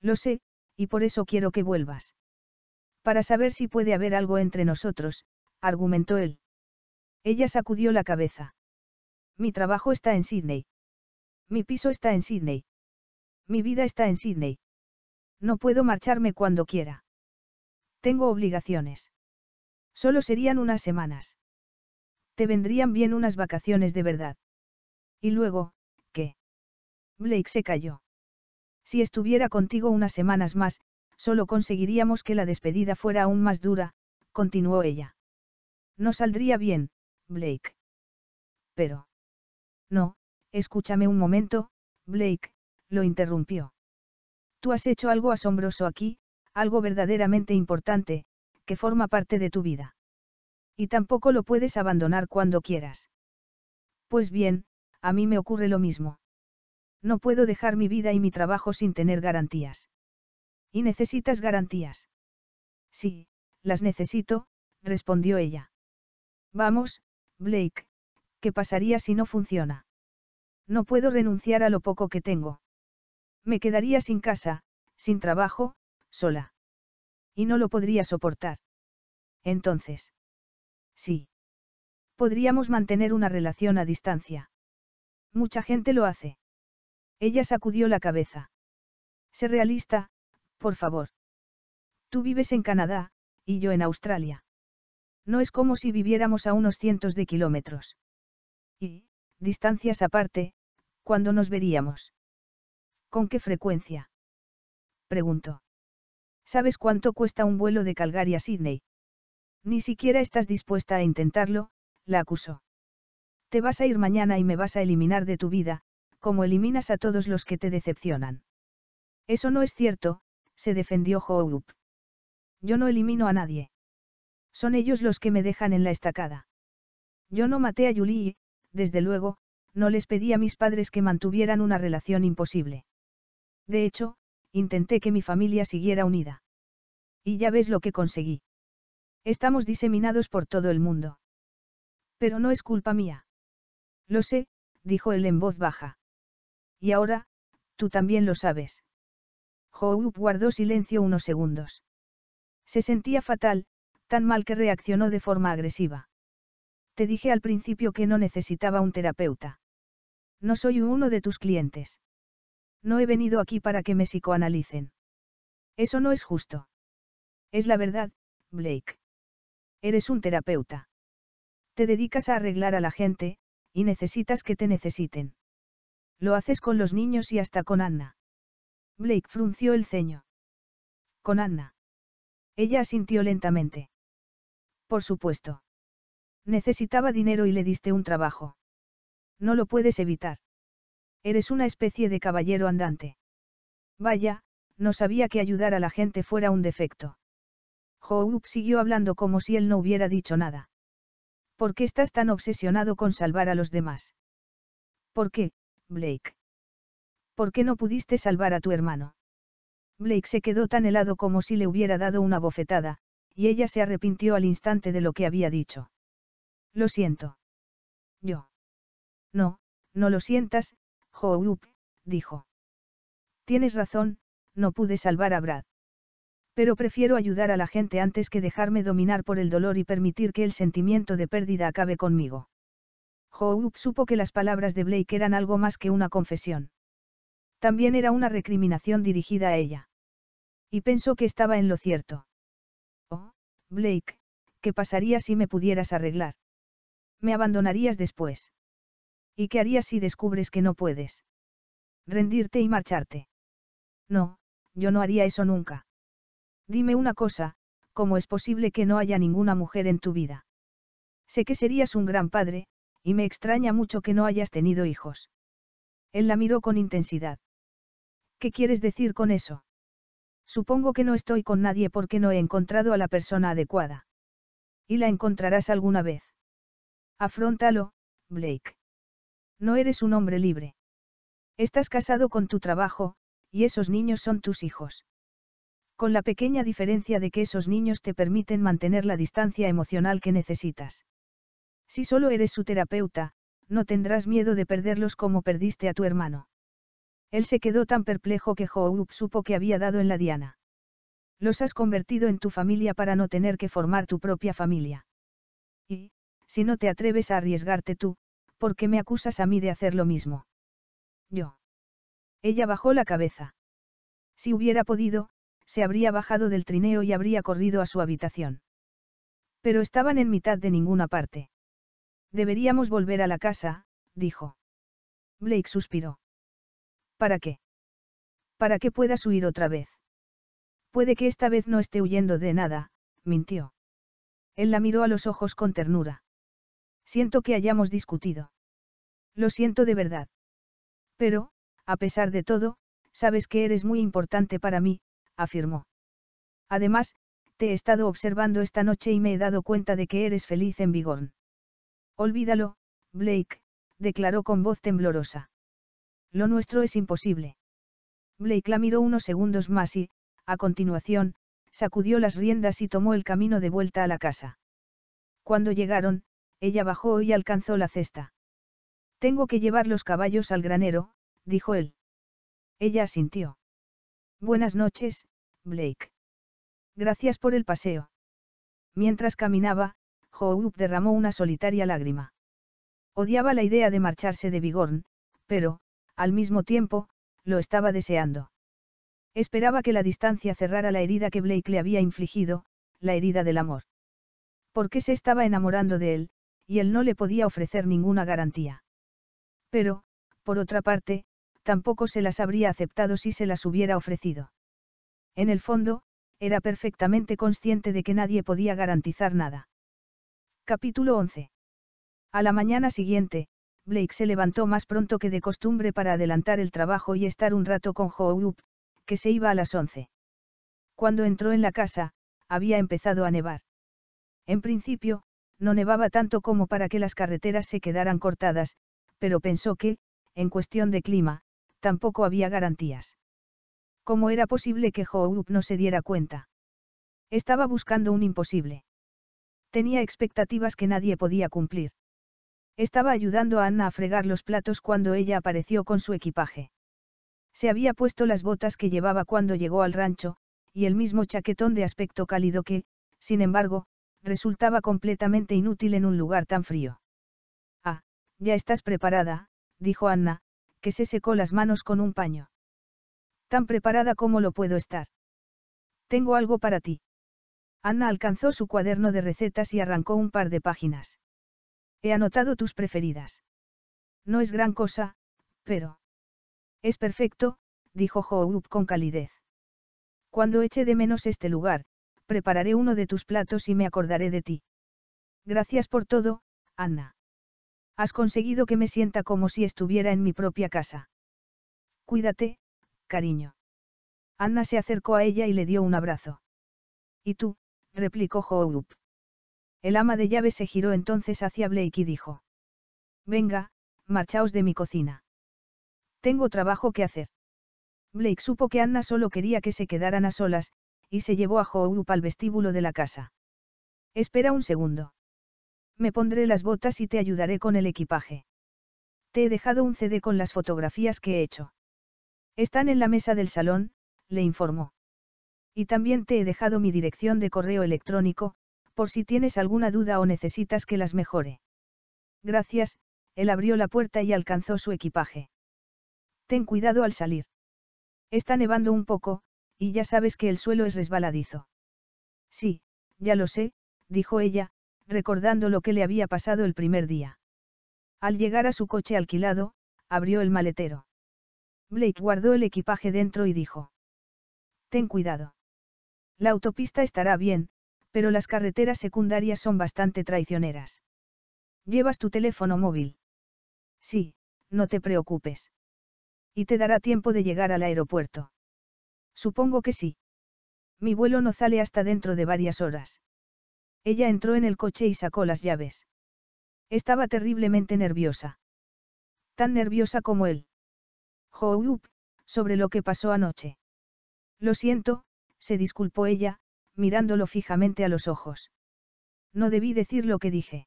Lo sé, y por eso quiero que vuelvas. Para saber si puede haber algo entre nosotros, argumentó él. Ella sacudió la cabeza. Mi trabajo está en Sydney. Mi piso está en Sydney. Mi vida está en Sydney. No puedo marcharme cuando quiera. Tengo obligaciones. Solo serían unas semanas. Te vendrían bien unas vacaciones de verdad. Y luego, ¿qué? Blake se calló. Si estuviera contigo unas semanas más, solo conseguiríamos que la despedida fuera aún más dura, continuó ella. No saldría bien, Blake. Pero. No, escúchame un momento, Blake, lo interrumpió. Tú has hecho algo asombroso aquí, algo verdaderamente importante, que forma parte de tu vida. Y tampoco lo puedes abandonar cuando quieras. Pues bien, a mí me ocurre lo mismo. No puedo dejar mi vida y mi trabajo sin tener garantías. ¿Y necesitas garantías? Sí, las necesito, respondió ella. Vamos, Blake, ¿qué pasaría si no funciona? No puedo renunciar a lo poco que tengo. Me quedaría sin casa, sin trabajo, sola. Y no lo podría soportar. Entonces. Sí. Podríamos mantener una relación a distancia. Mucha gente lo hace. Ella sacudió la cabeza. Sé realista, por favor. Tú vives en Canadá, y yo en Australia. No es como si viviéramos a unos cientos de kilómetros. Y, distancias aparte, ¿cuándo nos veríamos? ¿Con qué frecuencia? Preguntó. ¿Sabes cuánto cuesta un vuelo de Calgary a Sydney? Ni siquiera estás dispuesta a intentarlo, la acusó. Te vas a ir mañana y me vas a eliminar de tu vida, como eliminas a todos los que te decepcionan. Eso no es cierto, se defendió Hope. Yo no elimino a nadie. Son ellos los que me dejan en la estacada. Yo no maté a Yuli. desde luego, no les pedí a mis padres que mantuvieran una relación imposible. De hecho, intenté que mi familia siguiera unida. Y ya ves lo que conseguí. Estamos diseminados por todo el mundo. Pero no es culpa mía. Lo sé, dijo él en voz baja. Y ahora, tú también lo sabes. Hope guardó silencio unos segundos. Se sentía fatal, tan mal que reaccionó de forma agresiva. Te dije al principio que no necesitaba un terapeuta. No soy uno de tus clientes. No he venido aquí para que me psicoanalicen. Eso no es justo. Es la verdad, Blake. Eres un terapeuta. Te dedicas a arreglar a la gente, y necesitas que te necesiten. Lo haces con los niños y hasta con Anna. Blake frunció el ceño. Con Anna. Ella asintió lentamente. Por supuesto. Necesitaba dinero y le diste un trabajo. No lo puedes evitar. Eres una especie de caballero andante. Vaya, no sabía que ayudar a la gente fuera un defecto. Hope siguió hablando como si él no hubiera dicho nada. ¿Por qué estás tan obsesionado con salvar a los demás? ¿Por qué, Blake? ¿Por qué no pudiste salvar a tu hermano? Blake se quedó tan helado como si le hubiera dado una bofetada, y ella se arrepintió al instante de lo que había dicho. Lo siento. Yo. No, no lo sientas, Joop, dijo. Tienes razón, no pude salvar a Brad. Pero prefiero ayudar a la gente antes que dejarme dominar por el dolor y permitir que el sentimiento de pérdida acabe conmigo. Hope supo que las palabras de Blake eran algo más que una confesión. También era una recriminación dirigida a ella. Y pensó que estaba en lo cierto. Oh, Blake, ¿qué pasaría si me pudieras arreglar? Me abandonarías después. ¿Y qué harías si descubres que no puedes? Rendirte y marcharte. No, yo no haría eso nunca. Dime una cosa, ¿cómo es posible que no haya ninguna mujer en tu vida? Sé que serías un gran padre, y me extraña mucho que no hayas tenido hijos. Él la miró con intensidad. ¿Qué quieres decir con eso? Supongo que no estoy con nadie porque no he encontrado a la persona adecuada. Y la encontrarás alguna vez. Afróntalo, Blake. No eres un hombre libre. Estás casado con tu trabajo, y esos niños son tus hijos con la pequeña diferencia de que esos niños te permiten mantener la distancia emocional que necesitas. Si solo eres su terapeuta, no tendrás miedo de perderlos como perdiste a tu hermano. Él se quedó tan perplejo que Houp supo que había dado en la diana. Los has convertido en tu familia para no tener que formar tu propia familia. Y, si no te atreves a arriesgarte tú, ¿por qué me acusas a mí de hacer lo mismo? Yo. Ella bajó la cabeza. Si hubiera podido, se habría bajado del trineo y habría corrido a su habitación. Pero estaban en mitad de ninguna parte. Deberíamos volver a la casa, dijo. Blake suspiró. ¿Para qué? Para que puedas huir otra vez. Puede que esta vez no esté huyendo de nada, mintió. Él la miró a los ojos con ternura. Siento que hayamos discutido. Lo siento de verdad. Pero, a pesar de todo, sabes que eres muy importante para mí, afirmó. Además, te he estado observando esta noche y me he dado cuenta de que eres feliz en vigor. Olvídalo, Blake, declaró con voz temblorosa. Lo nuestro es imposible. Blake la miró unos segundos más y, a continuación, sacudió las riendas y tomó el camino de vuelta a la casa. Cuando llegaron, ella bajó y alcanzó la cesta. Tengo que llevar los caballos al granero, dijo él. Ella asintió. Buenas noches, Blake. Gracias por el paseo. Mientras caminaba, Hope derramó una solitaria lágrima. Odiaba la idea de marcharse de Bigorn, pero, al mismo tiempo, lo estaba deseando. Esperaba que la distancia cerrara la herida que Blake le había infligido, la herida del amor. Porque se estaba enamorando de él, y él no le podía ofrecer ninguna garantía. Pero, por otra parte, tampoco se las habría aceptado si se las hubiera ofrecido. En el fondo, era perfectamente consciente de que nadie podía garantizar nada. Capítulo 11. A la mañana siguiente, Blake se levantó más pronto que de costumbre para adelantar el trabajo y estar un rato con Hope, que se iba a las 11. Cuando entró en la casa, había empezado a nevar. En principio, no nevaba tanto como para que las carreteras se quedaran cortadas, pero pensó que, en cuestión de clima, tampoco había garantías. ¿Cómo era posible que Hope no se diera cuenta? Estaba buscando un imposible. Tenía expectativas que nadie podía cumplir. Estaba ayudando a Anna a fregar los platos cuando ella apareció con su equipaje. Se había puesto las botas que llevaba cuando llegó al rancho, y el mismo chaquetón de aspecto cálido que, sin embargo, resultaba completamente inútil en un lugar tan frío. Ah, ya estás preparada, dijo Anna, que se secó las manos con un paño. Tan preparada como lo puedo estar. Tengo algo para ti. Anna alcanzó su cuaderno de recetas y arrancó un par de páginas. He anotado tus preferidas. No es gran cosa, pero... Es perfecto, dijo Houb con calidez. Cuando eche de menos este lugar, prepararé uno de tus platos y me acordaré de ti. Gracias por todo, Anna. Has conseguido que me sienta como si estuviera en mi propia casa. Cuídate, cariño. Anna se acercó a ella y le dio un abrazo. ¿Y tú? replicó Houp. El ama de llaves se giró entonces hacia Blake y dijo. Venga, marchaos de mi cocina. Tengo trabajo que hacer. Blake supo que Anna solo quería que se quedaran a solas, y se llevó a Houp al vestíbulo de la casa. Espera un segundo. Me pondré las botas y te ayudaré con el equipaje. Te he dejado un CD con las fotografías que he hecho. Están en la mesa del salón, le informó. Y también te he dejado mi dirección de correo electrónico, por si tienes alguna duda o necesitas que las mejore. Gracias, él abrió la puerta y alcanzó su equipaje. Ten cuidado al salir. Está nevando un poco, y ya sabes que el suelo es resbaladizo. Sí, ya lo sé, dijo ella, recordando lo que le había pasado el primer día. Al llegar a su coche alquilado, abrió el maletero. Blake guardó el equipaje dentro y dijo. Ten cuidado. La autopista estará bien, pero las carreteras secundarias son bastante traicioneras. ¿Llevas tu teléfono móvil? Sí, no te preocupes. ¿Y te dará tiempo de llegar al aeropuerto? Supongo que sí. Mi vuelo no sale hasta dentro de varias horas. Ella entró en el coche y sacó las llaves. Estaba terriblemente nerviosa. Tan nerviosa como él sobre lo que pasó anoche. Lo siento, se disculpó ella, mirándolo fijamente a los ojos. No debí decir lo que dije.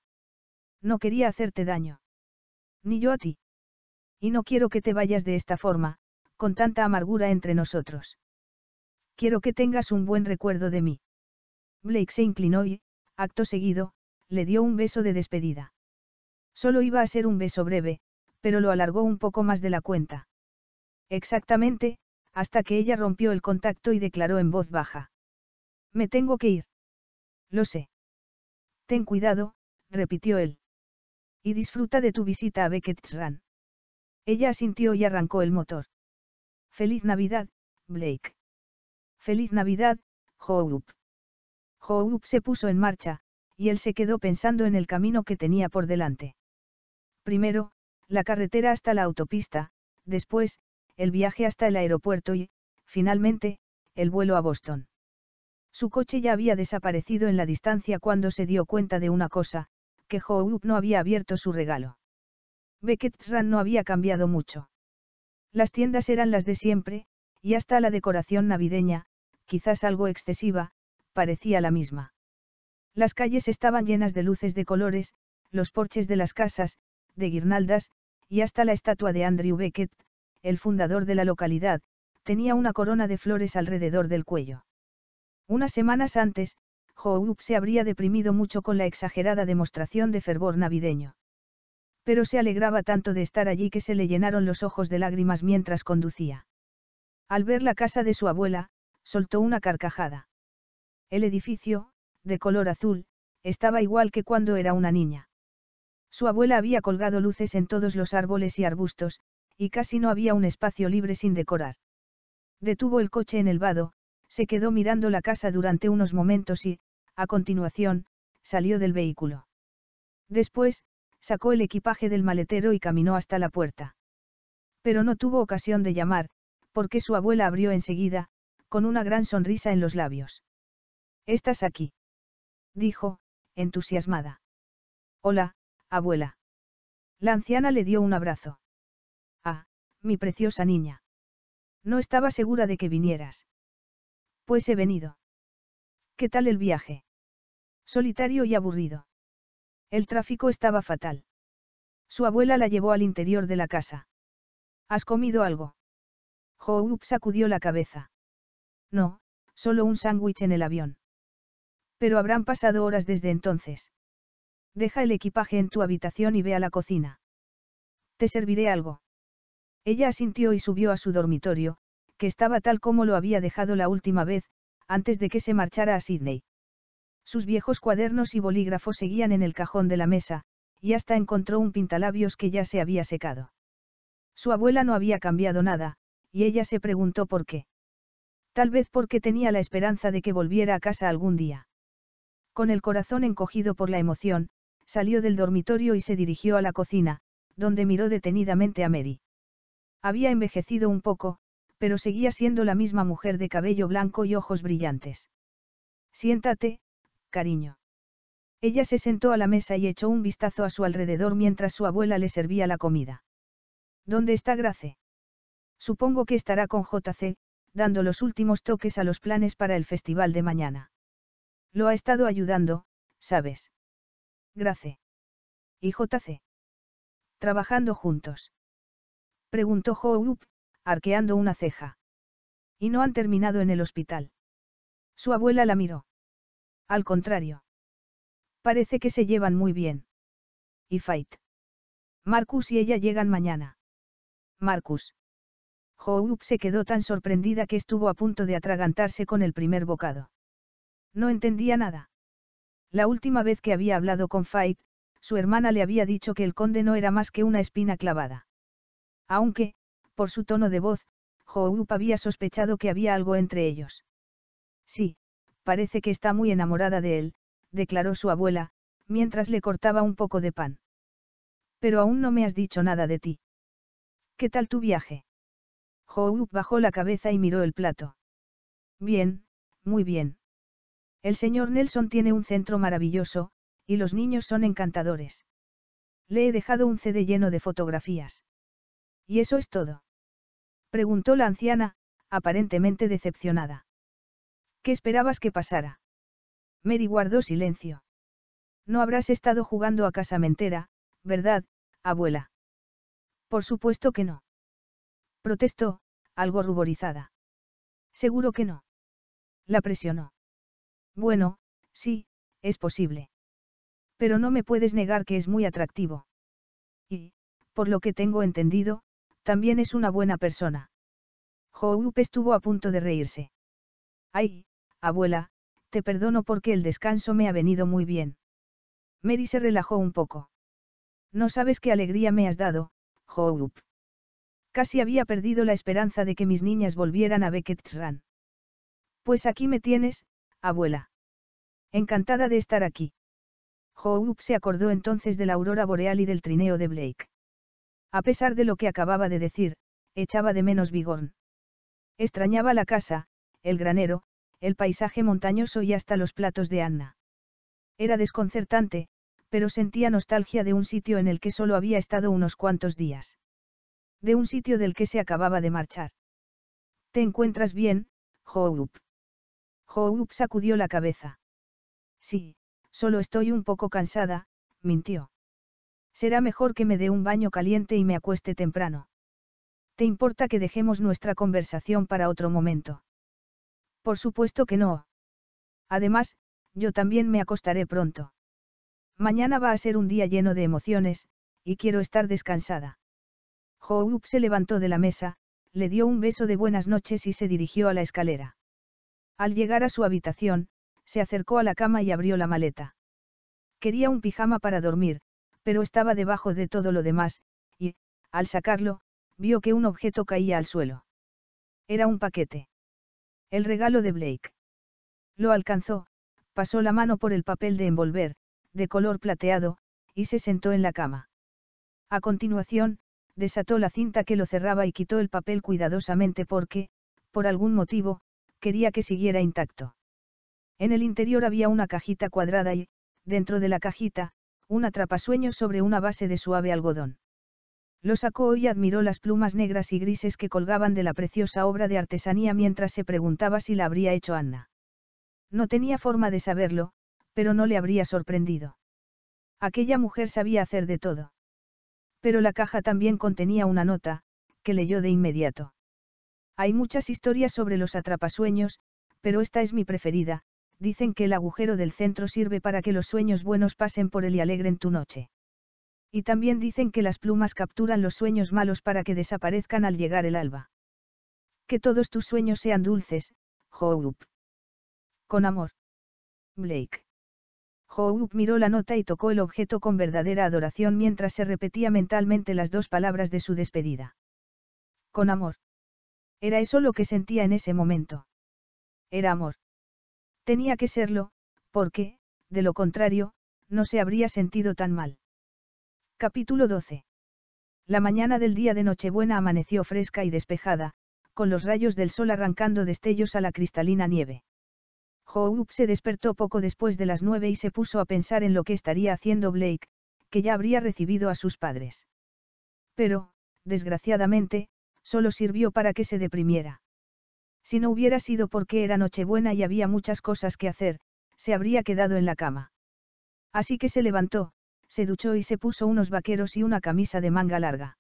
No quería hacerte daño. Ni yo a ti. Y no quiero que te vayas de esta forma, con tanta amargura entre nosotros. Quiero que tengas un buen recuerdo de mí. Blake se inclinó y, acto seguido, le dio un beso de despedida. Solo iba a ser un beso breve, pero lo alargó un poco más de la cuenta. Exactamente, hasta que ella rompió el contacto y declaró en voz baja. Me tengo que ir. Lo sé. Ten cuidado, repitió él. Y disfruta de tu visita a Beckett's Run. Ella asintió y arrancó el motor. Feliz Navidad, Blake. Feliz Navidad, Hope. Joop se puso en marcha, y él se quedó pensando en el camino que tenía por delante. Primero, la carretera hasta la autopista, después, el viaje hasta el aeropuerto y, finalmente, el vuelo a Boston. Su coche ya había desaparecido en la distancia cuando se dio cuenta de una cosa, que Howop no había abierto su regalo. Beckett's Run no había cambiado mucho. Las tiendas eran las de siempre, y hasta la decoración navideña, quizás algo excesiva, parecía la misma. Las calles estaban llenas de luces de colores, los porches de las casas, de guirnaldas, y hasta la estatua de Andrew Beckett, el fundador de la localidad, tenía una corona de flores alrededor del cuello. Unas semanas antes, Houp se habría deprimido mucho con la exagerada demostración de fervor navideño. Pero se alegraba tanto de estar allí que se le llenaron los ojos de lágrimas mientras conducía. Al ver la casa de su abuela, soltó una carcajada. El edificio, de color azul, estaba igual que cuando era una niña. Su abuela había colgado luces en todos los árboles y arbustos, y casi no había un espacio libre sin decorar. Detuvo el coche en el vado, se quedó mirando la casa durante unos momentos y, a continuación, salió del vehículo. Después, sacó el equipaje del maletero y caminó hasta la puerta. Pero no tuvo ocasión de llamar, porque su abuela abrió enseguida, con una gran sonrisa en los labios. Estás aquí. Dijo, entusiasmada. Hola, abuela. La anciana le dio un abrazo mi preciosa niña. No estaba segura de que vinieras. Pues he venido. ¿Qué tal el viaje? Solitario y aburrido. El tráfico estaba fatal. Su abuela la llevó al interior de la casa. ¿Has comido algo? Joop sacudió la cabeza. No, solo un sándwich en el avión. Pero habrán pasado horas desde entonces. Deja el equipaje en tu habitación y ve a la cocina. Te serviré algo. Ella asintió y subió a su dormitorio, que estaba tal como lo había dejado la última vez, antes de que se marchara a Sydney. Sus viejos cuadernos y bolígrafos seguían en el cajón de la mesa, y hasta encontró un pintalabios que ya se había secado. Su abuela no había cambiado nada, y ella se preguntó por qué. Tal vez porque tenía la esperanza de que volviera a casa algún día. Con el corazón encogido por la emoción, salió del dormitorio y se dirigió a la cocina, donde miró detenidamente a Mary. Había envejecido un poco, pero seguía siendo la misma mujer de cabello blanco y ojos brillantes. Siéntate, cariño. Ella se sentó a la mesa y echó un vistazo a su alrededor mientras su abuela le servía la comida. ¿Dónde está Grace? Supongo que estará con JC, dando los últimos toques a los planes para el festival de mañana. Lo ha estado ayudando, ¿sabes? Grace. Y JC. Trabajando juntos. Preguntó Joop, arqueando una ceja. Y no han terminado en el hospital. Su abuela la miró. Al contrario. Parece que se llevan muy bien. Y Fight. Marcus y ella llegan mañana. Marcus. Joop se quedó tan sorprendida que estuvo a punto de atragantarse con el primer bocado. No entendía nada. La última vez que había hablado con Fight, su hermana le había dicho que el conde no era más que una espina clavada. Aunque, por su tono de voz, Houp había sospechado que había algo entre ellos. Sí, parece que está muy enamorada de él, declaró su abuela, mientras le cortaba un poco de pan. Pero aún no me has dicho nada de ti. ¿Qué tal tu viaje? Houp bajó la cabeza y miró el plato. Bien, muy bien. El señor Nelson tiene un centro maravilloso, y los niños son encantadores. Le he dejado un CD lleno de fotografías. ¿Y eso es todo? Preguntó la anciana, aparentemente decepcionada. ¿Qué esperabas que pasara? Mary guardó silencio. No habrás estado jugando a casamentera, ¿verdad, abuela? Por supuesto que no. Protestó, algo ruborizada. Seguro que no. La presionó. Bueno, sí, es posible. Pero no me puedes negar que es muy atractivo. Y, por lo que tengo entendido, también es una buena persona. Hoop estuvo a punto de reírse. Ay, abuela, te perdono porque el descanso me ha venido muy bien. Mary se relajó un poco. No sabes qué alegría me has dado, Hoop. Casi había perdido la esperanza de que mis niñas volvieran a Beckett's Run. Pues aquí me tienes, abuela. Encantada de estar aquí. Hoop se acordó entonces de la aurora boreal y del trineo de Blake. A pesar de lo que acababa de decir, echaba de menos Bigorn. Extrañaba la casa, el granero, el paisaje montañoso y hasta los platos de Anna. Era desconcertante, pero sentía nostalgia de un sitio en el que solo había estado unos cuantos días. De un sitio del que se acababa de marchar. ¿Te encuentras bien, Joop? Joop sacudió la cabeza. Sí, solo estoy un poco cansada, mintió. Será mejor que me dé un baño caliente y me acueste temprano. ¿Te importa que dejemos nuestra conversación para otro momento? Por supuesto que no. Además, yo también me acostaré pronto. Mañana va a ser un día lleno de emociones, y quiero estar descansada. Hope se levantó de la mesa, le dio un beso de buenas noches y se dirigió a la escalera. Al llegar a su habitación, se acercó a la cama y abrió la maleta. Quería un pijama para dormir, pero estaba debajo de todo lo demás, y, al sacarlo, vio que un objeto caía al suelo. Era un paquete. El regalo de Blake. Lo alcanzó, pasó la mano por el papel de envolver, de color plateado, y se sentó en la cama. A continuación, desató la cinta que lo cerraba y quitó el papel cuidadosamente porque, por algún motivo, quería que siguiera intacto. En el interior había una cajita cuadrada y, dentro de la cajita, un atrapasueños sobre una base de suave algodón. Lo sacó y admiró las plumas negras y grises que colgaban de la preciosa obra de artesanía mientras se preguntaba si la habría hecho Anna. No tenía forma de saberlo, pero no le habría sorprendido. Aquella mujer sabía hacer de todo. Pero la caja también contenía una nota, que leyó de inmediato. Hay muchas historias sobre los atrapasueños, pero esta es mi preferida, dicen que el agujero del centro sirve para que los sueños buenos pasen por él y alegren tu noche. Y también dicen que las plumas capturan los sueños malos para que desaparezcan al llegar el alba. Que todos tus sueños sean dulces, Hope. Con amor. Blake. Hope miró la nota y tocó el objeto con verdadera adoración mientras se repetía mentalmente las dos palabras de su despedida. Con amor. Era eso lo que sentía en ese momento. Era amor. Tenía que serlo, porque, de lo contrario, no se habría sentido tan mal. Capítulo 12. La mañana del día de Nochebuena amaneció fresca y despejada, con los rayos del sol arrancando destellos a la cristalina nieve. Hope se despertó poco después de las nueve y se puso a pensar en lo que estaría haciendo Blake, que ya habría recibido a sus padres. Pero, desgraciadamente, solo sirvió para que se deprimiera. Si no hubiera sido porque era Nochebuena y había muchas cosas que hacer, se habría quedado en la cama. Así que se levantó, se duchó y se puso unos vaqueros y una camisa de manga larga.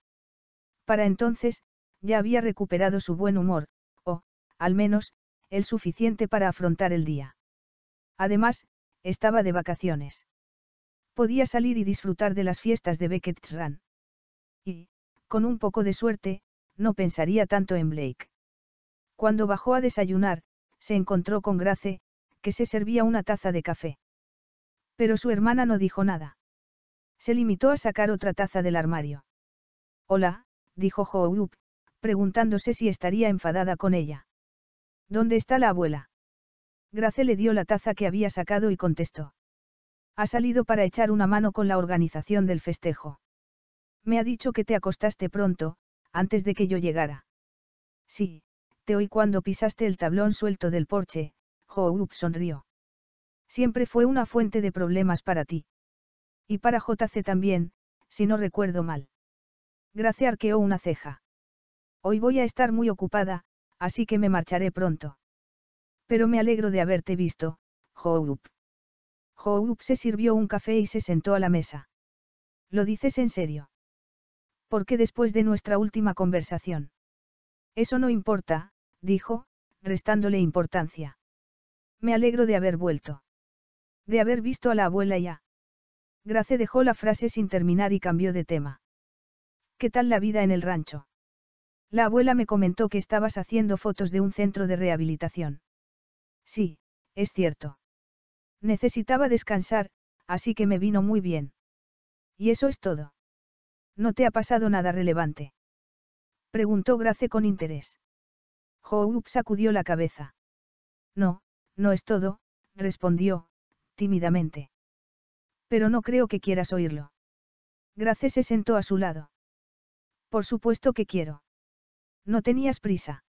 Para entonces, ya había recuperado su buen humor, o, al menos, el suficiente para afrontar el día. Además, estaba de vacaciones. Podía salir y disfrutar de las fiestas de Becketts Run. Y, con un poco de suerte, no pensaría tanto en Blake. Cuando bajó a desayunar, se encontró con Grace, que se servía una taza de café. Pero su hermana no dijo nada. Se limitó a sacar otra taza del armario. Hola, dijo Houyup, preguntándose si estaría enfadada con ella. ¿Dónde está la abuela? Grace le dio la taza que había sacado y contestó. Ha salido para echar una mano con la organización del festejo. Me ha dicho que te acostaste pronto, antes de que yo llegara. Sí, hoy cuando pisaste el tablón suelto del porche, Hoop sonrió. Siempre fue una fuente de problemas para ti. Y para JC también, si no recuerdo mal. Grace arqueó una ceja. Hoy voy a estar muy ocupada, así que me marcharé pronto. Pero me alegro de haberte visto, Hoop. Hoop se sirvió un café y se sentó a la mesa. ¿Lo dices en serio? ¿Por qué después de nuestra última conversación? Eso no importa, dijo, restándole importancia. Me alegro de haber vuelto. De haber visto a la abuela ya. Grace dejó la frase sin terminar y cambió de tema. ¿Qué tal la vida en el rancho? La abuela me comentó que estabas haciendo fotos de un centro de rehabilitación. Sí, es cierto. Necesitaba descansar, así que me vino muy bien. Y eso es todo. ¿No te ha pasado nada relevante? Preguntó Grace con interés sacudió la cabeza. No, no es todo, respondió, tímidamente. Pero no creo que quieras oírlo. Grace se sentó a su lado. Por supuesto que quiero. No tenías prisa.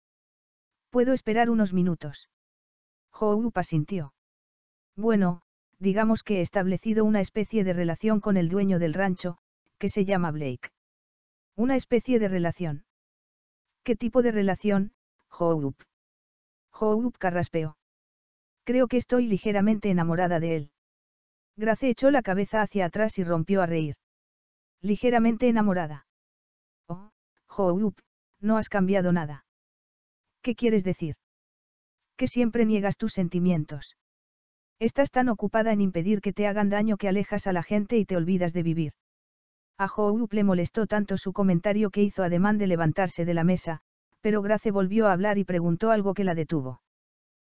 Puedo esperar unos minutos. Houb asintió. Bueno, digamos que he establecido una especie de relación con el dueño del rancho, que se llama Blake. Una especie de relación. ¿Qué tipo de relación, Joop. Joop carraspeó. Creo que estoy ligeramente enamorada de él. Grace echó la cabeza hacia atrás y rompió a reír. Ligeramente enamorada. Oh, no has cambiado nada. ¿Qué quieres decir? Que siempre niegas tus sentimientos. Estás tan ocupada en impedir que te hagan daño que alejas a la gente y te olvidas de vivir. A Joop le molestó tanto su comentario que hizo ademán de levantarse de la mesa, pero Grace volvió a hablar y preguntó algo que la detuvo.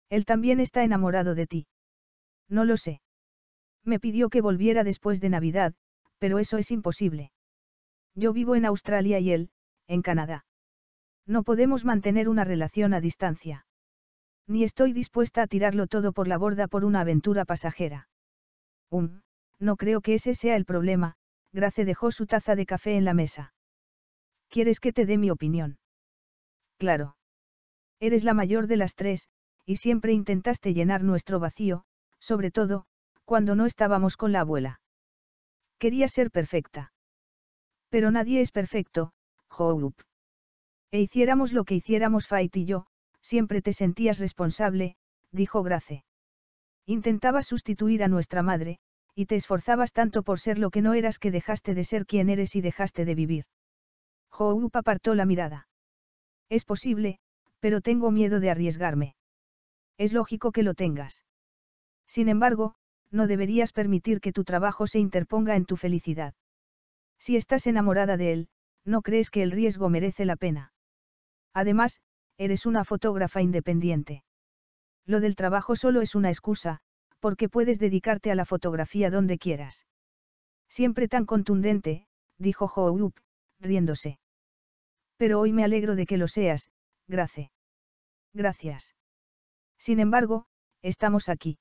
Él también está enamorado de ti. No lo sé. Me pidió que volviera después de Navidad, pero eso es imposible. Yo vivo en Australia y él, en Canadá. No podemos mantener una relación a distancia. Ni estoy dispuesta a tirarlo todo por la borda por una aventura pasajera. Um, no creo que ese sea el problema, Grace dejó su taza de café en la mesa. ¿Quieres que te dé mi opinión? claro. Eres la mayor de las tres, y siempre intentaste llenar nuestro vacío, sobre todo, cuando no estábamos con la abuela. Quería ser perfecta. Pero nadie es perfecto, Joop. E hiciéramos lo que hiciéramos Fight y yo, siempre te sentías responsable, dijo Grace. Intentabas sustituir a nuestra madre, y te esforzabas tanto por ser lo que no eras que dejaste de ser quien eres y dejaste de vivir. Hope apartó la mirada. Es posible, pero tengo miedo de arriesgarme. Es lógico que lo tengas. Sin embargo, no deberías permitir que tu trabajo se interponga en tu felicidad. Si estás enamorada de él, no crees que el riesgo merece la pena. Además, eres una fotógrafa independiente. Lo del trabajo solo es una excusa, porque puedes dedicarte a la fotografía donde quieras. Siempre tan contundente, dijo Yup, riéndose. Pero hoy me alegro de que lo seas, Grace. Gracias. Sin embargo, estamos aquí.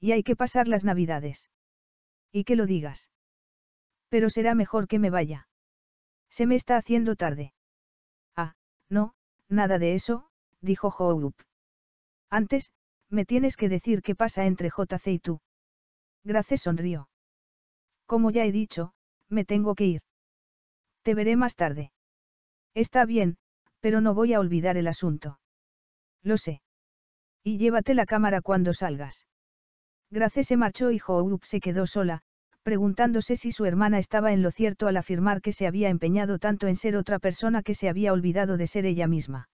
Y hay que pasar las navidades. Y que lo digas. Pero será mejor que me vaya. Se me está haciendo tarde. Ah, no, nada de eso, dijo Hope. Antes, me tienes que decir qué pasa entre JC y tú. Grace sonrió. Como ya he dicho, me tengo que ir. Te veré más tarde. Está bien, pero no voy a olvidar el asunto. Lo sé. Y llévate la cámara cuando salgas. Grace se marchó y Hope se quedó sola, preguntándose si su hermana estaba en lo cierto al afirmar que se había empeñado tanto en ser otra persona que se había olvidado de ser ella misma.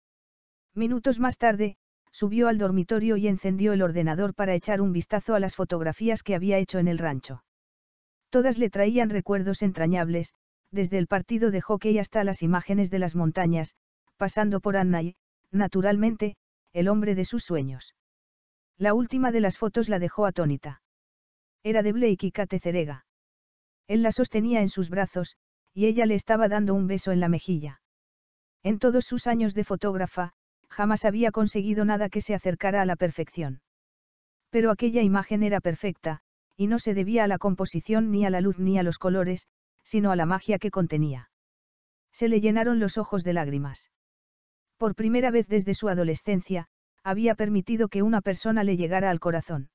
Minutos más tarde, subió al dormitorio y encendió el ordenador para echar un vistazo a las fotografías que había hecho en el rancho. Todas le traían recuerdos entrañables, desde el partido de hockey hasta las imágenes de las montañas, pasando por Anna y, naturalmente, el hombre de sus sueños. La última de las fotos la dejó atónita. Era de Blake y Kate Cerega. Él la sostenía en sus brazos, y ella le estaba dando un beso en la mejilla. En todos sus años de fotógrafa, jamás había conseguido nada que se acercara a la perfección. Pero aquella imagen era perfecta, y no se debía a la composición ni a la luz ni a los colores, sino a la magia que contenía. Se le llenaron los ojos de lágrimas. Por primera vez desde su adolescencia, había permitido que una persona le llegara al corazón.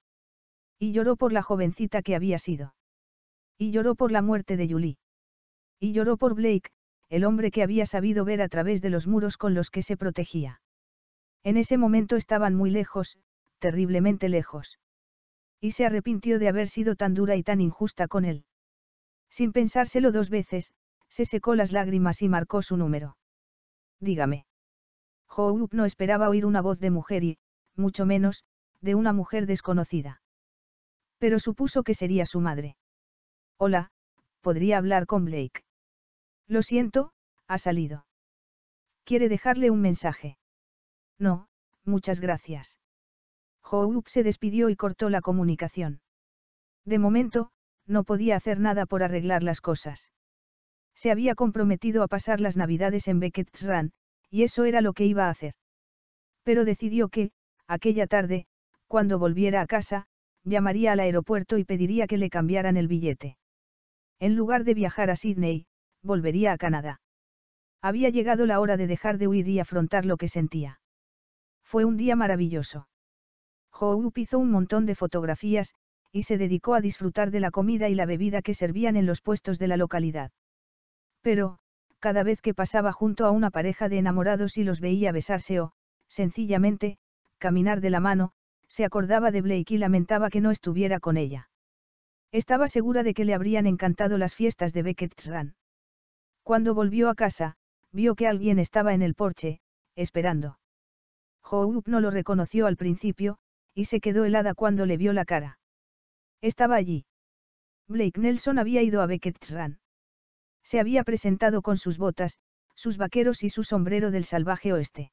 Y lloró por la jovencita que había sido. Y lloró por la muerte de Julie. Y lloró por Blake, el hombre que había sabido ver a través de los muros con los que se protegía. En ese momento estaban muy lejos, terriblemente lejos. Y se arrepintió de haber sido tan dura y tan injusta con él. Sin pensárselo dos veces, se secó las lágrimas y marcó su número. Dígame. Hope no esperaba oír una voz de mujer y, mucho menos, de una mujer desconocida. Pero supuso que sería su madre. Hola, podría hablar con Blake. Lo siento, ha salido. ¿Quiere dejarle un mensaje? No, muchas gracias. Hope se despidió y cortó la comunicación. De momento, no podía hacer nada por arreglar las cosas. Se había comprometido a pasar las navidades en Beckett's Run, y eso era lo que iba a hacer. Pero decidió que, aquella tarde, cuando volviera a casa, llamaría al aeropuerto y pediría que le cambiaran el billete. En lugar de viajar a Sydney, volvería a Canadá. Había llegado la hora de dejar de huir y afrontar lo que sentía. Fue un día maravilloso. Howe hizo un montón de fotografías, y se dedicó a disfrutar de la comida y la bebida que servían en los puestos de la localidad. Pero, cada vez que pasaba junto a una pareja de enamorados y los veía besarse o, sencillamente, caminar de la mano, se acordaba de Blake y lamentaba que no estuviera con ella. Estaba segura de que le habrían encantado las fiestas de Beckett's Run. Cuando volvió a casa, vio que alguien estaba en el porche, esperando. Hope no lo reconoció al principio, y se quedó helada cuando le vio la cara. Estaba allí. Blake Nelson había ido a Beckett's Run. Se había presentado con sus botas, sus vaqueros y su sombrero del salvaje oeste.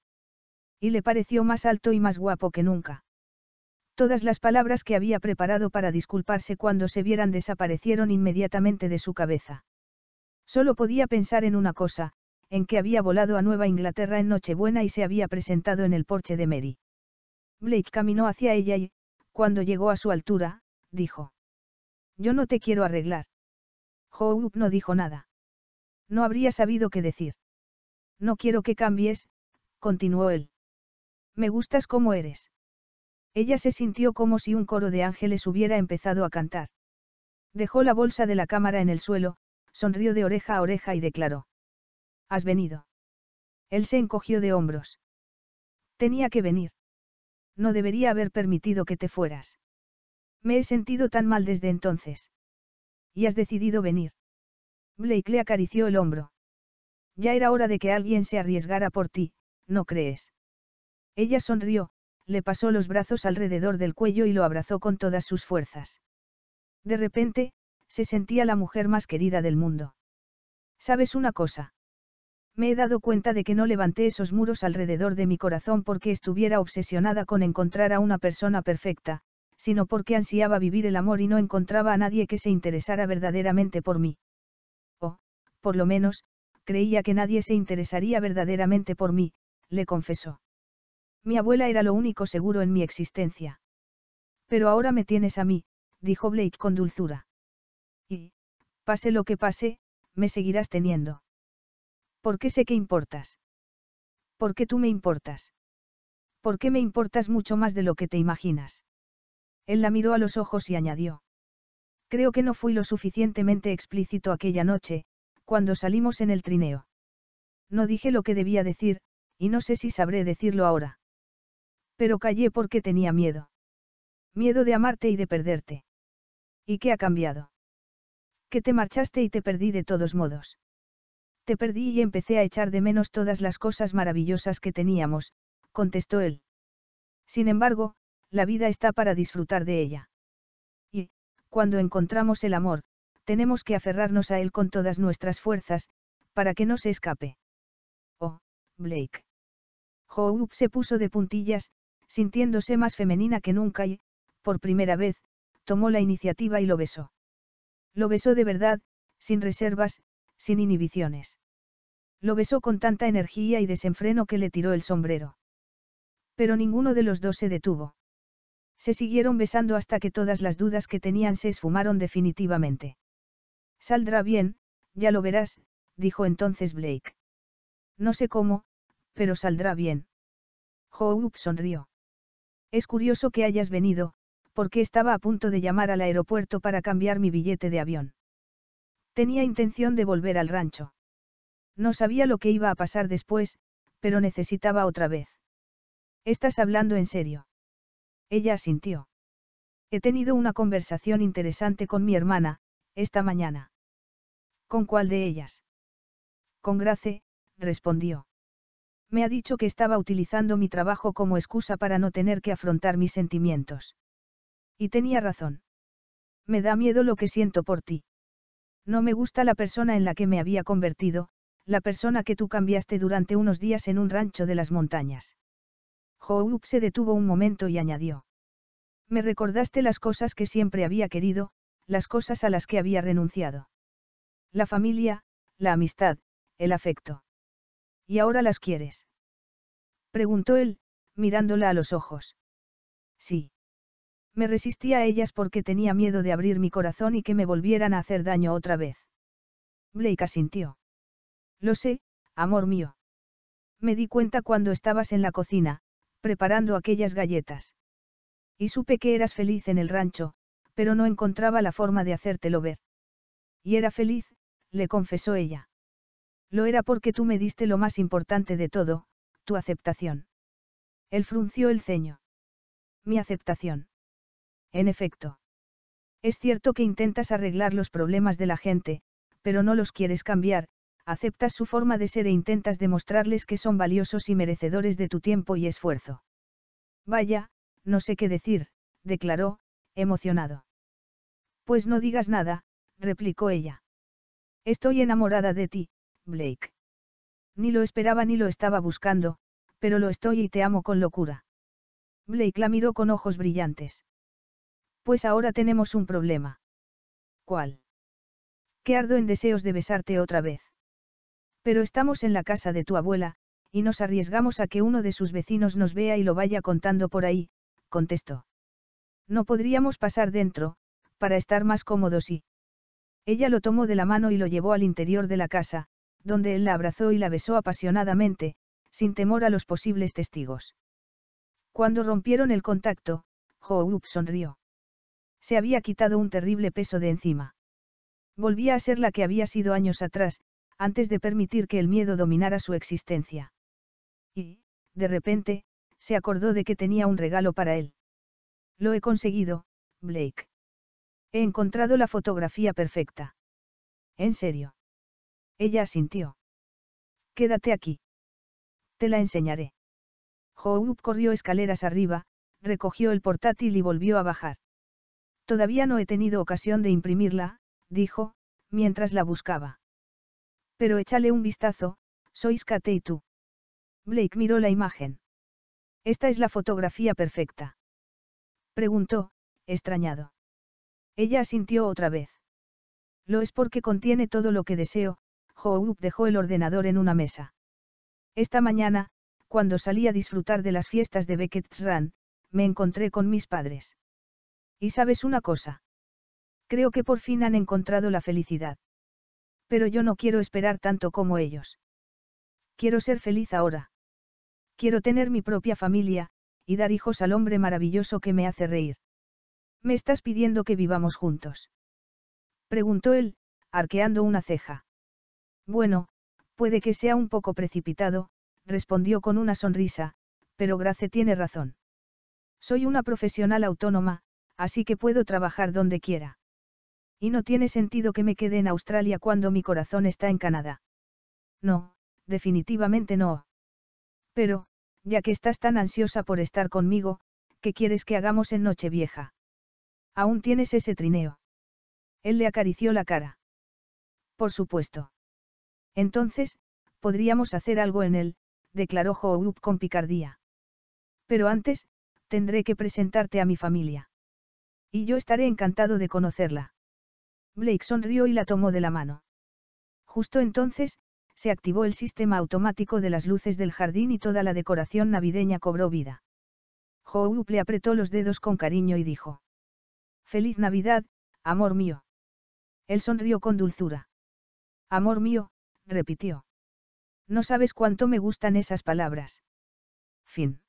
Y le pareció más alto y más guapo que nunca. Todas las palabras que había preparado para disculparse cuando se vieran desaparecieron inmediatamente de su cabeza. Solo podía pensar en una cosa, en que había volado a Nueva Inglaterra en Nochebuena y se había presentado en el porche de Mary. Blake caminó hacia ella y, cuando llegó a su altura, dijo. Yo no te quiero arreglar. Hope no dijo nada. No habría sabido qué decir. No quiero que cambies, continuó él. Me gustas como eres. Ella se sintió como si un coro de ángeles hubiera empezado a cantar. Dejó la bolsa de la cámara en el suelo, sonrió de oreja a oreja y declaró. Has venido. Él se encogió de hombros. Tenía que venir. No debería haber permitido que te fueras. Me he sentido tan mal desde entonces. Y has decidido venir. Blake le acarició el hombro. Ya era hora de que alguien se arriesgara por ti, ¿no crees? Ella sonrió, le pasó los brazos alrededor del cuello y lo abrazó con todas sus fuerzas. De repente, se sentía la mujer más querida del mundo. ¿Sabes una cosa? Me he dado cuenta de que no levanté esos muros alrededor de mi corazón porque estuviera obsesionada con encontrar a una persona perfecta, sino porque ansiaba vivir el amor y no encontraba a nadie que se interesara verdaderamente por mí. O, por lo menos, creía que nadie se interesaría verdaderamente por mí, le confesó. Mi abuela era lo único seguro en mi existencia. Pero ahora me tienes a mí, dijo Blake con dulzura. Y, pase lo que pase, me seguirás teniendo. ¿Por qué sé que importas? ¿Por qué tú me importas? ¿Por qué me importas mucho más de lo que te imaginas? Él la miró a los ojos y añadió. Creo que no fui lo suficientemente explícito aquella noche, cuando salimos en el trineo. No dije lo que debía decir, y no sé si sabré decirlo ahora. Pero callé porque tenía miedo. Miedo de amarte y de perderte. ¿Y qué ha cambiado? Que te marchaste y te perdí de todos modos. Te perdí y empecé a echar de menos todas las cosas maravillosas que teníamos, contestó él. Sin embargo, la vida está para disfrutar de ella. Y, cuando encontramos el amor, tenemos que aferrarnos a él con todas nuestras fuerzas, para que no se escape. Oh, Blake. Hope se puso de puntillas, sintiéndose más femenina que nunca y, por primera vez, tomó la iniciativa y lo besó. Lo besó de verdad, sin reservas, sin inhibiciones. Lo besó con tanta energía y desenfreno que le tiró el sombrero. Pero ninguno de los dos se detuvo. Se siguieron besando hasta que todas las dudas que tenían se esfumaron definitivamente. Saldrá bien, ya lo verás, dijo entonces Blake. No sé cómo, pero saldrá bien. Hope sonrió. Es curioso que hayas venido, porque estaba a punto de llamar al aeropuerto para cambiar mi billete de avión. Tenía intención de volver al rancho. No sabía lo que iba a pasar después, pero necesitaba otra vez. ¿Estás hablando en serio? Ella asintió. He tenido una conversación interesante con mi hermana, esta mañana. ¿Con cuál de ellas? Con Grace, respondió. Me ha dicho que estaba utilizando mi trabajo como excusa para no tener que afrontar mis sentimientos. Y tenía razón. Me da miedo lo que siento por ti. No me gusta la persona en la que me había convertido, la persona que tú cambiaste durante unos días en un rancho de las montañas se detuvo un momento y añadió. Me recordaste las cosas que siempre había querido, las cosas a las que había renunciado. La familia, la amistad, el afecto. ¿Y ahora las quieres? Preguntó él, mirándola a los ojos. Sí. Me resistí a ellas porque tenía miedo de abrir mi corazón y que me volvieran a hacer daño otra vez. Blake asintió. Lo sé, amor mío. Me di cuenta cuando estabas en la cocina, preparando aquellas galletas. Y supe que eras feliz en el rancho, pero no encontraba la forma de hacértelo ver. Y era feliz, le confesó ella. Lo era porque tú me diste lo más importante de todo, tu aceptación. Él frunció el ceño. Mi aceptación. En efecto. Es cierto que intentas arreglar los problemas de la gente, pero no los quieres cambiar, aceptas su forma de ser e intentas demostrarles que son valiosos y merecedores de tu tiempo y esfuerzo. Vaya, no sé qué decir, declaró, emocionado. Pues no digas nada, replicó ella. Estoy enamorada de ti, Blake. Ni lo esperaba ni lo estaba buscando, pero lo estoy y te amo con locura. Blake la miró con ojos brillantes. Pues ahora tenemos un problema. ¿Cuál? Que ardo en deseos de besarte otra vez. Pero estamos en la casa de tu abuela, y nos arriesgamos a que uno de sus vecinos nos vea y lo vaya contando por ahí, contestó. No podríamos pasar dentro, para estar más cómodos y... Ella lo tomó de la mano y lo llevó al interior de la casa, donde él la abrazó y la besó apasionadamente, sin temor a los posibles testigos. Cuando rompieron el contacto, up sonrió. Se había quitado un terrible peso de encima. Volvía a ser la que había sido años atrás, antes de permitir que el miedo dominara su existencia. Y, de repente, se acordó de que tenía un regalo para él. Lo he conseguido, Blake. He encontrado la fotografía perfecta. ¿En serio? Ella asintió. Quédate aquí. Te la enseñaré. Hope corrió escaleras arriba, recogió el portátil y volvió a bajar. Todavía no he tenido ocasión de imprimirla, dijo, mientras la buscaba. Pero échale un vistazo, sois Kate y tú. Blake miró la imagen. ¿Esta es la fotografía perfecta? Preguntó, extrañado. Ella asintió otra vez. Lo es porque contiene todo lo que deseo, Hope dejó el ordenador en una mesa. Esta mañana, cuando salí a disfrutar de las fiestas de Beckett's Run, me encontré con mis padres. Y sabes una cosa. Creo que por fin han encontrado la felicidad. Pero yo no quiero esperar tanto como ellos. Quiero ser feliz ahora. Quiero tener mi propia familia, y dar hijos al hombre maravilloso que me hace reír. ¿Me estás pidiendo que vivamos juntos? Preguntó él, arqueando una ceja. Bueno, puede que sea un poco precipitado, respondió con una sonrisa, pero Grace tiene razón. Soy una profesional autónoma, así que puedo trabajar donde quiera. Y no tiene sentido que me quede en Australia cuando mi corazón está en Canadá. No, definitivamente no. Pero, ya que estás tan ansiosa por estar conmigo, ¿qué quieres que hagamos en Nochevieja? Aún tienes ese trineo. Él le acarició la cara. Por supuesto. Entonces, podríamos hacer algo en él, declaró Howup con picardía. Pero antes, tendré que presentarte a mi familia. Y yo estaré encantado de conocerla. Blake sonrió y la tomó de la mano. Justo entonces, se activó el sistema automático de las luces del jardín y toda la decoración navideña cobró vida. Joop le apretó los dedos con cariño y dijo. Feliz Navidad, amor mío. Él sonrió con dulzura. Amor mío, repitió. No sabes cuánto me gustan esas palabras. Fin.